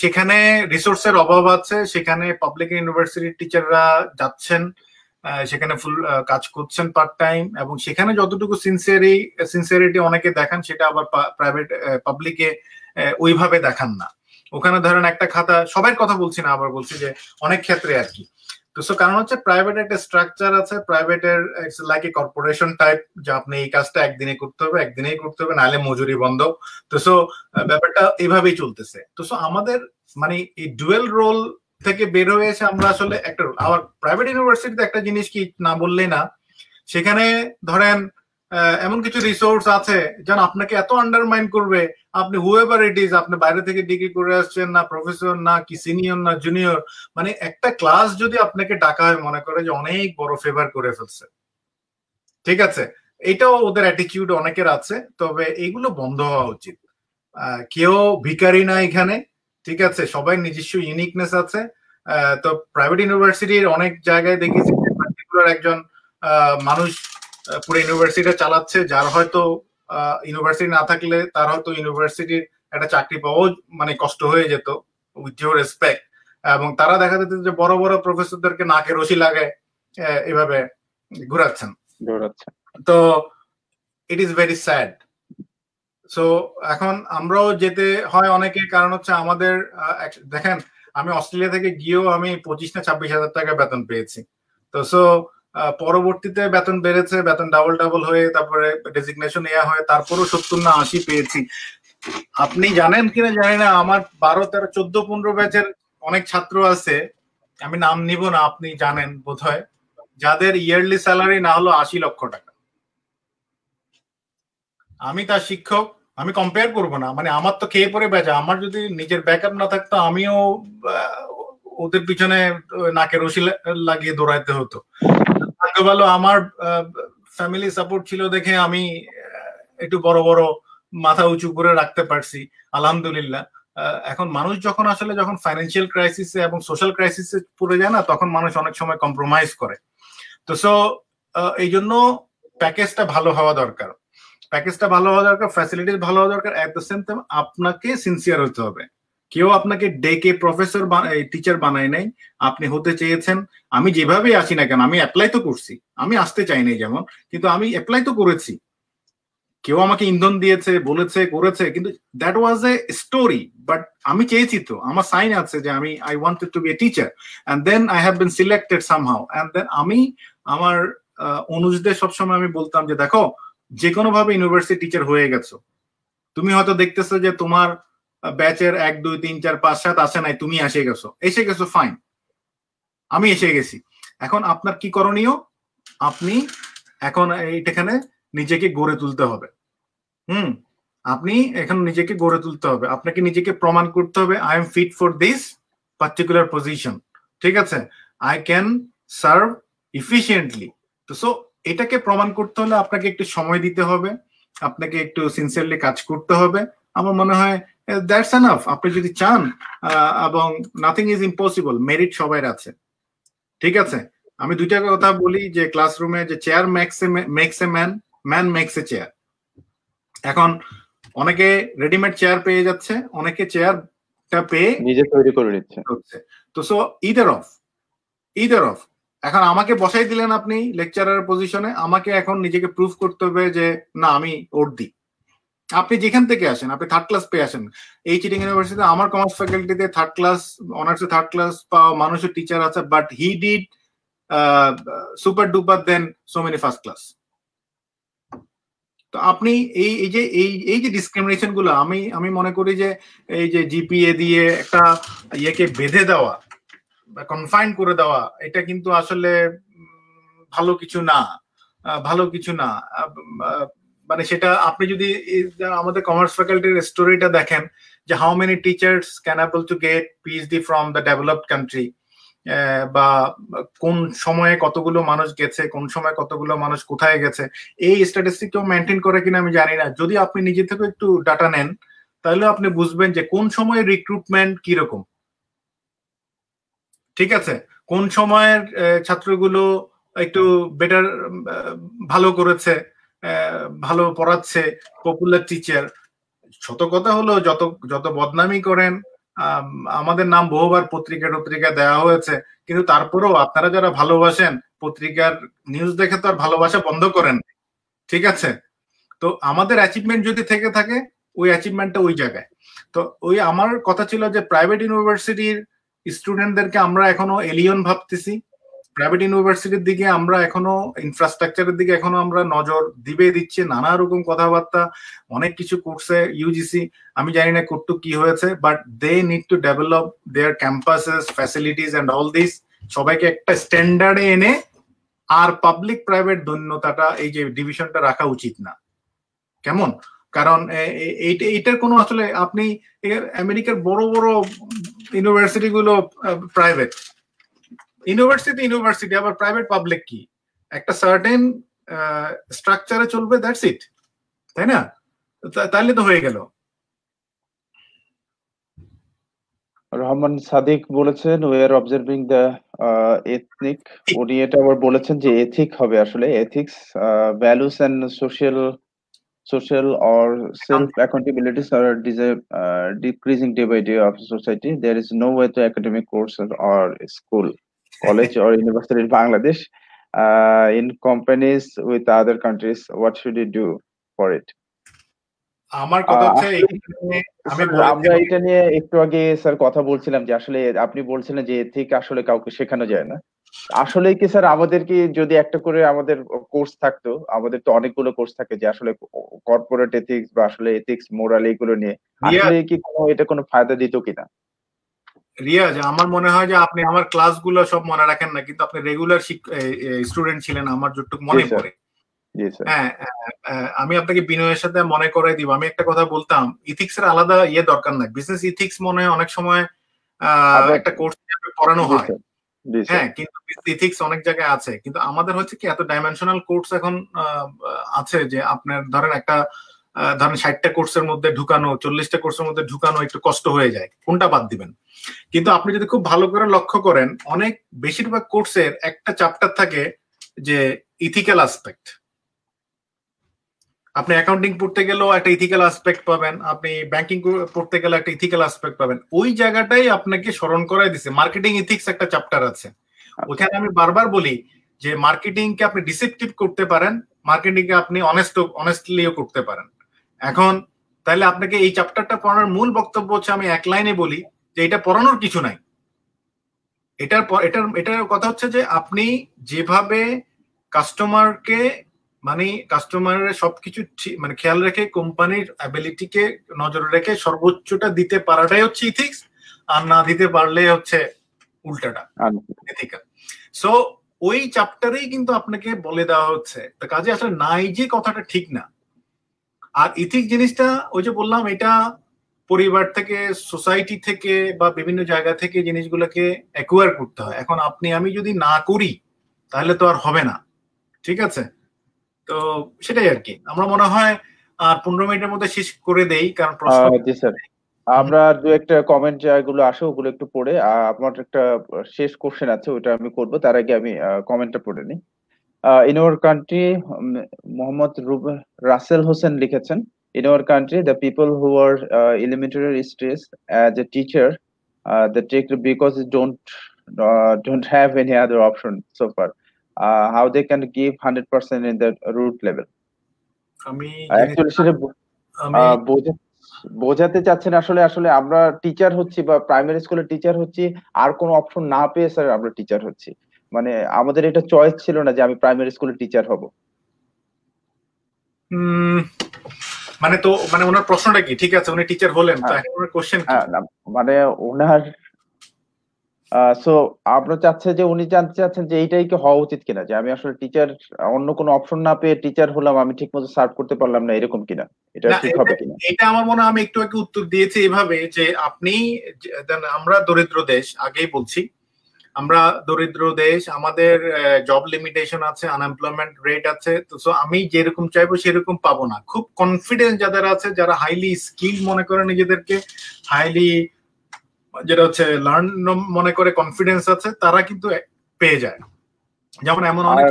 সেখানে রিসোর্সের অভাব আছে সেখানে পাবলিক ইউনিভার্সিটির টিচাররা যাচ্ছেন সেখানে ফুল কাজ করছেন পার্ট টাইম এবং সেখানে যতটুকু সিনসিয়ারি সিনসিয়ারিটি অনেকে দেখান সেটা আবার প্রাইভেট পাবলিকে ওইভাবে দেখান না ওখানে ধরেন একটা খাতা সবার কথা বলছি না আবার বলছি যে অনেক ক্ষেত্রে আর কি তো সো কারণ হচ্ছে প্রাইভেট একটা স্ট্রাকচার আছে প্রাইভেটের লাইক এ কর্পোরেশন টাইপ যে আপনি এই কাজটা একদিনে করতে হবে একদিনেই করতে হবে নাহলে মজুরি বন্ধ তো সো ব্যাপারটা এভাবেই চলতেছে তো সো আমাদের মানে এই ডুয়েল রোল থেকে বের হয়েছে আমরা আসলে একটা আবার প্রাইভেট ইউনিভার্সিটিতে একটা জিনিস কি না বললেই না সেখানে ধরেন এমন কিছু রিসোর্স আছে যেন আপনাকে এত আন্ডারমাইন করবে আপনি হুয়েভার ইট ইজ আপনি বাইরে থেকে ডিগ্রি করে আসছেন না প্রফেসর না কি সিনিয়র না জুনিয়র মানে একটা ক্লাস যদি আপনাকে ডাকা হয় মনে করে যে অনেক বড় ফেভার করে ফেলছে ঠিক আছে এটাও ওদের অ্যাটিটিউড অনেকের আছে তবে এগুলো বন্ধ হওয়া উচিত কেউ ভিকারি না এখানে ঠিক আছে সবাই নিজস্ব ইউনিকনেস আছে তো প্রাইভেট ইউনিভার্সিটির অনেক জায়গায় দেখেছি একজন মানুষ পুরো ইউনিভার্সিটি চালাচ্ছে যার হয়তো ইউনিভার্সিটি না থাকলে তার হয়তো ইউনিভার্সিটির একটা চাকরি পাওয়াও মানে কষ্ট হয়ে যেত উইথ ইউর রেসপেক্ট এবং তারা দেখা যেত যে বড় বড় প্রফেসরদেরকে নাকে রশি লাগে এভাবে ঘুরাচ্ছেন তো it is very sad so এখন আমরাও যেতে হয় অনেকে কারণ হচ্ছে আমাদের দেখেন আমি অস্ট্রেলিয়া থেকে গিয়েও আমি পঁচিশ না ছাব্বিশ হাজার টাকা বেতন পেয়েছি তো সো পরবর্তীতে বেতন বেড়েছে বেতন ডাবল ডাবল হয়ে তারপরে ডেজিগনেশন এয়া হয়ে তারপরও সত্তর না আশি পেয়েছি আপনি জানেন কিনা জানি না আমার বারো তেরো চোদ্দ পনেরো ব্যাচের অনেক ছাত্র আছে আমি নাম নিব না আপনি জানেন বোধ হয় যাদের ইয়ারলি স্যালারি না হলো আশি লক্ষ টাকা আমি তার শিক্ষক আমি কম্পেয়ার করব না মানে আমার তো খেয়ে পরে বেচা আমার যদি নিজের ব্যাকআপ না থাকতো আমিও ওদের পিছনে নাকে রশি লাগিয়ে দৌড়াইতে হতো ভালো আমার ফ্যামিলি সাপোর্ট ছিল দেখে আমি একটু বড় বড় মাথা উঁচু করে রাখতে পারছি আলহামদুলিল্লাহ এখন মানুষ যখন আসলে যখন ফাইন্যান্সিয়াল ক্রাইসিসে এবং সোশ্যাল ক্রাইসিসে পড়ে যায় না তখন মানুষ অনেক সময় কম্প্রোমাইজ করে তো সো এই জন্য প্যাকেজটা ভালো হওয়া দরকার প্যাকেজটা ভালো হওয়া দরকার ফ্যাসিলিটিস ভালো হওয়া দরকার অ্যাট দ্য সেম টাইম আপনাকে সিনসিয়ার হতে হবে কেউ আপনাকে ডেকে প্রফেসর টিচার বানায় নাই আপনি হতে চেয়েছেন আমি যেভাবে আসি না কেন আমি অ্যাপ্লাই তো করছি আমি আসতে চাই নাই যেমন কিন্তু আমি অ্যাপ্লাই তো করেছি কেউ আমাকে ইন্ধন দিয়েছে বলেছে করেছে কিন্তু that was a story but আমি চেয়েছি তো আমার সাইন আছে যে আমি I want to be a teacher and then I have been selected somehow and then আমি আমার অনুজদের সবসময় আমি বলতাম যে দেখো যে কোনোভাবে ভাবে ইউনিভার্সিটি টিচার হয়ে গেছো তুমি হয়তো দেখতেছো যে তোমার ব্যাচের এক দুই তিন চার পাঁচ সাত আসে নাই তুমি এসে গেছো এসে গেছো ফাইন আমি এসে গেছি এখন আপনার কি করণীয় আপনি এখন এখানে নিজেকে গড়ে তুলতে হবে হুম আপনি এখন নিজেকে গড়ে তুলতে হবে আপনাকে নিজেকে প্রমাণ করতে হবে I am fit for this particular position ঠিক আছে আই ক্যান সার্ভ ইফিসিয়েন্টলি তো সো এটাকে প্রমাণ করতে হলে আপনাকে একটু সময় দিতে হবে আপনাকে একটু সিনসিয়ারলি কাজ করতে হবে আমার মনে হয় দ্যাটস uh, এনাফ আপনি যদি চান এবং নাথিং ইজ ইম্পসিবল মেরিট সবাই আছে ঠিক আছে আমি দুইটা কথা বলি যে ক্লাসরুমে যে chair makes a makes a man man makes a chair এখন অনেকে রেডিমেড চেয়ার পেয়ে যাচ্ছে অনেকে চেয়ারটা পেয়ে নিজে তৈরি করে নিচ্ছে তো so either of either of এখন আমাকে বসাই দিলেন আপনি লেকচারার পজিশনে আমাকে এখন নিজেকে প্রুফ করতে হবে যে না আমি ওর দিই আপনি যেখান থেকে আসেন আপনি থার্ড ক্লাস পেয়ে আসেন এই চিটিং ইউনিভার্সিটিতে আমার কমার্স ফ্যাকাল্টিতে থার্ড ক্লাস অনার্সে থার্ড ক্লাস পাওয়া মানুষের টিচার আছে but he did super duper than so many first class তো আপনি এই এই যে এই এই যে ডিসক্রিমিনেশন গুলো আমি আমি মনে করি যে এই যে জিপিএ দিয়ে একটা ইয়েকে বেঁধে দেওয়া বা কনফাইন করে দেওয়া এটা কিন্তু আসলে ভালো কিছু না ভালো কিছু না মানে সেটা আপনি যদি আমাদের কমার্স ফ্যাকাল্টির স্টোরিটা দেখেন যে how many teachers can able to get PhD from the developed country বা কোন সময়ে কতগুলো মানুষ গেছে কোন সময় কতগুলো মানুষ কোথায় গেছে এই স্ট্যাটিস্টিক কেউ মেনটেন করে কিনা আমি জানি না যদি আপনি নিজে থেকে একটু ডাটা নেন তাহলে আপনি বুঝবেন যে কোন সময় রিক্রুটমেন্ট কিরকম ঠিক আছে কোন সময়ের ছাত্রগুলো একটু বেটার ভালো করেছে ভালো পড়াচ্ছে পপুলার টিচার শত কথা হলো যত যত বদনামি করেন আমাদের নাম বহুবার পত্রিকা টত্রিকা দেওয়া হয়েছে কিন্তু তারপরেও আপনারা যারা ভালোবাসেন পত্রিকার নিউজ দেখে তো আর ভালোবাসা বন্ধ করেন ঠিক আছে তো আমাদের অ্যাচিভমেন্ট যদি থেকে থাকে ওই অ্যাচিভমেন্টটা ওই জায়গায় তো ওই আমার কথা ছিল যে প্রাইভেট ইউনিভার্সিটির স্টুডেন্টদেরকে আমরা এখনো এলিয়ন ভাবতেছি প্রাইভেট ইউনিভার্সিটির দিকে আমরা এখনো ইনফ্রাস্ট্রাকচারের দিকে এখনো আমরা নজর দিবে দিচ্ছে নানা রকম কথাবার্তা অনেক কিছু করছে ইউজিসি আমি জানি না করতো কি হয়েছে but they need to develop their campuses facilities and all this সবাইকে একটা স্ট্যান্ডার্ডে এনে আর পাবলিক প্রাইভেট ধন্যতাটা এই যে ডিভিশনটা রাখা উচিত না কেমন কারণ এইটার কোনো আসলে আপনি আমেরিকার বড় বড় ইউনিভার্সিটি গুলো প্রাইভেট ইউনিভার্সিটি ইউনিভার্সিটি আবার প্রাইভেট পাবলিক কি একটা সার্টেন স্ট্রাকচারে চলবে দ্যাটস ইট তাই না তাহলে তো হয়ে গেল রহমান সাদিক বলেছেন we are observing the ethnic উনি এটা আবার বলেছেন যে এথিক হবে আসলে ethics values and social social or self accountabilities are uh, decreasing day by day of society there is no way to academic courses or school college or university in Bangladesh uh, in companies with other countries? What should you do for it? আমার কথা uh, হচ্ছে আমরা এটা নিয়ে একটু আগে sir কথা বলছিলাম যে আসলে আপনি বলছিলেন যে থেকে আসলে কাউকে শেখানো যায় না আসলে কি স্যার আমাদেরকে যদি একটা করে আমাদের কোর্স থাকতো আমাদের তো অনেকগুলো কোর্স থাকে যে আসলে কর্পোরেট এথিক্স বা আসলে এথিক্স মোরাল এগুলো নিয়ে আসলে কি কোনো এটা কোনো ফায়দা দিত কিনা রিয়াজ আমার মনে হয় যে আপনি আমার ক্লাসগুলো সব মনে রাখেন না কিন্তু আপনি রেগুলার স্টুডেন্ট ছিলেন আমার যতটুকু মনে পড়ে হ্যাঁ, আমি আপনাকে বিনয়ের সাথে মনে করাই দিব আমি একটা কথা বলতাম ইথিক্স এর আলাদা ইয়ে দরকার নাই বিজনেস ইথিক্স মনে হয় অনেক সময় আচ্ছা, আচ্ছা। একটা কোর্স পড়ানো হয় হ্যাঁ কিন্তু ইথিক্স অনেক জায়গায় আছে কিন্তু আমাদের হচ্ছে কি এত ডাইমেনশনাল কোর্স এখন আছে যে আপনার ধরেন একটা ধরেন ষাটটা কোর্সের মধ্যে ঢুকানো চল্লিশটা কোর্সের মধ্যে ঢুকানো একটু কষ্ট হয়ে যায় কোনটা বাদ দিবেন কিন্তু আপনি যদি খুব ভালো করে লক্ষ্য করেন অনেক বেশিরভাগ কোর্সের একটা চ্যাপ্টার থাকে যে ইথিক্যাল আসপেক্ট আপনি অ্যাকাউন্টিং পড়তে গেলেও একটা ইথিক্যাল আসপেক্ট পাবেন আপনি ব্যাংকিং পড়তে গেলে একটা ইথিক্যাল আসপেক্ট পাবেন ওই জায়গাটাই আপনাকে স্মরণ করাই দিছে মার্কেটিং ইথিক্স একটা চ্যাপ্টার আছে আচ্ছা। ওখানে আমি বারবার বলি যে মার্কেটিং কে আপনি ডিসেপটিভ করতে পারেন মার্কেটিং কে আপনি অনেস্ট অনেস্টলিও করতে পারেন এখন তাহলে আপনাকে এই চ্যাপ্টারটা পড়ানোর মূল বক্তব্য হচ্ছে আমি এক লাইনে বলি যে এটা পড়ানোর কিছু নাই এটার পর এটার এটার কথা হচ্ছে যে আপনি যেভাবে কাস্টমারকে মানে কাস্টমারের সবকিছু মানে খেয়াল রেখে কোম্পানির অ্যাবিলিটিকে নজরে রেখে সর্বোচ্চটা দিতে পারাটাই হচ্ছে ইথিক্স আর না দিতে পারলে হচ্ছে উল্টাটা সো ওই চ্যাপ্টারেই কিন্তু আপনাকে বলে দেওয়া হচ্ছে কাজে আসলে নাই যে কথাটা ঠিক না আর ইথিক জিনিসটা ওই যে বললাম এটা পরিবার থেকে সোসাইটি থেকে বা বিভিন্ন জায়গা থেকে জিনিসগুলোকে অ্যাকোয়ার করতে হয় এখন আপনি আমি যদি না করি তাহলে তো আর হবে না ঠিক আছে তো সেটাই আর কি আমরা মনে হয় আর পনেরো মিনিটের মধ্যে শেষ করে দেই কারণ প্রশ্ন আমরা দু একটা কমেন্ট যেগুলো আসে ওগুলো একটু পড়ে আপনার একটা শেষ কোশ্চেন আছে ওটা আমি করবো তার আগে আমি কমেন্টটা পড়ে নিই in our country Mohammad Rub Rasel Hossain লিখেছেন in our country the people who are eliminatory stress as a teacher the take because don't don't have any other option so far how they can give hundred percent in the root level বোঝাতে চাচ্ছেন আসলে আসলে আমরা teacher হচ্ছি বা primary স্কুলের teacher হচ্ছি আর কোনো অপশন না পেয়ে স্যার আমরা টিচার হচ্ছি মানে আমাদের এটা চয়েস ছিল না যে আমি প্রাইমারি স্কুলের টিচার হব মানে তো মানে ওনার প্রশ্নটা কি ঠিক আছে উনি টিচার হলেন হ্যাঁ। ওনার কোশ্চেন হ্যাঁ, মানে ওনার সো আপনার চাচ্ছে যে উনি জানতে চাচ্ছেন যে এইটাই কি হওয়া উচিত কিনা যে আমি আসলে টিচার অন্য কোনো অপশন না পেয়ে টিচার হলাম আমি ঠিকমতো সার্ভ করতে পারলাম না এরকম কিনা এটা ঠিক হবে কিনা এটা আমার মনে হয় আমি একটু আগে উত্তর দিয়েছি এভাবে যে আপনি আমরা দরিদ্র দেশ আগেই বলছি আমরা দরিদ্র দেশ আমাদের জব লিমিটেশন আছে আনএমপ্লয়মেন্ট রেট আছে তো আমি যেরকম চাইবো সেরকম পাবো না খুব কনফিডেন্স যাদের আছে যারা হাইলি স্কিল মনে করে নিজেদেরকে হাইলি যেটা হচ্ছে লার্ন মনে করে কনফিডেন্স আছে তারা কিন্তু পেয়ে যায় যেমন এমন অনেক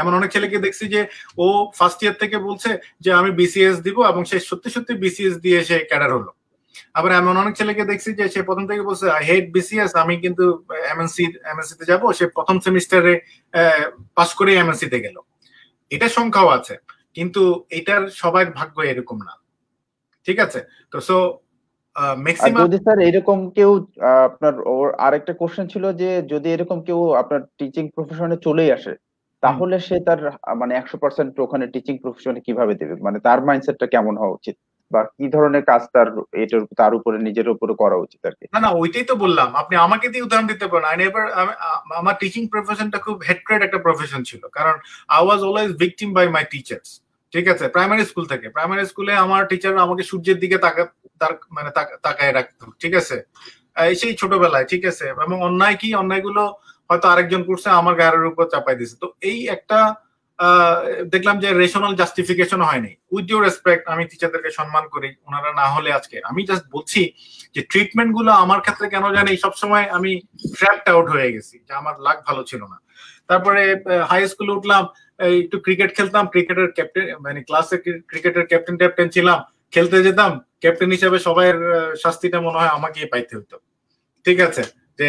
এমন অনেক ছেলেকে দেখছি যে ও ফার্স্ট ইয়ার থেকে বলছে যে আমি বিসিএস দিব এবং সে সত্যি সত্যি বিসিএস দিয়ে সে ক্যাডার হলো আবার এমন অনেক ছেলেকে দেখছি যে সে প্রথম থেকে বলছে আই হেট বিসিএস আমি কিন্তু এমএনসি এমএনসি তে যাবো সে প্রথম সেমিস্টারে পাস করে এমএনসি তে গেল এটা সংখ্যাও আছে কিন্তু এটার সবার ভাগ্য এরকম না ঠিক আছে তো সো স্যার এরকম কেউ আপনার ওর আরেকটা কোশ্চেন ছিল যে যদি এরকম কেউ আপনার টিচিং প্রফেশনে চলেই আসে তাহলে সে তার মানে একশো পার্সেন্ট ওখানে টিচিং প্রফেশনে কিভাবে দেবে মানে তার মাইন্ডসেটটা কেমন হওয়া উচিত বা কি ধরনের কাজ তার এটার তার উপরে নিজের উপরে করা উচিত আর না না ওইটাই তো বললাম আপনি আমাকে দিয়ে উদাহরণ দিতে পারেন আই নেভার আমার টিচিং প্রফেশনটা খুব হেট্রেড একটা প্রফেশন ছিল কারণ I was always victim by my teachers ঠিক আছে প্রাইমারি স্কুল থেকে প্রাইমারি স্কুলে আমার টিচার আমাকে সূর্যের দিকে তাকা তার মানে তাকায় রাখত ঠিক আছে সেই ছোটবেলায় ঠিক আছে এবং অন্যায় কি অন্যায়গুলো হয়তো আরেকজন করছে আমার গায়ের উপর চাপাই দিছে তো এই একটা দেখলাম যে রেশনাল জাস্টিফিকেশন হয়নি উইথ ইউ রেসপেক্ট আমি টিচারদেরকে সম্মান করি ওনারা না হলে আজকে আমি জাস্ট বলছি যে ট্রিটমেন্ট গুলো আমার ক্ষেত্রে কেন জানি সবসময় আমি ট্র্যাপড আউট হয়ে গেছি যে আমার লাক ভালো ছিল না তারপরে হাই স্কুলে উঠলাম একটু ক্রিকেট খেলতাম ক্রিকেটের ক্যাপ্টেন মানে ক্লাসে ক্রিকেটের ক্যাপ্টেন ট্যাপ্টেন ছিলাম খেলতে যেতাম ক্যাপ্টেন হিসাবে সবাই শাস্তিটা মনে হয় আমাকে পাইতে হতো ঠিক আছে যে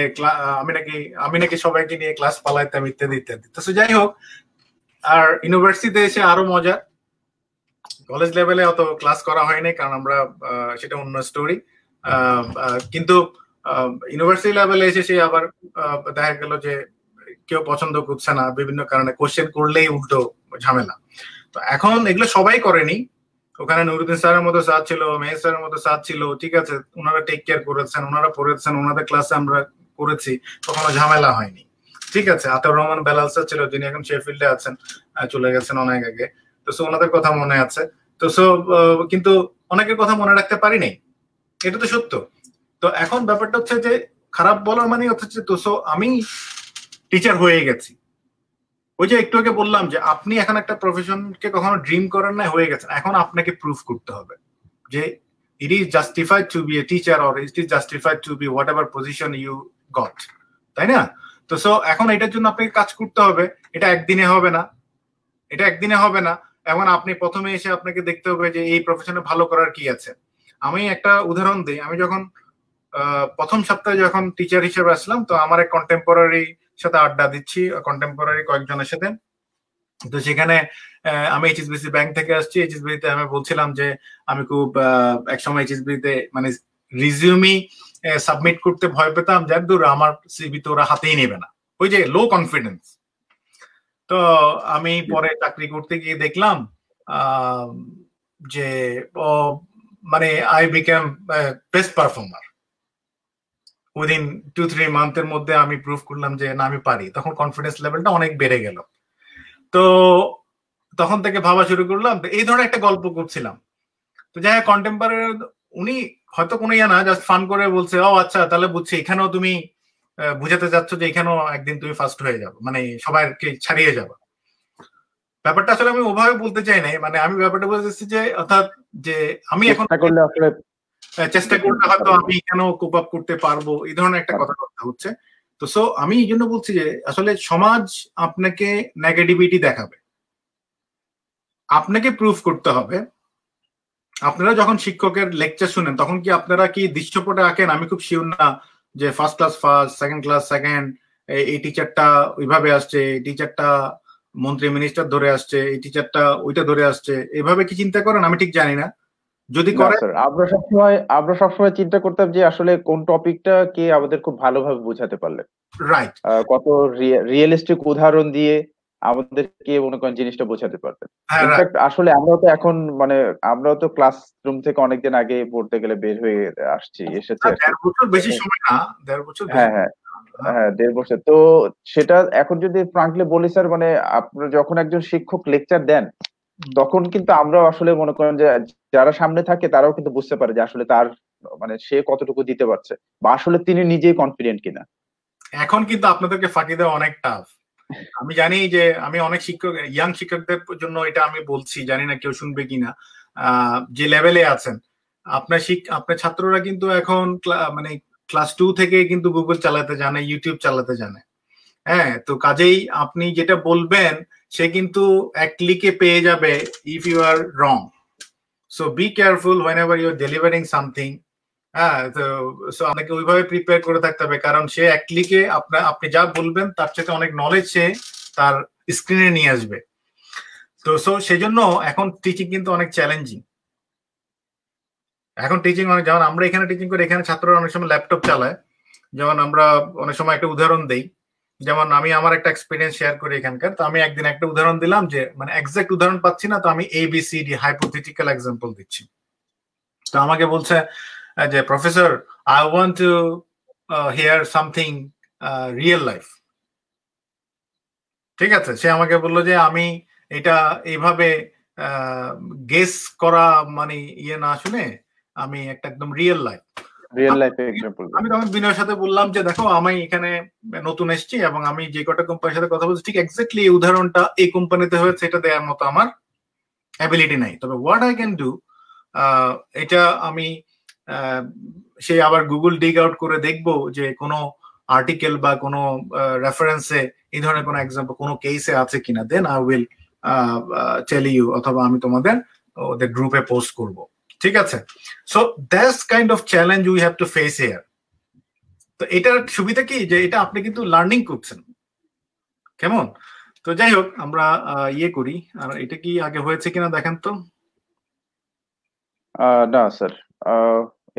আমি নাকি আমি নাকি সবাইকে নিয়ে ক্লাস পালাইতাম ইত্যাদি ইত্যাদি তো যাই হোক আর ইউনিভার্সিটিতে এসে আরো মজা কলেজ লেভেলে অত ক্লাস করা হয়নি কারণ আমরা সেটা অন্য স্টোরি কিন্তু ইউনিভার্সিটি লেভেলে এসে সে আবার দেখা গেল যে কেউ পছন্দ করছে না বিভিন্ন কারণে কোশ্চেন করলেই উল্টো ঝামেলা তো এখন এগুলো সবাই করেনি ওখানে নুরুদ্দিন স্যারের মতো সাথ ছিল মেহের স্যারের মতো সাথ ছিল ঠিক আছে ওনারা টেক কেয়ার করেছেন ওনারা পড়েছেন ওনাদের ক্লাসে আমরা করেছি কখনো ঝামেলা হয়নি ঠিক আছে আতর রহমান বেলালসা ছিল যিনি এখন শেফিল্ডে আছেন চলে গেছেন অনেক আগে তো সো ওনাদের কথা মনে আছে তো সো কিন্তু অনেকের কথা মনে রাখতে পারি নাই এটা তো সত্য তো এখন ব্যাপারটা হচ্ছে যে খারাপ বলার মানে হচ্ছে তো সো আমি টিচার হয়ে গেছি ওই যে একটু আগে বললাম যে আপনি এখন একটা প্রফেশনকে কখনো ড্রিম করেন না হয়ে গেছেন এখন আপনাকে প্রুফ করতে হবে যে it is justified to be a teacher or it is justified to be whatever position you got তাই না তো সো এখন এটার জন্য আপনাকে কাজ করতে হবে এটা একদিনে হবে না এটা একদিনে হবে না এখন আপনি প্রথমে এসে আপনাকে দেখতে হবে যে এই প্রফেশনে ভালো করার কি আছে আমি একটা উদাহরণ দিই আমি যখন প্রথম সপ্তাহে যখন টিচার হিসেবে আসলাম তো আমার এক কন্টেম্পোরারি সাথে আড্ডা দিচ্ছি কন্টেম্পোরারি কয়েকজনের সাথে তো সেখানে আমি এইচএসবিসি ব্যাংক থেকে আসছি এইচএসবিসি তে আমি বলছিলাম যে আমি খুব একসময় এইচএসবিসি তে মানে রিজিউমি সাবমিট করতে ভয় পেতাম যার দূর আমার সিবি তো ওরা হাতেই নেবে না ওই যে লো কনফিডেন্স তো আমি পরে চাকরি করতে গিয়ে দেখলাম যে মানে I became best performer within two three মান্থের মধ্যে আমি প্রুভ করলাম যে না আমি পারি তখন কনফিডেন্স লেভেলটা অনেক বেড়ে গেল তো তখন থেকে ভাবা শুরু করলাম এই ধরনের একটা গল্প করছিলাম তো যাই হোক কন্টেম্পারের উনি হয়তো কোনো ইয়া না জাস্ট ফান করে বলছে ও আচ্ছা তাহলে বুঝছি এখানেও তুমি বুঝাতে যাচ্ছ যে এখানেও একদিন তুমি ফার্স্ট হয়ে যাবে মানে সবাইকে ছাড়িয়ে যাবে ব্যাপারটা আসলে আমি ওভাবে বলতে চাই নাই মানে আমি ব্যাপারটা বলতে চাচ্ছি যে অর্থাৎ যে আমি এখন চেষ্টা করলে হয়তো আমি কেন কোপ আপ করতে পারবো এই ধরনের একটা কথা কথা হচ্ছে তো সো আমি এই জন্য বলছি যে আসলে সমাজ আপনাকে নেগেটিভিটি দেখাবে আপনাকে প্রুফ করতে হবে আপনারা যখন শিক্ষকের লেকচার শুনেন তখন কি আপনারা কি দৃশ্যপটে আঁকেন আমি খুব শিওর না যে first class first second class second এই টিচারটা ওইভাবে আসছে এই টিচারটা মন্ত্রী মিনিস্টার ধরে আসছে এই টিচারটা ওইটা ধরে আসছে এভাবে কি চিন্তা করেন আমি ঠিক জানি না যদি আমরা সবসময় আমরা সবসময় চিন্তা করতাম যে আসলে কোন টপিকটা কে আমাদের খুব ভালোভাবে বোঝাতে পারলে রাইট কত রিয়েলিস্টিক উদাহরণ দিয়ে আমাদেরকে মনে করেন জিনিসটা বোঝাতে পারতেন হ্যাঁ, আসলে আমরাও তো এখন মানে আমরাও তো ক্লাসরুম থেকে অনেকদিন আগে পড়তে গেলে বের হয়ে আসছি এসেছে হ্যাঁ হ্যাঁ। হ্যাঁ, হ্যাঁ হ্যাঁ দেড় বছর তো সেটা এখন যদি ফ্রাঙ্কলি বলি স্যার মানে আপনারা যখন একজন শিক্ষক লেকচার দেন তখন কিন্তু আমরাও আসলে মনে করেন যে যারা সামনে থাকে তারাও কিন্তু বুঝতে পারে যে আসলে তার মানে সে কতটুকু দিতে পারছে বা আসলে তিনি নিজেই কনফিডেন্ট কিনা এখন কিন্তু আপনাদেরকে ফাঁকি দেওয়া অনেক টাফ আমি জানি যে আমি অনেক শিক্ষক ইয়াং শিক্ষকদের জন্য এটা আমি বলছি জানি না কেউ শুনবে কিনা যে লেভেলে আছেন আপনার আপনার ছাত্ররা কিন্তু এখন মানে ক্লাস টু থেকে কিন্তু গুগল চালাতে জানে ইউটিউব চালাতে জানে হ্যাঁ তো কাজেই আপনি যেটা বলবেন সে কিন্তু এক ক্লিকে পেয়ে যাবে if you are wrong so be careful whenever you are delivering something হ্যাঁ তো সো আপনাকে ওইভাবে প্রিপেয়ার করে থাকতে হবে কারণ সে এক ক্লিকে আপনার আপনি যা বলবেন তার চেয়ে অনেক নলেজ সে তার স্ক্রিনে নিয়ে আসবে তো সো সেজন্য এখন টিচিং কিন্তু অনেক চ্যালেঞ্জিং এখন টিচিং অনেক মানে, যেমন আমরা এখানে টিচিং করি এখানে ছাত্ররা অনেক সময় ল্যাপটপ চালায় যেমন আমরা অনেক সময় একটা উদাহরণ দেই যেমন আমি আমার একটা এক্সপিরিয়েন্স শেয়ার করি এখানকার তো আমি একদিন একটা উদাহরণ দিলাম যে মানে এক্সাক্ট উদাহরণ পাচ্ছি না তো আমি A B D hypothetical example দিচ্ছি তো আমাকে বলছে as a uh, professor, I want to uh, hear something uh, real life. ঠিক আছে সে আমাকে বললো যে আমি এটা এইভাবে গেস করা মানে ইয়ে না শুনে আমি একটা একদম রিয়েল লাইফ রিয়েল লাইফে আমি তখন বিনয়ের সাথে বললাম যে দেখো আমি এখানে নতুন এসছি এবং আমি যে কটা কোম্পানির সাথে কথা বলছি ঠিক এক্স্যাক্টলি এই উদাহরণটা এই কোম্পানিতে হয়েছে এটা দেওয়ার মতো আমার অ্যাবিলিটি নাই তবে হোয়াট আই ক্যান ডু এটা আমি সে আবার গুগল ডিগ আউট করে দেখবো যে কোনো আর্টিকেল বা কোনো রেফারেন্সে এই ধরনের কোনো এক্সাম্পল কোনো কেসে আছে কিনা then I will tell you অথবা আমি তোমাদের ওদের গ্রুপে পোস্ট করব ঠিক আছে so that's kind of challenge we have to face here তো এটার সুবিধা কি যে এটা আপনি কিন্তু লার্নিং করছেন কেমন তো যাই হোক আমরা ইয়ে করি আর এটা কি আগে হয়েছে কিনা দেখেন তো না sir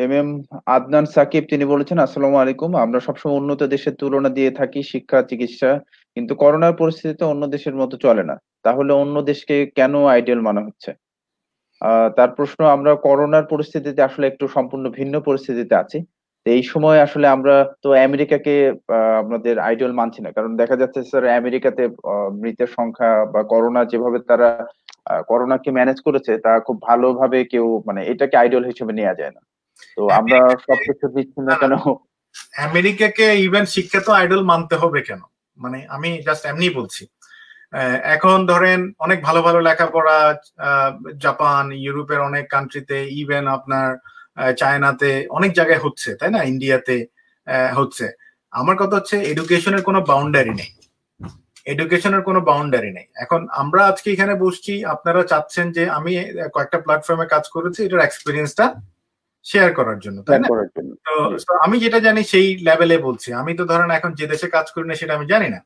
M M Adnan Sakib তিনি বলেছেন আসসালামু আলাইকুম আমরা সবসময় উন্নত দেশের তুলনা দিয়ে থাকি শিক্ষা চিকিৎসা কিন্তু করোনার পরিস্থিতিতে অন্য দেশের মতো চলে না তাহলে অন্য দেশকে কেন আইডিয়াল মানা হচ্ছে তার প্রশ্ন আমরা করোনার পরিস্থিতিতে আসলে একটু সম্পূর্ণ ভিন্ন পরিস্থিতিতে আছি এই সময় আসলে আমরা তো আমেরিকাকে আমাদের আইডিয়াল মানছি না কারণ দেখা যাচ্ছে স্যার আমেরিকাতে মৃতের সংখ্যা বা করোনা যেভাবে তারা করোনাকে ম্যানেজ করেছে তা খুব ভালোভাবে কেউ মানে এটাকে আইডিয়াল হিসেবে নেওয়া যায় না তো আমরা সবকিছু দিচ্ছি না কেন আমেরিকাকে ইভেন শিক্ষা তো আইডল মানতে হবে কেন মানে আমি জাস্ট এমনি বলছি এখন ধরেন অনেক ভালো ভালো লেখাপড়া জাপান ইউরোপের অনেক কান্ট্রিতে ইভেন আপনার চায়নাতে অনেক জায়গায় হচ্ছে তাই না ইন্ডিয়াতে হচ্ছে আমার কথা হচ্ছে এডুকেশনের কোনো বাউন্ডারি নেই এডুকেশনের কোনো বাউন্ডারি নেই এখন আমরা আজকে এখানে বসছি আপনারা চাচ্ছেন যে আমি কয়েকটা প্ল্যাটফর্মে কাজ করেছি এটার এক্সপিরিয়েন্সটা শেয়ার করার জন্য তাই না তো আমি যেটা জানি সেই লেভেলে বলছি আমি তো ধরেন এখন যে দেশে কাজ করি না সেটা আমি জানি না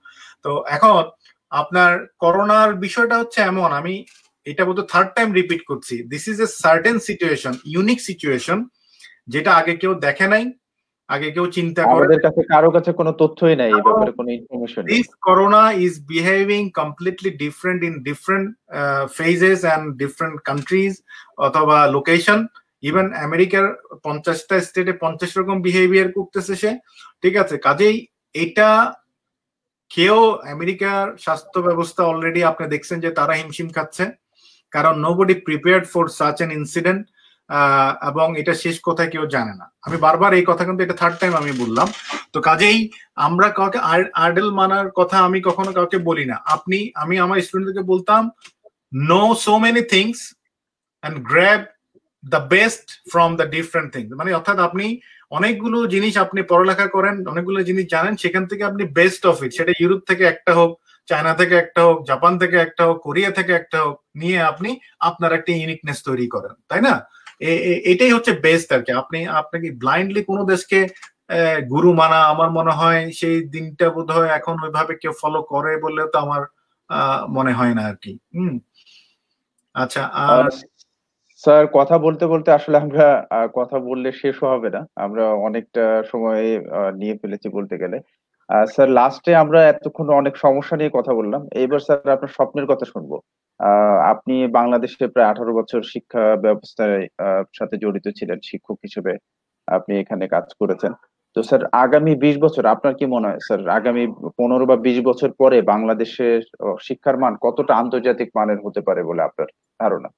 তো এখন আপনার করোনার বিষয়টা হচ্ছে এমন আমি এটা বলতে থার্ড টাইম রিপিট করছি this is a certain situation unique situation যেটা আগে কেউ দেখে নাই আগে কেউ চিন্তা করে আমাদের কাছে কারো কাছে কোনো তথ্যই নাই এই ব্যাপারে কোনো information this corona is behaving completely different in different phases and different countries অথবা লোকেশন ইভেন আমেরিকার পঞ্চাশটা স্টেটে পঞ্চাশ রকম বিহেভিয়ার করতেছে সে ঠিক আছে কাজেই এটা খেয়েও আমেরিকার স্বাস্থ্য ব্যবস্থা অলরেডি আপনি দেখছেন যে তারা হিমশিম খাচ্ছে কারণ nobody prepared for such an incident এবং এটা শেষ কথা কেউ জানে না আমি বারবার এই কথা কিন্তু এটা থার্ড টাইম আমি বললাম তো কাজেই আমরা কাউকে আর্ডেল মানার কথা আমি কখনো কাউকে বলি না আপনি আমি আমার স্টুডেন্টদেরকে বলতাম know so many things and grab the best from the different thing মানে অর্থাৎ আপনি অনেকগুলো জিনিস আপনি পড়ালেখা করেন অনেকগুলো জিনিস জানেন সেখান থেকে আপনি বেস্ট অফ ইট সেটা ইউরোপ থেকে একটা হোক চায়না থেকে একটা হোক জাপান থেকে একটা হোক কোরিয়া থেকে একটা হোক নিয়ে আপনি আপনার একটা ইউনিকনেস তৈরি করেন তাই না এটাই হচ্ছে বেস্ট আর কি আপনি আপনাকে ব্লাইন্ডলি কোনো দেশকে গুরু মানা আমার মনে হয় সেই দিনটা বোধ হয় এখন ওইভাবে কেউ ফলো করে বললেও তো আমার মনে হয় না আর কি হম আচ্ছা আর স্যার কথা বলতে বলতে আসলে আমরা আহ, কথা বললে শেষও হবে না আমরা অনেকটা সময় আহ, নিয়ে ফেলেছি বলতে গেলে আহ, স্যার লাস্টে আমরা এতক্ষণ অনেক সমস্যা নিয়ে কথা বললাম এবার স্যার আপনার স্বপ্নের কথা শুনবো আহ, আপনি বাংলাদেশে প্রায় আঠারো বছর শিক্ষা ব্যবস্থায় আহ, সাথে জড়িত ছিলেন শিক্ষক হিসেবে আপনি এখানে কাজ করেছেন তো স্যার আগামী বিশ বছর আপনার কি মনে হয় স্যার আগামী পনেরো বা বিশ বছর পরে বাংলাদেশের শিক্ষার মান কতটা আন্তর্জাতিক মানের হতে পারে বলে আপনার ধারণা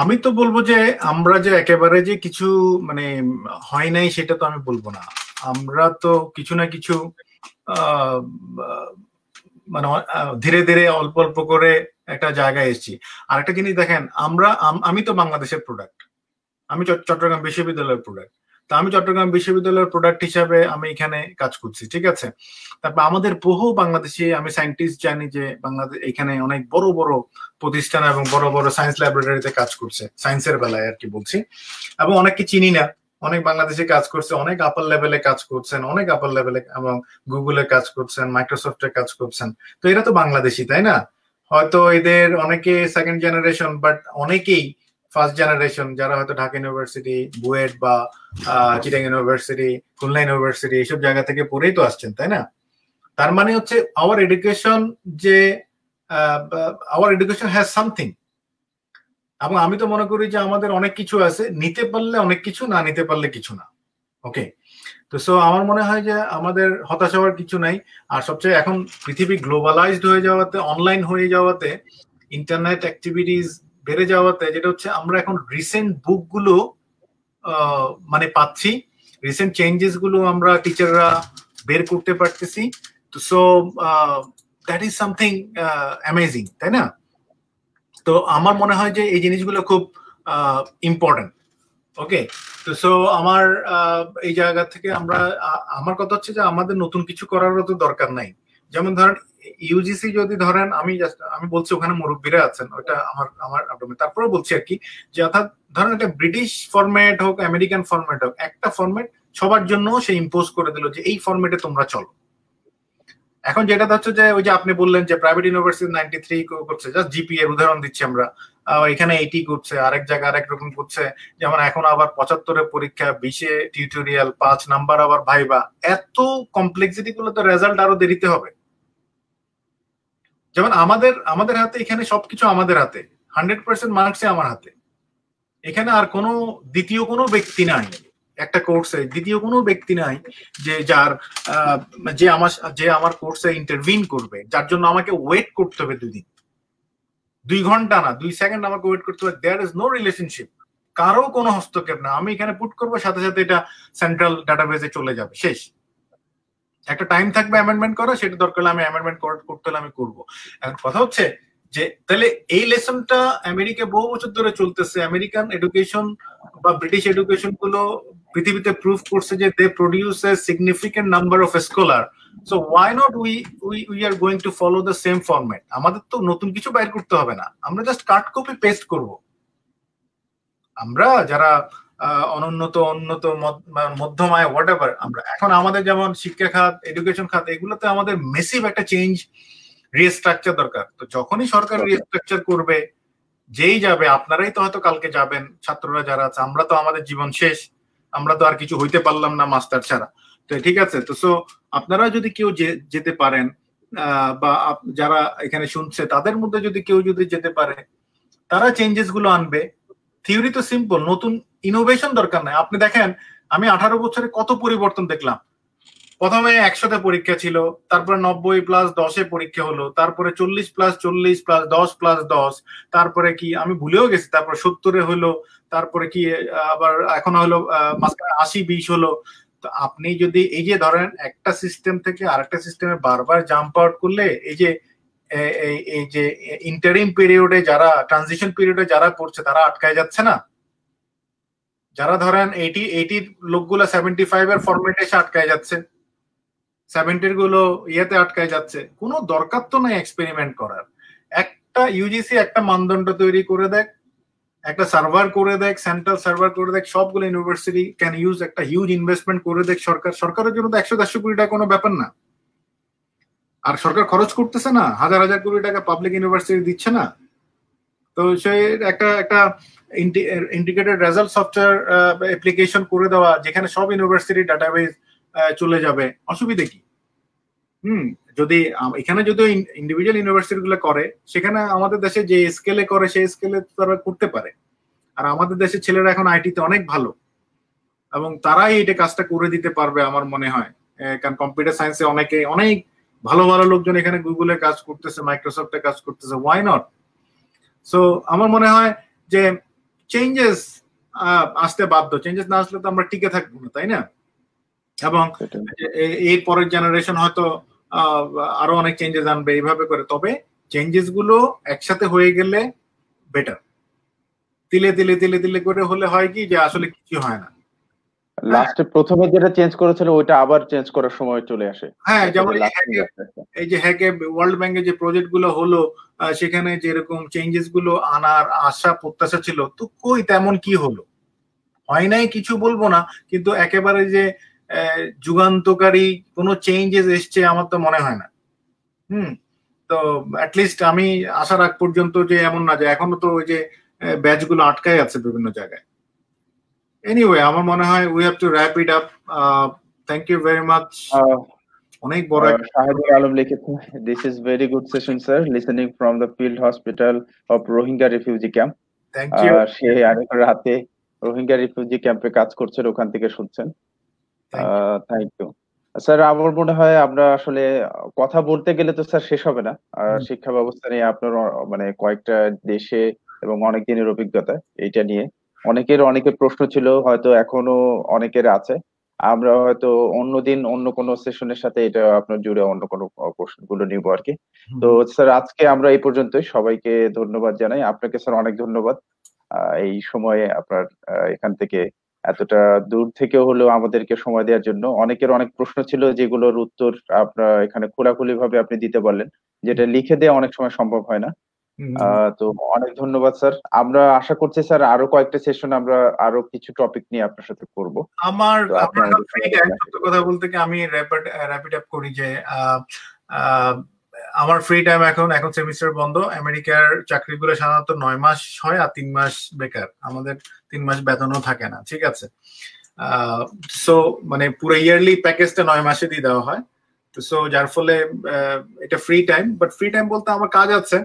আমি তো বলবো যে আমরা যে একেবারে যে কিছু মানে হয় নাই সেটা তো আমি বলবো না আমরা তো কিছু না কিছু মানে ধীরে ধীরে অল্প অল্প করে একটা জায়গায় এসেছি আর একটা জিনিস দেখেন আমরা আমি তো বাংলাদেশের প্রোডাক্ট আমি চট্টগ্রাম বিশ্ববিদ্যালয়ের প্রোডাক্ট তা আমি চট্টগ্রাম বিশ্ববিদ্যালয়ের প্রোডাক্ট হিসাবে আমি এখানে কাজ করছি ঠিক আছে তারপর আমাদের বহু বাংলাদেশি আমি সায়েন্টিস্ট জানি যে বাংলাদেশ এখানে অনেক বড় বড় প্রতিষ্ঠান এবং বড় বড় সায়েন্স ল্যাবরেটরিতে কাজ করছে সায়েন্সের বেলায় আর কি বলছি এবং অনেককে চিনি না অনেক বাংলাদেশে কাজ করছে অনেক আপার লেভেলে কাজ করছেন অনেক আপার লেভেলে এবং গুগলে কাজ করছেন মাইক্রোসফটে কাজ করছেন তো এরা তো বাংলাদেশি তাই না হয়তো এদের অনেকে সেকেন্ড জেনারেশন বাট অনেকেই ফার্স্ট জেনারেশন যারা হয়তো ঢাকা ইউনিভার্সিটি বুয়েট বা চিটাং ইউনিভার্সিটি খুলনা ইউনিভার্সিটি এইসব জায়গা থেকে পড়েই তো আসছেন তাই না তার মানে হচ্ছে আওয়ার এডুকেশন যে আওয়ার এডুকেশন হ্যাজ সামথিং এবং আমি তো মনে করি যে আমাদের অনেক কিছু আছে নিতে পারলে অনেক কিছু না নিতে পারলে কিছু না ওকে তো সো আমার মনে হয় যে আমাদের হতাশ হওয়ার কিছু নাই আর সবচেয়ে এখন পৃথিবী গ্লোবালাইজড হয়ে যাওয়াতে অনলাইন হয়ে যাওয়াতে ইন্টারনেট অ্যাক্টিভিটিস বেড়ে যাওয়াতে যেটা হচ্ছে আমরা এখন রিসেন্ট বুকগুলো মানে পাচ্ছি রিসেন্ট চেঞ্জেস গুলো আমরা টিচাররা বের করতে পারতেছি তো so that is something amazing তাই না তো আমার মনে হয় যে এই জিনিসগুলো খুব ইম্পর্টেন্ট ওকে তো সো আমার এই জায়গা থেকে আমরা আমার কথা হচ্ছে যে আমাদের নতুন কিছু করারও তো দরকার নাই যেমন ধরেন ইউজিসি যদি ধরেন আমি আমি বলছি ওখানে মুরব্বীরা আছেন ওটা আমার আমার তারপরে বলছি আর কি যে অর্থাৎ ধরেন এটা ব্রিটিশ ফরম্যাট হোক আমেরিকান ফরম্যাট হোক একটা ফরম্যাট সবার জন্য সে ইম্পোজ করে দিল যে এই ফরম্যাটে তোমরা চলো এখন যেটা হচ্ছে যে ওই যে আপনি বললেন যে প্রাইভেট ইউনিভার্সিটি নাইনটি থ্রি করছে জাস্ট জিপি এর উদাহরণ দিচ্ছি আমরা এখানে এইটি করছে আরেক জায়গায় আরেক রকম করছে যেমন এখন আবার পঁচাত্তরের পরীক্ষা বিশে টিউটোরিয়াল পাঁচ নাম্বার আবার ভাইবা এত কমপ্লেক্সিটি গুলো তো রেজাল্ট আরো দেরিতে হবে যেমন আমাদের আমাদের হাতে এখানে সবকিছু আমাদের হাতে হান্ড্রেড পার্সেন্ট মার্কসে আমার হাতে এখানে আর কোনো দ্বিতীয় কোনো ব্যক্তি নাই একটা কোর্সে দ্বিতীয় কোনো ব্যক্তি নাই যে যার যে আমার যে আমার কোর্সে ইন্টারভিন করবে যার জন্য আমাকে ওয়েট করতে হবে দুদিন দুই ঘন্টা না দুই সেকেন্ড আমাকে ওয়েট করতে হবে দেয়ার ইজ নো রিলেশনশিপ কারো কোনো হস্তক্ষেপ না আমি এখানে পুট করবো সাথে সাথে এটা সেন্ট্রাল ডাটাবেজে চলে যাবে শেষ একটা টাইম থাকবে অ্যামেন্ডমেন্ট করা সেটা দরকার হলে আমি অ্যামেন্ডমেন্ট করতে হলে আমি করবো এখন কথা হচ্ছে যে তাহলে এই লেসনটা আমেরিকা বহু বছর ধরে চলতেছে আমেরিকান এডুকেশন বা ব্রিটিশ এডুকেশন গুলো পৃথিবীতে প্রুফ করছে যে they produce a significant number of scholar so why not we we we are going to follow the same format আমাদের তো নতুন কিছু বাইর করতে হবে না আমরা জাস্ট কাট কপি পেস্ট করব আমরা যারা অনুন্নত উন্নত মধ্যম আয় হোয়াট এভার আমরা এখন আমাদের যেমন শিক্ষা খাত এডুকেশন খাত এগুলোতে আমাদের মেসিভ একটা চেঞ্জ রিস্ট্রাকচার দরকার তো যখনই সরকার রিস্ট্রাকচার করবে যেই যাবে আপনারাই তো হয়তো কালকে যাবেন ছাত্ররা যারা আছে আমরা তো আমাদের জীবন শেষ আমরা তো আর কিছু হইতে পারলাম না মাস্টার ছাড়া তো ঠিক আছে তো সো আপনারা যদি কেউ যেতে পারেন বা যারা এখানে শুনছে তাদের মধ্যে যদি কেউ যদি যেতে পারে তারা চেঞ্জেস গুলো আনবে থিওরি তো সিম্পল নতুন ইনোভেশন দরকার নাই আপনি দেখেন আমি আঠারো বছরে কত পরিবর্তন দেখলাম প্রথমে একশোতে পরীক্ষা ছিল তারপরে নব্বই প্লাস দশে পরীক্ষা হলো তারপরে চল্লিশ প্লাস চল্লিশ প্লাস দশ প্লাস দশ তারপরে কি আমি ভুলেও গেছি তারপরে সত্তরে হলো তারপরে কি আবার এখন হলো আশি বিশ হলো তো আপনি যদি এই যে ধরেন একটা সিস্টেম থেকে আরেকটা সিস্টেমে বারবার জাম্প আউট করলে এই যে এই যে ইন্টারিম পিরিয়ডে যারা ট্রানজিশন পিরিয়ডে যারা পড়ছে তারা আটকায় যাচ্ছে না যারা ধরেন এইটি এইটির লোকগুলো সেভেন্টি ফাইভ এর ফরমেটে এসে আটকায় যাচ্ছে সেভেন্টির গুলো ইয়েতে আটকায় যাচ্ছে কোনো দরকার তো নাই এক্সপেরিমেন্ট করার একটা ইউজিসি একটা মানদণ্ড তৈরি করে দেখ একটা সার্ভার করে দেখ সেন্ট্রাল সার্ভার করে দেখ সবগুলো ইউনিভার্সিটি ক্যান ইউজ একটা হিউজ ইনভেস্টমেন্ট করে দেখ সরকার সরকারের জন্য তো একশো দেড়শো কোটি টাকা কোনো ব্যাপার না আর সরকার খরচ করতেছে না হাজার হাজার কোটি টাকা পাবলিক ইউনিভার্সিটি দিচ্ছে না তো সেই একটা একটা ইন্টিগ্রেটেড রেজাল্ট সফটওয়্যার অ্যাপ্লিকেশন করে দেওয়া যেখানে সব ইউনিভার্সিটি ডাটাবেস চলে যাবে অসুবিধে কি হুম যদি এখানে যদি ইন্ডিভিজুয়াল ইউনিভার্সিটি গুলো করে সেখানে আমাদের দেশে যে স্কেলে করে সেই স্কেলে তারা করতে পারে আর আমাদের দেশে ছেলেরা এখন আইটিতে অনেক ভালো এবং তারাই এটা কাজটা করে দিতে পারবে আমার মনে হয় কারণ কম্পিউটার সায়েন্সে অনেকে অনেক ভালো ভালো লোকজন এখানে গুগলে কাজ করতেছে মাইক্রোসফটে কাজ করতেছে ওয়াই নট সো আমার মনে হয় যে চেঞ্জেস আসতে বাধ্য চেঞ্জেস না আসলে তো আমরা টিকে থাকবো না তাই না এবং এর পরের জেনারেশন হয়তো আরো অনেক চেঞ্জেস আনবে এইভাবে করে তবে চেঞ্জেস গুলো একসাথে হয়ে গেলে বেটার তিলে তিলে তিলে তিলে করে হলে হয় কি যে আসলে কিছু হয় না লাস্টে হ্যাঁ। প্রথমে যেটা চেঞ্জ করেছিল ওইটা আবার চেঞ্জ করার সময় চলে আসে হ্যাঁ যেমন এই যে হ্যাকে ওয়ার্ল্ড ব্যাংকে যে প্রজেক্ট গুলো হলো সেখানে যেরকম চেঞ্জেস গুলো আনার আশা প্রত্যাশা ছিল তো কই তেমন কি হলো হয় নাই কিছু বলবো না কিন্তু একেবারে যে যুগান্তকারী কোনো চেঞ্জেস এসছে আমার তো মনে হয় না হুম তো অ্যাটলিস্ট আমি আসার আগ পর্যন্ত যে এমন না যে এখনো তো ওই যে ব্যাচ গুলো আটকায় আছে বিভিন্ন জায়গায় এনিওয়ে আমার মনে হয় we have to wrap it up thank you very much অনেক বড় uh, শাহাদুল আলম লিখেছেন this is very good session sir listening from the field hospital of Rohingya refugee camp thank you সে আরেক রাতে রোহিঙ্গা রিফিউজি ক্যাম্পে কাজ করছেন ওখান থেকে শুনছেন থ্যাংক ইউ স্যার আমার মনে হয় আমরা আসলে কথা বলতে গেলে তো স্যার শেষ হবে না আর শিক্ষা ব্যবস্থা নিয়ে আপনার মানে কয়েকটা দেশে এবং অনেক দিনের অভিজ্ঞতা এটা নিয়ে অনেকের অনেকের প্রশ্ন ছিল হয়তো এখনো অনেকের আছে আমরা হয়তো অন্যদিন অন্য কোনো সেশনের সাথে এটা আপনার জুড়ে অন্য কোনো প্রশ্নগুলো নিব আর কি তো স্যার আজকে আমরা এই পর্যন্তই সবাইকে ধন্যবাদ জানাই আপনাকে স্যার অনেক ধন্যবাদ এই সময়ে আপনার এখান থেকে এতটা দূর থেকে হলেও আমাদেরকে সময় দেওয়ার জন্য অনেকের অনেক প্রশ্ন ছিল যেগুলোর উত্তর আপনার এখানে খোলাখুলি ভাবে আপনি দিতে পারলেন যেটা লিখে দেওয়া অনেক সময় সম্ভব হয় না তো অনেক ধন্যবাদ স্যার আমরা আশা করছি স্যার আরো কয়েকটা সেশন আমরা আরো কিছু টপিক নিয়ে আপনার সাথে করব আমার কথা বলতে কি আমি র্যাপিড র্যাপিড আপ করি যে আমার ফ্রি টাইম এখন এখন সেমিস্টার বন্ধ আমেরিকার চাকরিগুলো সাধারণত নয় মাস হয় আর তিন মাস বেকার আমাদের তিন মাস বেতনও থাকে না ঠিক আছে সো মানে পুরো ইয়ারলি প্যাকেজটা নয় মাসে দিয়ে দেওয়া হয় সো যার ফলে এটা free time but free time বলতে আমার কাজ আছে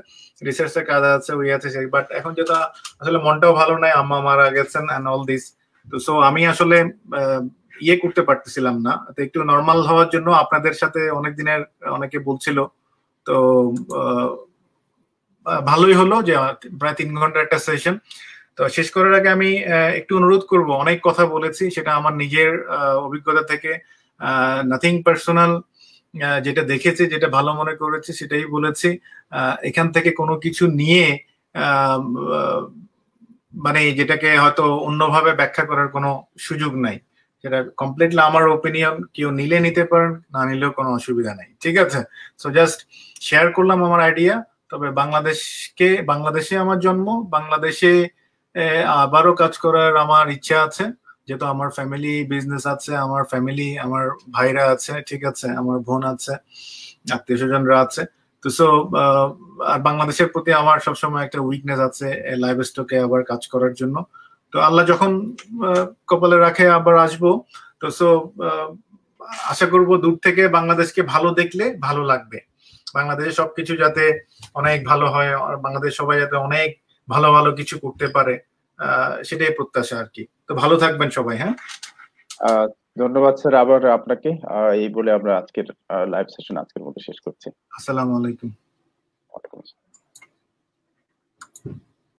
রিসার্চ এর কাজ আছে ওই আছে বাট এখন যেটা আসলে মনটাও ভালো নাই আম্মা মারা গেছেন অ্যান্ড অল দিস তো সো আমি আসলে ইয়ে করতে পারতেছিলাম না তো একটু নর্মাল হওয়ার জন্য আপনাদের সাথে অনেক দিনের অনেকে বলছিল তো ভালোই হলো যে প্রায় তিন ঘন্টার একটা সেশন তো শেষ করার আগে আমি একটু অনুরোধ করব অনেক কথা বলেছি সেটা আমার নিজের অভিজ্ঞতা থেকে নাথিং পার্সোনাল যেটা দেখেছে যেটা ভালো মনে করেছে সেটাই বলেছি এখান থেকে কোনো কিছু নিয়ে মানে যেটাকে হয়তো অন্যভাবে ব্যাখ্যা করার কোনো সুযোগ নাই সেটা কমপ্লিটলি আমার ওপিনিয়ন কেউ নিলে নিতে পারেন না নিলেও কোনো অসুবিধা নাই ঠিক আছে সো জাস্ট শেয়ার করলাম আমার আইডিয়া তবে বাংলাদেশকে বাংলাদেশে আমার জন্ম বাংলাদেশে আবারও কাজ করার আমার ইচ্ছা আছে যেহেতু আমার ফ্যামিলি বিজনেস আছে আমার ফ্যামিলি আমার ভাইরা আছে ঠিক আছে আমার বোন আছে আত্মীয় স্বজনরা আছে তো সো আর বাংলাদেশের প্রতি আমার সবসময় একটা উইকনেস আছে লাইভ স্টকে আবার কাজ করার জন্য তো আল্লাহ যখন কপালে রাখে আবার আসবো তো সো আশা করব দূর থেকে বাংলাদেশকে ভালো দেখলে ভালো লাগবে বাংলাদেশে সবকিছু যাতে অনেক ভালো হয় বাংলাদেশ সবাই যাতে অনেক ভালো ভালো কিছু করতে পারে সেটাই প্রত্যাশা আর কি তো ভালো থাকবেন সবাই হ্যাঁ ধন্যবাদ স্যার আবার আপনাকে এই বলে আমরা আজকের লাইভ সেশন আজকের মতো শেষ করছি আসসালামু আলাইকুম আসসালাম